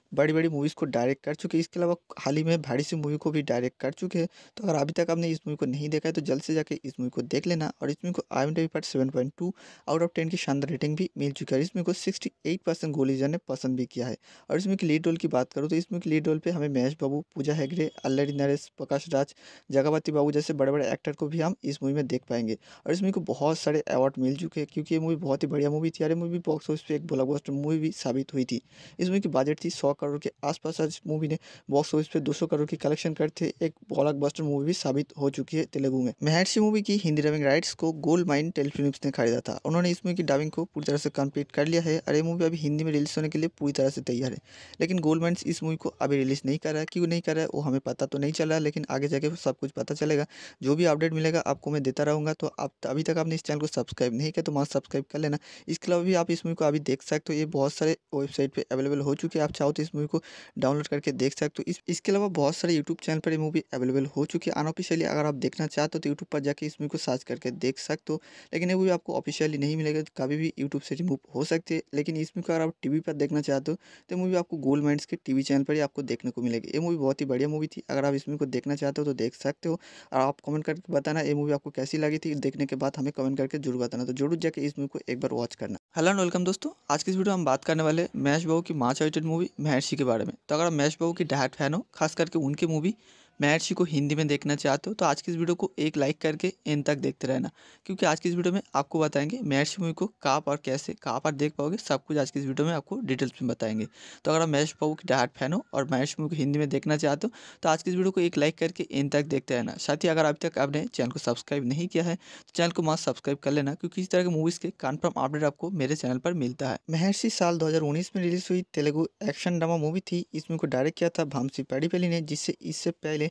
बड़ी बड़ी मूवीज़ को डायरेक्ट कर चुके हैं इसके अलावा हाल ही में भारी सी मूवी को भी डायरेक्ट कर चुके हैं तो अगर अभी तक आपने इस मूवी को नहीं देखा है तो जल्द से जाकर इस मूवी को देख लेना और इस मूवी को आई एम डी पर seven point two out of ten की शानदार रेटिंग भी मिल चुकी है इस मूवी को सिक्सटी एट परसेंट गोलीजर ने पसंद भी किया है और इसमें की लीड रोल की बात करूँ तो इसमें की लीड रोल पर हमें महेश बाबू पूजा हैगरे अल्लरी नरेश प्रकाश राज जगावती बाबू जैसे बड़े बड़े एक्टर को भी हम इस मूवी में देख पाएंगे और इस मूवी को बहुत सारे अवार्ड मिल चुके हैं क्योंकि ये मूवी बहुत ही बढ़िया मूवी थी अरे मूवी बॉक्स ऑफिस पर एक ब्लॉक मूवी भी साबित हुई थी इस मूवी की बजट थी सौ करोड़ के आसपास आज मूवी ने बॉक्स ऑफिस पे 200 करोड़ की कलेक्शन करते एक ब्लॉकबस्टर मूवी भी साबित हो चुकी है तेलुगु में महर्षि मूवी की हिंदी डबिंग राइट्स को गोल्ड माइन टेलीफिल्म ने खरीदा था उन्होंने इस मूवी की डबिंग को पूरी तरह से कम्प्लीट कर लिया है और ये मूवी अभी हिंदी में रिलीज होने के लिए पूरी तरह से तैयार है लेकिन गोल्ड माइन इस मूवी को अभी रिलीज नहीं कर रहा है क्यों नहीं कर रहा है वो हमें पता तो नहीं चल रहा है लेकिन आगे जाके सब कुछ पता चलेगा जो भी अपडेट मिलेगा आपको मैं देता रहूँगा तो आप अभी तक आपने इस चैनल को सब्सक्राइब नहीं किया तो वहाँ सब्सक्राइब कर लेना इसके अलावा भी आप इस मूवी को अभी देख सकते हो ये बहुत सारे वेबसाइट पर अवेलेबल हो चुके हैं आप चाहो तो इस इस मूवी को डाउनलोड करके देख सकते हो इस इसके अलावा बहुत सारे यूट्यूब चैनल पर ये मूवी अवेलेबल हो चुकी है अनऑफिशियली अगर आप देखना चाहते हो तो यूट्यूब पर जाकर इस मूवी को सर्च करके देख सकते हो लेकिन ये मूवी आपको ऑफिशियली नहीं मिलेगा तो कभी भी यूट्यूब से रिमूव हो सकती है लेकिन इस मूवी को अगर आप टी पर देखना चाहते हो तो मूवी आपको गोल्ड माइंड्स के टी चैनल पर ही आपको देखने को मिलेगी ये मूवी बहुत ही बढ़िया मूवी थी अगर आप इस मूवी को देखना चाहते हो तो देख सकते हो और आप कमेंट करके बताना ये मूवी आपको कैसी लगी थी देखने के बाद हमें कमेंट करके जरूर बताना तो जरूर जाकर इस मूवी को एक बार वॉच करना हेलो एंड वेलकम दोस्तों आज की इस वीडियो हम बात करने वाले महेश बाबू की मार्च एडिटेड मूवी महेश महर्षि के बारे में तो अगर आप महेश बाबू की डायट फैन हो खास करके उनकी मूवी महर्षि को हिंदी में देखना चाहते हो तो आज की इस वीडियो को एक लाइक करके इन तक देखते रहना क्योंकि आज की इस वीडियो में आपको बताएंगे महर्षि मूवी को कहाँ पर कैसे कहाँ पर देख पाओगे सब कुछ आज की इस वीडियो में आपको डिटेल्स में बताएंगे तो अगर आप महेश पाओ की डाट फैन हो और मैच मूवी को हिंदी में देखना चाहते हो तो आज की इस वीडियो को एक लाइक करके इन तक देखते रहना साथ ही अगर अभी तक आपने चैनल को सब्सक्राइब नहीं किया है तो चैनल को मास्क सब्सक्राइब कर लेना क्योंकि इस तरह के मूवीज़ के कन्फर्म अपडेट आपको मेरे चैनल पर मिलता है महर्षि साल दो में रिलीज हुई तेलुगु एक्शन ड्रामा मूवी थी इस मूवी को डायरेक्ट किया था भामसी पैडीपल्ली ने जिससे इससे पहले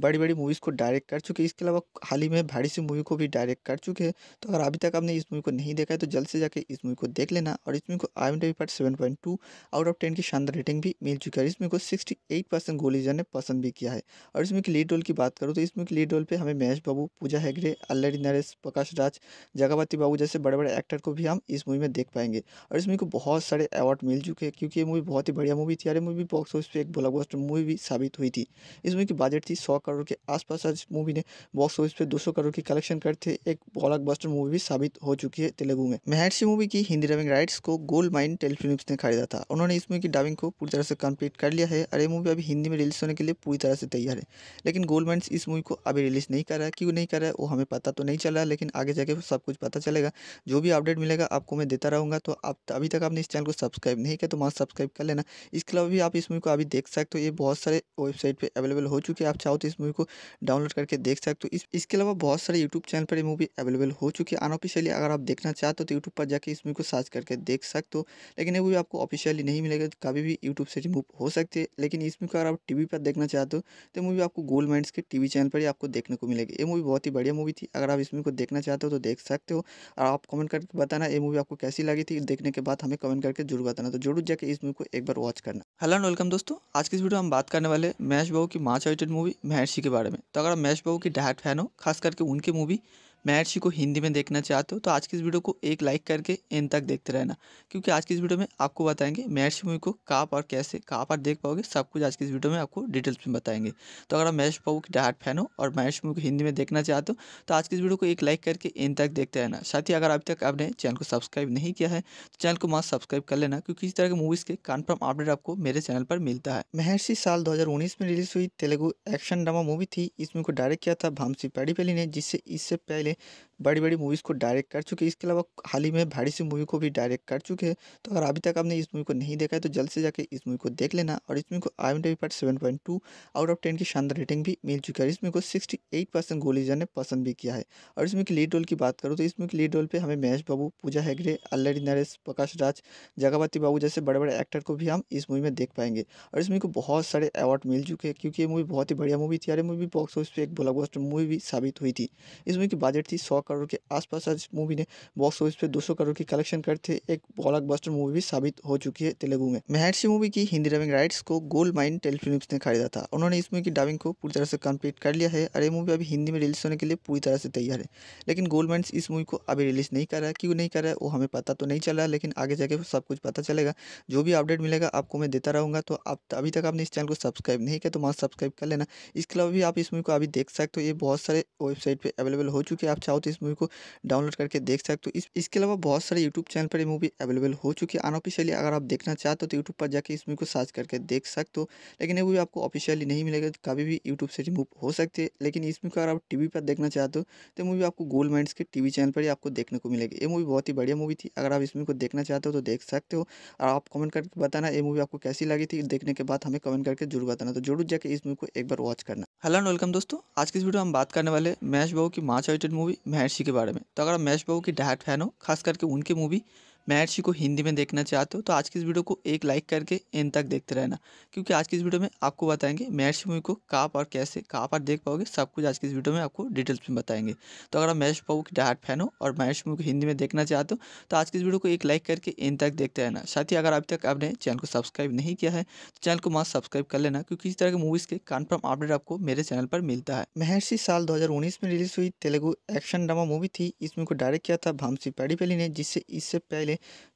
बड़ी बड़ी मूवीज़ को डायरेक्ट कर चुके हैं इसके अलावा हाल ही में भारी सी मूवी को भी डायरेक्ट कर चुके हैं तो अगर अभी तक आपने इस मूवी को नहीं देखा है तो जल्द से जाकर इस मूवी को देख लेना और इस मूवी को आई एम डी पर seven point two out of ten की शानदार रेटिंग भी मिल चुकी है इस मूवी को सिक्सटी एट परसेंट गोलीजन ने पसंद भी किया है और इसमें की लीड रोल की बात करूँ तो इसमें की लीड रोल पर हमें महेश बाबू पूजा हैगरे अल्लरी नरेश प्रकाश राज जगावती बाबू जैसे बड़े बड़े एक्टर को भी हम इस मूवी में देख पाएंगे और इस मूवी को बहुत सारे अवार्ड मिल चुके हैं क्योंकि ये मूवी बहुत ही बढ़िया मूवी थी और मूवी बॉक्स ऑफिस पर एक ब्लॉक मूवी भी साबित हुई थी इस मूवी की बजट थी सौ करोड़ के आसपास आज मूवी ने बॉक्स ऑफिस पे 200 करोड़ की कलेक्शन करते एक बस्टर मूवी भी साबित हो चुकी है तेलुगु में महर्षि मूवी की हिंदी डबिंग राइट्स को गोल्ड माइंड टेलीफिल्म ने खरीदा था उन्होंने इस मूवी की डबिंग को पूरी तरह से कम्प्लीट कर लिया है और ये मूवी अभी हिंदी में रिलीज होने के लिए पूरी तरह से तैयार है लेकिन गोल्ड माइंड इस मूवी को अभी रिलीज नहीं कर रहा है क्यों नहीं कर रहा है वो हमें पता तो नहीं चल रहा लेकिन आगे जाके सब कुछ पता चलेगा जो भी अपडेट मिलेगा आपको मैं देता रहूँगा तो आप अभी तक आपने इस चैनल को सब्सक्राइब नहीं किया तो वहाँ सब्सक्राइब कर लेना इसके अलावा भी आप इस मूवी को अभी देख सकते हो ये बहुत सारे वेबसाइट पर अवेलेबल हो चुके हैं आप चाहो तो इस इस मूवी को डाउनलोड करके देख सकते हो इस इसके अलावा बहुत सारे यूट्यूब चैनल पर ये मूवी अवेलेबल हो चुकी है अनऑफिशियली अगर आप देखना चाहते हो तो यूट्यूब पर जाकर इस मूवी को सर्च करके देख सकते हो लेकिन ये मूवी आपको ऑफिशियली नहीं मिलेगा तो कभी भी यूट्यूब से रिमूव हो सकती है लेकिन इस मूवी को अगर आप टीवी पर देखना चाहते हो तो मूवी आपको गोल्ड माइंड के टीवी चैनल पर ही आपको देखने को मिलेगी ये मूवी बहुत ही बढ़िया मूवी थी अगर आप इस मूवी को देखना चाहते हो तो देख सकते हो और आप कमेंट करके बताना ये मूवी आपको कैसी लगी थी देखने के बाद हमें कमेंट करके जरूर बताना तो जरूर जाकर इस मूवी को एक बार वॉच करना हेलो एंड वेलकम दोस्तों आज की इस वीडियो हम बात करने वाले मैच बाबू की मार्च आइटेड मूवी मैं नायर सी के बारे में तो अगर आप महेश बाबू की डायट फ़ैन हो खास करके उनकी मूवी महर्षि को हिंदी में देखना चाहते हो तो आज की इस वीडियो को एक लाइक करके इन तक देखते रहना क्योंकि आज की इस वीडियो में आपको बताएंगे महर्षि मूवी को कहाँ पर कैसे कहाँ पर देख पाओगे सब कुछ आज की इस वीडियो में आपको डिटेल्स में बताएंगे तो अगर आप महर्ष पाऊ की डाट फैन हो और महर्ष मूवी को हिंदी में देखना चाहते हो तो आज की इस वीडियो को एक लाइक करके इन तक देखते रहना साथ ही अगर अभी तक आपने चैनल को सब्सक्राइब नहीं किया है तो चैनल को मास्क सब्सक्राइब कर लेना क्योंकि इस तरह के मूवीज़ के कन्फर्म अपडेट आपको मेरे चैनल पर मिलता है महर्षि साल दो में रिलीज हुई तेलुगु एक्शन ड्रामा मूवी थी इस मूवी को डायरेक्ट किया था भामसी पैडीपेली ने जिससे इससे पहले में बड़ी बड़ी मूवीज़ को डायरेक्ट कर चुके इसके अलावा हाल ही में भारी सी मूवी को भी डायरेक्ट कर चुके हैं तो अगर अभी तक आपने इस मूवी को नहीं देखा है तो जल्द से जाकर इस मूवी को देख लेना और इस मूवी को आई एम पर seven point two out of ten की शानदार रेटिंग भी मिल चुकी है इस मूवी को सिक्सटी एट परसेंट गोलीजर ने पसंद भी किया है और इसमें की लीड रोल की बात करूँ तो इसमें की लीड रोल पर हमें महेश बाबू पूजा हैगड़े अल्लरी नरेश प्रकाश राज जगावती बाबू जैसे बड़े बड़े एक्टर को भी हम इस मूवी में देख पाएंगे और इस मूवी को बहुत सारे अवार्ड मिल चुके हैं क्योंकि ये मूवी बहुत ही बढ़िया मूवी थी और मूवी बॉक्स ऑफिस पर एक ब्लॉकबस्टर मूवी भी साबित हुई थी इस मूवी की बजट बजट थी सौ करोड़ के आसपास आज मूवी ने बॉक्स ऑफिस पे 200 करोड़ की कलेक्शन करते एक ब्लॉकबस्टर मूवी भी साबित हो चुकी है तेलुगु में महर्षि मूवी की हिंदी डबिंग राइट्स को गोल्ड माइन टेलीफिल्म ने खरीदा था उन्होंने इस मूवी की डबिंग को पूरी तरह से कंप्लीट कर लिया है और ये मूवी अभी हिंदी में रिलीज होने के लिए पूरी तरह से तैयार है लेकिन गोल्ड माइंड इस मूवी को अभी रिलीज नहीं कर रहा है क्यों नहीं कर रहा है वो हमें पता तो नहीं चल रहा लेकिन आगे जाके सब कुछ पता चलेगा जो भी अपडेट मिलेगा आपको मैं देता रहूँगा तो आप अभी तक आपने इस चैनल को सब्सक्राइब नहीं किया तो वहाँ सब्सक्राइब कर लेना इसके अलावा भी आप इस मूवी को अभी देख सकते हो ये बहुत सारे वेबसाइट पर अवेलेबल हो चुके कि आप चाहो तो इस मूवी को डाउनलोड करके देख सकते हो तो इस इसके अलावा बहुत सारे यूट्यूब चैनल पर ये मूवी अवेलेबल हो चुकी है अनऑफिशियली अगर आप देखना चाहते हो तो यूट्यूब पर जाकर इस मूवी को सर्च करके देख सकते हो लेकिन ये मूवी आपको ऑफिशियली नहीं मिलेगा तो कभी भी यूट्यूब से रिमूव हो सकती है लेकिन इस मूवी अगर आप टी पर देखना चाहते हो तो मूवी तो आपको गोल्ड माइंड्स के टी चैनल पर ही आपको देखने को मिलेगी ये मूवी बहुत ही बढ़िया मूवी थी अगर आप इस मूवी को देखना चाहते हो तो देख सकते हो और आप कमेंट करके बताना ये मूवी आपको कैसी लगी थी देखने के बाद हमें कमेंट करके जरूर बताना तो जरूर जाकर इस मूवी को एक बार वॉच करना हेलो एंड वेलकम दोस्तों आज की इस वीडियो में हम बात करने वाले मैच बाबू की मार्च आइटेड मूवी महर्षि के बारे में तो अगर आप महेश बाबू की डायरेक्ट फैन हो खास करके उनकी मूवी महर्षि को हिंदी में देखना चाहते हो तो आज की इस वीडियो को एक लाइक करके इन तक देखते रहना क्योंकि आज की इस वीडियो में आपको बताएंगे महर्षि मूवी को कहाँ पर कैसे कहाँ पर देख पाओगे सब कुछ आज की इस वीडियो में आपको डिटेल्स में बताएंगे तो अगर आप महेश बाबू की डायरेक्ट फैन हो और महेश मूवी को हिंदी में देखना चाहते हो तो आज की इस वीडियो को एक लाइक करके इन तक देखते रहना साथ ही अगर अभी तक आपने चैनल को सब्सक्राइब नहीं किया है तो चैनल को मास्क सब्सक्राइब कर लेना क्योंकि इस तरह के मूवीज़ के कन्फर्म अपडेट आपको मेरे चैनल पर मिलता है महर्षि साल दो में रिलीज हुई तेलुगु एक्शन ड्रामा मूवी थी इस मूवी को डायरेक्ट किया था भामसी पैडीपेली ने जिससे इससे पहले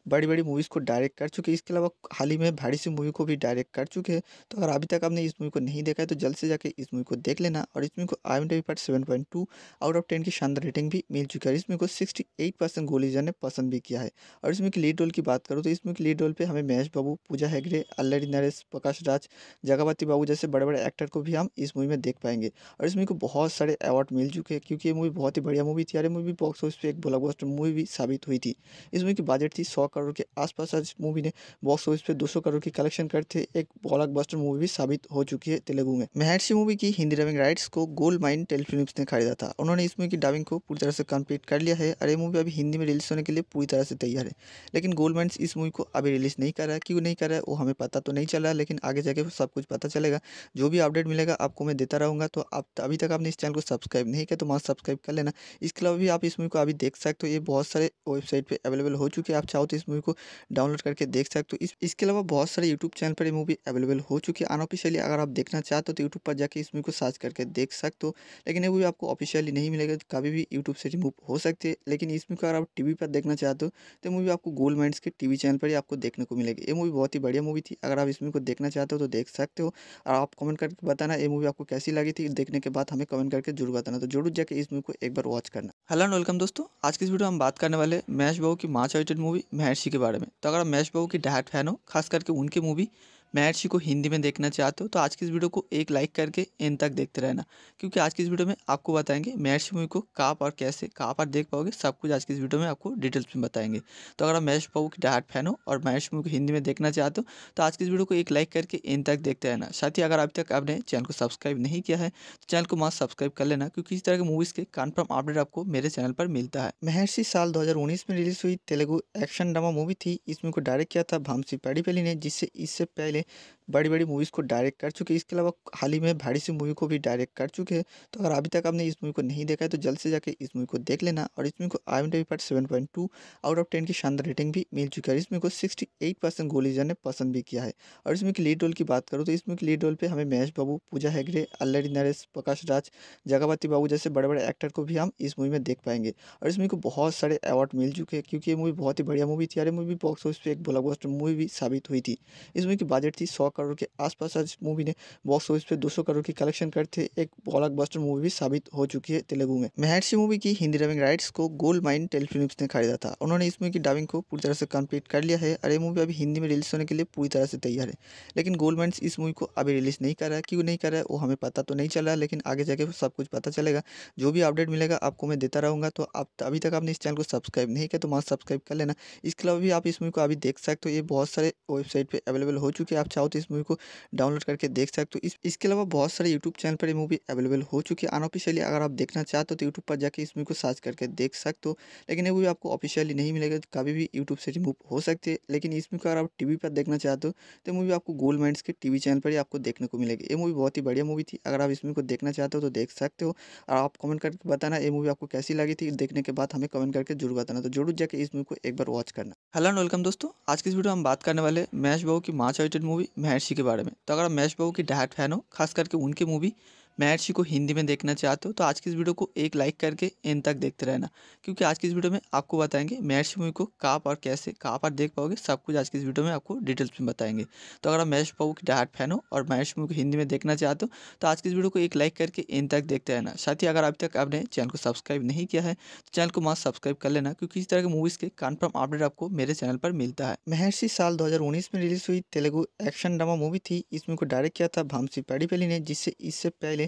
बड़ी बड़ी मूवीज़ को डायरेक्ट कर चुके हैं इसके अलावा हाल ही में भाड़ी सी मूवी को भी डायरेक्ट कर चुके हैं तो अगर अभी तक आपने इस मूवी को नहीं देखा है तो जल्द से जाके इस मूवी को देख लेना और इस मूवी को आई एम पर seven point two out of ten की शानदार रेटिंग भी मिल चुकी है इस मूवी को सिक्सटी एट परसेंट गोलीजा ने पसंद भी किया है और इसमें की लीड रोल की बात करूँ तो इसमें की लीड रोल पर हमें महेश बाबू पूजा हैगड़े अल्लरी नरेश प्रकाश राज जगावती बाबू जैसे बड़े बड़े एक्टर को भी हम इस मूवी में देख पाएंगे और इस मूवी को बहुत सारे अवार्ड मिल चुके हैं क्योंकि ये मूवी बहुत ही बढ़िया मूवी थी अरे मूवी बॉक्स ऑफिस पर एक ब्लॉक मूवी भी साबित हुई थी इस मूवी की बजट बजट थी सौ करोड़ के आसपास आज मूवी ने बॉक्स ऑफिस पे 200 करोड़ की कलेक्शन करते एक बस्टर मूवी भी साबित हो चुकी है तेलुगु में महर्षि मूवी की हिंदी डबिंग राइट्स को गोल्ड माइन टेलीफिल्म ने खरीदा था उन्होंने इस मूवी की डबिंग को पूरी तरह से कम्प्लीट कर लिया है और ये मूवी अभी हिंदी में रिलीज होने के लिए पूरी तरह से तैयार है लेकिन गोल्ड माइन इस मूवी को अभी रिलीज नहीं कर रहा है क्यों नहीं कर रहा है वो हमें पता तो नहीं चल रहा लेकिन आगे जाके सब कुछ पता चलेगा जो भी अपडेट मिलेगा आपको मैं देता रहूँगा तो आप अभी तक आपने इस चैनल को सब्सक्राइब नहीं किया तो वहाँ सब्सक्राइब कर लेना इसके अलावा भी आप इस मूवी को अभी देख सकते हो ये बहुत सारे वेबसाइट पर अवेलेबल हो चुके हैं आप चाहो तो इस मूवी को डाउनलोड करके देख सकते हो तो इस इसके अलावा बहुत सारे यूट्यूब चैनल पर ये मूवी अवेलेबल हो चुकी है अनऑफिशियली अगर आप देखना चाहते हो तो यूट्यूब पर जाकर इस मूवी को सर्च करके देख सकते हो लेकिन ये मूवी आपको ऑफिशियली नहीं मिलेगा तो कभी भी यूट्यूब से रिमूव हो सकती है लेकिन इस मूवी को अगर आप टी पर देखना चाहते हो तो मूवी आपको गोल्ड माइंड के टी चैनल पर ही आपको देखने को मिलेगी ये मूवी बहुत ही बढ़िया मूवी थी अगर आप इस मूवी को देखना चाहते हो तो देख सकते हो और आप कमेंट करके बताना ये मूवी आपको कैसी लगी थी देखने के बाद हमें कमेंट करके जरूर बताना तो जरूर जाकर इस मूवी को एक बार वॉच करना हेलो एंड वेलकम दोस्तों आज की इस वीडियो में हम बात करने वाले मैच बाबू की मार्च आइटेड मूवी महर्षि के बारे में तो अगर आप महेश बाबू की डायट फैन हो खास करके उनकी मूवी महर्षि को हिंदी में देखना चाहते हो तो आज की इस वीडियो को एक लाइक करके इन तक देखते रहना क्योंकि आज की इस वीडियो में आपको बताएंगे महर्षि मूवी को कहाँ पर कैसे कहाँ पर देख पाओगे सब कुछ आज की इस वीडियो में आपको डिटेल्स में बताएंगे तो अगर आप महेश बाबू की डायट फैन हो और मैथ्स मूवी को हिंदी में देखना चाहते हो तो आज की इस वीडियो को एक लाइक करके इन तक देखते रहना साथ ही अगर अभी तक आपने चैनल को सब्सक्राइब नहीं किया है तो चैनल को मास्क सब्सक्राइब कर लेना क्योंकि इस तरह के मूवीज़ के कन्फर्म अपडेट आपको मेरे चैनल पर मिलता है महर्षि साल दो में रिलीज हुई तेलुगु एक्शन ड्रामा मूवी थी इस मूवी को डायरेक्ट किया था भामसी पैडीपल्ली ने जिससे इससे पहले पहले बड़ी बड़ी मूवीज़ को डायरेक्ट कर चुके हैं इसके अलावा हाल ही में भारी सी मूवी को भी डायरेक्ट कर चुके हैं तो अगर अभी तक आपने इस मूवी को नहीं देखा है तो जल्द से जाकर इस मूवी को देख लेना और इस मूवी को आई एम टी पर seven point two out of ten की शानदार रेटिंग भी मिल चुकी है इस मूवी को सिक्सटी एट परसेंट गोलीजर ने पसंद भी किया है और मूवी की लीड रोल की बात करूँ तो इसमें की लीड रोल पर हमें महेश बाबू पूजा हैगड़े अल्लरी नरेश प्रकाश राज जगावती बाबू जैसे बड़े बड़े एक्टर को भी हम इस मूवी में देख पाएंगे और इस मूवी को बहुत सारे अवार्ड मिल चुके हैं क्योंकि ये मूवी बहुत ही बढ़िया मूवी थी और मूवी बॉक्स ऑफिस पर एक ब्लॉक मूवी भी साबित हुई थी इस मूवी की बजट बजट थी सौ करोड़ के आसपास आज मूवी ने बॉक्स ऑफिस पे दो सौ करोड़ की कलेक्शन करते एक बस्टर मूवी भी साबित हो चुकी है तेलुगु में महर्षि मूवी की हिंदी डबिंग राइट्स को गोल्ड माइन टेलीफिल्म ने खरीदा था उन्होंने इस मूवी की डबिंग को पूरी तरह से कम्प्लीट कर लिया है और ये मूवी अभी हिंदी में रिलीज होने के लिए पूरी तरह से तैयार है लेकिन गोल्ड माइन इस मूवी को अभी रिलीज नहीं कर रहा है क्यों नहीं कर रहा है वो हमें पता तो नहीं चला लेकिन आगे जाके सब कुछ पता चलेगा जो भी अपडेट मिलेगा आपको मैं देता रहूँगा तो आप अभी तक आपने इस चैनल को सब्सक्राइब नहीं किया तो वहाँ सब्सक्राइब कर लेना इसके अलावा भी आप इस मूवी को अभी देख सकते हो ये बहुत सारे वेबसाइट पर अवेलेबल हो चुके हैं आप चाहो तो इस मूवी को डाउनलोड करके देख सकते हो इस इसके अलावा बहुत सारे यूट्यूब चैनल पर ये मूवी अवेलेबल हो चुकी है अनऑफिशियली अगर आप देखना चाहते हो तो यूट्यूब पर जाकर इस मूवी को सर्च करके देख सकते हो लेकिन ये मूवी आपको ऑफिशियली नहीं मिलेगा तो कभी भी यूट्यूब से रिमूव हो सकती है लेकिन इस मूवी को अगर आप टी पर देखना चाहते हो तो मूवी आपको गोल्ड माइंड के टी चैनल पर ही आपको देखने को मिलेगी ये मूवी बहुत ही बढ़िया मूवी थी अगर आप इस मूवी को देखना चाहते हो तो देख सकते हो और आप कमेंट करके बताना ये मूवी आपको कैसी लगी थी देखने के बाद हमें कमेंट करके जरूर बताना तो जरूर जाकर इस मूवी को एक बार वॉच करना हेलो वेलकम दोस्तों आज की इस वीडियो में हम बात करने वाले मैच बहु की मार्च आइटेड मूवी महर्षि के बारे में तो अगर आप महेश बाबू की डायरेक्ट फैन हो खास करके उनकी मूवी महर्षि को हिंदी में देखना चाहते हो तो आज की इस वीडियो को एक लाइक करके इन तक देखते रहना क्योंकि आज की इस वीडियो में आपको बताएंगे महर्षि मूवी को कहाँ पर कैसे कहाँ पर देख पाओगे सब कुछ आज की इस वीडियो में आपको डिटेल्स में बताएंगे तो अगर आप महर्षि पाओ की डायट फैन हो और महर्षि मूवी को हिंदी में देखना चाहते हो तो आज की इस वीडियो को एक लाइक करके इन तक देखते रहना साथ ही अगर अभी तक आपने चैनल को सब्सक्राइब नहीं किया है तो चैनल को मास्क सब्सक्राइब कर लेना क्योंकि इस तरह के मूवीज़ के कन्फर्म अपडेट आपको मेरे चैनल पर मिलता है महर्षि साल दो में रिलीज हुई तेलुगु एक्शन ड्रामा मूवी थी इसमें को डायरेक्ट किया था भामसी पैडीपल्ली ने जिससे इससे पहले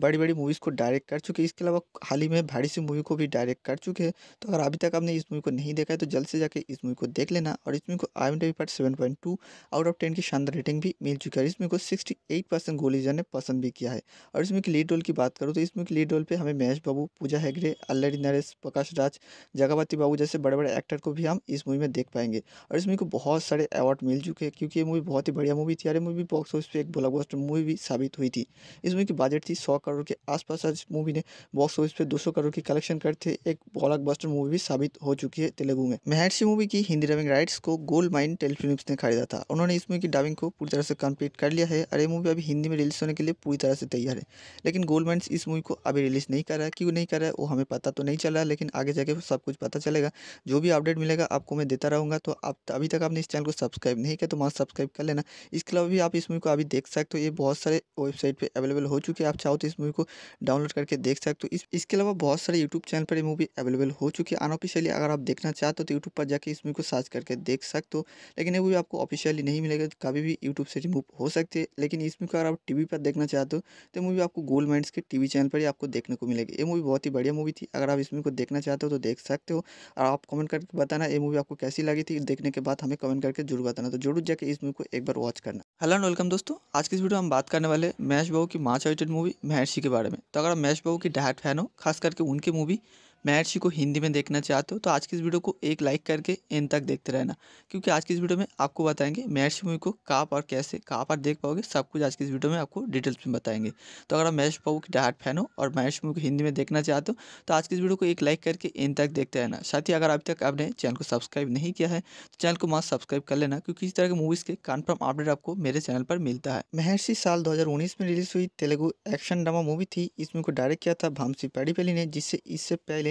बड़ी बड़ी मूवीज़ को डायरेक्ट कर चुके इसके अलावा हाल ही में भारी सी मूवी को भी डायरेक्ट कर चुके हैं तो अगर अभी तक आपने इस मूवी को नहीं देखा है तो जल्द से जाकर इस मूवी को देख लेना और इस मूवी को आई एम पर seven point two out of ten की शानदार रेटिंग भी मिल चुकी है और इसमें को सिक्सटी एट परसेंट गोलीजर ने पसंद भी किया है और इसमें की लीड रोल की बात करूँ तो इसमें की लीड रोल पर हमें महेश बाबू पूजा हैगरे अल्लरी नरेश प्रकाश राज जगावती बाबू जैसे बड़े बड़े एक्टर को भी हम इस मूवी में देख पाएंगे और इस मूवी को बहुत सारे अवार्ड मिल चुके हैं क्योंकि ये मूवी बहुत ही बढ़िया मूवी थी और मूवी बॉक्स ऑफिस पर एक ब्लॉकबस्टर मूवी भी साबित हुई थी इस मूवी की बजट थी सौ करोड़ के आसपास आज मूवी ने बॉक्स ऑफिस पे 200 करोड़ की कलेक्शन करते एक बस्टर मूवी भी साबित हो चुकी है तेलुगु में महर्षि मूवी की हिंदी डबिंग राइट्स को गोल्ड माइन टेलीफिल्म ने खरीदा था उन्होंने इस मूवी की डबिंग को पूरी तरह से कम्प्लीट कर लिया है और ये मूवी अभी हिंदी में रिलीज होने के लिए पूरी तरह से तैयार है लेकिन गोल्ड माइंड इस मूवी को अभी रिलीज नहीं कर रहा है क्यों नहीं कर रहा है वो हमें पता तो नहीं चल रहा लेकिन आगे जाके सब कुछ पता चलेगा जो भी अपडेट मिलेगा आपको मैं देता रहूँगा तो आप अभी तक आपने इस चैनल को सब्सक्राइब नहीं किया तो वहाँ सब्सक्राइब कर लेना इसके अलावा भी आप इस मूवी को अभी देख सकते हो ये बहुत सारे वेबसाइट पर अवेलेबल हो चुके हैं आप चाहो तो इस मूवी को डाउनलोड करके देख सकते हो तो इस इसके अलावा बहुत सारे यूट्यूब चैनल पर ये मूवी अवेलेबल हो चुकी है अनऑफिशियली अगर आप देखना चाहते हो तो यूट्यूब पर जाकर इस मूवी को सर्च करके देख सकते हो लेकिन ये मूवी आपको ऑफिशियली नहीं मिलेगा तो कभी भी यूट्यूब से रिमूव हो सकती है लेकिन इस मूवी अगर आप टीवी पर देखना चाहते हो तो मूवी आपको गोल्ड माइंड के टीवी चैनल पर ही आपको देखने को मिलेगी ये मूवी बहुत ही बढ़िया मूवी थी अगर आप इस मूवी को देखना चाहते हो तो देख सकते हो और आप कमेंट करके बताना ये मूवी आपको कैसी लगी थी देखने के बाद हमें कमेंट करके जरूर बताना तो जरूर जाकर इस मूवी को एक बार वॉच करना हेलो एंड वेलकम दोस्तों आज की इस वीडियो हम बात करने वाले महेश बाबू की माँ चॉइटेड मूवी मह महर्षि के बारे में तो अगर आप महेश बाबू की डायट फैन हो खास करके उनकी मूवी महर्षि को हिंदी में देखना चाहते हो तो आज की इस वीडियो को एक लाइक करके इन तक देखते रहना क्योंकि आज की इस वीडियो में आपको बताएंगे महर्षि मूवी को कहाँ पर कैसे कहाँ पर देख पाओगे सब कुछ आज की इस वीडियो में आपको डिटेल्स में बताएंगे तो अगर आप महेश बाबू की डायट फैन हो और महेश मूवी को हिंदी में देखना चाहते हो तो आज की इस वीडियो को एक लाइक करके इन तक देखते रहना साथ ही अगर अभी तक आपने चैनल को सब्सक्राइब नहीं किया है तो चैनल को मास्क सब्सक्राइब कर लेना क्योंकि इस तरह के मूवीज़ के कन्फर्म अपडेट आपको मेरे चैनल पर मिलता है महर्षि साल दो में रिलीज हुई तेलुगु एक्शन ड्रामा मूवी थी इस मूवी को डायरेक्ट किया था भामसी पैडीपेली ने जिससे इससे पहले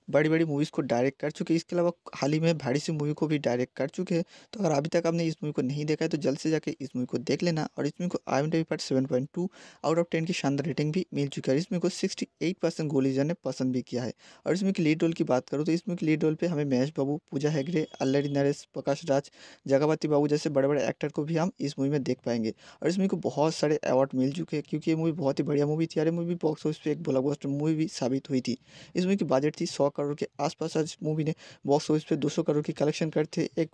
बड़ी बड़ी मूवीज़ को डायरेक्ट कर चुके इसके अलावा हाल ही में भारी सी मूवी को भी डायरेक्ट कर चुके हैं तो अगर अभी तक आपने इस मूवी को नहीं देखा है तो जल्द से जाकर इस मूवी को देख लेना और इस मूवी को आई एम पर seven point two out of ten की शानदार रेटिंग भी मिल चुकी है और इस मूवी को सिक्सटी एट परसेंट गोलीजर ने पसंद भी किया है और इसमें की लीड रोल की बात करूँ तो इसमें की लीड रोल पर हमें महेश बाबू पूजा हेगड़े अल्लरी नरेश प्रकाश राज जगावती बाबू जैसे बड़े बड़े एक्टर को भी हम इस मूवी में देख पाएंगे और इस मूवी को बहुत सारे अवार्ड मिल चुके हैं क्योंकि ये मूवी बहुत ही बढ़िया मूवी थी और ये मूवी बॉक्स ऑफिस पर एक ब्लॉकबस्टर मूवी भी साबित हुई थी इस मूवी की बजट थी सौ करोड़ के आसपास आज मूवी ने बॉक्स ऑफिस पे 200 करोड़ की कलेक्शन करते एक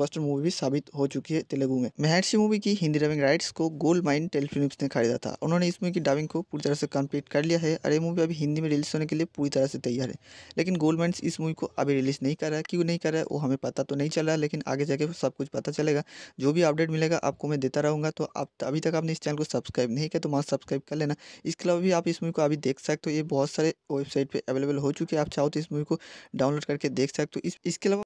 बस्टर मूवी भी साबित हो चुकी है तेलुगु में महर्षि मूवी की हिंदी डबिंग राइट्स को गोल्ड माइन टेलीफिल्म ने खरीदा था उन्होंने इस मूवी की डबिंग को पूरी तरह से कम्प्लीट कर लिया है और ये मूवी अभी हिंदी में रिलीज होने के लिए पूरी तरह से तैयार है लेकिन गोल्ड माइंड इस मूवी को अभी रिलीज नहीं कर रहा है क्यों नहीं कर रहा है वो हमें पता तो नहीं चल रहा लेकिन आगे जाके सब कुछ पता चलेगा जो भी अपडेट मिलेगा आपको मैं देता रहूँगा तो आप अभी तक आपने इस चैनल को सब्सक्राइब नहीं किया तो वहाँ सब्सक्राइब कर लेना इसके अलावा भी आप इस मूवी को अभी देख सकते हो ये बहुत सारे वेबसाइट पर अवेलेबल हो चुके हैं आप चाहो तो इस मूवी को डाउनलोड करके देख सकते हो तो इस इसके अलावा